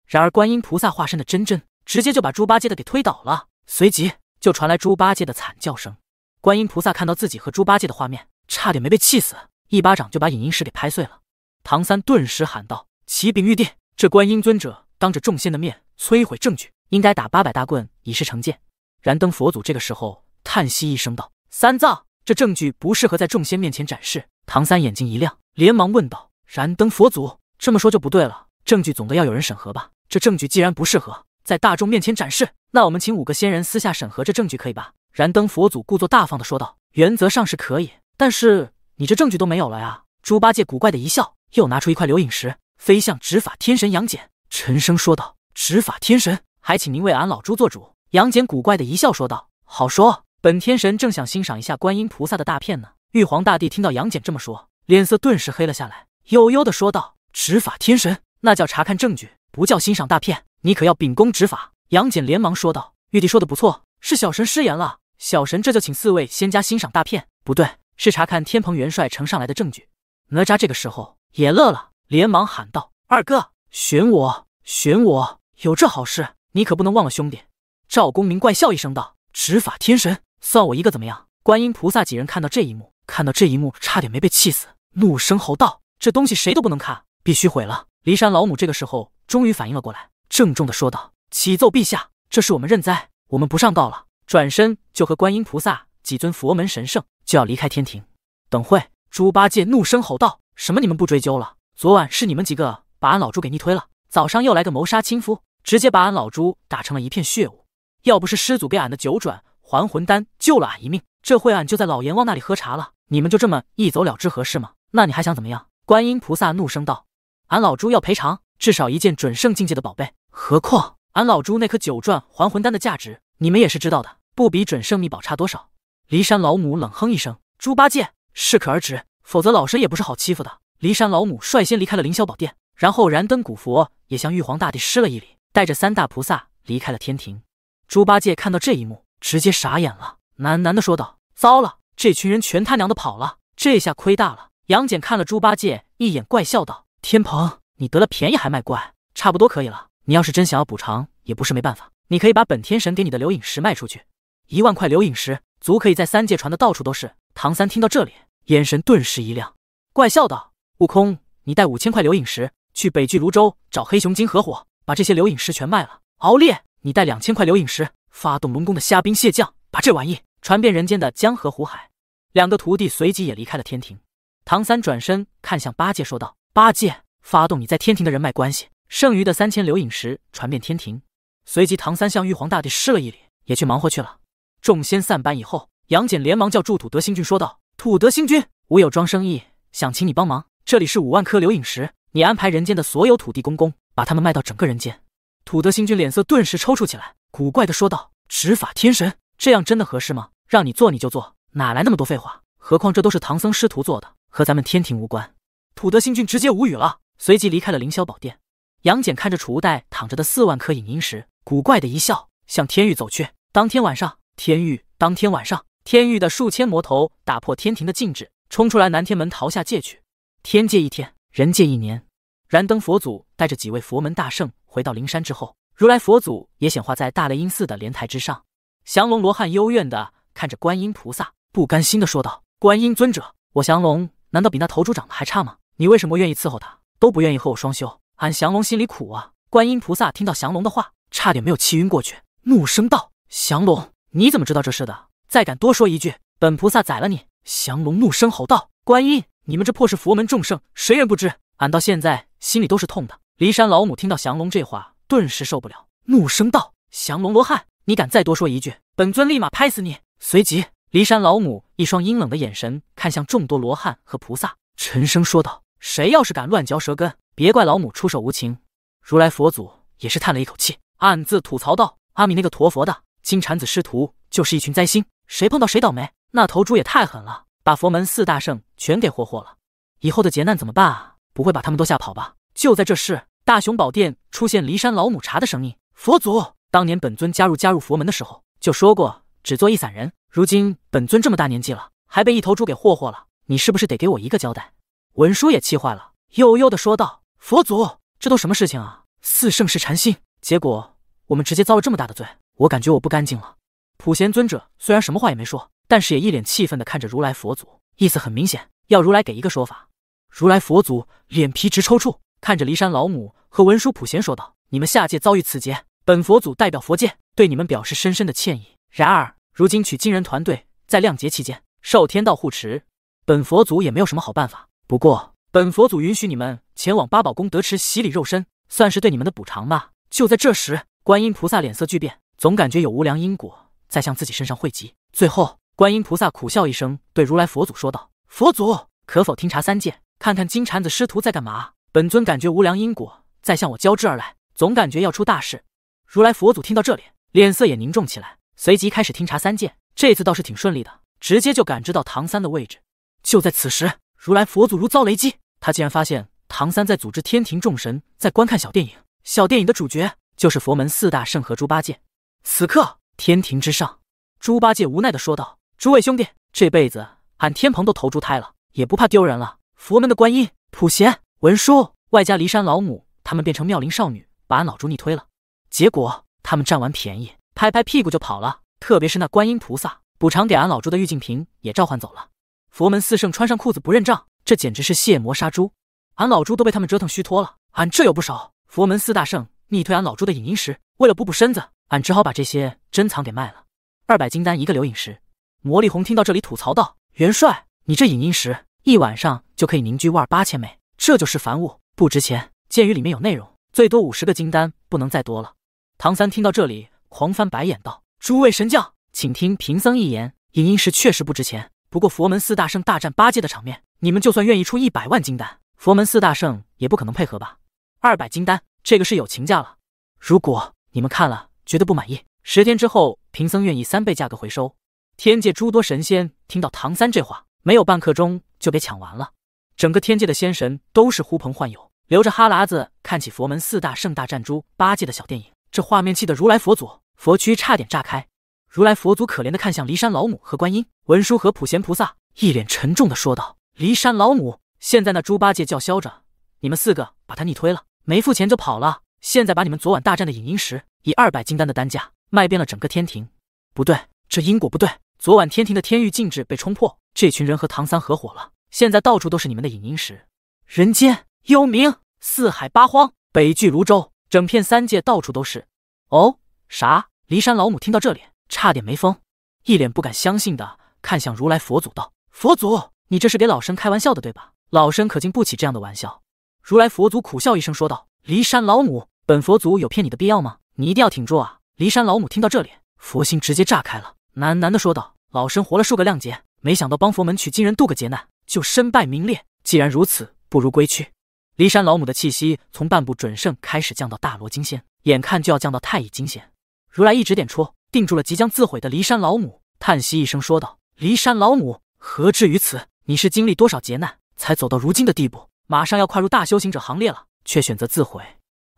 Speaker 1: 然而观音菩萨化身的真真直接就把猪八戒的给推倒了，随即就传来猪八戒的惨叫声。观音菩萨看到自己和猪八戒的画面，差点没被气死，一巴掌就把影音石给拍碎了。唐三顿时喊道：“启禀玉帝，这观音尊者当着众仙的面摧毁证据，应该打八百大棍以示惩戒。”燃灯佛祖这个时候叹息一声道：“三藏。”这证据不适合在众仙面前展示。唐三眼睛一亮，连忙问道：“燃灯佛祖，这么说就不对了。证据总得要有人审核吧？这证据既然不适合在大众面前展示，那我们请五个仙人私下审核这证据可以吧？”燃灯佛祖故作大方的说道：“原则上是可以，但是你这证据都没有了呀！”猪八戒古怪的一笑，又拿出一块留影石，飞向执法天神杨戬，沉声说道：“执法天神，还请您为俺老猪做主。”杨戬古怪的一笑说道：“好说。”本天神正想欣赏一下观音菩萨的大片呢，玉皇大帝听到杨戬这么说，脸色顿时黑了下来，悠悠的说道：“执法天神，那叫查看证据，不叫欣赏大片。你可要秉公执法。”杨戬连忙说道：“玉帝说的不错，是小神失言了。小神这就请四位仙家欣赏大片，不对，是查看天蓬元帅呈上来的证据。”哪吒这个时候也乐了，连忙喊道：“二哥，选我，选我！有这好事，你可不能忘了兄弟。”赵公明怪笑一声道：“执法天神。”算我一个，怎么样？观音菩萨几人看到这一幕，看到这一幕差点没被气死，怒声吼道：“这东西谁都不能看，必须毁了！”骊山老母这个时候终于反应了过来，郑重的说道：“启奏陛下，这是我们认栽，我们不上道了。”转身就和观音菩萨几尊佛门神圣就要离开天庭。等会，猪八戒怒声吼道：“什么？你们不追究了？昨晚是你们几个把俺老猪给逆推了，早上又来个谋杀亲夫，直接把俺老猪打成了一片血雾。要不是师祖给俺的九转……”还魂丹救了俺一命，这会俺就在老阎王那里喝茶了。你们就这么一走了之合适吗？那你还想怎么样？观音菩萨怒声道：“俺老猪要赔偿，至少一件准圣境界的宝贝。何况俺老猪那颗九转还魂丹的价值，你们也是知道的，不比准圣秘宝差多少。”骊山老母冷哼一声：“猪八戒，适可而止，否则老身也不是好欺负的。”骊山老母率先离开了凌霄宝殿，然后燃灯古佛也向玉皇大帝施了一礼，带着三大菩萨离开了天庭。猪八戒看到这一幕。直接傻眼了，喃喃地说道：“糟了，这群人全他娘的跑了，这下亏大了。”杨戬看了猪八戒一眼，怪笑道：“天蓬，你得了便宜还卖乖，差不多可以了。你要是真想要补偿，也不是没办法，你可以把本天神给你的留影石卖出去，一万块留影石足可以在三界传的到处都是。”唐三听到这里，眼神顿时一亮，怪笑道：“悟空，你带五千块留影石去北俱泸州找黑熊精合伙，把这些留影石全卖了。敖烈，你带两千块留影石。”发动龙宫的虾兵蟹将，把这玩意传遍人间的江河湖海。两个徒弟随即也离开了天庭。唐三转身看向八戒，说道：“八戒，发动你在天庭的人脉关系，剩余的三千流影石传遍天庭。”随即，唐三向玉皇大帝施了一礼，也去忙活去了。众仙散班以后，杨戬连忙叫住土德星君说道：“土德星君，我有桩生意想请你帮忙。这里是五万颗流影石，你安排人间的所有土地公公，把他们卖到整个人间。”土德星君脸色顿时抽搐起来。古怪的说道：“执法天神，这样真的合适吗？让你做你就做，哪来那么多废话？何况这都是唐僧师徒做的，和咱们天庭无关。”土德星君直接无语了，随即离开了凌霄宝殿。杨戬看着储物袋躺着的四万颗影银石，古怪的一笑，向天域走去。当天晚上，天域当天晚上，天域的数千魔头打破天庭的禁制，冲出来南天门逃下界去。天界一天，人界一年。燃灯佛祖带着几位佛门大圣回到灵山之后。如来佛祖也显化在大雷音寺的莲台之上，降龙罗汉幽怨的看着观音菩萨，不甘心的说道：“观音尊者，我降龙难道比那头猪长得还差吗？你为什么愿意伺候他，都不愿意和我双修？俺降龙心里苦啊！”观音菩萨听到降龙的话，差点没有气晕过去，怒声道：“降龙，你怎么知道这事的？再敢多说一句，本菩萨宰了你！”降龙怒声吼道：“观音，你们这破事，佛门众圣谁人不知？俺到现在心里都是痛的。”骊山老母听到降龙这话。顿时受不了，怒声道：“降龙罗汉，你敢再多说一句，本尊立马拍死你！”随即，骊山老母一双阴冷的眼神看向众多罗汉和菩萨，沉声说道：“谁要是敢乱嚼舌根，别怪老母出手无情。”如来佛祖也是叹了一口气，暗自吐槽道：“阿弥那个陀佛的，金蝉子师徒就是一群灾星，谁碰到谁倒霉。那头猪也太狠了，把佛门四大圣全给霍霍了，以后的劫难怎么办啊？不会把他们都吓跑吧？就在这时。”大雄宝殿出现骊山老母茶的声音。佛祖，当年本尊加入加入佛门的时候就说过，只做一散人。如今本尊这么大年纪了，还被一头猪给霍霍了，你是不是得给我一个交代？文殊也气坏了，悠悠的说道：“佛祖，这都什么事情啊？四圣是禅心，结果我们直接遭了这么大的罪，我感觉我不干净了。”普贤尊者虽然什么话也没说，但是也一脸气愤的看着如来佛祖，意思很明显，要如来给一个说法。如来佛祖脸皮直抽搐。看着骊山老母和文殊普贤说道：“你们下界遭遇此劫，本佛祖代表佛界对你们表示深深的歉意。然而，如今取经人团队在亮劫期间受天道护持，本佛祖也没有什么好办法。不过，本佛祖允许你们前往八宝功德池洗礼肉身，算是对你们的补偿吧。”就在这时，观音菩萨脸色巨变，总感觉有无良因果在向自己身上汇集。最后，观音菩萨苦笑一声，对如来佛祖说道：“佛祖，可否听察三界，看看金蝉子师徒在干嘛？”本尊感觉无良因果在向我交织而来，总感觉要出大事。如来佛祖听到这里，脸色也凝重起来，随即开始听查三界。这次倒是挺顺利的，直接就感知到唐三的位置。就在此时，如来佛祖如遭雷击，他竟然发现唐三在组织天庭众神在观看小电影。小电影的主角就是佛门四大圣和猪八戒。此刻，天庭之上，猪八戒无奈的说道：“诸位兄弟，这辈子俺天蓬都投猪胎了，也不怕丢人了。佛门的观音、普贤。”文书外加骊山老母，他们变成妙龄少女，把俺老朱逆推了。结果他们占完便宜，拍拍屁股就跑了。特别是那观音菩萨，补偿给俺老朱的玉净瓶也召唤走了。佛门四圣穿上裤子不认账，这简直是卸磨杀猪。俺老朱都被他们折腾虚脱了。俺这有不少佛门四大圣逆推俺老朱的隐音石，为了补补身子，俺只好把这些珍藏给卖了。二百金丹一个留影石。魔力红听到这里吐槽道：“元帅，你这隐音石一晚上就可以凝聚万八千枚。”这就是凡物，不值钱。鉴于里面有内容，最多五十个金丹，不能再多了。唐三听到这里，狂翻白眼道：“诸位神将，请听贫僧一言。影音石确实不值钱，不过佛门四大圣大战八戒的场面，你们就算愿意出一百万金丹，佛门四大圣也不可能配合吧？二百金丹，这个是有情价了。如果你们看了觉得不满意，十天之后，贫僧愿意三倍价格回收。”天界诸多神仙听到唐三这话，没有半刻钟就给抢完了。整个天界的仙神都是呼朋唤友，留着哈喇子看起佛门四大圣大战猪八戒的小电影，这画面气得如来佛祖佛区差点炸开。如来佛祖可怜的看向骊山老母和观音文殊和普贤菩萨，一脸沉重的说道：“骊山老母，现在那猪八戒叫嚣着，你们四个把他逆推了，没付钱就跑了，现在把你们昨晚大战的影音石以二百金丹的单价卖遍了整个天庭。不对，这因果不对，昨晚天庭的天域禁制被冲破，这群人和唐三合伙了。”现在到处都是你们的影音石，人间、幽冥、四海八荒、北俱泸州，整片三界到处都是。哦，啥？骊山老母听到这里差点没疯，一脸不敢相信的看向如来佛祖，道：“佛祖，你这是给老身开玩笑的对吧？老身可经不起这样的玩笑。”如来佛祖苦笑一声，说道：“骊山老母，本佛祖有骗你的必要吗？你一定要挺住啊！”骊山老母听到这里，佛心直接炸开了，喃喃的说道：“老生活了数个量劫，没想到帮佛门取经人渡个劫难。”就身败名裂。既然如此，不如归去。骊山老母的气息从半步准圣开始降到大罗金仙，眼看就要降到太乙金仙。如来一指点出，定住了即将自毁的骊山老母，叹息一声说道：“骊山老母，何至于此？你是经历多少劫难，才走到如今的地步？马上要跨入大修行者行列了，却选择自毁，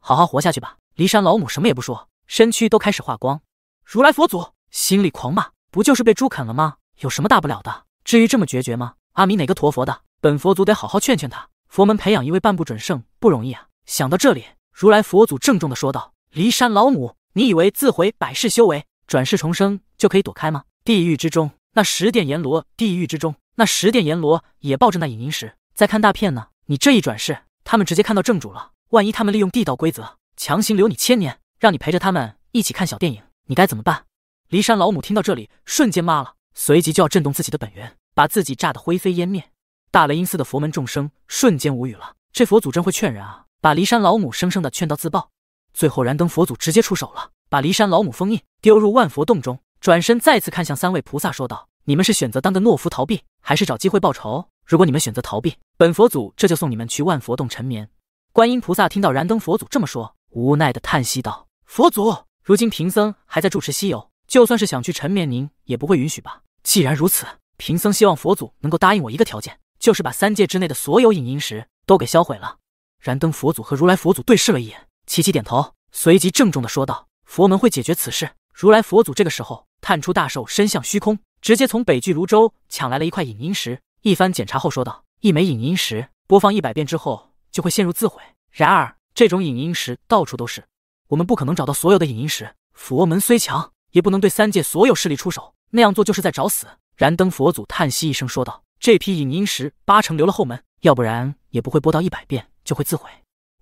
Speaker 1: 好好活下去吧。”骊山老母什么也不说，身躯都开始化光。如来佛祖心里狂骂：“不就是被猪啃了吗？有什么大不了的？至于这么决绝吗？”阿弥哪个陀佛的，本佛祖得好好劝劝他。佛门培养一位半步准圣不容易啊！想到这里，如来佛祖郑重的说道：“骊山老母，你以为自毁百世修为，转世重生就可以躲开吗？地狱之中那十殿阎罗，地狱之中那十殿阎罗也抱着那影音石在看大片呢。你这一转世，他们直接看到正主了。万一他们利用地道规则，强行留你千年，让你陪着他们一起看小电影，你该怎么办？”骊山老母听到这里，瞬间骂了，随即就要震动自己的本源。把自己炸得灰飞烟灭，大雷音寺的佛门众生瞬间无语了。这佛祖真会劝人啊，把骊山老母生生的劝到自爆。最后燃灯佛祖直接出手了，把骊山老母封印，丢入万佛洞中。转身再次看向三位菩萨，说道：“你们是选择当个懦夫逃避，还是找机会报仇？如果你们选择逃避，本佛祖这就送你们去万佛洞沉眠。”观音菩萨听到燃灯佛祖这么说，无奈的叹息道：“佛祖，如今贫僧还在住持西游，就算是想去沉眠您，也不会允许吧？既然如此。”贫僧希望佛祖能够答应我一个条件，就是把三界之内的所有隐音石都给销毁了。燃灯佛祖和如来佛祖对视了一眼，齐齐点头，随即郑重地说道：“佛门会解决此事。”如来佛祖这个时候探出大手，伸向虚空，直接从北俱泸州抢来了一块隐音石。一番检查后说道：“一枚隐音石播放一百遍之后就会陷入自毁。然而这种隐音石到处都是，我们不可能找到所有的隐音石。佛门虽强，也不能对三界所有势力出手，那样做就是在找死。”燃灯佛祖叹息一声，说道：“这批影音石八成留了后门，要不然也不会播到一百遍就会自毁。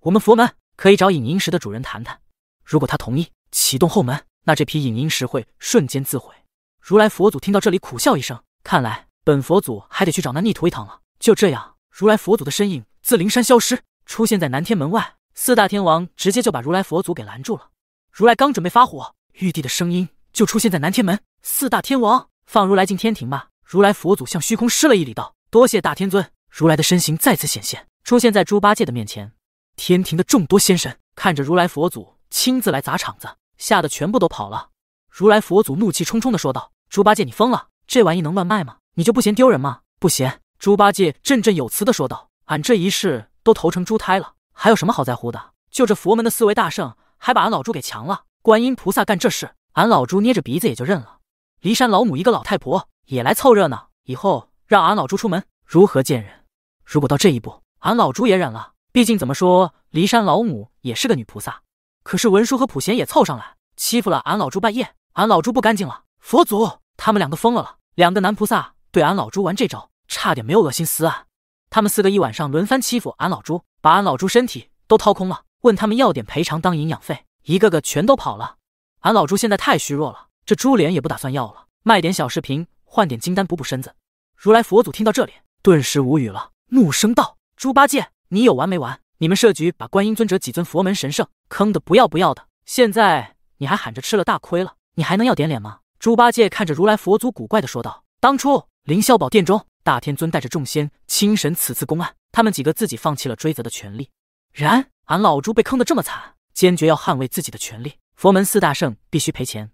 Speaker 1: 我们佛门可以找影音石的主人谈谈，如果他同意启动后门，那这批影音石会瞬间自毁。”如来佛祖听到这里，苦笑一声，看来本佛祖还得去找那逆徒一趟了。就这样，如来佛祖的身影自灵山消失，出现在南天门外。四大天王直接就把如来佛祖给拦住了。如来刚准备发火，玉帝的声音就出现在南天门：“四大天王。”放如来进天庭吧！如来佛祖向虚空施了一礼，道：“多谢大天尊。”如来的身形再次显现，出现在猪八戒的面前。天庭的众多仙神看着如来佛祖亲自来砸场子，吓得全部都跑了。如来佛祖怒气冲冲的说道：“猪八戒，你疯了？这玩意能乱卖吗？你就不嫌丢人吗？”“不嫌。”猪八戒振振有词的说道：“俺这一世都投成猪胎了，还有什么好在乎的？就这佛门的四位大圣还把俺老猪给强了。观音菩萨干这事，俺老猪捏着鼻子也就认了。”骊山老母一个老太婆也来凑热闹，以后让俺老猪出门如何见人？如果到这一步，俺老猪也忍了，毕竟怎么说，骊山老母也是个女菩萨。可是文殊和普贤也凑上来欺负了俺老猪半夜，俺老猪不干净了。佛祖，他们两个疯了了，两个男菩萨对俺老猪玩这招，差点没有恶心死啊！他们四个一晚上轮番欺负俺老猪，把俺老猪身体都掏空了，问他们要点赔偿当营养费，一个个全都跑了。俺老猪现在太虚弱了。这猪脸也不打算要了，卖点小饰品换点金丹补补身子。如来佛祖听到这里，顿时无语了，怒声道：“猪八戒，你有完没完？你们设局把观音尊者几尊佛门神圣坑的不要不要的，现在你还喊着吃了大亏了，你还能要点脸吗？”猪八戒看着如来佛祖，古怪的说道：“当初凌霄宝殿中，大天尊带着众仙亲审此次公案，他们几个自己放弃了追责的权利。然俺老猪被坑的这么惨，坚决要捍卫自己的权利，佛门四大圣必须赔钱。”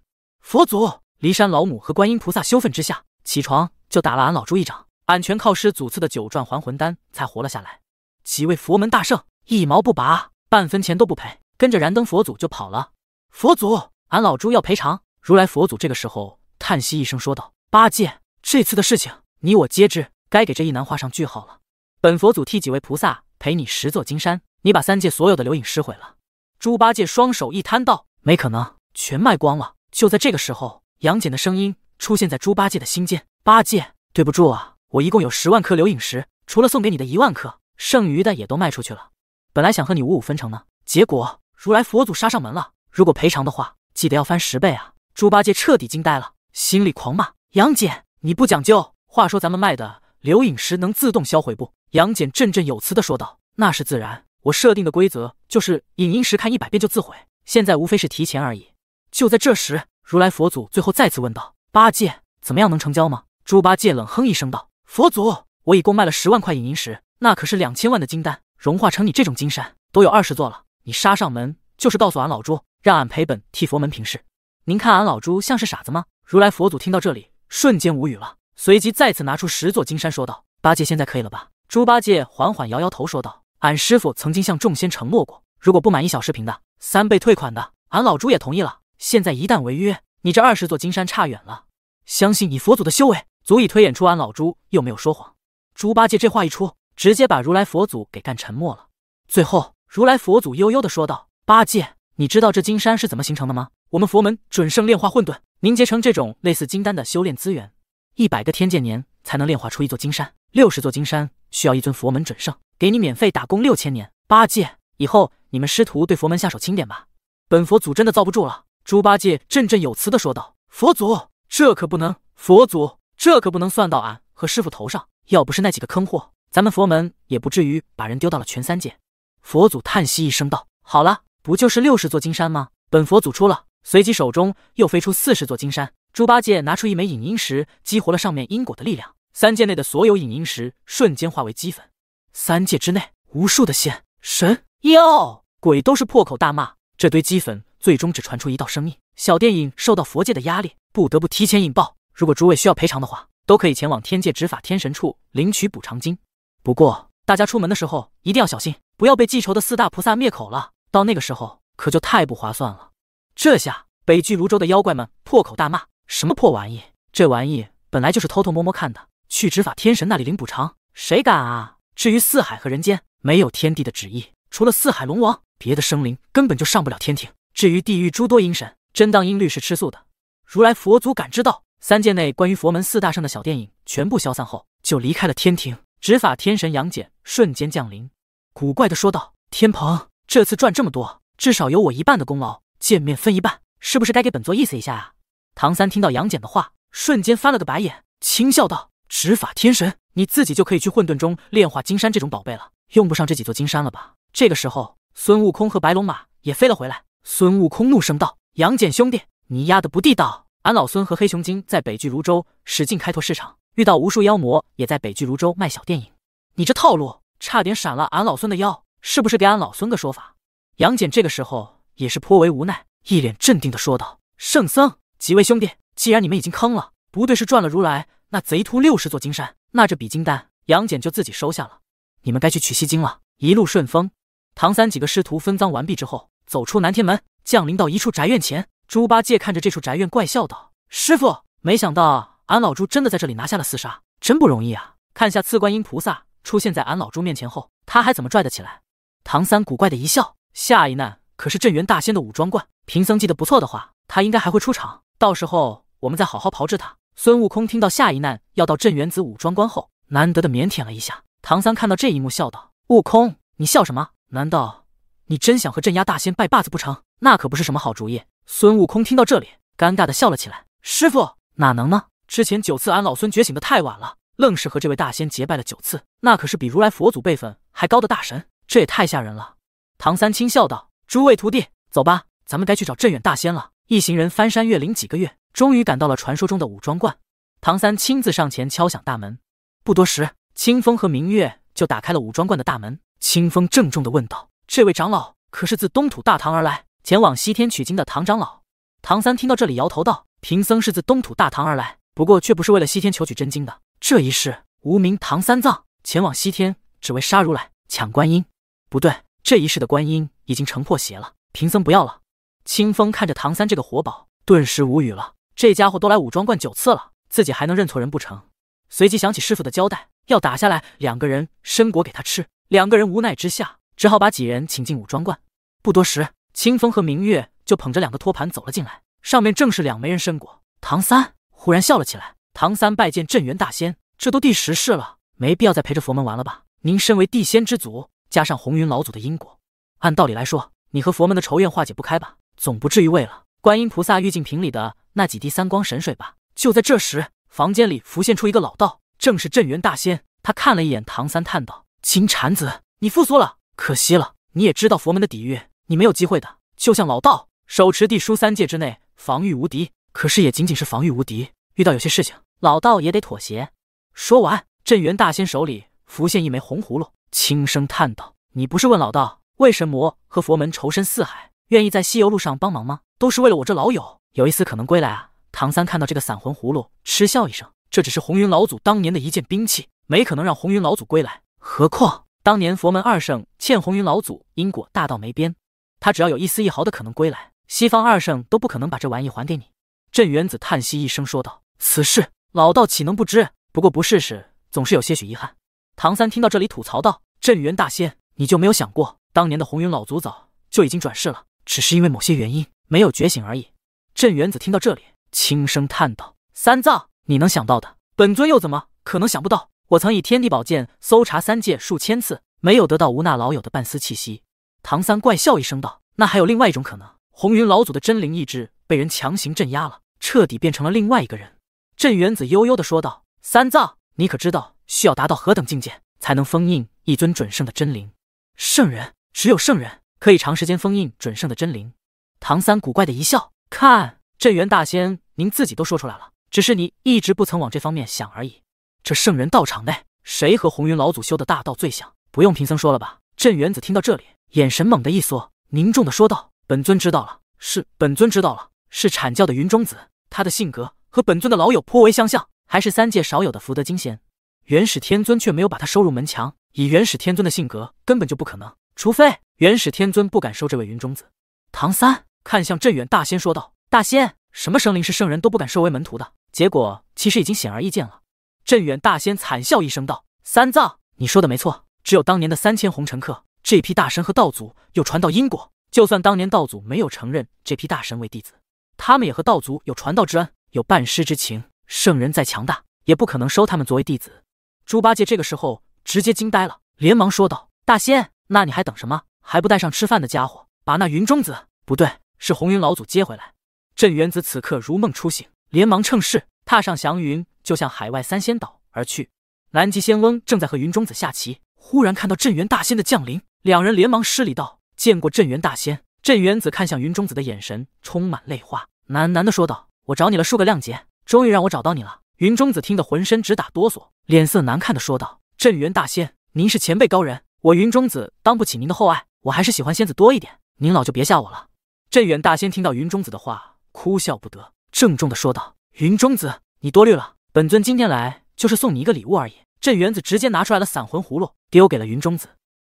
Speaker 1: 佛祖、骊山老母和观音菩萨羞愤之下，起床就打了俺老猪一掌。俺全靠师祖赐的九转还魂丹才活了下来。几位佛门大圣一毛不拔，半分钱都不赔，跟着燃灯佛祖就跑了。佛祖，俺老猪要赔偿。如来佛祖这个时候叹息一声说道：“八戒，这次的事情你我皆知，该给这一难画上句号了。本佛祖替几位菩萨赔你十座金山，你把三界所有的留影石毁了。”猪八戒双手一摊道：“没可能，全卖光了。”就在这个时候，杨戬的声音出现在猪八戒的心间。八戒，对不住啊，我一共有十万颗留影石，除了送给你的一万颗，剩余的也都卖出去了。本来想和你五五分成呢，结果如来佛祖杀上门了。如果赔偿的话，记得要翻十倍啊！猪八戒彻底惊呆了，心里狂骂：杨戬，你不讲究！话说咱们卖的留影石能自动销毁不？杨戬振振有词的说道：那是自然，我设定的规则就是影音石看一百遍就自毁，现在无非是提前而已。就在这时，如来佛祖最后再次问道：“八戒，怎么样能成交吗？”猪八戒冷哼一声道：“佛祖，我一共卖了十万块隐银石，那可是两千万的金丹，融化成你这种金山都有二十座了。你杀上门就是告诉俺老猪，让俺赔本替佛门平事。您看俺老猪像是傻子吗？”如来佛祖听到这里，瞬间无语了，随即再次拿出十座金山说道：“八戒，现在可以了吧？”猪八戒缓缓摇摇头说道：“俺师傅曾经向众仙承诺过，如果不满意小视频的三倍退款的，俺老猪也同意了。”现在一旦违约，你这二十座金山差远了。相信以佛祖的修为，足以推演出俺老猪又没有说谎。猪八戒这话一出，直接把如来佛祖给干沉默了。最后，如来佛祖悠悠的说道：“八戒，你知道这金山是怎么形成的吗？我们佛门准圣炼化混沌，凝结成这种类似金丹的修炼资源，一百个天界年才能炼化出一座金山。六十座金山需要一尊佛门准圣给你免费打工六千年。八戒，以后你们师徒对佛门下手轻点吧，本佛祖真的遭不住了。”猪八戒振振有词地说道：“佛祖，这可不能，佛祖，这可不能算到俺和师傅头上。要不是那几个坑货，咱们佛门也不至于把人丢到了全三界。”佛祖叹息一声道：“好了，不就是六十座金山吗？本佛祖出了。”随即手中又飞出四十座金山。猪八戒拿出一枚影阴石，激活了上面因果的力量，三界内的所有影阴石瞬间化为齑粉。三界之内，无数的仙、神、妖、鬼都是破口大骂：“这堆齑粉！”最终只传出一道声音，小电影受到佛界的压力，不得不提前引爆。如果诸位需要赔偿的话，都可以前往天界执法天神处领取补偿金。不过大家出门的时候一定要小心，不要被记仇的四大菩萨灭口了。到那个时候可就太不划算了。这下北俱泸州的妖怪们破口大骂：“什么破玩意！这玩意本来就是偷偷摸摸看的，去执法天神那里领补偿，谁敢啊？”至于四海和人间，没有天地的旨意，除了四海龙王，别的生灵根本就上不了天庭。至于地狱诸多阴神，真当阴律是吃素的。如来佛祖感知到三界内关于佛门四大圣的小电影全部消散后，就离开了天庭。执法天神杨戬瞬间降临，古怪的说道：“天蓬这次赚这么多，至少有我一半的功劳。见面分一半，是不是该给本座意思一下啊？”唐三听到杨戬的话，瞬间翻了个白眼，轻笑道：“执法天神，你自己就可以去混沌中炼化金山这种宝贝了，用不上这几座金山了吧？”这个时候，孙悟空和白龙马也飞了回来。孙悟空怒声道：“杨戬兄弟，你丫的不地道！俺老孙和黑熊精在北俱泸州使劲开拓市场，遇到无数妖魔也在北俱泸州卖小电影。你这套路差点闪了俺老孙的腰，是不是给俺老孙个说法？”杨戬这个时候也是颇为无奈，一脸镇定的说道：“圣僧，几位兄弟，既然你们已经坑了，不对，是赚了如来那贼秃六十座金山，那这笔金丹，杨戬就自己收下了。你们该去取西经了，一路顺风。”唐三几个师徒分赃完毕之后。走出南天门，降临到一处宅院前。猪八戒看着这处宅院，怪笑道：“师傅，没想到俺老猪真的在这里拿下了四杀，真不容易啊！看下次观音菩萨出现在俺老猪面前后，他还怎么拽得起来？”唐三古怪的一笑：“下一难可是镇元大仙的武装观，贫僧记得不错的话，他应该还会出场。到时候我们再好好炮制他。”孙悟空听到下一难要到镇元子武装观后，难得的腼腆了一下。唐三看到这一幕，笑道：“悟空，你笑什么？难道？”你真想和镇压大仙拜把子不成？那可不是什么好主意。孙悟空听到这里，尴尬的笑了起来。师傅哪能呢？之前九次俺老孙觉醒的太晚了，愣是和这位大仙结拜了九次，那可是比如来佛祖辈分还高的大神，这也太吓人了。唐三轻笑道：“诸位徒弟，走吧，咱们该去找镇远大仙了。”一行人翻山越岭几个月，终于赶到了传说中的武装观。唐三亲自上前敲响大门，不多时，清风和明月就打开了武装观的大门。清风郑重的问道。这位长老可是自东土大唐而来，前往西天取经的唐长老。唐三听到这里，摇头道：“贫僧是自东土大唐而来，不过却不是为了西天求取真经的。这一世无名唐三藏前往西天，只为杀如来，抢观音。不对，这一世的观音已经成破鞋了，贫僧不要了。”清风看着唐三这个活宝，顿时无语了。这家伙都来武装观九次了，自己还能认错人不成？随即想起师傅的交代，要打下来两个人参果给他吃。两个人无奈之下。只好把几人请进武装观。不多时，清风和明月就捧着两个托盘走了进来，上面正是两枚人参果。唐三忽然笑了起来。唐三拜见镇元大仙，这都第十世了，没必要再陪着佛门玩了吧？您身为地仙之祖，加上红云老祖的因果，按道理来说，你和佛门的仇怨化解不开吧？总不至于为了观音菩萨玉净瓶里的那几滴三光神水吧？就在这时，房间里浮现出一个老道，正是镇元大仙。他看了一眼唐三，叹道：“金蝉子，你复苏了。”可惜了，你也知道佛门的底蕴，你没有机会的。就像老道手持地书，三界之内防御无敌，可是也仅仅是防御无敌，遇到有些事情，老道也得妥协。说完，镇元大仙手里浮现一枚红葫芦，轻声叹道：“你不是问老道，为神魔和佛门仇深似海，愿意在西游路上帮忙吗？都是为了我这老友，有一丝可能归来啊。”唐三看到这个散魂葫芦，嗤笑一声：“这只是红云老祖当年的一件兵器，没可能让红云老祖归来。何况……”当年佛门二圣欠红云老祖因果大到没边，他只要有一丝一毫的可能归来，西方二圣都不可能把这玩意还给你。镇元子叹息一声说道：“此事老道岂能不知？不过不试试，总是有些许遗憾。”唐三听到这里吐槽道：“镇元大仙，你就没有想过，当年的红云老祖早就已经转世了，只是因为某些原因没有觉醒而已。”镇元子听到这里，轻声叹道：“三藏，你能想到的，本尊又怎么可能想不到？”我曾以天地宝剑搜查三界数千次，没有得到无那老友的半丝气息。唐三怪笑一声道：“那还有另外一种可能，红云老祖的真灵意志被人强行镇压了，彻底变成了另外一个人。”镇元子悠悠地说道：“三藏，你可知道需要达到何等境界才能封印一尊准圣的真灵？圣人只有圣人可以长时间封印准圣的真灵。”唐三古怪的一笑：“看，镇元大仙，您自己都说出来了，只是你一直不曾往这方面想而已。”这圣人道场内，谁和红云老祖修的大道最像？不用贫僧说了吧。镇元子听到这里，眼神猛地一缩，凝重的说道：“本尊知道了，是本尊知道了，是阐教的云中子。他的性格和本尊的老友颇为相像，还是三界少有的福德金仙。元始天尊却没有把他收入门墙，以元始天尊的性格，根本就不可能。除非元始天尊不敢收这位云中子。”唐三看向镇远大仙说道：“大仙，什么生灵是圣人，都不敢收为门徒的结果，其实已经显而易见了。”镇远大仙惨笑一声道：“三藏，你说的没错，只有当年的三千红尘客，这批大神和道祖又传到因果。就算当年道祖没有承认这批大神为弟子，他们也和道祖有传道之恩，有拜师之情。圣人再强大，也不可能收他们作为弟子。”猪八戒这个时候直接惊呆了，连忙说道：“大仙，那你还等什么？还不带上吃饭的家伙，把那云中子，不对，是红云老祖接回来。”镇元子此刻如梦初醒，连忙趁势踏上祥云。就向海外三仙岛而去。南极仙翁正在和云中子下棋，忽然看到镇元大仙的降临，两人连忙施礼道：“见过镇元大仙。”镇元子看向云中子的眼神充满泪花，喃喃的说道：“我找你了数个亮节，终于让我找到你了。”云中子听得浑身直打哆嗦，脸色难看的说道：“镇元大仙，您是前辈高人，我云中子当不起您的厚爱，我还是喜欢仙子多一点，您老就别吓我了。”镇元大仙听到云中子的话，哭笑不得，郑重的说道：“云中子，你多虑了。”本尊今天来就是送你一个礼物而已。镇元子直接拿出来了散魂葫芦，丢给了云中子。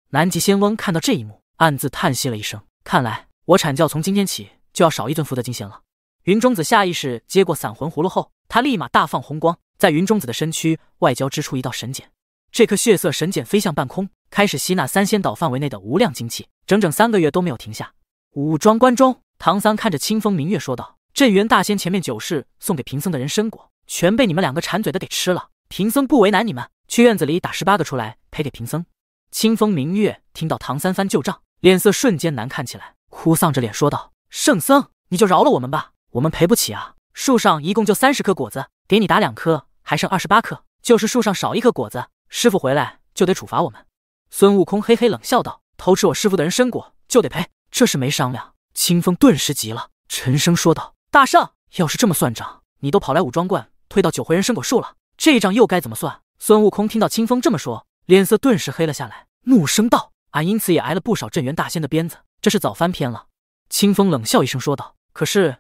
Speaker 1: 南极仙翁看到这一幕，暗自叹息了一声。看来我阐教从今天起就要少一尊福的金仙了。云中子下意识接过散魂葫芦后，他立马大放红光，在云中子的身躯外交织出一道神茧。这颗血色神茧飞向半空，开始吸纳三仙岛范围内的无量精气，整整三个月都没有停下。武装关中，唐三看着清风明月说道：“镇元大仙，前面九世送给贫僧的人参果。”全被你们两个馋嘴的给吃了！贫僧不为难你们，去院子里打十八个出来赔给贫僧。清风明月听到唐三番旧账，脸色瞬间难看起来，哭丧着脸说道：“圣僧，你就饶了我们吧，我们赔不起啊！树上一共就三十颗果子，给你打两颗，还剩二十八颗。就是树上少一颗果子，师傅回来就得处罚我们。”孙悟空嘿嘿冷笑道：“偷吃我师傅的人参果就得赔，这是没商量。”清风顿时急了，沉声说道：“大圣，要是这么算账，你都跑来武装观。”推到九回人参果树了，这一仗又该怎么算？孙悟空听到清风这么说，脸色顿时黑了下来，怒声道：“俺因此也挨了不少镇元大仙的鞭子，这是早翻篇了。”清风冷笑一声说道：“可是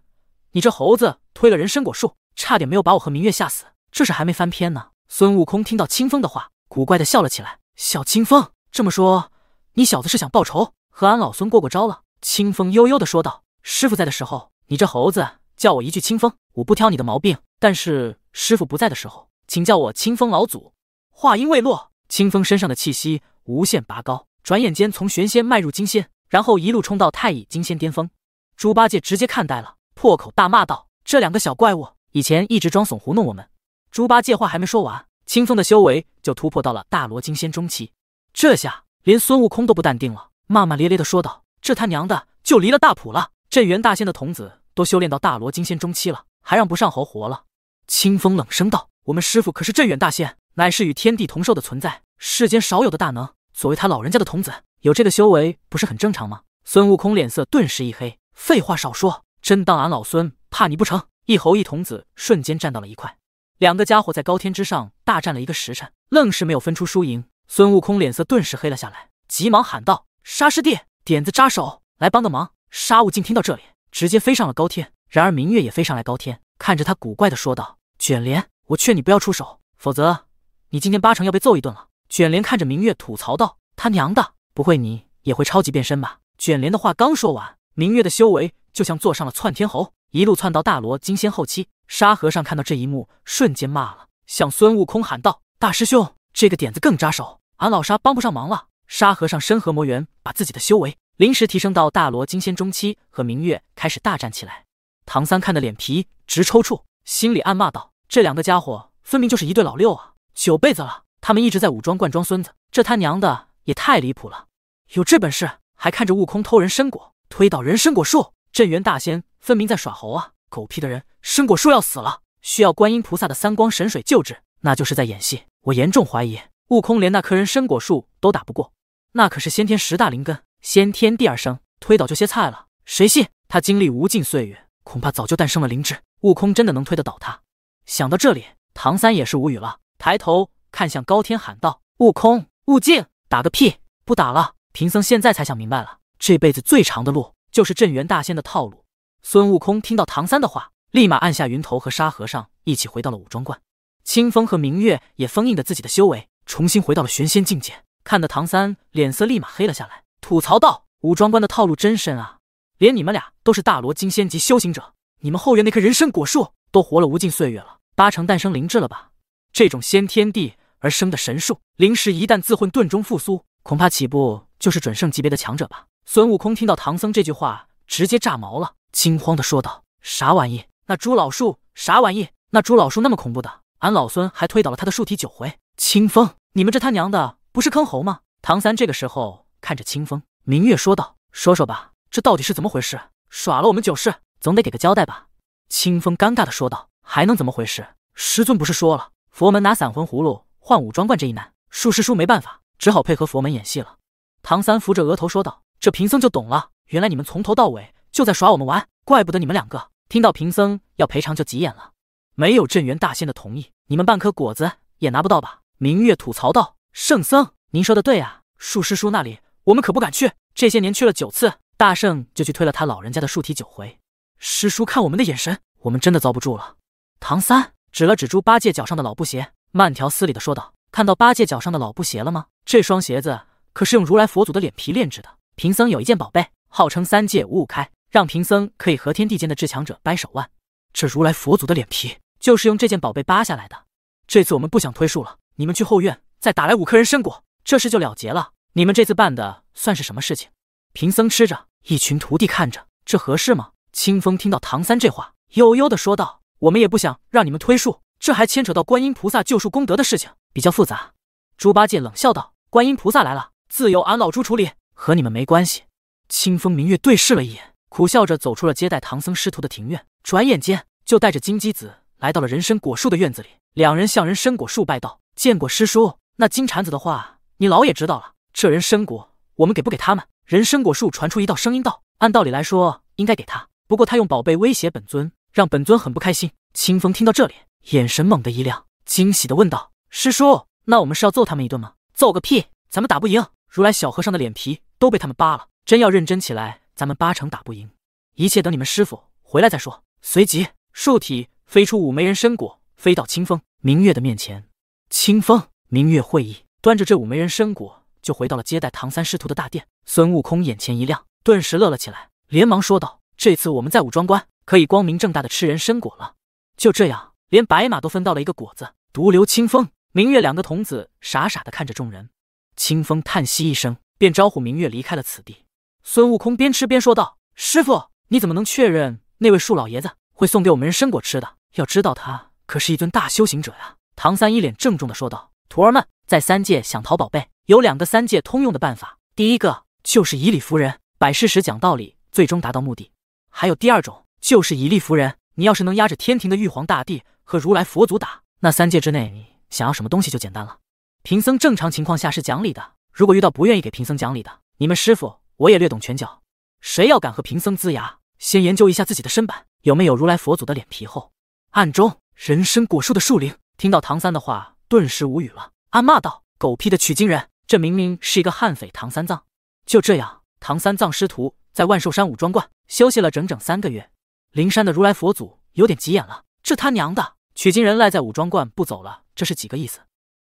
Speaker 1: 你这猴子推了人参果树，差点没有把我和明月吓死，这是还没翻篇呢。”孙悟空听到清风的话，古怪的笑了起来：“小清风，这么说，你小子是想报仇，和俺老孙过过招了？”清风悠悠的说道：“师傅在的时候，你这猴子叫我一句清风，我不挑你的毛病。”但是师傅不在的时候，请叫我清风老祖。话音未落，清风身上的气息无限拔高，转眼间从玄仙迈入金仙，然后一路冲到太乙金仙巅峰。猪八戒直接看呆了，破口大骂道：“这两个小怪物，以前一直装怂糊弄我们！”猪八戒话还没说完，清风的修为就突破到了大罗金仙中期。这下连孙悟空都不淡定了，骂骂咧咧的说道：“这他娘的就离了大谱了！镇元大仙的童子都修炼到大罗金仙中期了。”还让不上猴活了？清风冷声道：“我们师傅可是镇远大仙，乃是与天地同寿的存在，世间少有的大能。作为他老人家的童子，有这个修为不是很正常吗？”孙悟空脸色顿时一黑。废话少说，真当俺老孙怕你不成？一猴一童子瞬间站到了一块，两个家伙在高天之上大战了一个时辰，愣是没有分出输赢。孙悟空脸色顿时黑了下来，急忙喊道：“沙师弟，点子扎手，来帮个忙。”沙悟净听到这里，直接飞上了高天。然而明月也飞上来高天，看着他古怪的说道：“卷帘，我劝你不要出手，否则你今天八成要被揍一顿了。”卷帘看着明月吐槽道：“他娘的，不会你也会超级变身吧？”卷帘的话刚说完，明月的修为就像坐上了窜天猴，一路窜到大罗金仙后期。沙和尚看到这一幕，瞬间骂了，向孙悟空喊道：“大师兄，这个点子更扎手，俺老沙帮不上忙了。”沙和尚身合魔猿，把自己的修为临时提升到大罗金仙中期，和明月开始大战起来。唐三看的脸皮直抽搐，心里暗骂道：“这两个家伙分明就是一对老六啊，九辈子了，他们一直在武装灌装孙子，这他娘的也太离谱了！有这本事还看着悟空偷人参果，推倒人参果树，镇元大仙分明在耍猴啊！狗屁的人参果树要死了，需要观音菩萨的三光神水救治，那就是在演戏。我严重怀疑悟空连那棵人参果树都打不过，那可是先天十大灵根，先天第二生，推倒就歇菜了，谁信？他经历无尽岁月。”恐怕早就诞生了灵智，悟空真的能推得倒他？想到这里，唐三也是无语了，抬头看向高天，喊道：“悟空，悟净，打个屁，不打了！贫僧现在才想明白了，这辈子最长的路就是镇元大仙的套路。”孙悟空听到唐三的话，立马按下云头，和沙和尚一起回到了武装观。清风和明月也封印着自己的修为，重新回到了玄仙境界。看的唐三脸色立马黑了下来，吐槽道：“武装观的套路真深啊！”连你们俩都是大罗金仙级修行者，你们后院那棵人参果树都活了无尽岁月了，八成诞生灵智了吧？这种先天地而生的神树灵石，一旦自混沌中复苏，恐怕起步就是准圣级别的强者吧？孙悟空听到唐僧这句话，直接炸毛了，惊慌的说道：“啥玩意？那朱老树啥玩意？那朱老树那么恐怖的，俺老孙还推倒了他的树体九回。”清风，你们这他娘的不是坑猴吗？唐三这个时候看着清风、明月说道：“说说吧。”这到底是怎么回事？耍了我们九世，总得给个交代吧。清风尴尬的说道：“还能怎么回事？师尊不是说了，佛门拿散魂葫芦换武装观这一难，术师叔没办法，只好配合佛门演戏了。”唐三扶着额头说道：“这贫僧就懂了，原来你们从头到尾就在耍我们玩，怪不得你们两个听到贫僧要赔偿就急眼了。没有镇元大仙的同意，你们半颗果子也拿不到吧？”明月吐槽道：“圣僧，您说的对啊，术师叔那里我们可不敢去，这些年去了九次。”大圣就去推了他老人家的树体九回。师叔看我们的眼神，我们真的遭不住了。唐三指了指猪八戒脚上的老布鞋，慢条斯理的说道：“看到八戒脚上的老布鞋了吗？这双鞋子可是用如来佛祖的脸皮炼制的。贫僧有一件宝贝，号称三界五五开，让贫僧可以和天地间的至强者掰手腕。这如来佛祖的脸皮就是用这件宝贝扒下来的。这次我们不想推树了，你们去后院再打来五颗人参果，这事就了结了。你们这次办的算是什么事情？贫僧吃着。”一群徒弟看着，这合适吗？清风听到唐三这话，悠悠的说道：“我们也不想让你们推树，这还牵扯到观音菩萨救赎功德的事情，比较复杂。”猪八戒冷笑道：“观音菩萨来了，自有俺老猪处理，和你们没关系。”清风明月对视了一眼，苦笑着走出了接待唐僧师徒的庭院，转眼间就带着金鸡子来到了人参果树的院子里。两人向人参果树拜道：“见过师叔。”那金蝉子的话，你老也知道了。这人参果，我们给不给他们？人参果树传出一道声音道：“按道理来说，应该给他。不过他用宝贝威胁本尊，让本尊很不开心。”清风听到这里，眼神猛地一亮，惊喜的问道：“师叔，那我们是要揍他们一顿吗？”“揍个屁！咱们打不赢，如来小和尚的脸皮都被他们扒了。真要认真起来，咱们八成打不赢。一切等你们师傅回来再说。”随即，树体飞出五枚人参果，飞到清风明月的面前。清风明月会意，端着这五枚人参果就回到了接待唐三师徒的大殿。孙悟空眼前一亮，顿时乐了起来，连忙说道：“这次我们在武装关可以光明正大的吃人参果了。”就这样，连白马都分到了一个果子。独留清风明月两个童子傻傻的看着众人。清风叹息一声，便招呼明月离开了此地。孙悟空边吃边说道：“师傅，你怎么能确认那位树老爷子会送给我们人参果吃的？要知道他可是一尊大修行者呀！”唐三一脸郑重的说道：“徒儿们，在三界想淘宝贝，有两个三界通用的办法。第一个。”就是以理服人，摆事实讲道理，最终达到目的。还有第二种，就是以力服人。你要是能压着天庭的玉皇大帝和如来佛祖打，那三界之内，你想要什么东西就简单了。贫僧正常情况下是讲理的，如果遇到不愿意给贫僧讲理的，你们师傅我也略懂拳脚，谁要敢和贫僧龇牙，先研究一下自己的身板有没有如来佛祖的脸皮厚。暗中人参果树的树灵听到唐三的话，顿时无语了，暗骂道：“狗屁的取经人，这明明是一个悍匪唐三藏。”就这样，唐三藏师徒在万寿山武装观休息了整整三个月。灵山的如来佛祖有点急眼了，这他娘的取经人赖在武装观不走了，这是几个意思？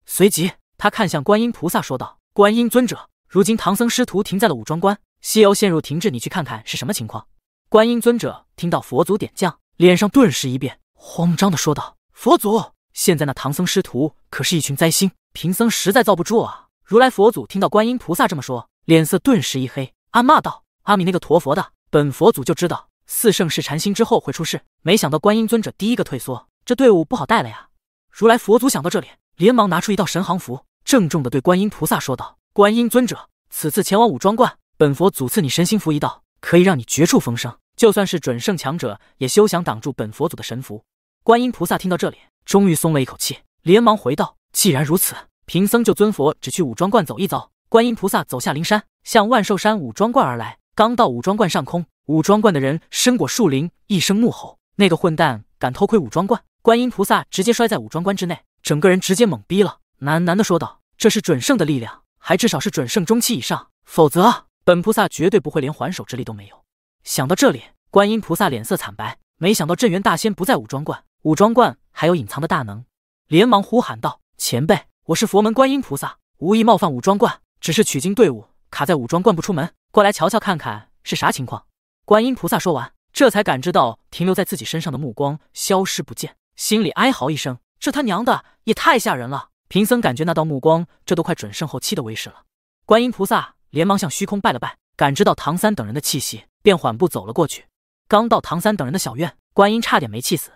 Speaker 1: 随即他看向观音菩萨说道：“观音尊者，如今唐僧师徒停在了武装观，西游陷入停滞，你去看看是什么情况。”观音尊者听到佛祖点将，脸上顿时一变，慌张的说道：“佛祖，现在那唐僧师徒可是一群灾星，贫僧实在遭不住啊！”如来佛祖听到观音菩萨这么说。脸色顿时一黑，暗骂道：“阿弥那个陀佛的，本佛祖就知道四圣是禅心之后会出事，没想到观音尊者第一个退缩，这队伍不好带了呀！”如来佛祖想到这里，连忙拿出一道神行符，郑重的对观音菩萨说道：“观音尊者，此次前往武装观，本佛祖赐你神行符一道，可以让你绝处逢生，就算是准圣强者也休想挡住本佛祖的神符。”观音菩萨听到这里，终于松了一口气，连忙回道：“既然如此，贫僧就遵佛，只去武装观走一遭。”观音菩萨走下灵山，向万寿山武装观而来。刚到武装观上空，武装观的人身过树林，一声怒吼：“那个混蛋敢偷窥武装观！”观音菩萨直接摔在武装观之内，整个人直接懵逼了，喃喃的说道：“这是准圣的力量，还至少是准圣中期以上，否则本菩萨绝对不会连还手之力都没有。”想到这里，观音菩萨脸色惨白，没想到镇元大仙不在武装观，武装观还有隐藏的大能，连忙呼喊道：“前辈，我是佛门观音菩萨，无意冒犯武装观。”只是取经队伍卡在武装灌不出门，过来瞧瞧看看是啥情况？观音菩萨说完，这才感知到停留在自己身上的目光消失不见，心里哀嚎一声：“这他娘的也太吓人了！”贫僧感觉那道目光，这都快准圣后期的威势了。观音菩萨连忙向虚空拜了拜，感知到唐三等人的气息，便缓步走了过去。刚到唐三等人的小院，观音差点没气死。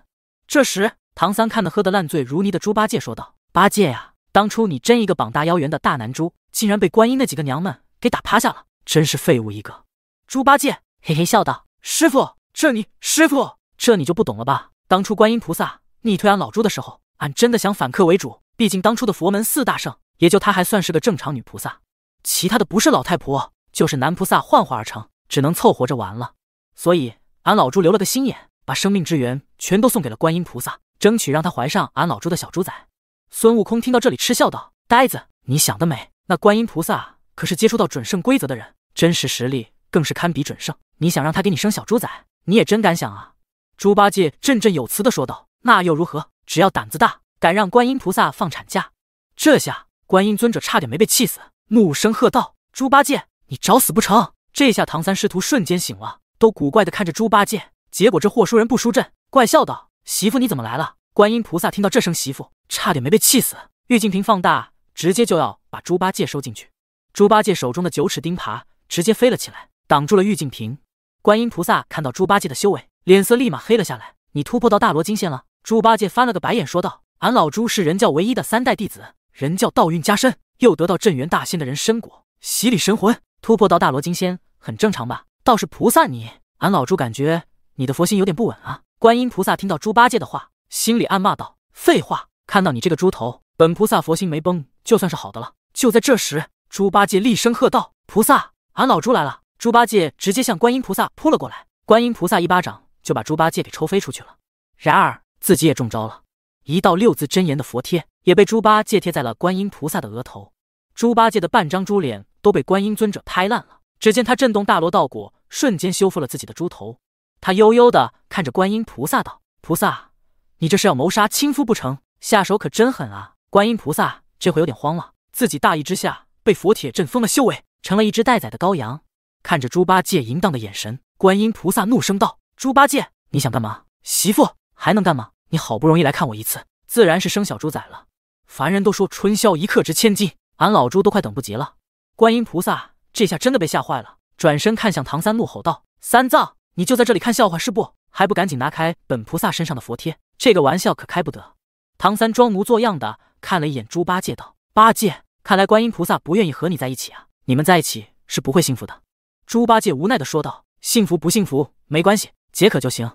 Speaker 1: 这时，唐三看得喝得烂醉如泥的猪八戒说道：“八戒呀，当初你真一个膀大腰圆的大男猪。”竟然被观音那几个娘们给打趴下了，真是废物一个！猪八戒嘿嘿笑道：“师傅，这你师傅这你就不懂了吧？当初观音菩萨逆推俺老猪的时候，俺真的想反客为主。毕竟当初的佛门四大圣，也就她还算是个正常女菩萨，其他的不是老太婆，就是男菩萨幻化而成，只能凑合着玩了。所以俺老猪留了个心眼，把生命之源全都送给了观音菩萨，争取让她怀上俺老猪的小猪崽。”孙悟空听到这里，嗤笑道：“呆子，你想得美！”那观音菩萨可是接触到准圣规则的人，真实实力更是堪比准圣。你想让他给你生小猪仔，你也真敢想啊！猪八戒振振有词地说道：“那又如何？只要胆子大，敢让观音菩萨放产假。”这下观音尊者差点没被气死，怒声喝道：“猪八戒，你找死不成？”这下唐三师徒瞬间醒了，都古怪地看着猪八戒。结果这货输人不输阵，怪笑道：“媳妇，你怎么来了？”观音菩萨听到这声“媳妇”，差点没被气死。玉净瓶放大。直接就要把猪八戒收进去，猪八戒手中的九齿钉耙直接飞了起来，挡住了玉净瓶。观音菩萨看到猪八戒的修为，脸色立马黑了下来。你突破到大罗金仙了？猪八戒翻了个白眼，说道：“俺老猪是人教唯一的三代弟子，人教道运加身，又得到镇元大仙的人参果洗礼神魂，突破到大罗金仙很正常吧？倒是菩萨你，俺老猪感觉你的佛心有点不稳啊。”观音菩萨听到猪八戒的话，心里暗骂道：“废话，看到你这个猪头，本菩萨佛心没崩。”就算是好的了。就在这时，猪八戒厉声喝道：“菩萨，俺老猪来了！”猪八戒直接向观音菩萨扑了过来。观音菩萨一巴掌就把猪八戒给抽飞出去了，然而自己也中招了，一道六字真言的佛贴也被猪八戒贴在了观音菩萨的额头。猪八戒的半张猪脸都被观音尊者拍烂了。只见他震动大罗道果，瞬间修复了自己的猪头。他悠悠的看着观音菩萨道：“菩萨，你这是要谋杀亲夫不成？下手可真狠啊！”观音菩萨。这回有点慌了，自己大意之下被佛铁镇封了修为，成了一只待宰的羔羊。看着猪八戒淫荡的眼神，观音菩萨怒声道：“猪八戒，你想干嘛？媳妇还能干嘛？你好不容易来看我一次，自然是生小猪崽了。凡人都说春宵一刻值千金，俺老猪都快等不及了。”观音菩萨这下真的被吓坏了，转身看向唐三，怒吼道：“三藏，你就在这里看笑话是不？还不赶紧拿开本菩萨身上的佛贴？这个玩笑可开不得！”唐三装模作样的。看了一眼猪八戒，道：“八戒，看来观音菩萨不愿意和你在一起啊，你们在一起是不会幸福的。”猪八戒无奈的说道：“幸福不幸福没关系，解渴就行。”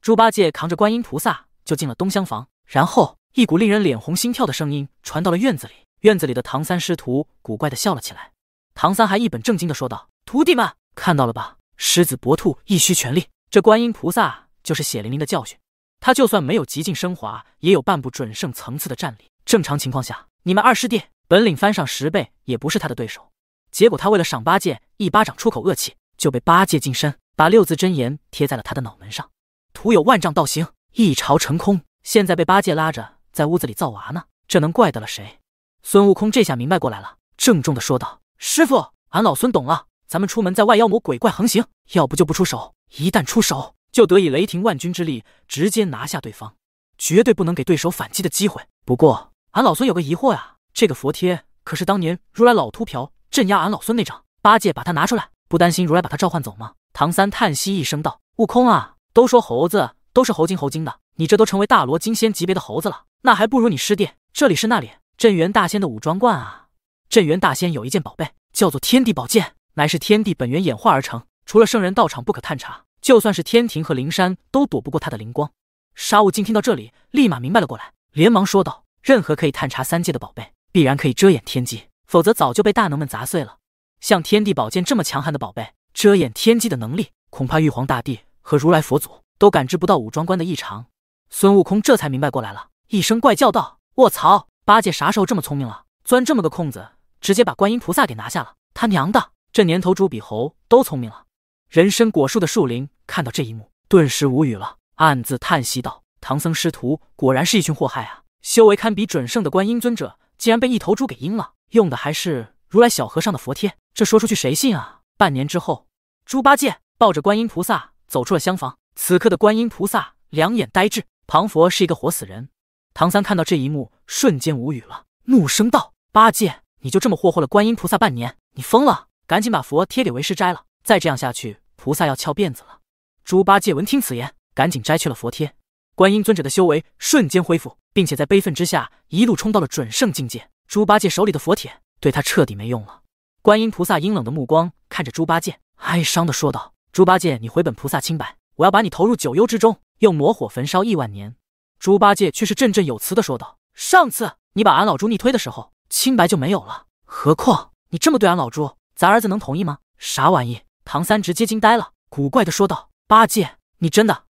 Speaker 1: 猪八戒扛着观音菩萨就进了东厢房，然后一股令人脸红心跳的声音传到了院子里。院子里的唐三师徒古怪的笑了起来。唐三还一本正经的说道：“徒弟们看到了吧，狮子搏兔亦需全力，这观音菩萨就是血淋淋的教训。他就算没有极尽升华，也有半步准圣层次的战力。”正常情况下，你们二师弟本领翻上十倍也不是他的对手。结果他为了赏八戒一巴掌出口恶气，就被八戒近身，把六字真言贴在了他的脑门上。徒有万丈道行，一朝成空。现在被八戒拉着在屋子里造娃呢，这能怪得了谁？孙悟空这下明白过来了，郑重地说道：“师傅，俺老孙懂了。咱们出门在外，妖魔鬼怪横行，要不就不出手，一旦出
Speaker 2: 手，就
Speaker 1: 得以雷霆万钧之力直接拿下对方，绝对不能给对手反击的机会。不过。”俺老孙有个疑惑呀，这个佛贴可是当年如来老秃瓢镇压俺老孙那张。八戒把他拿出来，不担心如来把他召唤走吗？唐三叹息一声道：“悟空啊，都说猴子都是猴精猴精的，你这都成为大罗金仙级别的猴子了，那还不如你师弟。”这里是那里？镇元大仙的武装观啊！镇元大仙有一件宝贝，叫做天地宝剑，乃是天地本源演化而成，除了圣人道场不可探查，就算是天庭和灵山都躲不过他的灵光。沙悟净听到这里，立马明白了过来，连忙说道。任何可以探查三界的宝贝，必然可以遮掩天机，否则早就被大能们砸碎了。像天地宝剑这么强悍的宝贝，遮掩天机的能力，恐怕玉皇大帝和如来佛祖都感知不到武装官的异常。孙悟空这才明白过来了，一声怪叫道：“卧槽！八戒啥时候这么聪明了？钻这么个空子，直接把观音菩萨给拿下了！他娘的，这年头猪比猴都聪明了！”人参果树的树林看到这一幕，顿时无语了，暗自叹息道：“唐僧师徒果然是一群祸害啊！”修为堪比准圣的观音尊者，竟然被一头猪给阴了，用的还是如来小和尚的佛贴，这说出去谁信啊？半年之后，猪八戒抱着观音菩萨走出了厢房。此刻的观音菩萨两眼呆滞，庞佛是一个活死人。唐三看到这一幕，瞬间无语了，怒声道：“八戒，你就这么霍霍了观音菩萨半年，你疯了？赶紧把佛贴给为师摘了，再这样下去，菩萨要翘辫子了。”猪八戒闻听此言，赶紧摘去了佛贴。观音尊者的修为瞬间恢复，并且在悲愤之下一路冲到了准圣境界。猪八戒手里的佛铁对他彻底没用了。观音菩萨阴冷的目光看着猪八戒，哀伤的说道：“猪八戒，你回本菩萨清白，我要把你投入九幽之中，用魔火焚烧亿万年。”猪八戒却是振振有词的说道：“上次你把俺老猪逆推的时候，清白就没有了。何况你这么对俺老猪，咱儿子能同意吗？”啥玩意？唐三直接惊呆了，古怪的说道：“八戒，你真的？”